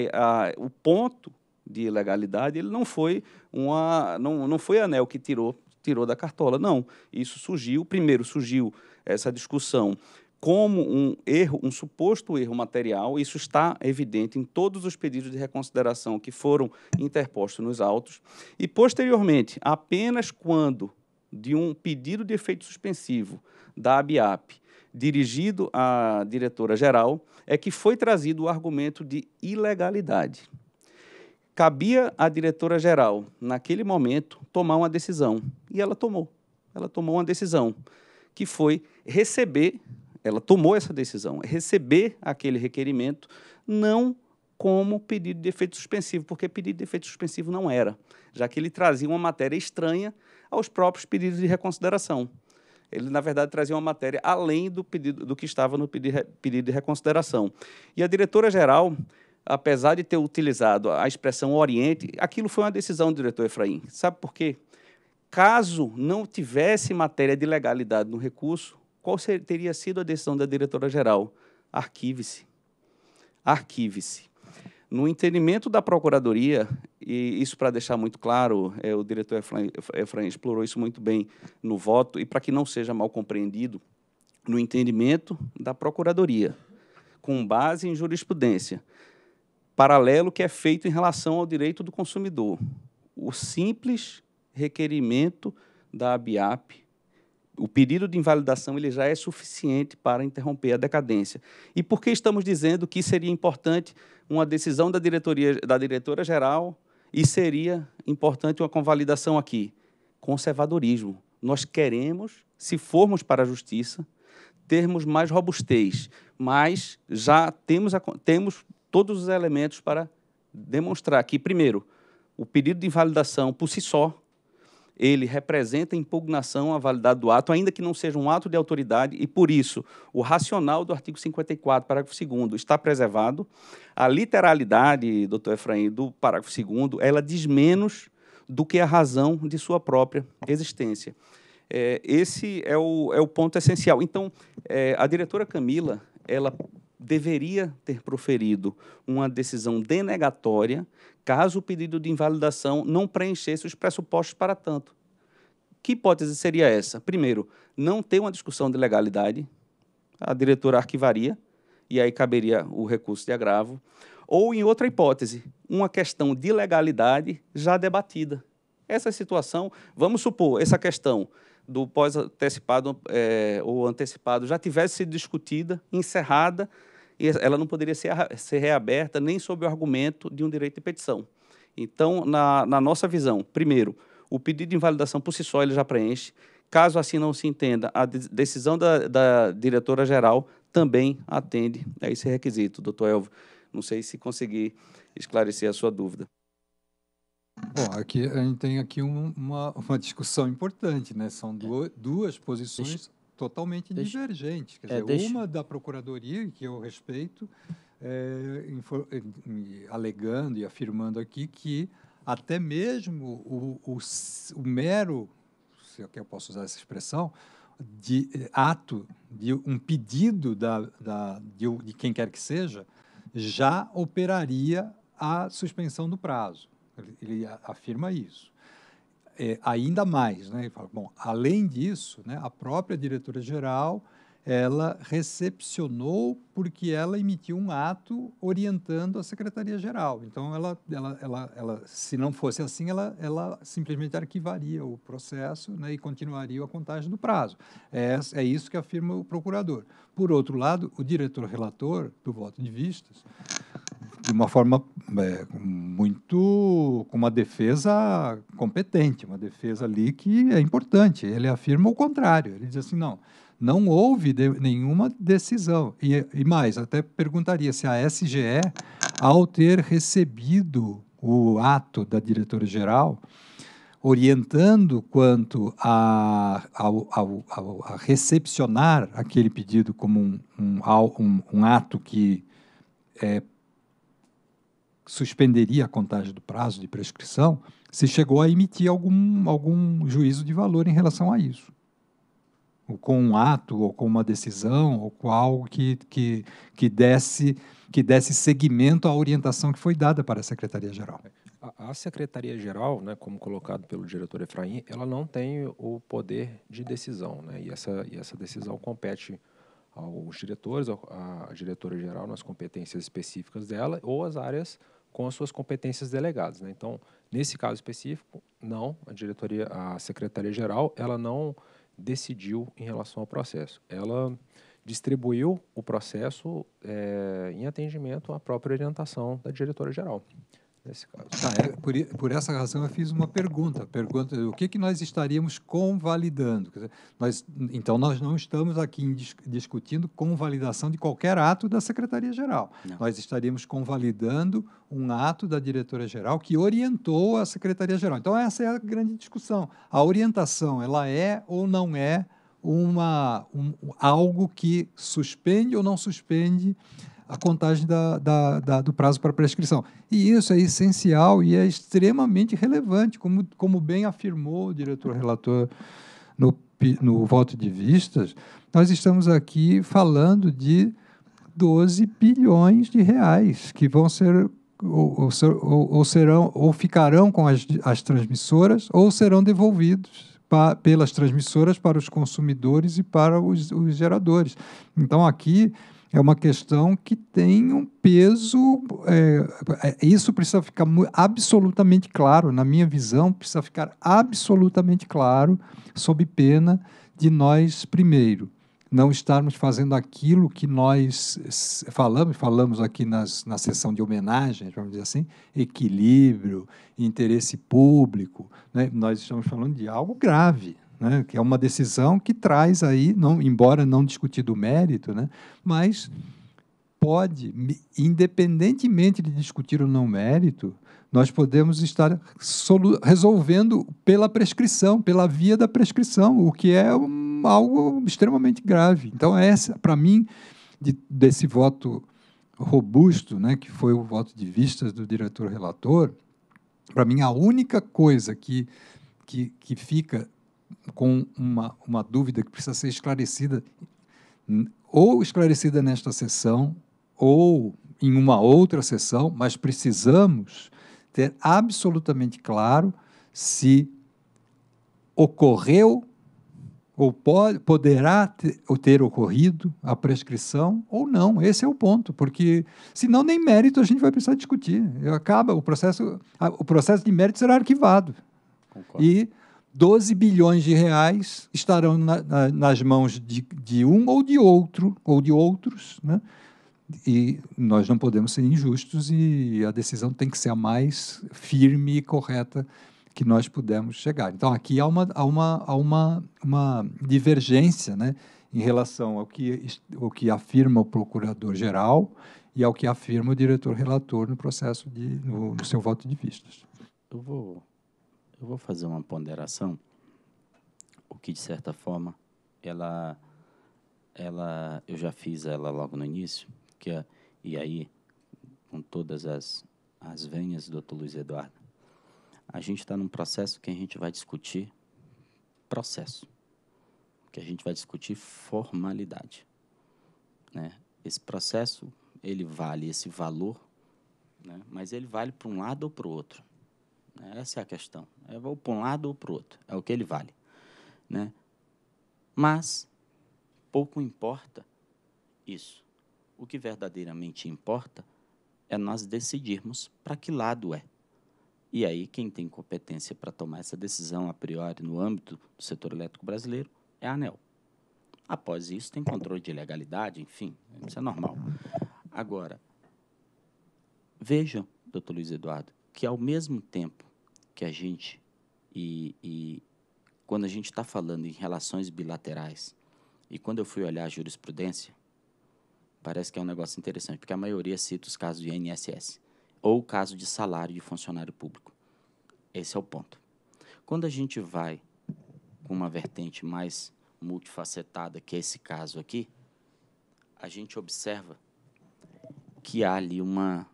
a, o ponto de ilegalidade ele não foi uma não, não foi a ANEL que tirou tirou da cartola não isso surgiu primeiro surgiu essa discussão como um erro, um suposto erro material, isso está evidente em todos os pedidos de reconsideração que foram interpostos nos autos, e posteriormente, apenas quando de um pedido de efeito suspensivo da ABAP dirigido à diretora-geral, é que foi trazido o argumento de ilegalidade. Cabia à diretora-geral, naquele momento, tomar uma decisão, e ela tomou. Ela tomou uma decisão, que foi receber ela tomou essa decisão, receber aquele requerimento não como pedido de efeito suspensivo, porque pedido de efeito suspensivo não era, já que ele trazia uma matéria estranha aos próprios pedidos de reconsideração. Ele, na verdade, trazia uma matéria além do, pedido, do que estava no pedido, pedido de reconsideração. E a diretora-geral, apesar de ter utilizado a expressão oriente, aquilo foi uma decisão do diretor Efraim. Sabe por quê? Caso não tivesse matéria de legalidade no recurso, qual ser, teria sido a decisão da diretora-geral? Arquive-se. Arquive-se. No entendimento da Procuradoria, e isso para deixar muito claro, é, o diretor Efraim, Efraim explorou isso muito bem no voto, e para que não seja mal compreendido, no entendimento da Procuradoria, com base em jurisprudência, paralelo que é feito em relação ao direito do consumidor. O simples requerimento da ABIAP o período de invalidação ele já é suficiente para interromper a decadência. E por que estamos dizendo que seria importante uma decisão da diretoria da diretora geral e seria importante uma convalidação aqui? Conservadorismo. Nós queremos, se formos para a justiça, termos mais robustez, mas já temos, a, temos todos os elementos para demonstrar que, primeiro, o pedido de invalidação por si só ele representa impugnação à validade do ato, ainda que não seja um ato de autoridade, e por isso o racional do artigo 54, parágrafo 2 está preservado. A literalidade, doutor Efraim, do parágrafo 2 ela diz menos do que a razão de sua própria existência. É, esse é o, é o ponto essencial. Então, é, a diretora Camila, ela deveria ter proferido uma decisão denegatória caso o pedido de invalidação não preenchesse os pressupostos para tanto. Que hipótese seria essa? Primeiro, não ter uma discussão de legalidade, a diretora arquivaria, e aí caberia o recurso de agravo. Ou, em outra hipótese, uma questão de legalidade já debatida. Essa situação, vamos supor, essa questão do pós-antecipado é, ou antecipado já tivesse sido discutida, encerrada, e ela não poderia ser, ser reaberta nem sob o argumento de um direito de petição. Então, na, na nossa visão, primeiro, o pedido de invalidação por si só ele já preenche. Caso assim não se entenda, a decisão da, da diretora-geral também atende a esse requisito, doutor Elvio. Não sei se consegui esclarecer a sua dúvida. Bom, aqui a gente tem aqui um, uma, uma discussão importante, né? São é. duas, duas posições deixa, totalmente deixa, divergentes. Quer é, dizer, deixa. uma da Procuradoria, que eu respeito, é, infor, alegando e afirmando aqui que até mesmo o, o, o mero, se é eu posso usar essa expressão, de é, ato de um pedido da, da, de, de quem quer que seja, já operaria a suspensão do prazo. Ele, afirma isso. É, ainda mais, né? Ele fala, bom, além disso, né, a própria diretora geral ela recepcionou porque ela emitiu um ato orientando a secretaria geral. Então ela, ela, ela, ela se não fosse assim, ela, ela simplesmente arquivaria o processo né, e continuaria a contagem do prazo. É, é isso que afirma o procurador. Por outro lado, o diretor relator do voto de vistas de uma forma é, muito com uma defesa competente, uma defesa ali que é importante. Ele afirma o contrário. Ele diz assim, não, não houve de, nenhuma decisão. E, e, mais, até perguntaria se a SGE, ao ter recebido o ato da diretora geral orientando quanto a, a a a recepcionar aquele pedido como um, um, um ato que é, suspenderia a contagem do prazo de prescrição, se chegou a emitir algum, algum juízo de valor em relação a isso. Ou com um ato, ou com uma decisão, ou com algo que, que, que, desse, que desse seguimento à orientação que foi dada para a Secretaria-Geral. A, a Secretaria-Geral, né, como colocado pelo diretor Efraim, ela não tem o poder de decisão, né, e, essa, e essa decisão compete aos diretores, à diretora-geral, nas competências específicas dela, ou às áreas com as suas competências delegadas. Né? Então, nesse caso específico, não, a diretoria, a secretaria-geral, ela não decidiu em relação ao processo. Ela distribuiu o processo é, em atendimento à própria orientação da diretora-geral nesse caso. Tá, é, por, por, essa razão eu fiz uma pergunta, pergunta o que, que nós estaríamos convalidando? Dizer, nós, então, nós não estamos aqui dis, discutindo convalidação de qualquer ato da Secretaria-Geral. Nós estaríamos convalidando um ato da diretora-geral que orientou a Secretaria-Geral. Então, essa é a grande discussão. A orientação, ela é ou não é uma, um, algo que suspende ou não suspende a contagem da, da, da, do prazo para prescrição. E isso é essencial e é extremamente relevante, como, como bem afirmou o diretor relator no, no voto de vistas, nós estamos aqui falando de 12 bilhões de reais que vão ser ou, ou, ou serão ou ficarão com as, as transmissoras ou serão devolvidos pa, pelas transmissoras para os consumidores e para os, os geradores. Então aqui é uma questão que tem um peso. É, é isso precisa ficar absolutamente claro, na minha visão, precisa ficar absolutamente claro, sob pena de nós, primeiro, não estarmos fazendo aquilo que nós falamos, falamos aqui nas, na sessão de homenagens, vamos dizer assim, equilíbrio, interesse público. Né? Nós estamos falando de algo grave, né, que é uma decisão que traz aí, não, embora não discutido o mérito, né, mas pode, independentemente de discutir ou não mérito, nós podemos estar resolvendo pela prescrição, pela via da prescrição, o que é um, algo extremamente grave. Então, é essa, para mim, de, desse voto robusto, né, que foi o voto de vistas do diretor relator, para mim a única coisa que, que, que fica com uma, uma dúvida que precisa ser esclarecida, ou esclarecida nesta sessão, ou em uma outra sessão, mas precisamos ter absolutamente claro se ocorreu ou pode, poderá ter, ou ter ocorrido a prescrição ou não. Esse é o ponto, porque senão nem mérito a gente vai precisar discutir. Acaba o processo, o processo de mérito será arquivado. Concordo. E 12 bilhões de reais estarão na, na, nas mãos de, de, um ou de outro, ou de outros, né? E nós não podemos ser injustos e a decisão tem que ser a mais firme e correta que nós pudermos chegar. Então, aqui há uma, há uma, há uma, uma divergência né, em relação ao que, ao que afirma o procurador-geral e ao que afirma o diretor-relator no processo, de, no, no seu voto de vistas. Eu vou eu vou fazer uma ponderação, o que de certa forma ela, ela, eu já fiz ela logo no início, que é, e aí com todas as as venhas do Dr. Luiz Eduardo, a gente está num processo que a gente vai discutir processo, que a gente vai discutir formalidade, né? Esse processo ele vale esse valor, né? Mas ele vale para um lado ou para o outro. Né? Essa é a questão. É ou para um lado ou para o outro. É o que ele vale. Né? Mas pouco importa isso. O que verdadeiramente importa é nós decidirmos para que lado é. E aí, quem tem competência para tomar essa decisão a priori no âmbito do setor elétrico brasileiro é a ANEL. Após isso, tem controle de legalidade, enfim, isso é normal. Agora, vejam, doutor Luiz Eduardo, que ao mesmo tempo que a gente e, e quando a gente está falando em relações bilaterais e quando eu fui olhar a jurisprudência parece que é um negócio interessante porque a maioria cita os casos de INSS ou o caso de salário de funcionário público esse é o ponto quando a gente vai com uma vertente mais multifacetada que é esse caso aqui a gente observa que há ali uma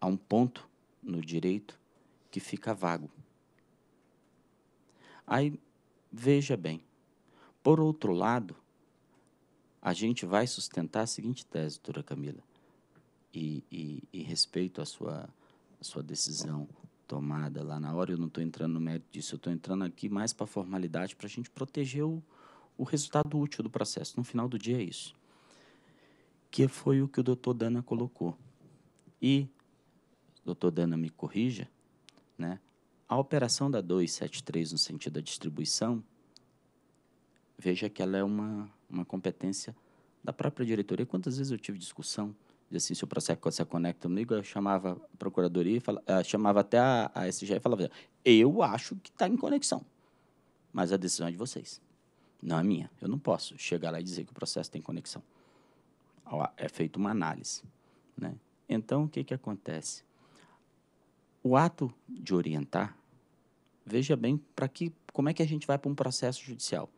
há um ponto no direito que fica vago. Aí, veja bem, por outro lado, a gente vai sustentar a seguinte tese, doutora Camila, e, e, e respeito à sua, sua decisão tomada lá na hora, eu não estou entrando no mérito disso, eu estou entrando aqui mais para a formalidade, para a gente proteger o, o resultado útil do processo. No final do dia é isso. Que foi o que o doutor Dana colocou. E doutor Dana me corrija, né? A operação da 273 no sentido da distribuição, veja que ela é uma, uma competência da própria diretoria. Quantas vezes eu tive discussão de assim, se o processo se conecta comigo, eu chamava a procuradoria, fala, eh, chamava até a, a SG e falava, eu acho que está em conexão, mas a decisão é de vocês, não é minha. Eu não posso chegar lá e dizer que o processo tem conexão. É feita uma análise. Né? Então, o que, que acontece? O ato de orientar, veja bem para que como é que a gente vai para um processo judicial,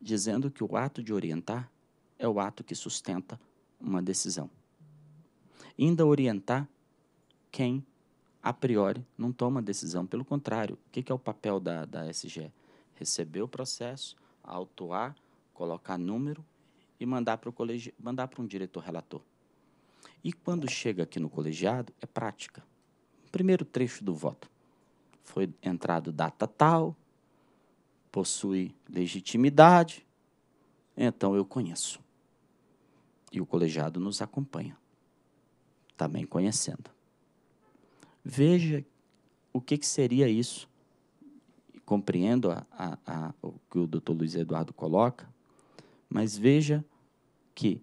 dizendo que o ato de orientar é o ato que sustenta uma decisão. Ainda orientar quem a priori não toma decisão, pelo contrário, o que, que é o papel da, da SGE? Receber o processo, autuar, colocar número e mandar para o colegi mandar para um diretor relator. E quando chega aqui no colegiado, é prática primeiro trecho do voto. Foi entrado data tal, possui legitimidade, então eu conheço. E o colegiado nos acompanha, também conhecendo. Veja o que, que seria isso. Compreendo a, a, a, o que o doutor Luiz Eduardo coloca, mas veja que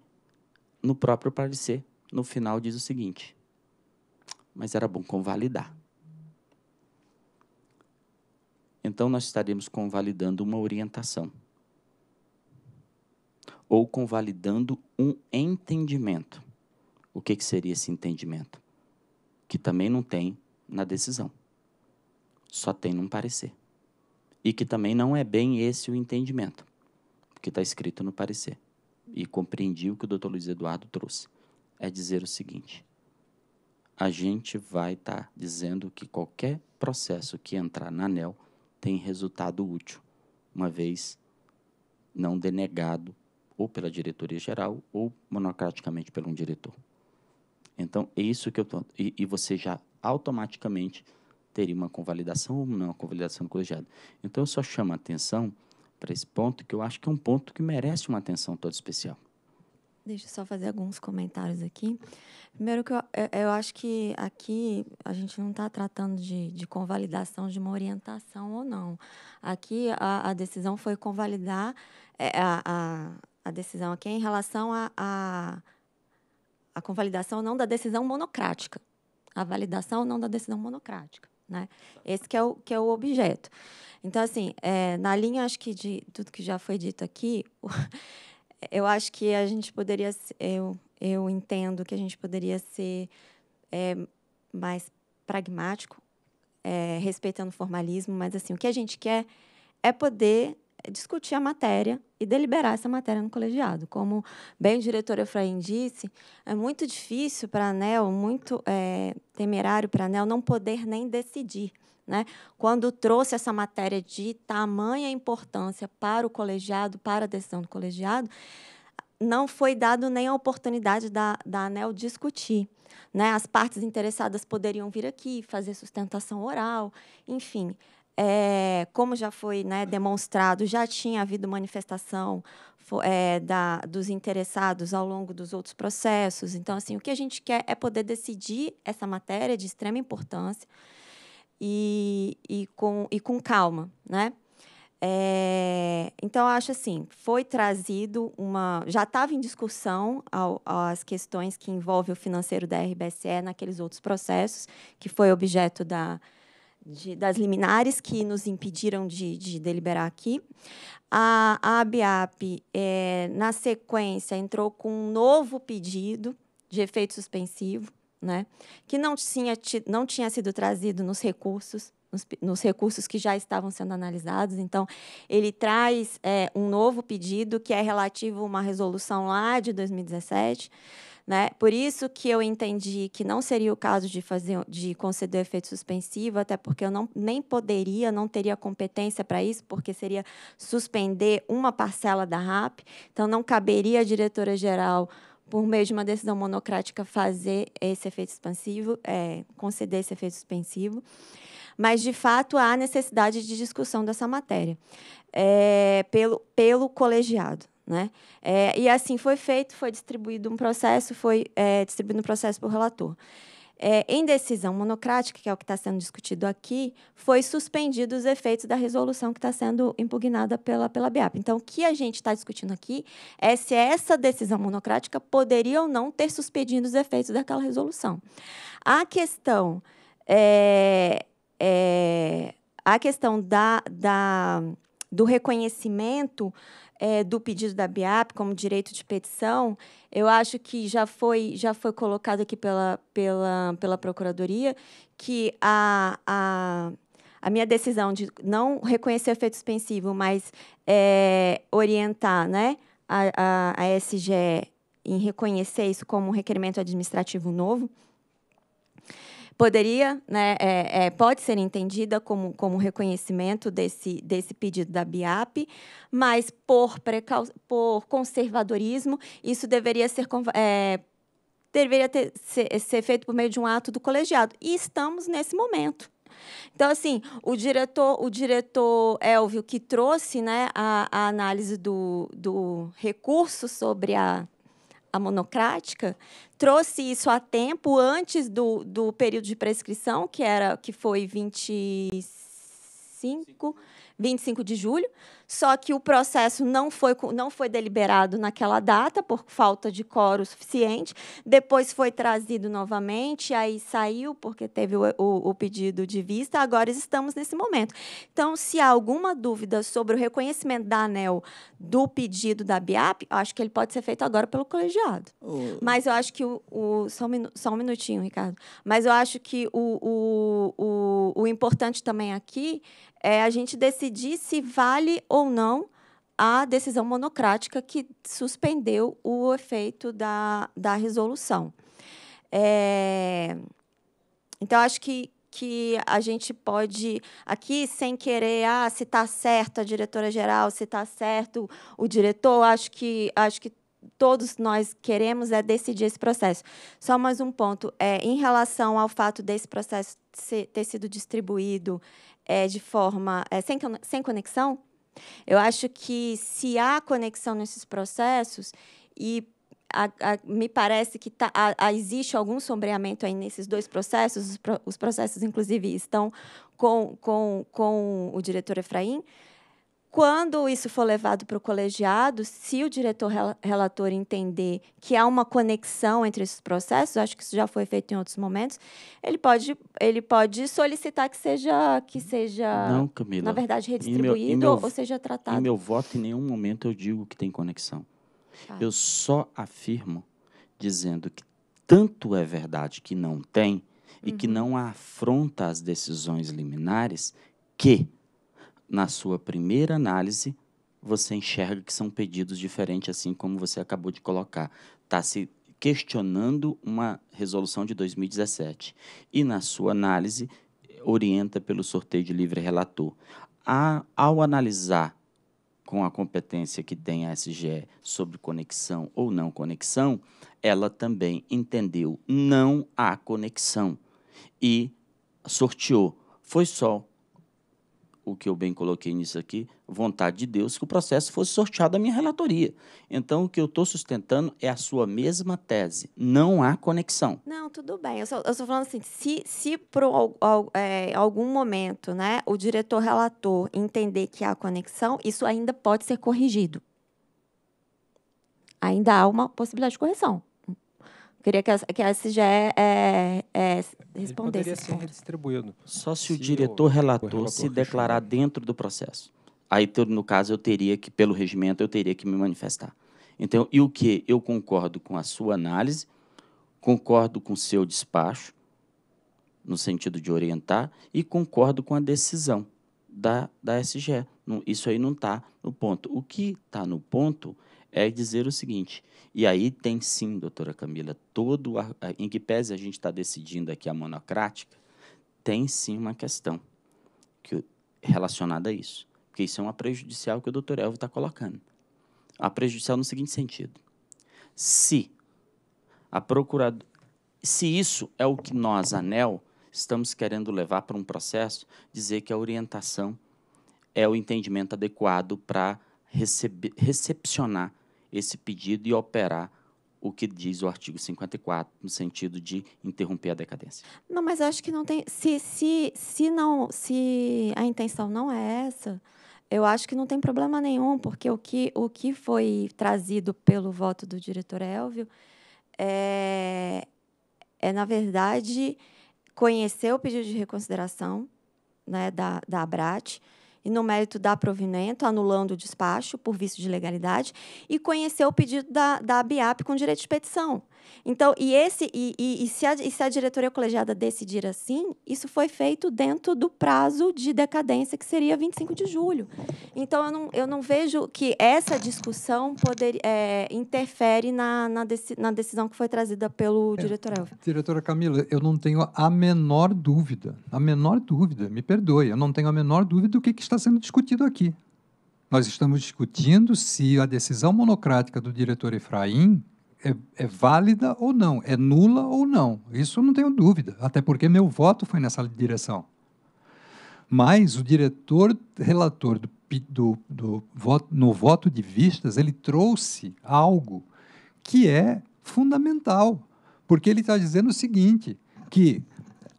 no próprio parecer, no final diz o seguinte: mas era bom convalidar. Então nós estaremos convalidando uma orientação ou convalidando um entendimento. O que, que seria esse entendimento? Que também não tem na decisão, só tem num parecer. E que também não é bem esse o entendimento, que está escrito no parecer. E compreendi o que o doutor Luiz Eduardo trouxe. É dizer o seguinte: a gente vai estar tá dizendo que qualquer processo que entrar na ANEL tem resultado útil, uma vez não denegado ou pela diretoria geral ou monocraticamente por um diretor. Então, é isso que eu estou. e, e você já automaticamente teria uma convalidação ou não uma convalidação do colegiado. Então, eu só chamo a atenção para esse ponto, que eu acho que é um ponto que merece uma atenção toda especial. Deixa eu só fazer alguns comentários aqui. Primeiro que eu, eu acho que aqui a gente não está tratando de, de, convalidação de uma orientação ou não. Aqui a, a decisão foi convalidar é, a, a, a, decisão aqui é em relação a, a, a convalidação não da decisão monocrática. A validação não da decisão monocrática. Né? Esse que é, o, que é o objeto. Então, assim, é, na linha, acho que de tudo que já foi dito aqui, <laughs> eu acho que a gente poderia eu eu entendo que a gente poderia ser é, mais pragmático é, respeitando o formalismo mas assim o que a gente quer é poder discutir a matéria e deliberar essa matéria no colegiado como bem o diretor Efraim disse é muito difícil para a ANEL muito é, temerário para a ANEL não poder nem decidir né? Quando trouxe essa matéria de tamanha importância para o colegiado, para a decisão do colegiado, não foi dado nem a oportunidade da, da ANEL discutir. Né? As partes interessadas poderiam vir aqui, fazer sustentação oral, enfim. É, como já foi né, demonstrado, já tinha havido manifestação é, da, dos interessados ao longo dos outros processos. Então, assim, o que a gente quer é poder decidir essa matéria de extrema importância e, e, com, e com calma, né? É, então, acho assim, foi trazido uma... Já estava em discussão ao, as questões que envolvem o financeiro da RBSE naqueles outros processos, que foi objeto da, de, das liminares que nos impediram de, de deliberar aqui. A, a ABAP, é, na sequência, entrou com um novo pedido de efeito suspensivo, né? que não tinha, não tinha sido trazido nos recursos, nos, nos recursos que já estavam sendo analisados. Então, ele traz é, um novo pedido que é relativo a uma resolução lá de 2017. Né? Por isso que eu entendi que não seria o caso de fazer, de conceder efeito suspensivo, até porque eu não, nem poderia, não teria competência para isso, porque seria suspender uma parcela da RAP. Então, não caberia à diretora-geral por meio de uma decisão monocrática, fazer esse efeito expansivo, é, conceder esse efeito expansivo. Mas, de fato, há necessidade de discussão dessa matéria é, pelo, pelo colegiado. Né? É, e assim foi feito, foi distribuído um processo, foi é, distribuído um processo para o relator é, em decisão monocrática, que é o que está sendo discutido aqui, foi suspendido os efeitos da resolução que está sendo impugnada pela, pela BIAP. Então, o que a gente está discutindo aqui é se essa decisão monocrática poderia ou não ter suspendido os efeitos daquela resolução. A questão é, é a questão da, da do reconhecimento é, do pedido da BIAP como direito de petição, eu acho que já foi, já foi colocado aqui pela, pela, pela Procuradoria que a, a, a minha decisão de não reconhecer o efeito suspensivo, mas é, orientar né, a, a, a SGE em reconhecer isso como um requerimento administrativo novo, poderia, né, é, é, pode ser entendida como, como reconhecimento desse, desse pedido da BIAP, mas por, por conservadorismo, isso deveria ser. É, deveria ter, ser, ser feito por meio de um ato do colegiado. E estamos nesse momento. Então, assim, o diretor, o diretor Elvio, que trouxe né, a, a análise do, do recurso sobre a a monocrática, trouxe isso a tempo antes do, do período de prescrição, que era que foi 25, 25 de julho, só que o processo não foi, não foi deliberado naquela data, por falta de coro suficiente. Depois foi trazido novamente, aí saiu, porque teve o, o, o pedido de vista. Agora estamos nesse momento. Então, se há alguma dúvida sobre o reconhecimento da ANEL do pedido da BIAP, acho que ele pode ser feito agora pelo colegiado. Oh. Mas eu acho que o. o só, um minu, só, um minutinho, Ricardo. Mas eu acho que o, o, o, o importante também aqui é a gente decidir se vale ou ou não a decisão monocrática que suspendeu o efeito da, da resolução. É, então, acho que, que a gente pode, aqui, sem querer, ah, se está certo a diretora-geral, se está certo o diretor, acho que, acho que todos nós queremos é decidir esse processo. Só mais um ponto, é, em relação ao fato desse processo ter sido distribuído é, de forma é, sem, sem conexão, eu acho que se há conexão nesses processos, e a, a, me parece que tá, a, existe algum sombreamento aí nesses dois processos, os, pro, os processos, inclusive, estão com, com, com o diretor Efraim, quando isso for levado para o colegiado, se o diretor relator entender que há uma conexão entre esses processos, acho que isso já foi feito em outros momentos, ele pode, ele pode solicitar que seja, que seja Não, Camila, na verdade, redistribuído meu, meu, ou seja tratado. Em meu voto, em nenhum momento eu digo que tem conexão. Tá. Eu só afirmo dizendo que tanto é verdade que não tem e uhum. que não afronta as decisões liminares que na sua primeira análise, você enxerga que são pedidos diferentes, assim como você acabou de colocar. Está se questionando uma resolução de 2017. E na sua análise, orienta pelo sorteio de livre relator. A, ao analisar com a competência que tem a SGE sobre conexão ou não conexão, ela também entendeu não há conexão e sorteou. Foi só o que eu bem coloquei nisso aqui, vontade de Deus, que o processo fosse sorteado a minha relatoria. Então, o que eu estou sustentando é a sua mesma tese. Não há conexão. Não, tudo bem. Eu estou falando assim, se, se por é, algum momento né, o diretor relator entender que há conexão, isso ainda pode ser corrigido. Ainda há uma possibilidade de correção. Queria que a, que a SGE é, é, respondesse. Ele poderia ser redistribuído. Só se, se o diretor relator, o relator se declarar fechou. dentro do processo. Aí, no caso, eu teria que, pelo regimento, eu teria que me manifestar. Então, e o que? Eu concordo com a sua análise, concordo com o seu despacho, no sentido de orientar, e concordo com a decisão da, da SGE. isso aí não está no ponto. O que está no ponto é dizer o seguinte, e aí tem sim, doutora Camila, todo a, em que pese a gente está decidindo aqui a monocrática, tem sim uma questão que, relacionada a isso. Porque isso é uma prejudicial que o doutor Elvio está colocando. A prejudicial no seguinte sentido. Se a procuradora. Se isso é o que nós, ANEL, estamos querendo levar para um processo, dizer que a orientação é o entendimento adequado para recepcionar esse pedido e operar o que diz o artigo 54, no sentido de interromper a decadência. Não, mas acho que não tem. Se, se, se, não, se a intenção não é essa, eu acho que não tem problema nenhum, porque o que, o que foi trazido pelo voto do diretor Elvio é, é na verdade, conhecer o pedido de reconsideração né, da, da ABRAT e no mérito da provimento, anulando o despacho por vício de legalidade, e conhecer o pedido da, da ABIAP com direito de petição. Então, e, esse, e, e, e, se a, e se a diretoria colegiada decidir assim, isso foi feito dentro do prazo de decadência, que seria 25 de julho. Então, eu não, eu não vejo que essa discussão poder, é, interfere na, na, na decisão que foi trazida pelo é, diretor Elvio. Diretora Camila, eu não tenho a menor dúvida, a menor dúvida, me perdoe, eu não tenho a menor dúvida do que, que está sendo discutido aqui. Nós estamos discutindo se a decisão monocrática do diretor Efraim é, é, válida ou não, é nula ou não. Isso não tenho dúvida, até porque meu voto foi nessa direção. Mas o diretor relator do, do, do voto, no voto de vistas, ele trouxe algo que é fundamental, porque ele está dizendo o seguinte, que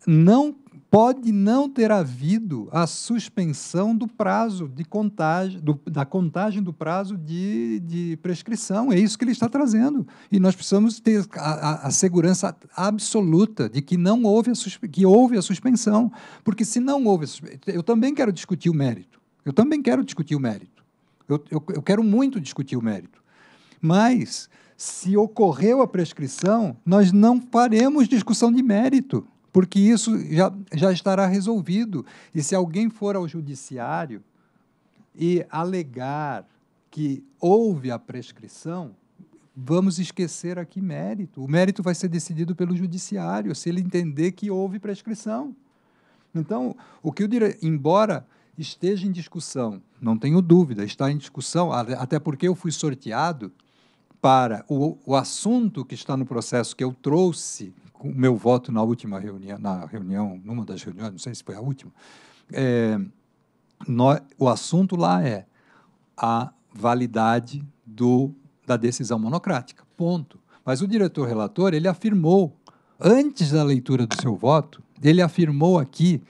não pode não ter havido a suspensão do prazo de contagem, do, da contagem do prazo de, de, prescrição. É isso que ele está trazendo. E nós precisamos ter a, a, a segurança absoluta de que não houve a, que houve a suspensão. Porque se não houve. Eu também quero discutir o mérito. Eu também quero discutir o mérito. eu, eu, eu quero muito discutir o mérito. Mas, se ocorreu a prescrição, nós não faremos discussão de mérito porque isso já, já estará resolvido. E se alguém for ao judiciário e alegar que houve a prescrição, vamos esquecer aqui mérito. O mérito vai ser decidido pelo judiciário, se ele entender que houve prescrição. Então, o que eu diria, embora esteja em discussão, não tenho dúvida, está em discussão, até porque eu fui sorteado para o, o assunto que está no processo que eu trouxe o meu voto na última reunião, na reunião, numa das reuniões, não sei se foi a última, é, o assunto lá é a validade do, da decisão monocrática, ponto. Mas o diretor relator, ele afirmou, antes da leitura do seu voto, ele afirmou aqui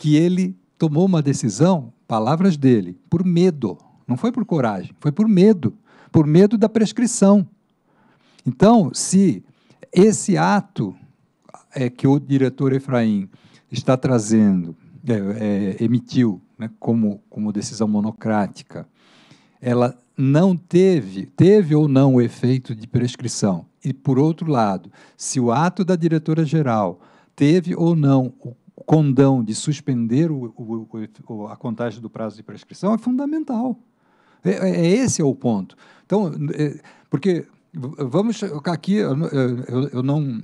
que ele tomou uma decisão, palavras dele, por medo, não foi por coragem, foi por medo, por medo da prescrição. Então, se esse ato é, que o diretor Efraim está trazendo, é, é, emitiu né, como, como decisão monocrática, ela não teve, teve ou não o efeito de prescrição. E, por outro lado, se o ato da diretora-geral teve ou não o condão de suspender o, o, o, a contagem do prazo de prescrição é fundamental. É, é, é esse é o ponto. Então, é, porque vamos aqui, eu, eu, eu não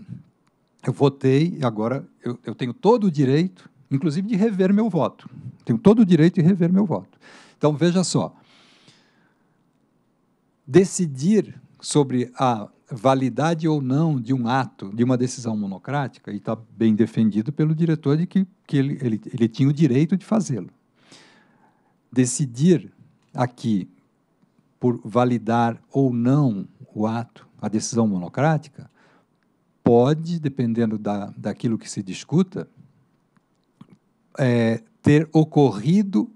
eu votei e agora eu, eu, tenho todo o direito, inclusive de rever meu voto. Tenho todo o direito de rever meu voto. Então veja só, decidir sobre a validade ou não de um ato, de uma decisão monocrática, e está bem defendido pelo diretor de que, que ele, ele, ele tinha o direito de fazê-lo. Decidir aqui por validar ou não o ato, a decisão monocrática, pode, dependendo da, daquilo que se discuta, é, ter ocorrido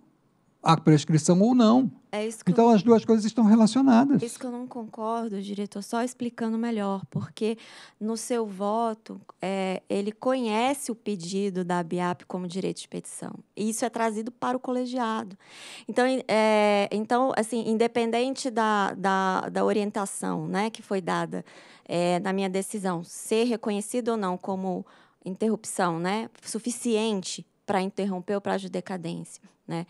a prescrição ou não. É então as duas coisas estão relacionadas. Isso que eu não concordo, diretor, só explicando melhor, porque no seu voto é, ele conhece o pedido da BIAP como direito de petição. E isso é trazido para o colegiado. Então, é, então assim, independente da, da, da, orientação né, que foi dada é, na minha decisão, ser reconhecido ou não como interrupção né, suficiente para interromper o prazo de decadência. Né?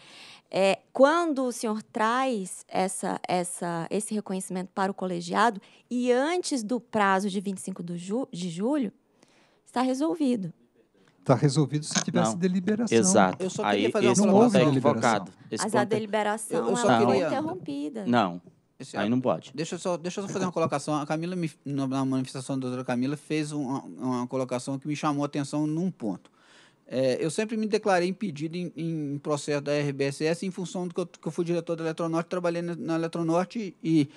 É, quando o senhor traz essa, essa, esse reconhecimento para o colegiado e antes do prazo de 25 do ju de julho, está resolvido. Está resolvido se tivesse não. deliberação. Exato. Eu só queria Aí, fazer esse uma ponto é equivocado. Esse Mas a é- deliberação é... eu, só queria... interrompida. Não. Esse, é- Aí não pode. Deixa eu, só, deixa eu só fazer uma colocação. A Camila, me, na manifestação da doutora Camila, fez uma, uma colocação que me chamou a atenção num ponto. É, eu sempre me declarei impedido em, em, processo da RBSS em função do que eu, que eu fui diretor da Eletronorte, trabalhei na, na Eletronorte e,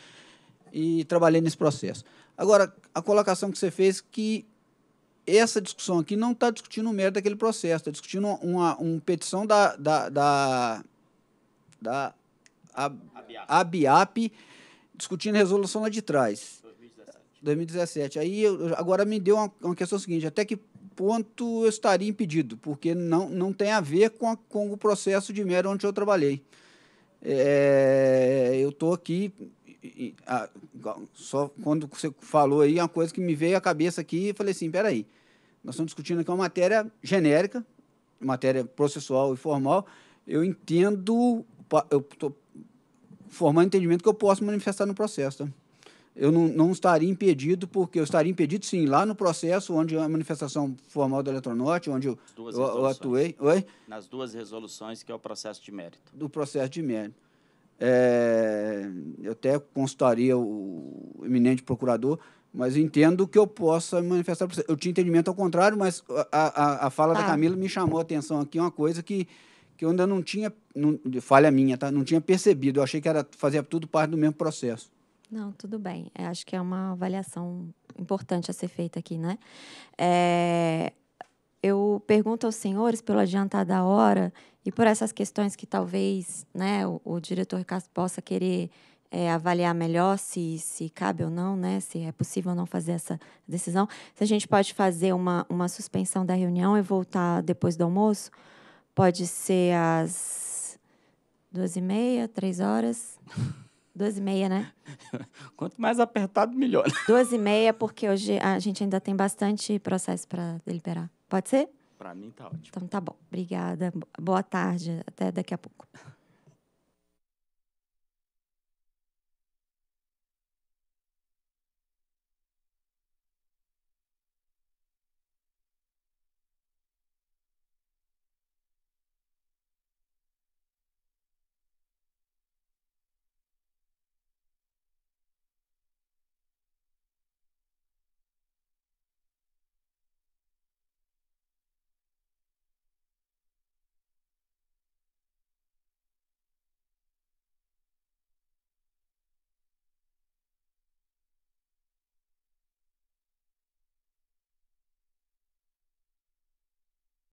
e trabalhei nesse processo. Agora, a colocação que você fez que essa discussão aqui não está discutindo o mérito daquele processo, está discutindo uma, uma petição da, da, da, da a, ABIAP, discutindo resolução lá de trás. 2017. 2017. Aí eu, agora me deu uma, uma questão seguinte: até que ponto eu estaria impedido, porque não, não tem a ver com, a, com o processo de mero onde eu trabalhei. É, eu estou aqui, e, a, só quando você falou aí, uma coisa que me veio à cabeça aqui, e falei assim, peraí, nós estamos discutindo aqui uma matéria genérica, matéria processual e formal, eu entendo, eu estou formando entendimento que eu posso manifestar no processo, tá? eu não, não, estaria impedido, porque eu estaria impedido, sim, lá no processo onde a manifestação formal do Eletronorte, onde eu, eu, atuei. Oi? Nas duas resoluções, que é o processo de mérito. Do processo de mérito. É, eu até consultaria o eminente procurador, mas entendo que eu possa manifestar. Eu tinha entendimento ao contrário, mas a, a, a fala da tá. Camila me chamou a atenção aqui, uma coisa que, que eu ainda não tinha, não, falha minha, tá? não tinha percebido. Eu achei que era, fazia tudo parte do mesmo processo. Não, tudo bem. Eu é, acho que é uma avaliação importante a ser feita aqui, né? É, eu pergunto aos senhores pelo adiantar da hora e por essas questões que talvez né, o, o diretor Ricardo possa querer é, avaliar melhor se, se cabe ou não, né, se é possível ou não fazer essa decisão. Se a gente pode fazer uma, uma suspensão da reunião e voltar depois do almoço, pode ser às duas e meia, três horas. <laughs> Doze e meia, né? <laughs> Quanto mais apertado, melhor. <laughs> Doze e meia, porque hoje a gente ainda tem bastante processo para deliberar. Pode ser? Para mim tá ótimo. Então tá bom. Obrigada. Boa tarde. Até daqui a pouco.